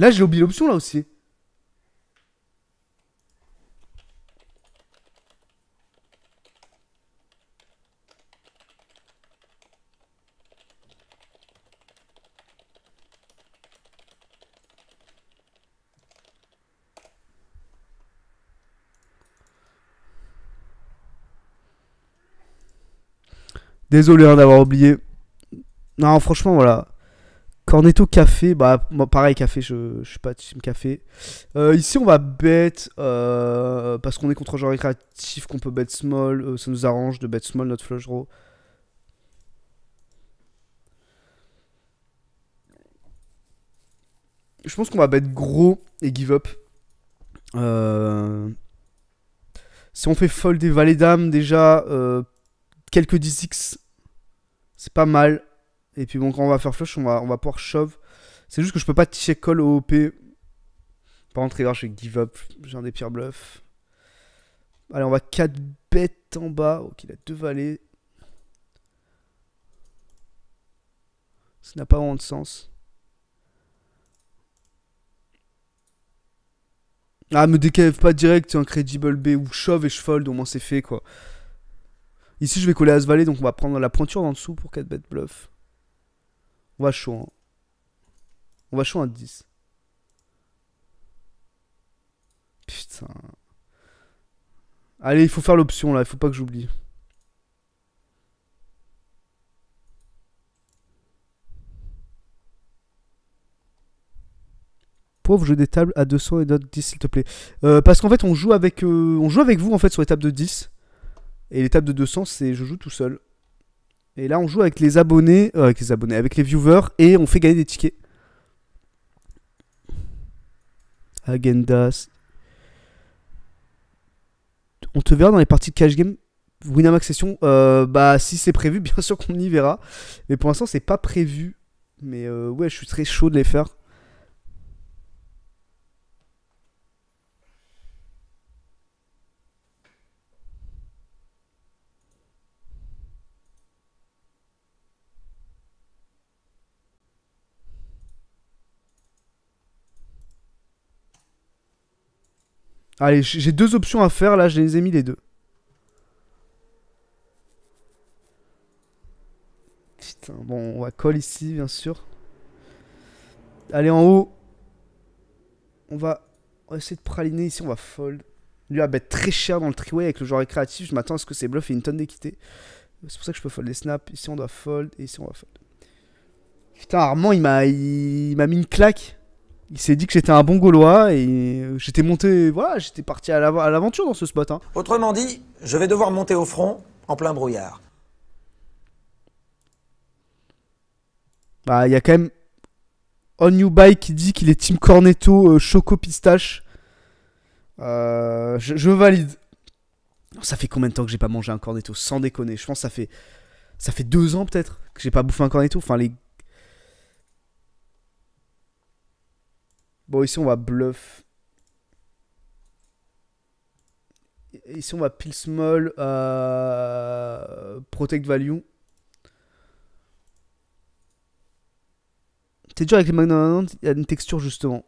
Là, j'ai oublié l'option, là aussi. Désolé hein, d'avoir oublié. Non, franchement, voilà. Cornetto café, bah moi pareil café, je, je suis pas team café. Euh, ici on va bet, euh, parce qu'on est contre genre récréatif qu'on peut bet small, euh, ça nous arrange de bet small notre flush draw. Je pense qu'on va bet gros et give up. Si on fait fold des valets d'âme déjà quelques 10x, c'est pas mal. Et puis bon, quand on va faire flush, on va, on va pouvoir shove. C'est juste que je peux pas ticher call au OP. Par contre, regarde, vais give up. J'ai un des pires bluffs. Allez, on va 4 bêtes en bas. Ok, il a 2 valets. Ça n'a pas vraiment de sens. Ah, me décave pas direct, incredible B ou shove et je fold, au moins c'est fait quoi. Ici, je vais coller à As-Valet, donc on va prendre la pointure en dessous pour 4 bêtes bluff. On va chaud. Hein. On va chaud à 10. Putain. Allez, il faut faire l'option là, il faut pas que j'oublie. Pauvre jeu des tables à 200 et d'autres 10 s'il te plaît. Euh, parce qu'en fait on joue avec euh, on joue avec vous en fait sur l'étape de 10. Et l'étape de 200 c'est je joue tout seul. Et là, on joue avec les abonnés, euh, avec les abonnés, avec les viewers, et on fait gagner des tickets. Agendas. On te verra dans les parties de cash game. Winamax Session, euh, bah si c'est prévu, bien sûr qu'on y verra. Mais pour l'instant, c'est pas prévu. Mais euh, ouais, je suis très chaud de les faire. Allez, j'ai deux options à faire, là, je les ai mis les deux. Putain, bon, on va call ici, bien sûr. Allez, en haut. On va essayer de praliner ici, on va fold. Lui, à ah, bet bah, très cher dans le triway avec le joueur récréatif. Je m'attends à ce que ses bluffs aient une tonne d'équité. C'est pour ça que je peux fold les snaps. Ici, on doit fold. Et ici, on va fold. Putain, Armand, il m'a il... mis une claque il s'est dit que j'étais un bon Gaulois et j'étais monté, voilà, j'étais parti à l'aventure dans ce spot. Hein. Autrement dit, je vais devoir monter au front en plein brouillard. Bah, il y a quand même On You Bike qui dit qu'il est Team Cornetto euh, Choco Pistache. Euh, je, je, valide. Ça fait combien de temps que j'ai pas mangé un Cornetto Sans déconner, je pense que ça fait ça fait deux ans peut-être que j'ai pas bouffé un cornetto. Enfin, les Bon, ici, on va bluff. Ici, on va pile small, euh, protect value. C'est dur avec les magnums, il y a une texture justement.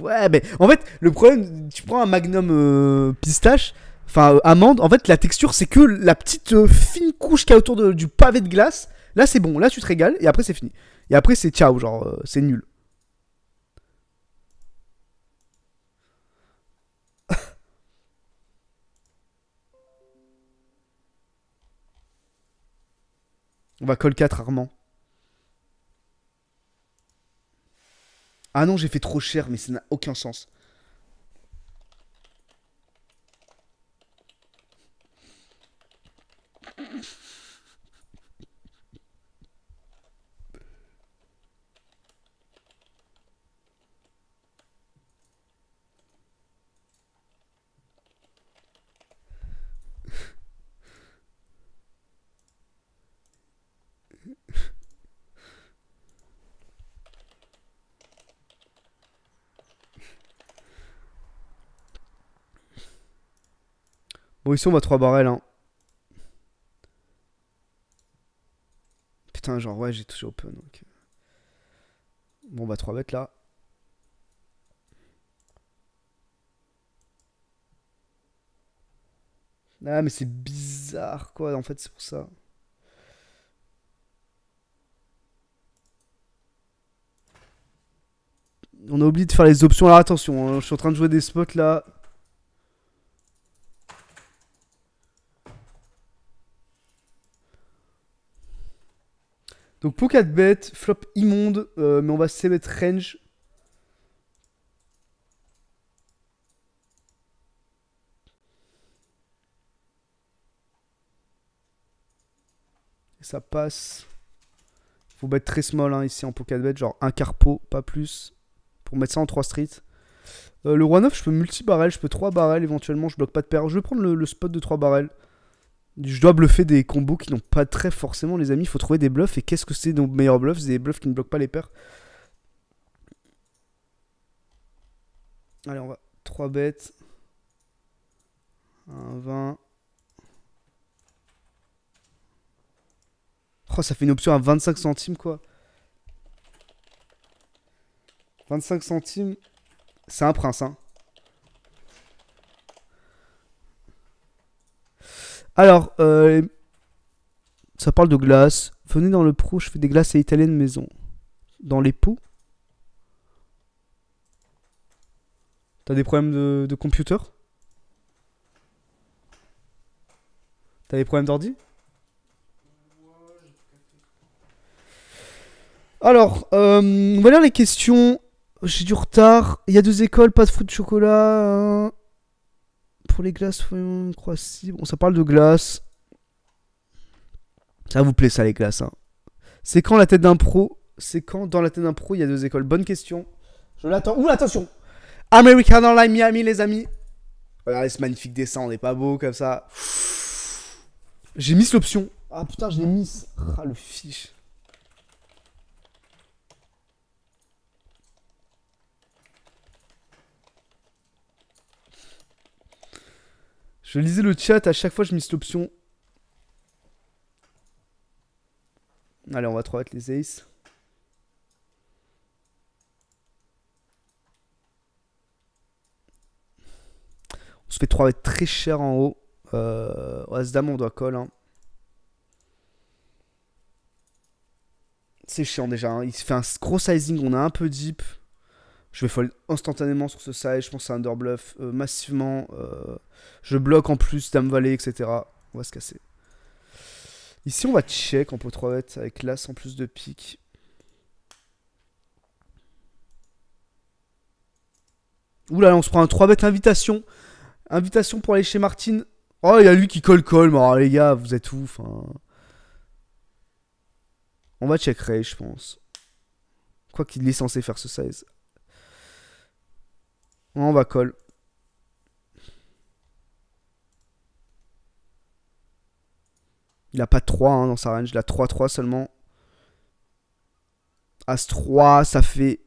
ouais, mais en fait, le problème, tu prends un magnum euh, pistache, enfin euh, amande, en fait, la texture, c'est que la petite fine couche qu'il y a autour du pavé de glace. Là, c'est bon, là, tu te régales, et après, c'est fini. Et après, c'est ciao, genre, c'est nul. On va call 4 Armand. Ah non, j'ai fait trop cher, mais ça n'a aucun sens. Bon, ici, on va 3 barrels. Hein. Putain, genre, ouais, j'ai toujours open. Donc... Euh. Bon, bah, 3 bêtes là. Ah, mais c'est bizarre, quoi. En fait, c'est pour ça. On a oublié de faire les options. Alors, attention, hein, je suis en train de jouer des spots là. Donc pocket bet, flop immonde, euh, mais on va c range. Et ça passe. Faut bet très small hein, ici en pocket bet, genre un carpo, pas plus. Pour mettre ça en 3 streets. Euh, le roi 9, je peux multi-barrel, je peux 3 barrel éventuellement, je bloque pas de paire. Je vais prendre le, spot de 3 barrel. Je dois bluffer des combos qui n'ont pas très forcément, les amis. Il faut trouver des bluffs. Et qu'est-ce que c'est nos meilleurs bluffs C'est des bluffs qui ne bloquent pas les paires. Allez, on va. 3 bêtes. Un 20. Oh, ça fait une option à 25 centimes, quoi. 25 centimes. C'est un prince, hein. Alors, euh, ça parle de glace. Venez dans le pro, je fais des glaces à italienne maison. Dans les pots T'as des problèmes de, de computer T'as des problèmes d'ordi Alors, euh, va lire les questions. J'ai du retard. Il y a deux écoles, pas de fruits de chocolat. Hein pour les glaces, si... Bon, ça parle de glace. Ça vous plaît, ça, les glaces. Hein. C'est quand la tête d'un pro C'est quand dans la tête d'un pro, il y a deux écoles Bonne question. Je l'attends. Ouh, attention American Online Miami, les amis. Regardez ce magnifique dessin, on n'est pas beau comme ça. J'ai mis l'option. Ah putain, je l'ai mis. Ah, le fiche. Je lisais le chat, à chaque fois je mets l'option. Allez, on va 3 avec les aces. On se fait 3 être très cher en haut. Euh, As dame, on doit call. Hein. C'est chiant déjà. Hein. Il se fait un gros sizing, on a un peu deep. Je vais fold instantanément sur ce size. Je pense à underbluff euh, massivement. Euh, je bloque en plus Dame valet etc. On va se casser. Ici, on va check en pot 3 bet avec l'as en plus de pique. Oula, on se prend un 3 bet invitation. Invitation pour aller chez Martine. Oh, il y a lui qui colle-colle. Mais les gars, vous êtes ouf. Hein. On va check raise, je pense. Quoi qu'il est censé faire ce size. On va call. Il a pas 3 hein, dans sa range. Il a 3-3 seulement. As 3, ça fait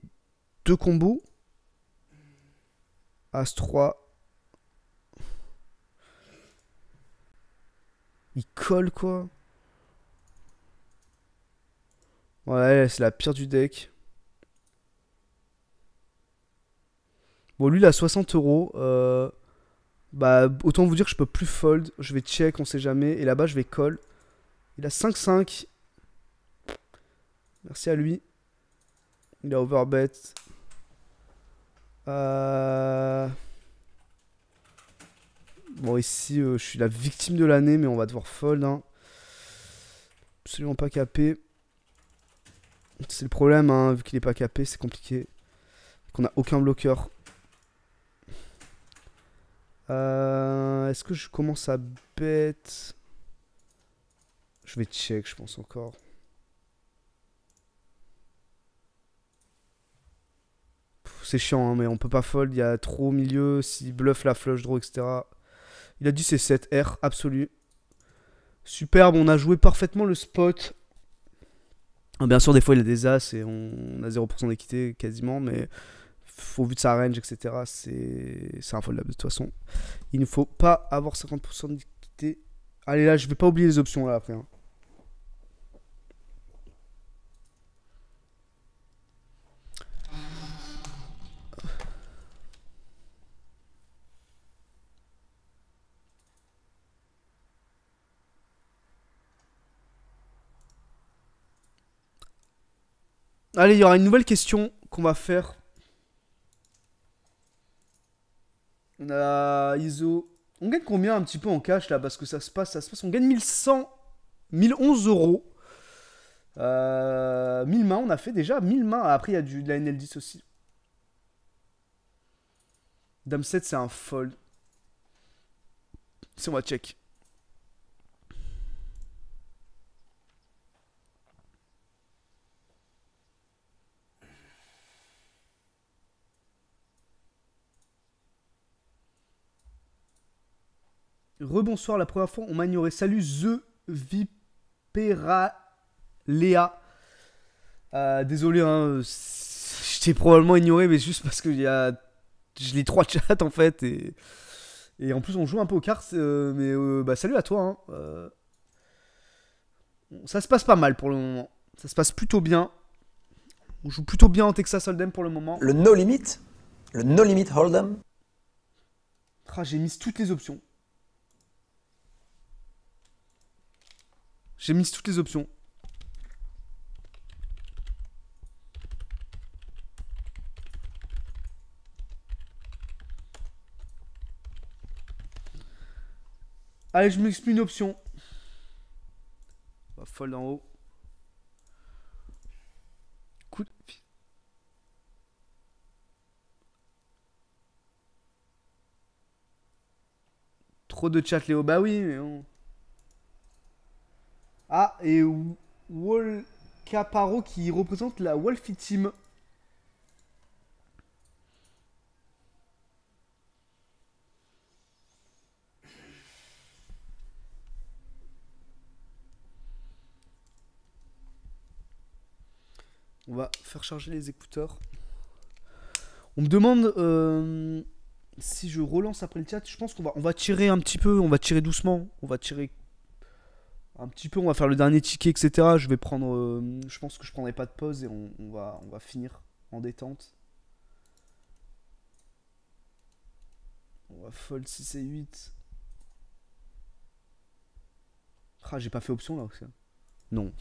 2 combos. As 3. Il colle quoi. Ouais, c'est la pire du deck. Bon, lui, il a 60 euros. Euh, bah, autant vous dire que je peux plus fold. Je vais check, on sait jamais. Et là-bas, je vais call. Il a 5-5. Merci à lui. Il a overbet. Euh, bon, ici, euh, je suis la victime de l'année, mais on va devoir fold. Hein. Absolument pas capé. C'est le problème, hein, vu qu'il n'est pas capé, c'est compliqué. Qu'on a aucun bloqueur. Euh, est-ce que je commence à bête Je vais check, je pense encore. C'est chiant, hein, mais on peut pas fold. Il y a trop au milieu. Si bluff la flush draw, etc. Il a dit c'est 7 R, absolu. Superbe, on a joué parfaitement le spot. Bien sûr, des fois, il a des as et on a 0% d'équité quasiment, mais au vu de sa range, etc., c'est un up de toute façon. Il ne faut pas avoir 50% d'équité. Allez, là, je ne vais pas oublier les options là après. Hein. Allez, il y aura une nouvelle question qu'on va faire On a ISO. On gagne combien un petit peu en cash là Parce que ça se passe, ça se passe. On gagne 1100, 1011 euros. Euh, 1000 mains, on a fait déjà 1000 mains. Après, il y a du, de la NL10 aussi. Dame 7, c'est un fold. Si on va check. rebonsoir. La première fois, on m'a ignoré. Salut The Viperalea. Euh, désolé, hein, je t'ai probablement ignoré, mais juste parce que y a... je lis trois chats en fait. Et... en plus, on joue un peu aux cartes. Euh, mais euh, bah, salut à toi. Hein. Euh, ça se passe pas mal pour le moment. Ça se passe plutôt bien. On joue plutôt bien en Texas Hold'em pour le moment. Le No Limit Le No Limit Hold'em ah, J'ai mis toutes les options. J'ai mis toutes les options. Allez, je m'explique une option. On va bah, fold en haut. Cool. Trop de chat Léo, bah oui, mais on... Ah, et Wall Caparo qui représente la Wolfie Team. On va faire charger les écouteurs. On me demande euh, si je relance après le chat. Je pense qu'on va, on va tirer un petit peu, on va tirer doucement, on va tirer un petit peu, on va faire le dernier ticket, etc. Je vais prendre. Euh, je pense que je prendrai pas de pause et on, va, on va finir en détente. On va fold 6 et 8. Ah, j'ai pas fait option là aussi. Hein. Non.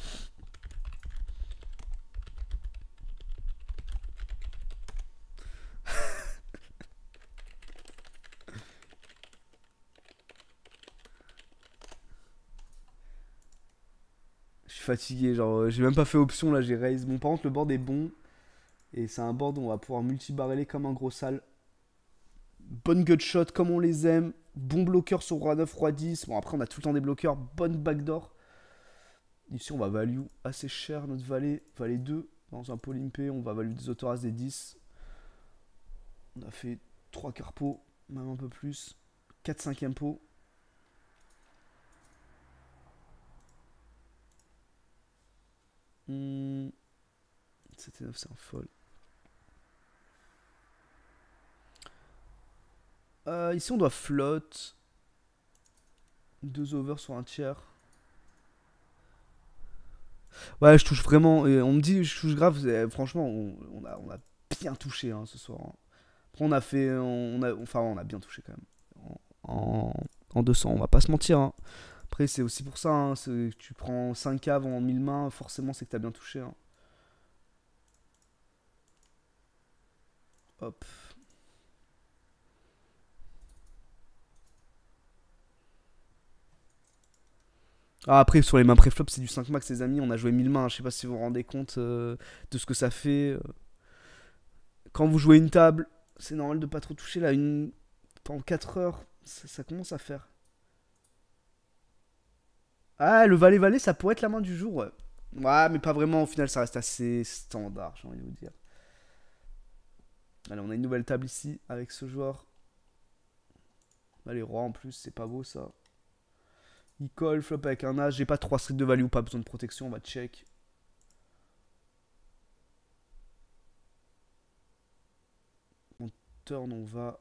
fatigué, genre euh, j'ai même pas fait option là, j'ai raise. Bon, par contre, le board est bon. Et c'est un board où on va pouvoir multibarreler comme un gros sale. Bonne gutshot shot comme on les aime. Bon bloqueur sur roi 9, roi 10. Bon, après, on a tout le temps des bloqueurs. Bonne backdoor. Ici, on va value assez cher notre valet. Valet 2. Dans un polympé on va value des autoras des 10. On a fait 3 quarts même un peu plus. 4 5 pot. Hmm. C'était 9, c'est un folle euh, ici, on doit flotte. Deux over sur un tiers. Ouais, je touche vraiment. on me dit, je touche grave. Eh, franchement, on, a, bien touché hein, ce soir. Hein. on a fait. On a, enfin, on a bien touché quand même. En, en, en 200, on va pas se mentir. Hein. Après, c'est aussi pour ça, hein, tu prends 5 caves en 1000 mains, forcément, c'est que t'as bien touché. Hein. Hop. Ah, après, sur les mains préflop, c'est du 5 max, les amis. On a joué 1000 mains. Hein. Je sais pas si vous vous rendez compte euh, de ce que ça fait. Euh. Quand vous jouez une table, c'est normal de pas trop toucher. Là, une... pendant 4 heures, ça commence à faire. Ah, le valet valet, ça pourrait être la main du jour, ouais. mais pas vraiment. Au final, ça reste assez standard, j'ai envie de vous dire. Allez, on a une nouvelle table ici avec ce joueur. Bah, les rois en plus, c'est pas beau ça. Il colle, flop avec un as. J'ai pas trois streets de value, pas besoin de protection. On va check. On turn, on va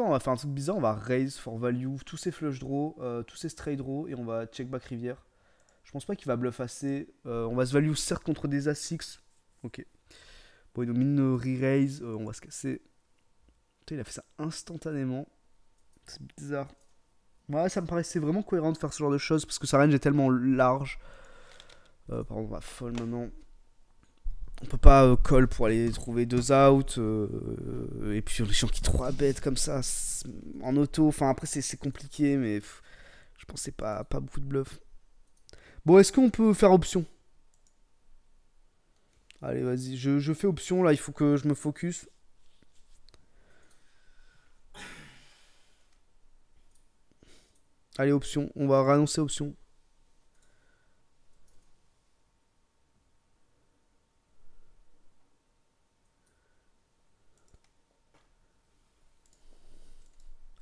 on va faire un truc bizarre, on va raise for value tous ces flush draw, euh, tous ces straight draw et on va check back rivière. Je pense pas qu'il va bluff assez. Euh, on va se value certes contre des A6. Ok. Bon, il nous mine re-raise, euh, on va se casser. Putain, il a fait ça instantanément. C'est bizarre. Ouais, ça me paraissait vraiment cohérent de faire ce genre de choses parce que sa range est tellement large. Par contre on va folle maintenant on peut pas euh, call pour aller trouver deux outs euh, et puis les gens qui trois bêtes comme ça en auto enfin après c'est compliqué mais je pensais pas pas beaucoup de bluff bon est-ce qu'on peut faire option allez vas-y je, fais option là il faut que je me focus allez option on va annoncer option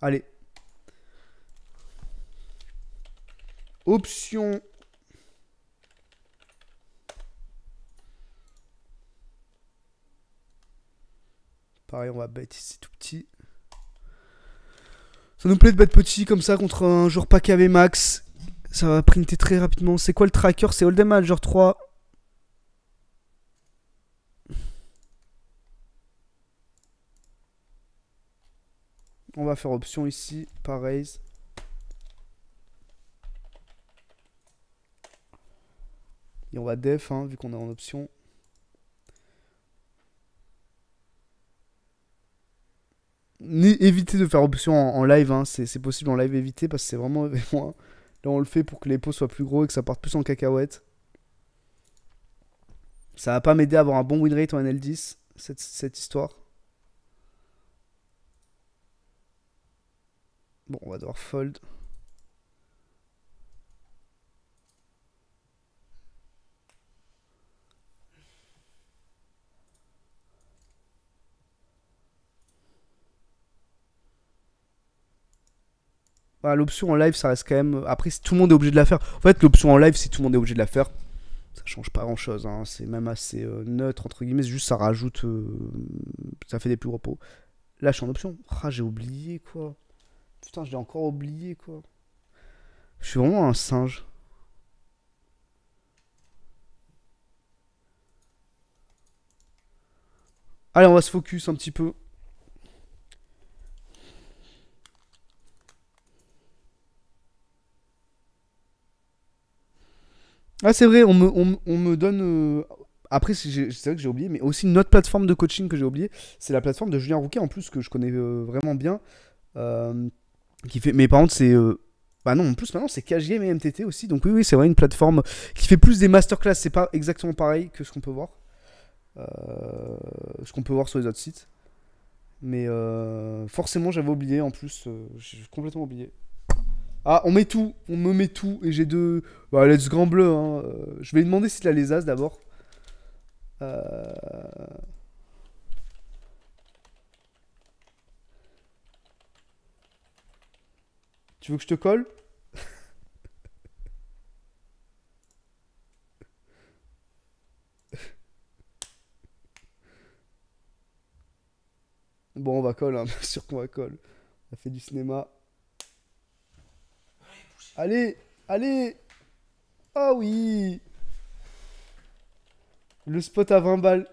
Allez. Option. Pareil, on va bête ici tout petit. Ça nous plaît de bête petit comme ça contre un joueur pas KV max. Ça va printer très rapidement. C'est quoi le tracker C'est Old Major 3. On va faire option ici, pareil. Et on va def, hein, vu qu'on est en option. éviter de faire option en, live, hein. c'est possible en live éviter parce que c'est vraiment moi. Là on le fait pour que les pots soient plus gros et que ça parte plus en cacahuète. Ça va pas m'aider à avoir un bon win rate en NL10, cette, cette histoire. Bon, on va devoir fold. Bah, l'option en live, ça reste quand même... Après, si tout le monde est obligé de la faire... En fait, l'option en live, si tout le monde est obligé de la faire, ça change pas grand-chose. Hein. C'est même assez euh, neutre, entre guillemets. Juste, ça rajoute... Euh, ça fait des plus repos. Là, je suis en option. Ah, j'ai oublié, quoi. Putain, je l'ai encore oublié, quoi. Je suis vraiment un singe. Allez, on va se focus un petit peu. Ah, c'est vrai, on me, donne. Euh, après, c'est vrai que j'ai oublié, mais aussi une autre plateforme de coaching que j'ai oublié. C'est la plateforme de Julien Rouquet, en plus, que je connais euh, vraiment bien. Euh, fait... Mais par contre, c'est. Euh, bah non, en plus maintenant c'est KGM et MTT aussi, donc oui, oui, c'est vrai, une plateforme qui fait plus des masterclass, c'est pas exactement pareil que ce qu'on peut voir. Euh, ce qu'on peut voir sur les autres sites. Mais euh, forcément, j'avais oublié en plus, j'ai complètement oublié. Ah, on met tout, on me met tout, et j'ai deux. Bah, let's grand bleu, hein. Je vais lui demander tu as les as d'abord. Euh. Tu veux que je te colle Bon, on va coller, hein, bien sûr qu'on va coller. On a fait du cinéma. Allez, allez Ah oui Le spot à 20 balles.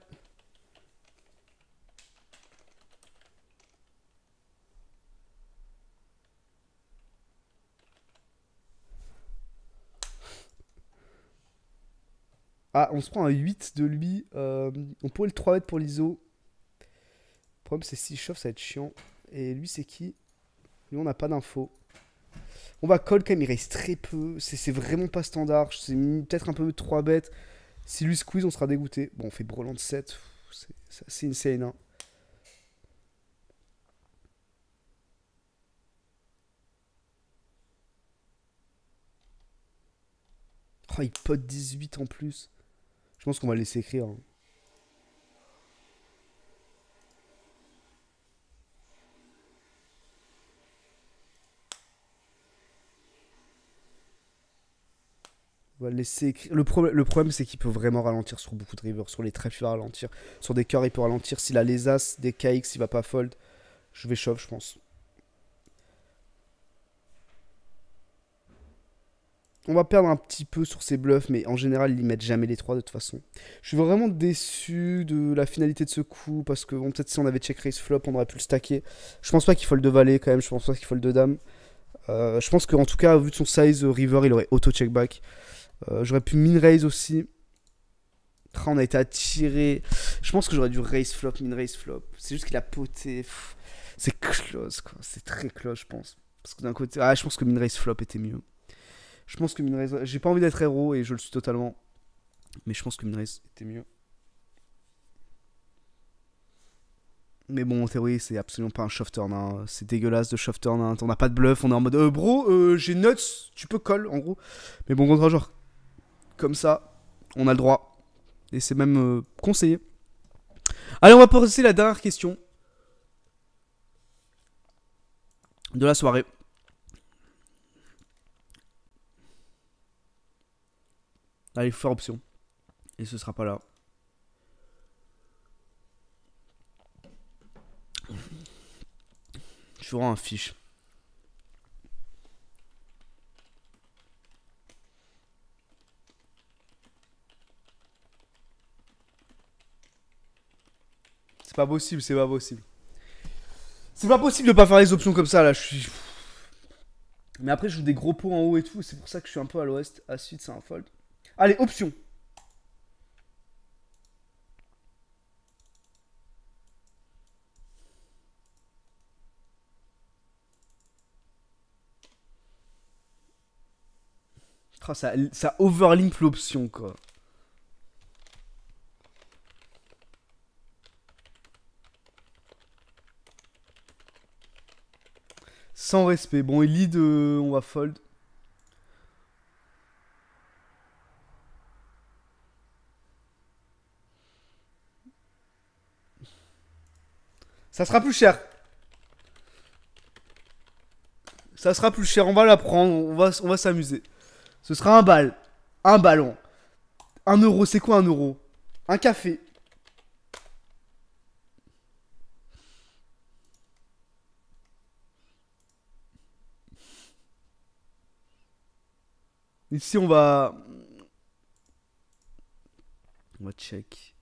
Ah, on se prend un 8 de lui. Euh, on pourrait le 3 bet pour l'ISO. Le problème, c'est s'il chauffe, ça va être chiant. Et lui, c'est qui Lui, on n'a pas d'info, On va call quand même, il reste très peu. C'est vraiment pas standard. C'est peut-être un peu 3 bêtes. Si lui squeeze, on sera dégoûté. Bon, on fait de 7. C'est insane. Hein. Oh, il pote 18 en plus. Je pense qu'on va le laisser écrire. Hein. On va le laisser écrire. Le, le problème, c'est qu'il peut vraiment ralentir sur beaucoup de rivers. Sur les traps, il va ralentir. Sur des cœurs, il peut ralentir. S'il a les As, des KX, il va pas fold. Je vais shove, je pense. On va perdre un petit peu sur ses bluffs, mais en général, ils mettent jamais les trois de toute façon. Je suis vraiment déçu de la finalité de ce coup, parce que bon, peut-être si on avait check raise flop, on aurait pu le stacker. Je pense pas qu'il faut de valet quand même, je pense pas qu'il fold de dame. Euh, je pense qu'en tout cas, vu de son size euh, river, il aurait auto check back. Euh, j'aurais pu min raise aussi. on a été attiré. Je pense que j'aurais dû raise flop, min raise flop. C'est juste qu'il a poté. C'est close, quoi. C'est très close, je pense. Parce que d'un côté, ah, je pense que min raise flop était mieux. Je pense que Minrez. J'ai pas envie d'être héros et je le suis totalement. Mais je pense que Minrez était mieux. Mais bon, en théorie, c'est absolument pas un shove turn. C'est dégueulasse de shove turn. Hein. pas de bluff. On est en mode euh, bro, euh, j'ai nuts. Tu peux call en gros. Mais bon, contre genre comme ça, on a le droit. Et c'est même euh, conseillé. Allez, on va poser la dernière question de la soirée. Allez, faire option. Et ce sera pas là. Je rends un fiche. C'est pas possible, c'est pas possible. C'est pas possible de pas faire les options comme ça là, je suis... Mais après je joue des gros pots en haut et tout, c'est pour ça que je suis un peu à l'ouest. À suite c'est un fold. Allez, option. Ah, ça, ça l'option, quoi. Sans respect. Bon, il lit de on va fold. Ça sera plus cher. Ça sera plus cher. On va la prendre. On va, on va s'amuser. Ce sera un bal. Un ballon. Un euro. C'est quoi un euro Un café. Ici, on va... On va check.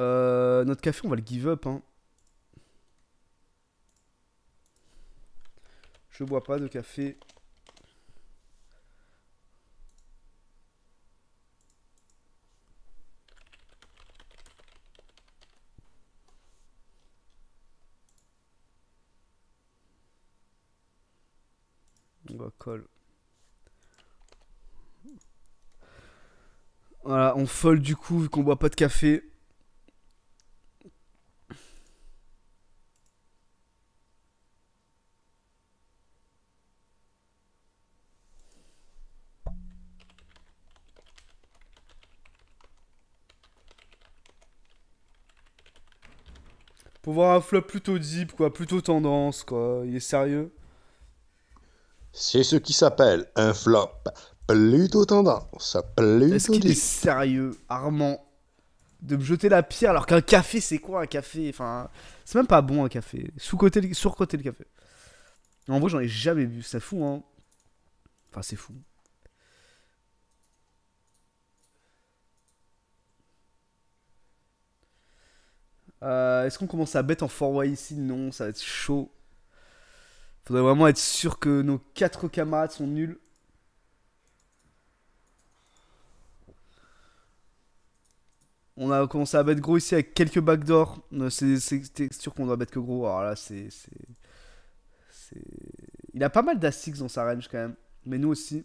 Euh, notre café, on va le give up. Hein. Je bois pas de café. On va call. Voilà, on folle du coup vu qu'on boit pas de café. pour voir un flop plutôt deep, quoi, plutôt tendance, quoi. Il est sérieux. C'est ce qui s'appelle un flop plutôt tendance, plutôt Est-ce qu'il est sérieux, Armand, de me jeter la pierre alors qu'un café, c'est quoi un café Enfin, c'est même pas bon un café. Sous-côté, sur-côté le café. En vrai, j'en ai jamais vu, c'est fou, hein. Enfin, c'est fou. Euh, est-ce qu'on commence à bet en 4 ici Non, ça va être chaud. Faudrait vraiment être sûr que nos 4 camarades sont nuls. On a commencé à bet gros ici avec quelques backdoors. Euh, c'est sûr qu'on doit bet que gros. Alors là, c'est. Il a pas mal d'Astix dans sa range quand même. Mais nous aussi.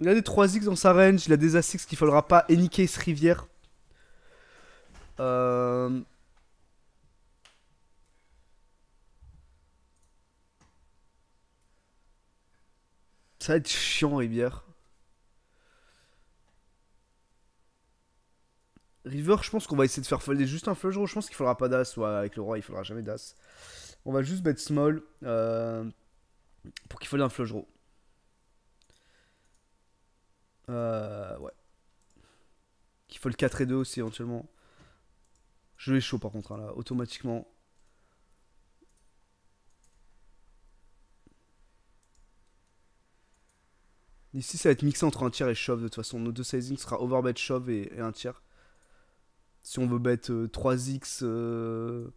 Il a des 3x dans sa range, il a des as 6 qu'il faudra pas, case Rivière. Euh, ça va être chiant, Rivière. River, je pense qu'on va essayer de faire folder juste un flush Je pense qu'il faudra pas d'as. Ouais, avec le roi, il faudra jamais d'as. On va juste bet small euh, pour qu'il fallait un flush draw. Euh, ouais. Qu'il faut le 4 et 2 aussi éventuellement. Je vais chaud par contre, hein, là, automatiquement. Ici, ça va être mixé entre un tiers et shove de toute façon. nos deux sizing sera overbet shove et, et, un tiers. Si on veut bet 3x euh, euh,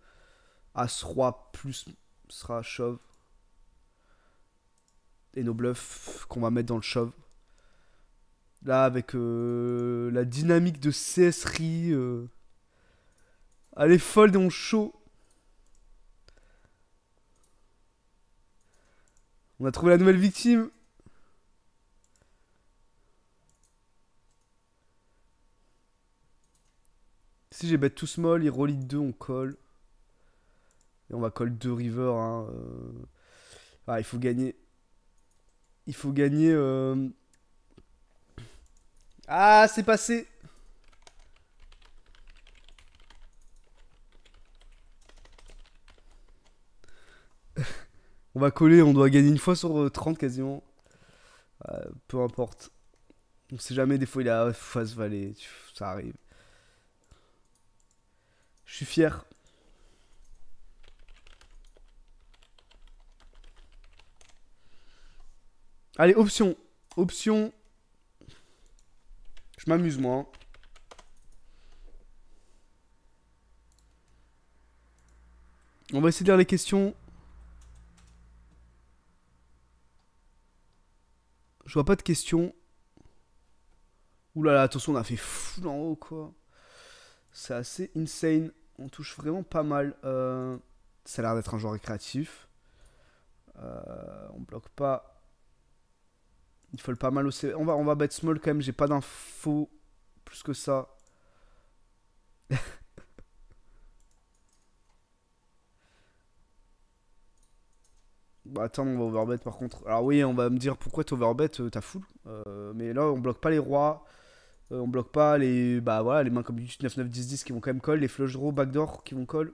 as plus sera shove. Et nos bluffs qu'on va mettre dans le shove. Là, avec euh, la dynamique de CSRI. allez euh. Elle est folle et on show. On a trouvé la nouvelle victime. Si j'ai bête tout small, il relit 2, on colle. Et on va coller 2 river. Hein. Euh. Ah, il faut gagner. Il faut gagner. Ah, c'est passé On va coller, on doit gagner une fois sur 30 euh, quasiment. Euh, peu importe. On sait jamais, des fois il a face valet, ça arrive. Je suis fier. Allez, option. Option. Je m'amuse moi. Hein. On va essayer de lire les questions. Je vois pas de questions. Ouh là là, attention, on a fait fou en haut, quoi. C'est assez insane. On touche vraiment pas mal. Euh, ça a l'air d'être un joueur récréatif. Euh, on bloque pas faut le pas mal aussi On va, on va bet small quand même, j'ai pas d'infos plus que ça. bah attends, on va overbet par contre. Alors oui, on va me dire pourquoi t'overbet, euh, t'as full. Euh, mais là, on bloque pas les rois. Euh, on bloque pas les bah voilà les mains comme 9 9 10 10 qui vont quand même coller les flush draw backdoor qui vont coller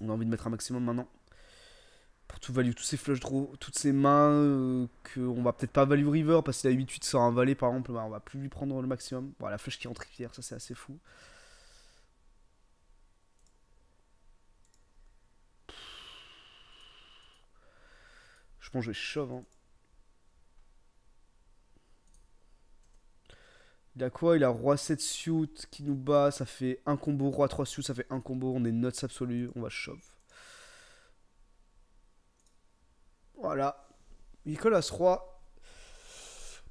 On a envie de mettre un maximum maintenant tout value, tous ces flush draws, toutes ces mains euh, que qu'on va peut-être pas value river parce qu'il a 8-8 sur un valet par exemple, bah, on va plus lui prendre le maximum. Bon, la flèche qui entre hier, ça c'est assez fou. Je pense que je vais shove. Hein. Il a quoi Il a roi 7 suit qui nous bat, ça fait un combo, roi 3 suit, ça fait un combo, on est nuts absolu, on va shove. Voilà. Nicolas Roy.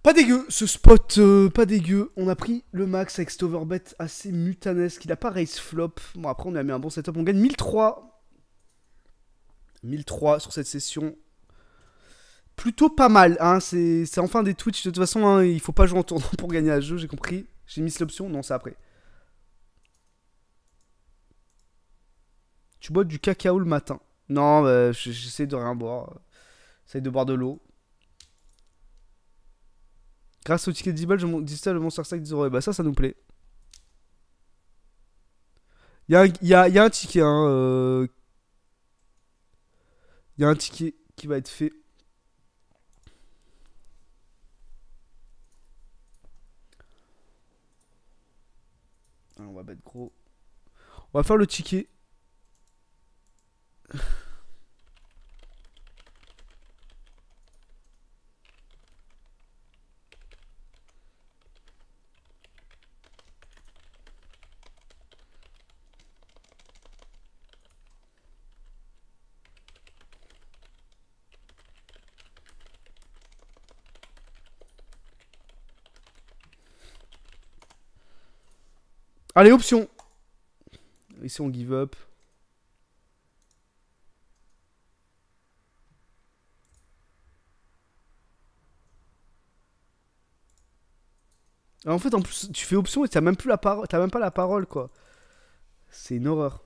Pas dégueu, ce spot, euh, pas dégueu. On a pris le max avec cet overbet assez mutanesque. Il a pas race flop. Bon, après, on a mis un bon setup. On gagne 1003. 1003 sur cette session. Plutôt pas mal, hein. C'est enfin des Twitch. De toute façon, hein, il faut pas jouer en tournant pour gagner à jeu, j'ai compris. J'ai mis l'option. Non, c'est après. Tu bois du cacao le matin. Non, bah, j'essaie de rien boire. Essaye de boire de l'eau. Grâce au ticket de 10 balles, je distais le Monster sac 10 euros. Et bah ça, ça nous plaît. Il y, y, a, y a un ticket, hein. Euh, il y un ticket qui va être fait. Ah, on va mettre gros. On va faire le ticket. Allez, option. Ici, on give up. En fait, en plus, tu fais option et t'as même plus la parole, t'as même pas la parole, quoi. C'est une horreur.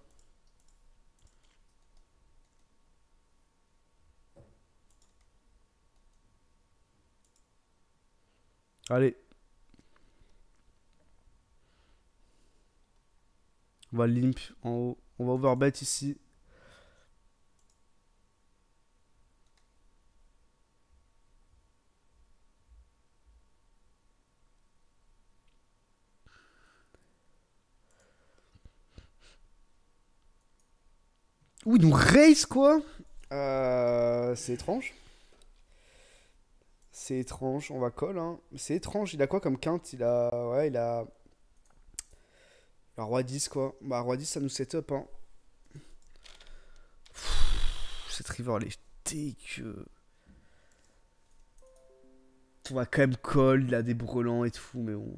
Allez. On va limp en haut. On va overbet ici. Ouh, il nous race quoi euh, C'est étrange. C'est étrange, on va call. Hein. C'est étrange, il a quoi comme quinte Il a. Ouais, il a. Bah, roi 10, quoi. Bah, roi 10, ça nous set up, hein. cette river, elle est dégueu. On va quand même call, il a des brelans et tout, mais on...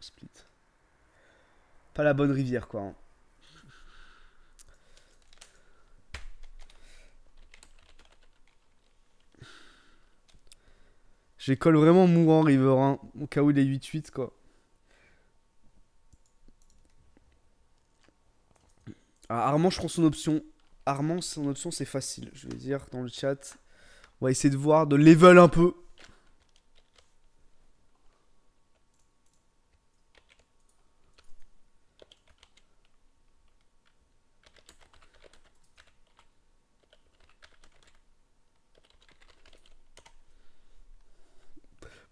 split. Pas la bonne rivière, quoi. Hein. J'ai call vraiment mourant river, hein, au cas où il est 8-8, quoi. Ah, Armand, je prends son option. Armand, son option, c'est facile. Je vais dire dans le chat. On va essayer de voir, de level un peu.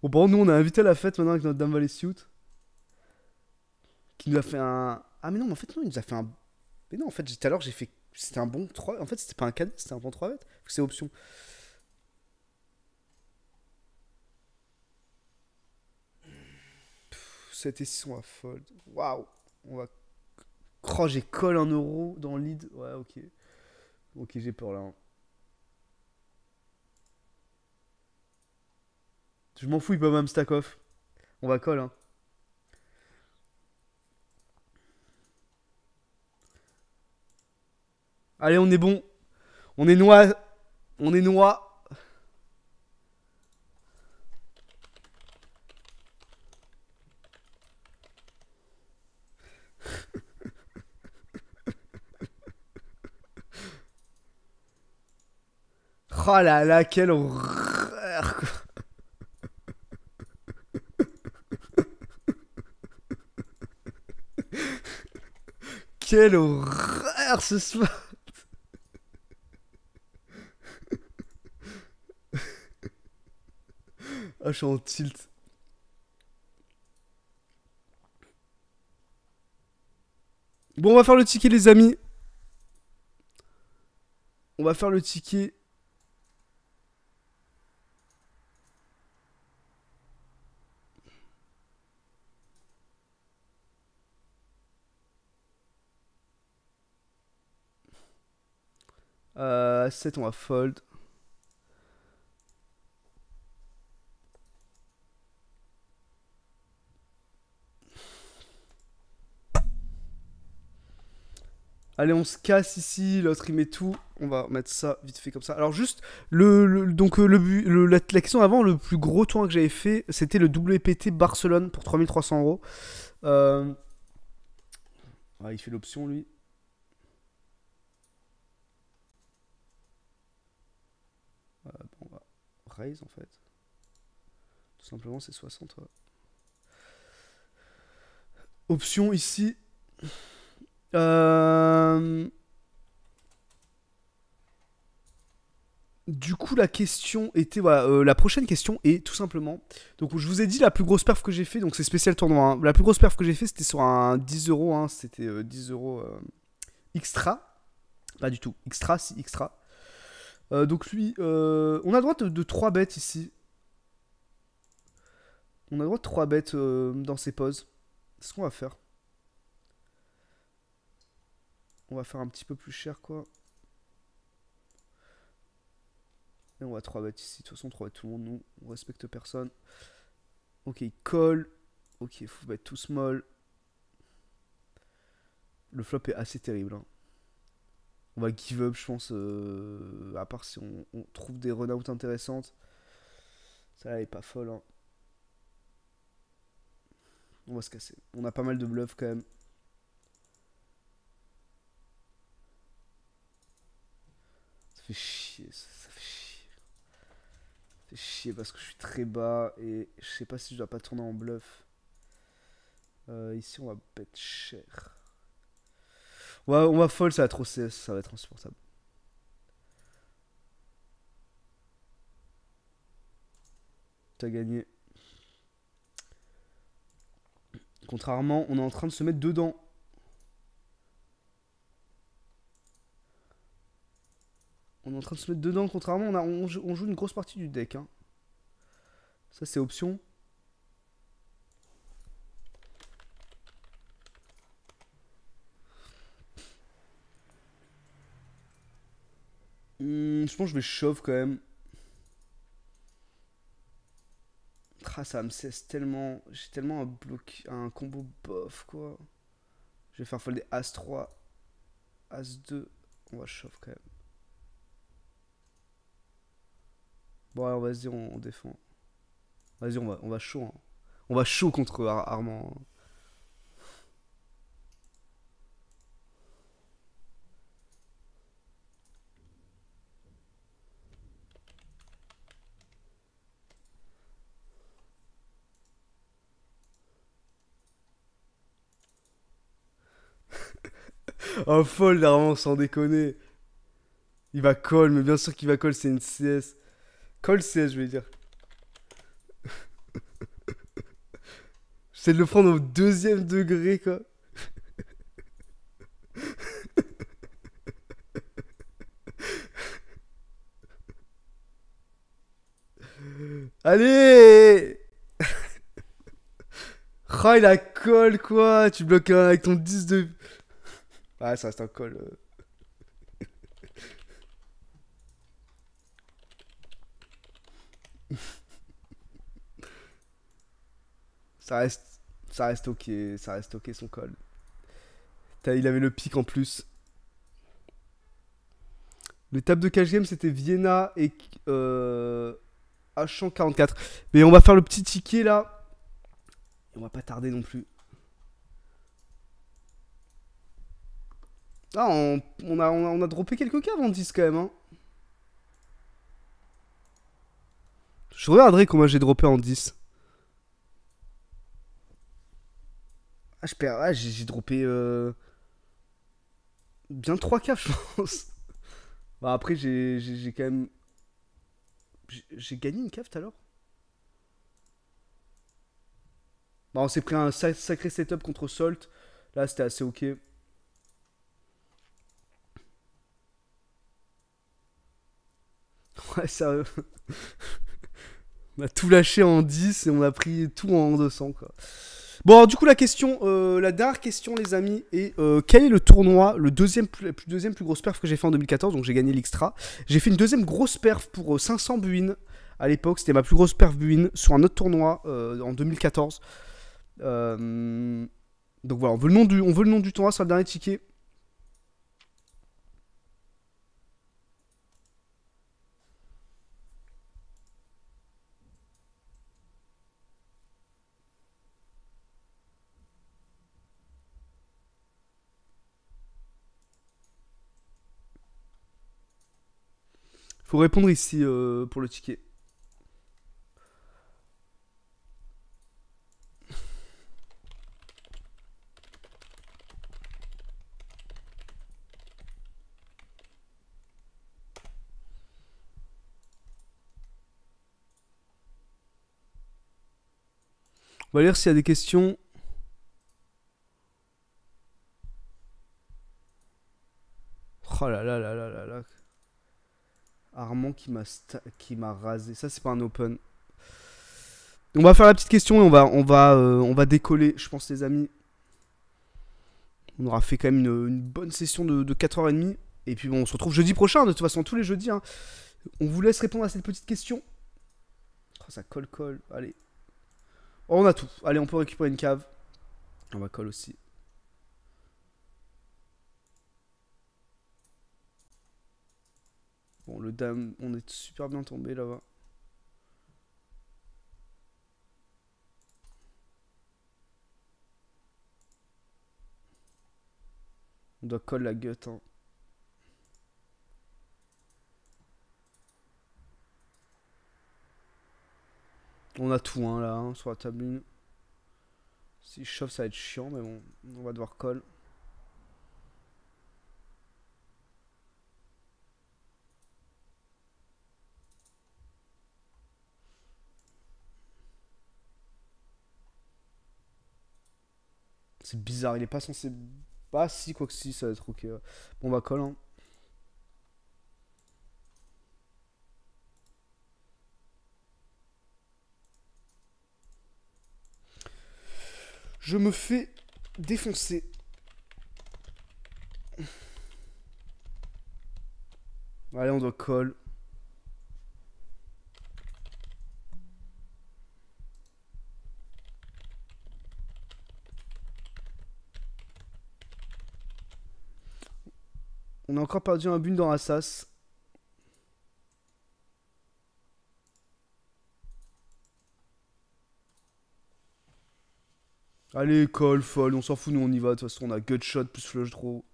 Bon, bon, nous, on a invité à la fête maintenant avec notre Dame Valley Suit. Qui nous a fait un... Ah, mais non, mais en fait, non, il nous a fait un non, en fait, tout à l'heure, j'ai fait. C'était un bon 3. En fait, c'était pas un cadet, c'était un bon 3 mètres. C'est option. Cette et on va fold. Waouh! On va. Oh, j'ai colle un euro dans le lead. Ouais, ok. Ok, j'ai peur là. Hein. Je m'en fous, il peut même stack off. On va call, hein. Allez, on est bon. On est noix. On est noix. oh là là, quel horreur Quel horreur ce soir Ah, je suis en tilt. Bon, on va faire le ticket, les amis. On va faire le ticket. Euh, 7, on va fold. Allez, on se casse ici. L'autre, il met tout. On va mettre ça vite fait comme ça. Alors, juste, le, donc, euh, le, la, question avant, le plus gros tour que j'avais fait, c'était le WPT Barcelone pour 3300 euros. Ah, il fait l'option, lui. Euh, on va bah, raise, en fait. Tout simplement, c'est 60. Option ici. Euh, du coup, la question était. Voilà, euh, la prochaine question est tout simplement. Donc, je vous ai dit la plus grosse perf que j'ai fait. Donc, c'est spécial tournoi. Hein. La plus grosse perf que j'ai fait, c'était sur un 10 euros. Hein, c'était 10€ euh, euros extra. Pas du tout. Extra, si, extra. donc, lui. on a droit de, trois 3 bêtes ici. On a droit de 3 bêtes dans ces pauses. C'est ce qu'on va faire on va faire un petit peu plus cher quoi. Et on va 3 bêtes ici. De toute façon, 3 bêtes tout le monde, nous. On respecte personne. Ok, il colle. Ok, il faut mettre tout small. Le flop est assez terrible. Hein. On va give up, je pense. Euh, à part si on, trouve des runouts intéressantes. Ça, elle est pas folle. Hein. On va se casser. On a pas mal de bluffs quand même. fait chier, ça, fait chier. Ça fait chier parce que je suis très bas et je sais pas si je dois pas tourner en bluff. Euh, ici, on va bet cher. On va, on va folle, ça va trop CS, ça va être insupportable. T'as gagné. Contrairement, on est en train de se mettre dedans. On est en train de se mettre dedans, contrairement, on, a, on, joue une grosse partie du deck. Hein. Ça, c'est option. Hmm, je pense que je vais shove quand même. Ah, ça me cesse tellement. J'ai tellement un combo bof quoi. Je vais faire folder As 3, As 2. On va chauffer quand même. Bon, alors vas-y, on, défend. Vas-y, on va, on va chaud. Hein. On va chaud contre Armand. Hein. un fold, Armand, sans déconner. Il va call, mais bien sûr qu'il va call, c'est une CS. Call CS, je vais dire. J'essaie de le prendre au deuxième degré, quoi. Allez Oh, il a quoi Tu bloques avec ton 10 de... Ouais, ah, ça reste un call. Euh. ça reste, ça reste ok, ça reste ok son col. Il avait le pic en plus. L'étape de cash game, c'était Vienna et H144. Euh, 44. Mais on va faire le petit ticket là. Et on va pas tarder non plus. Ah, on, a, on, a, droppé quelques cas avant 10 quand même. Hein. Je regarderai comment j'ai droppé en 10. Ah, perds. Ah, j'ai droppé. Euh, bien 3 caves je pense. bah, après, j'ai quand même. J'ai gagné une cave tout à l'heure. Bah, on s'est pris un sacré setup contre Salt. Là, c'était assez ok. Ouais, sérieux. on a tout lâché en 10 et on a pris tout en 200, quoi. Bon, du coup, la question, euh, la dernière question, les amis, est euh, quel est le tournoi, le deuxième plus, deuxième plus grosse perf que j'ai fait en 2014 Donc, j'ai gagné l'Extra, J'ai fait une deuxième grosse perf pour 500 euh, buines à l'époque. C'était ma plus grosse perf buine sur un autre tournoi en 2014. donc voilà, veut le nom du, on veut le nom du tournoi sur le dernier ticket. Faut répondre ici euh, pour le ticket. On va lire s'il y a des questions. Oh là là là là là là. Armand qui m'a qui m'a rasé. Ça c'est pas un open. On va faire la petite question et on va on va euh, on va décoller, je pense les amis. On aura fait quand même une, bonne session de, 4h30. Et puis bon, on se retrouve jeudi prochain, de toute façon, tous les jeudis. Hein. On vous laisse répondre à cette petite question. Oh, ça colle, colle. Allez. Oh, on a tout. Allez, on peut récupérer une cave. On va colle aussi. Bon, le dame, on est super bien tombé là-bas. On doit coller la gueule, hein. On a tout hein, là, hein, sur la table Si je chauffe, ça va être chiant, mais bon, on va devoir coller. C'est bizarre, il est pas censé. Ah si, quoi que si, ça va être ok. Bon bah, on hein. va Je me fais défoncer. Allez, on doit call. On a encore perdu un but dans Assas. Allez, call, folle, on s'en fout, nous on y va. De toute façon, on a shot plus flush draw.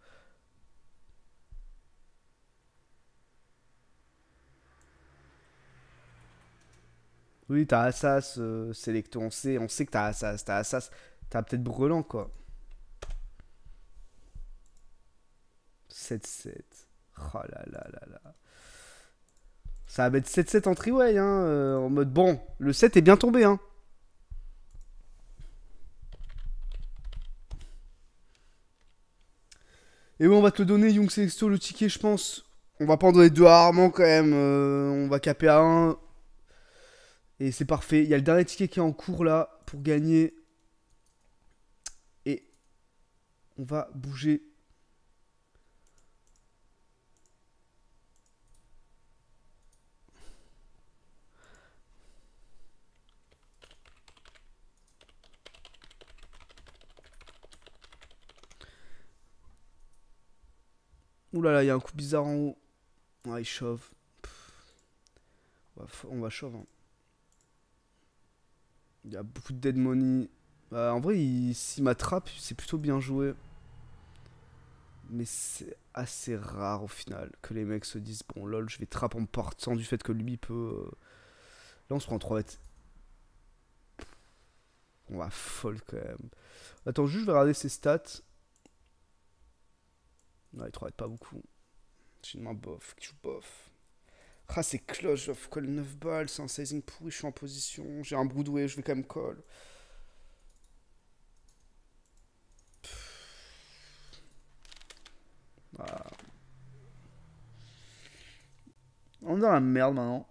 Oui, t'as Assas, euh, on sait, on sait que t'as Assas, t'as Assas, t'as peut-être brûlant quoi. 7-7. Oh là là là là. Ça va mettre 7-7 en triway, hein, euh, en mode bon, le 7 est bien tombé, hein. Et oui, on va te le donner, Young Sexto, le ticket, je pense. On va prendre les donner deux à Armand quand même. Euh, on va caper à 1. Et c'est parfait. Il y a le dernier ticket qui est en cours là pour gagner. Et on va bouger Ouh là là, il y a un coup bizarre en haut. Ah, il chauffe. On va, chauffer. Hein. Il y a beaucoup de dead money. Bah, en vrai, s'il m'attrape, c'est plutôt bien joué. Mais c'est assez rare au final que les mecs se disent Bon, lol, je vais trap en portant du fait que lui peut. Euh, là, on se prend 3 bêtes. On va folle quand même. Attends, juste, je vais regarder ses stats. Non, il travaille pas beaucoup. J'ai une main bof, qui joue bof. Ah, c'est cloche, je call 9 balles, c'est un sizing pourri, je suis en position. J'ai un broodway, je vais quand même call. Ah. On est dans la merde maintenant.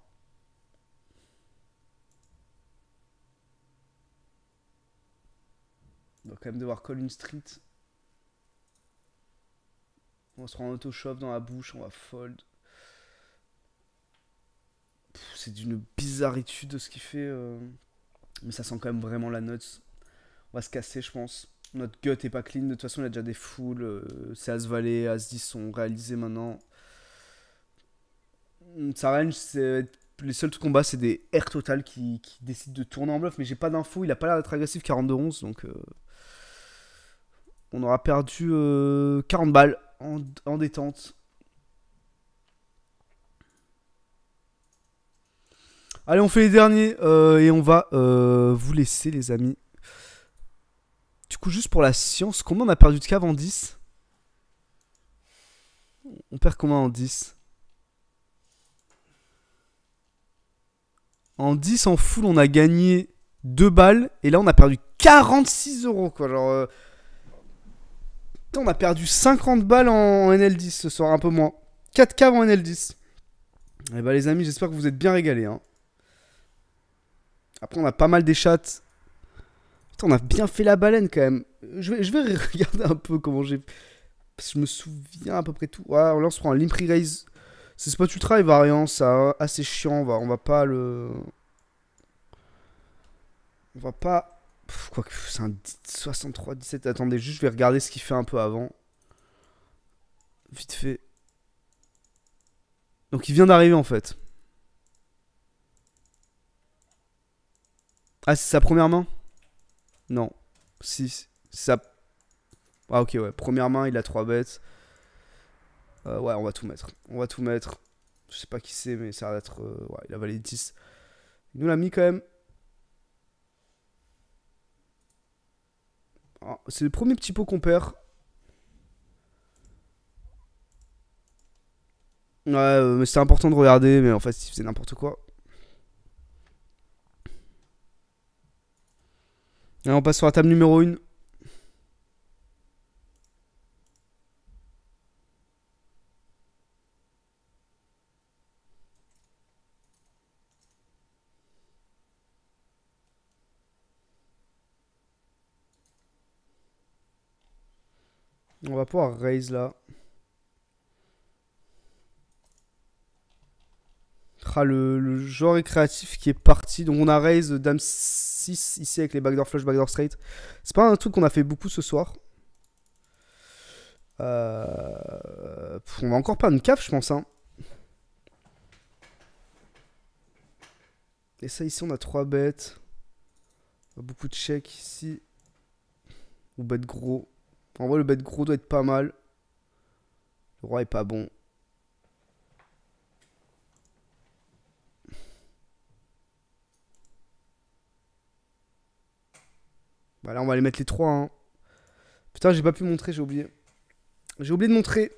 On va quand même devoir call une street. On se rend en shove dans la bouche, on va fold. C'est d'une bizarritude ce qu'il fait. Euh. Mais ça sent quand même vraiment la note. On va se casser, je pense. Notre gut est pas clean. De toute façon, il a déjà des foules. Euh, c'est As Valet, As 10 sont réalisés maintenant. Sa range, les seuls combats, c'est des R total qui, décident de tourner en bluff, mais j'ai pas d'infos, il a pas l'air d'être agressif 42-11, donc euh, on aura perdu 40 balles en, détente. Allez, on fait les derniers euh, et on va euh, vous laisser, les amis. Du coup, juste pour la science, combien on a perdu de cave en 10 On perd combien en 10 En 10, en full, on a gagné 2 balles. Et là, on a perdu 46 euros, quoi. Genre, euh, on a perdu 50 balles en NL10 ce soir, un peu moins. 4 k en NL10. Eh bah les amis, j'espère que vous êtes bien régalés. Hein. Après, on a pas mal des chats. Putain, on a bien fait la baleine quand même. Je vais, je vais regarder un peu comment j'ai... Parce je me souviens à peu près tout. Ah là, on se prend un Limpri Raise. C'est Spot Ultra et Variant, ça. Hein. Assez chiant, va, on va pas le... On va pas quoi que c'est un 63-17. Attendez, juste je vais regarder ce qu'il fait un peu avant. Vite fait. Donc il vient d'arriver en fait. Ah, c'est sa première main Non. Si, ça... Ah ok, ouais. Première main, il a trois bêtes. Euh, ouais, on va tout mettre. On va tout mettre. Je sais pas qui c'est, mais ça va être... Euh, ouais, il a validé 10. Il nous l'a mis quand même. Oh, c'est le premier petit pot qu'on perd. Ouais, euh, mais c'est important de regarder, mais en fait, il faisait n'importe quoi. Et on passe sur la table numéro 1. On va pouvoir raise là. Ah, le, genre est créatif qui est parti. Donc on a raise dame 6 ici avec les backdoor flush, backdoor straight. C'est pas un truc qu'on a fait beaucoup ce soir. Euh, on va encore pas une cave, je pense. Hein. Et ça, ici, on a 3 bêtes. Beaucoup de chèques ici. Ou bêtes gros. En vrai, le bet gros doit être pas mal. Le roi est pas bon. Bah là, on va aller mettre les trois. Hein. Putain, j'ai pas pu montrer, j'ai oublié. J'ai oublié de montrer.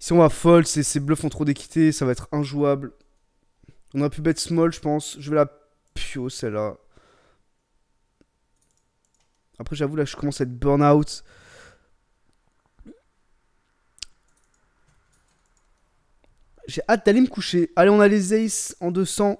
Si on va fold, ces bluffs ont trop d'équité, ça va être injouable. On aurait pu bet small, je pense. Je vais la pio, celle-là. Après, j'avoue, là, je commence à être burn-out. J'ai hâte d'aller me coucher. Allez, on a les Ace en 200.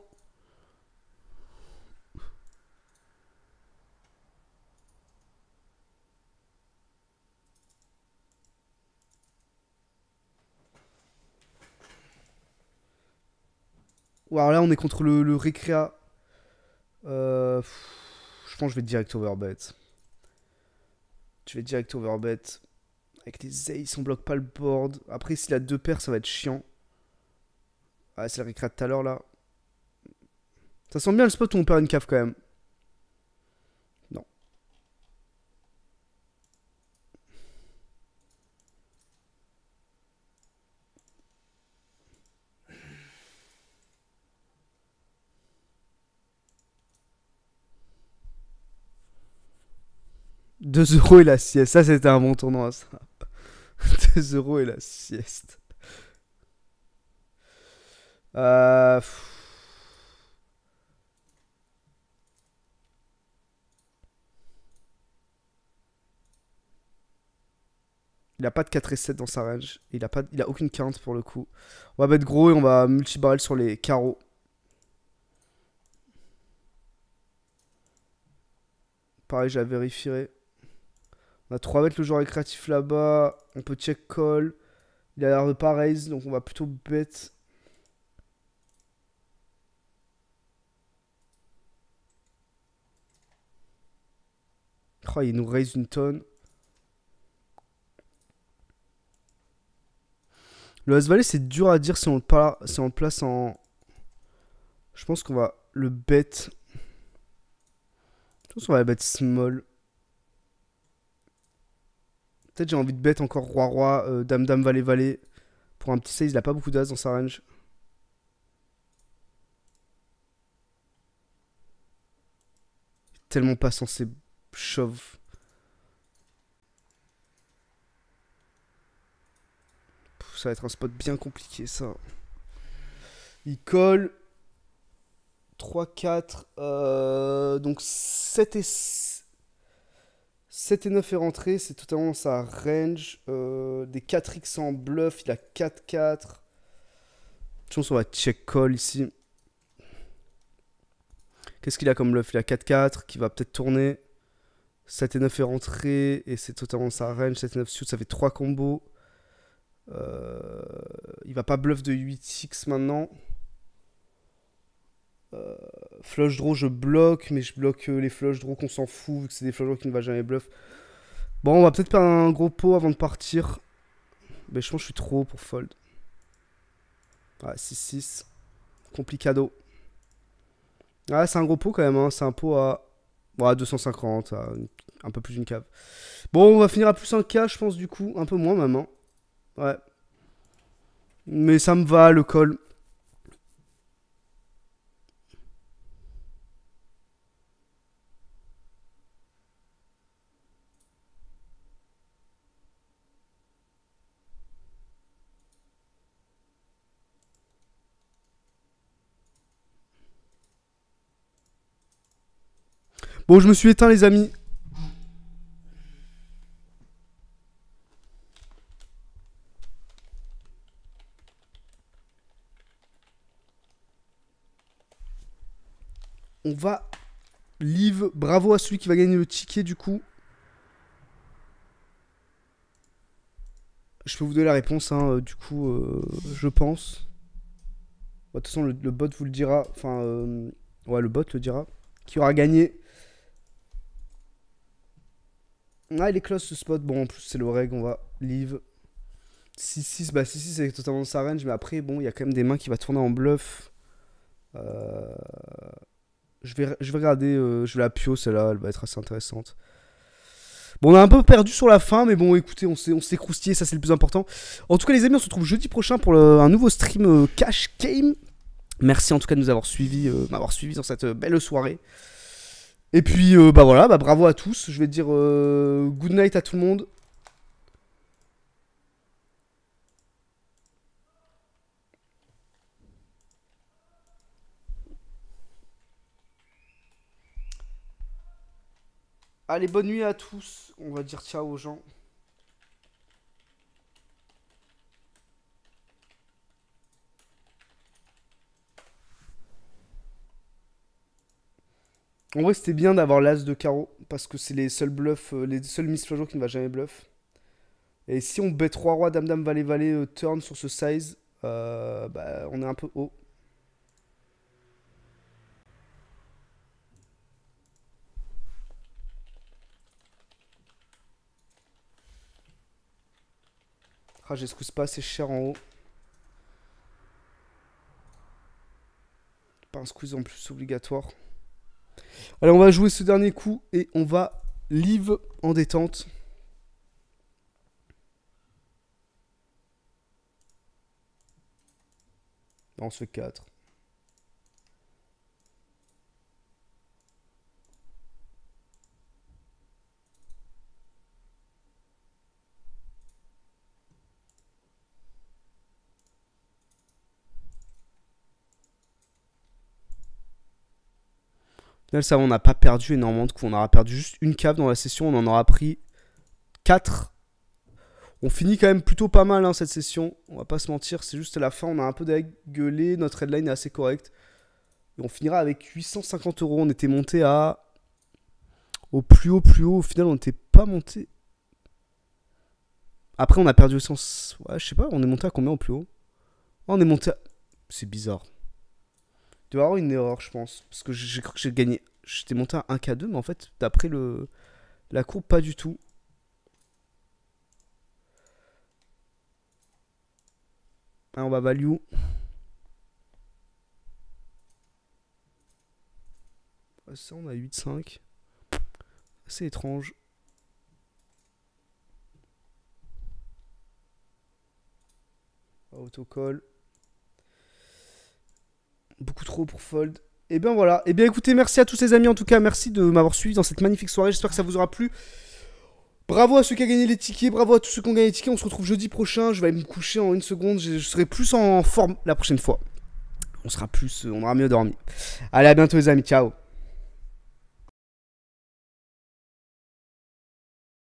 Alors là, on est contre le, le euh, je pense je vais direct overbet. Je vais direct overbet. Avec les ace, on bloque pas le board. Après, s'il a deux paires, ça va être chiant. Ah, c'est la récré de tout à l'heure là. Ça sent bien le spot où on perd une cave quand même. 2 euros et la sieste. Ça, c'était un bon tournoi, ça. 2 euros et la sieste. Euh, il a pas de 4 et 7 dans sa range. Il a, pas, il a aucune quinte pour le coup. On va mettre gros et on va multibarrel sur les carreaux. Pareil, je la vérifierai. On a 3 bêtes le joueur récréatif là-bas. On peut check call. Il a l'air de pas raise, donc on va plutôt bête. crois oh, nous raise une tonne. Le As-Valet, c'est dur à dire si on le, si on le place en... Je pense qu'on va le bet. Je pense qu'on va le bet small. Peut-être j'ai envie de bête encore roi-roi, euh, dame-dame, valet-valet. Pour un petit 16, il a pas beaucoup d'as dans sa range. Tellement pas censé chauve. Ça va être un spot bien compliqué, ça. Il colle. 3, 4. Euh, donc 7 et 6. 7 et 9 est rentré, c'est totalement sa range. Euh, des 4x en bluff, il a 4-4. Je pense qu'on va check call ici. Qu'est-ce qu'il a comme bluff Il a 4-4 qui va peut-être tourner. 7 et 9 est rentré et c'est totalement sa range. 7 et 9 suit, ça fait 3 combos. Euh, il va pas bluff de 8x maintenant. Euh, flush draw, je bloque, mais je bloque euh, les flush draw qu'on s'en fout, vu que c'est des flush draw qui ne va jamais bluff. Bon, on va peut-être faire un gros pot avant de partir. Mais je pense que je suis trop pour fold. Ouais 6-6. Complicado. Ah, c'est un gros pot quand même, hein. c'est un pot à... 250, un peu plus d'une cave. Bon, on va finir à plus 1K, je pense, du coup. Un peu moins, même. Hein. Ouais. Mais ça me va, le call Bon, je me suis éteint, les amis. On va live. Bravo à celui qui va gagner le ticket, du coup. Je peux vous donner la réponse, hein, euh, du coup, euh, je pense. Bah, de toute façon, le, bot vous le dira. Enfin, euh, ouais, le bot le dira. Qui aura gagné ah, il est close ce spot. Bon, en plus, c'est le on va live. 6-6, bah 6-6 c'est totalement sa range, mais après, bon, il y a quand même des mains qui va tourner en bluff. Euh, je, vais, je vais regarder, euh, je vais la pio, celle-là, elle va être assez intéressante. Bon, on a un peu perdu sur la fin, mais bon, écoutez, on s'est croustillé, ça c'est le plus important. En tout cas, les amis, on se retrouve jeudi prochain pour un nouveau stream euh, Cash Game. Merci en tout cas de nous avoir suivis, m'avoir suivi dans cette belle soirée. Et puis, euh, bah voilà, bah bravo à tous. Je vais dire euh, good night à tout le monde. Allez, bonne nuit à tous. On va dire ciao aux gens. En vrai, c'était bien d'avoir l'as de carreau, parce que c'est les seuls bluffs, euh, les seuls miss flageaux qui ne va jamais bluff. Et si on bet 3 rois, dame, dame, valet, valet, euh, turn sur ce size, euh, bah, on est un peu haut. Ah, squeeze pas, c'est cher en haut. Pas un squeeze en plus obligatoire. Allez, on va jouer ce dernier coup et on va live en détente. dans ce 4. Là, ça, on n'a pas perdu énormément de coups. On aura perdu juste une cave dans la session. On en aura pris 4. On finit quand même plutôt pas mal hein, cette session. On va pas se mentir. C'est juste à la fin, on a un peu dégueulé. Notre headline est assez correcte. Et on finira avec 850 euros. On était monté à. Au plus haut, plus haut. Au final, on n'était pas monté. Après, on a perdu au sens. Ouais, je sais pas. On est monté à combien au plus haut oh, On est monté à. C'est bizarre. Il doit avoir une erreur, je pense. Parce que j'ai cru que j'ai gagné. J'étais monté à 1K2, mais en fait, d'après le... la courbe, pas du tout. Alors ah, on va value. Ah, ça, on a 8-5. C'est étrange. Ah, autocall beaucoup trop pour fold. Et eh bien voilà. Et eh bien écoutez, merci à tous les amis en tout cas. Merci de m'avoir suivi dans cette magnifique soirée. J'espère que ça vous aura plu. Bravo à ceux qui ont gagné les tickets, bravo à tous ceux qui ont gagné les tickets. On se retrouve jeudi prochain. Je vais aller me coucher en une seconde. Je, je serai plus en forme la prochaine fois. On sera plus, on aura mieux dormi. Allez, à bientôt les amis. Ciao.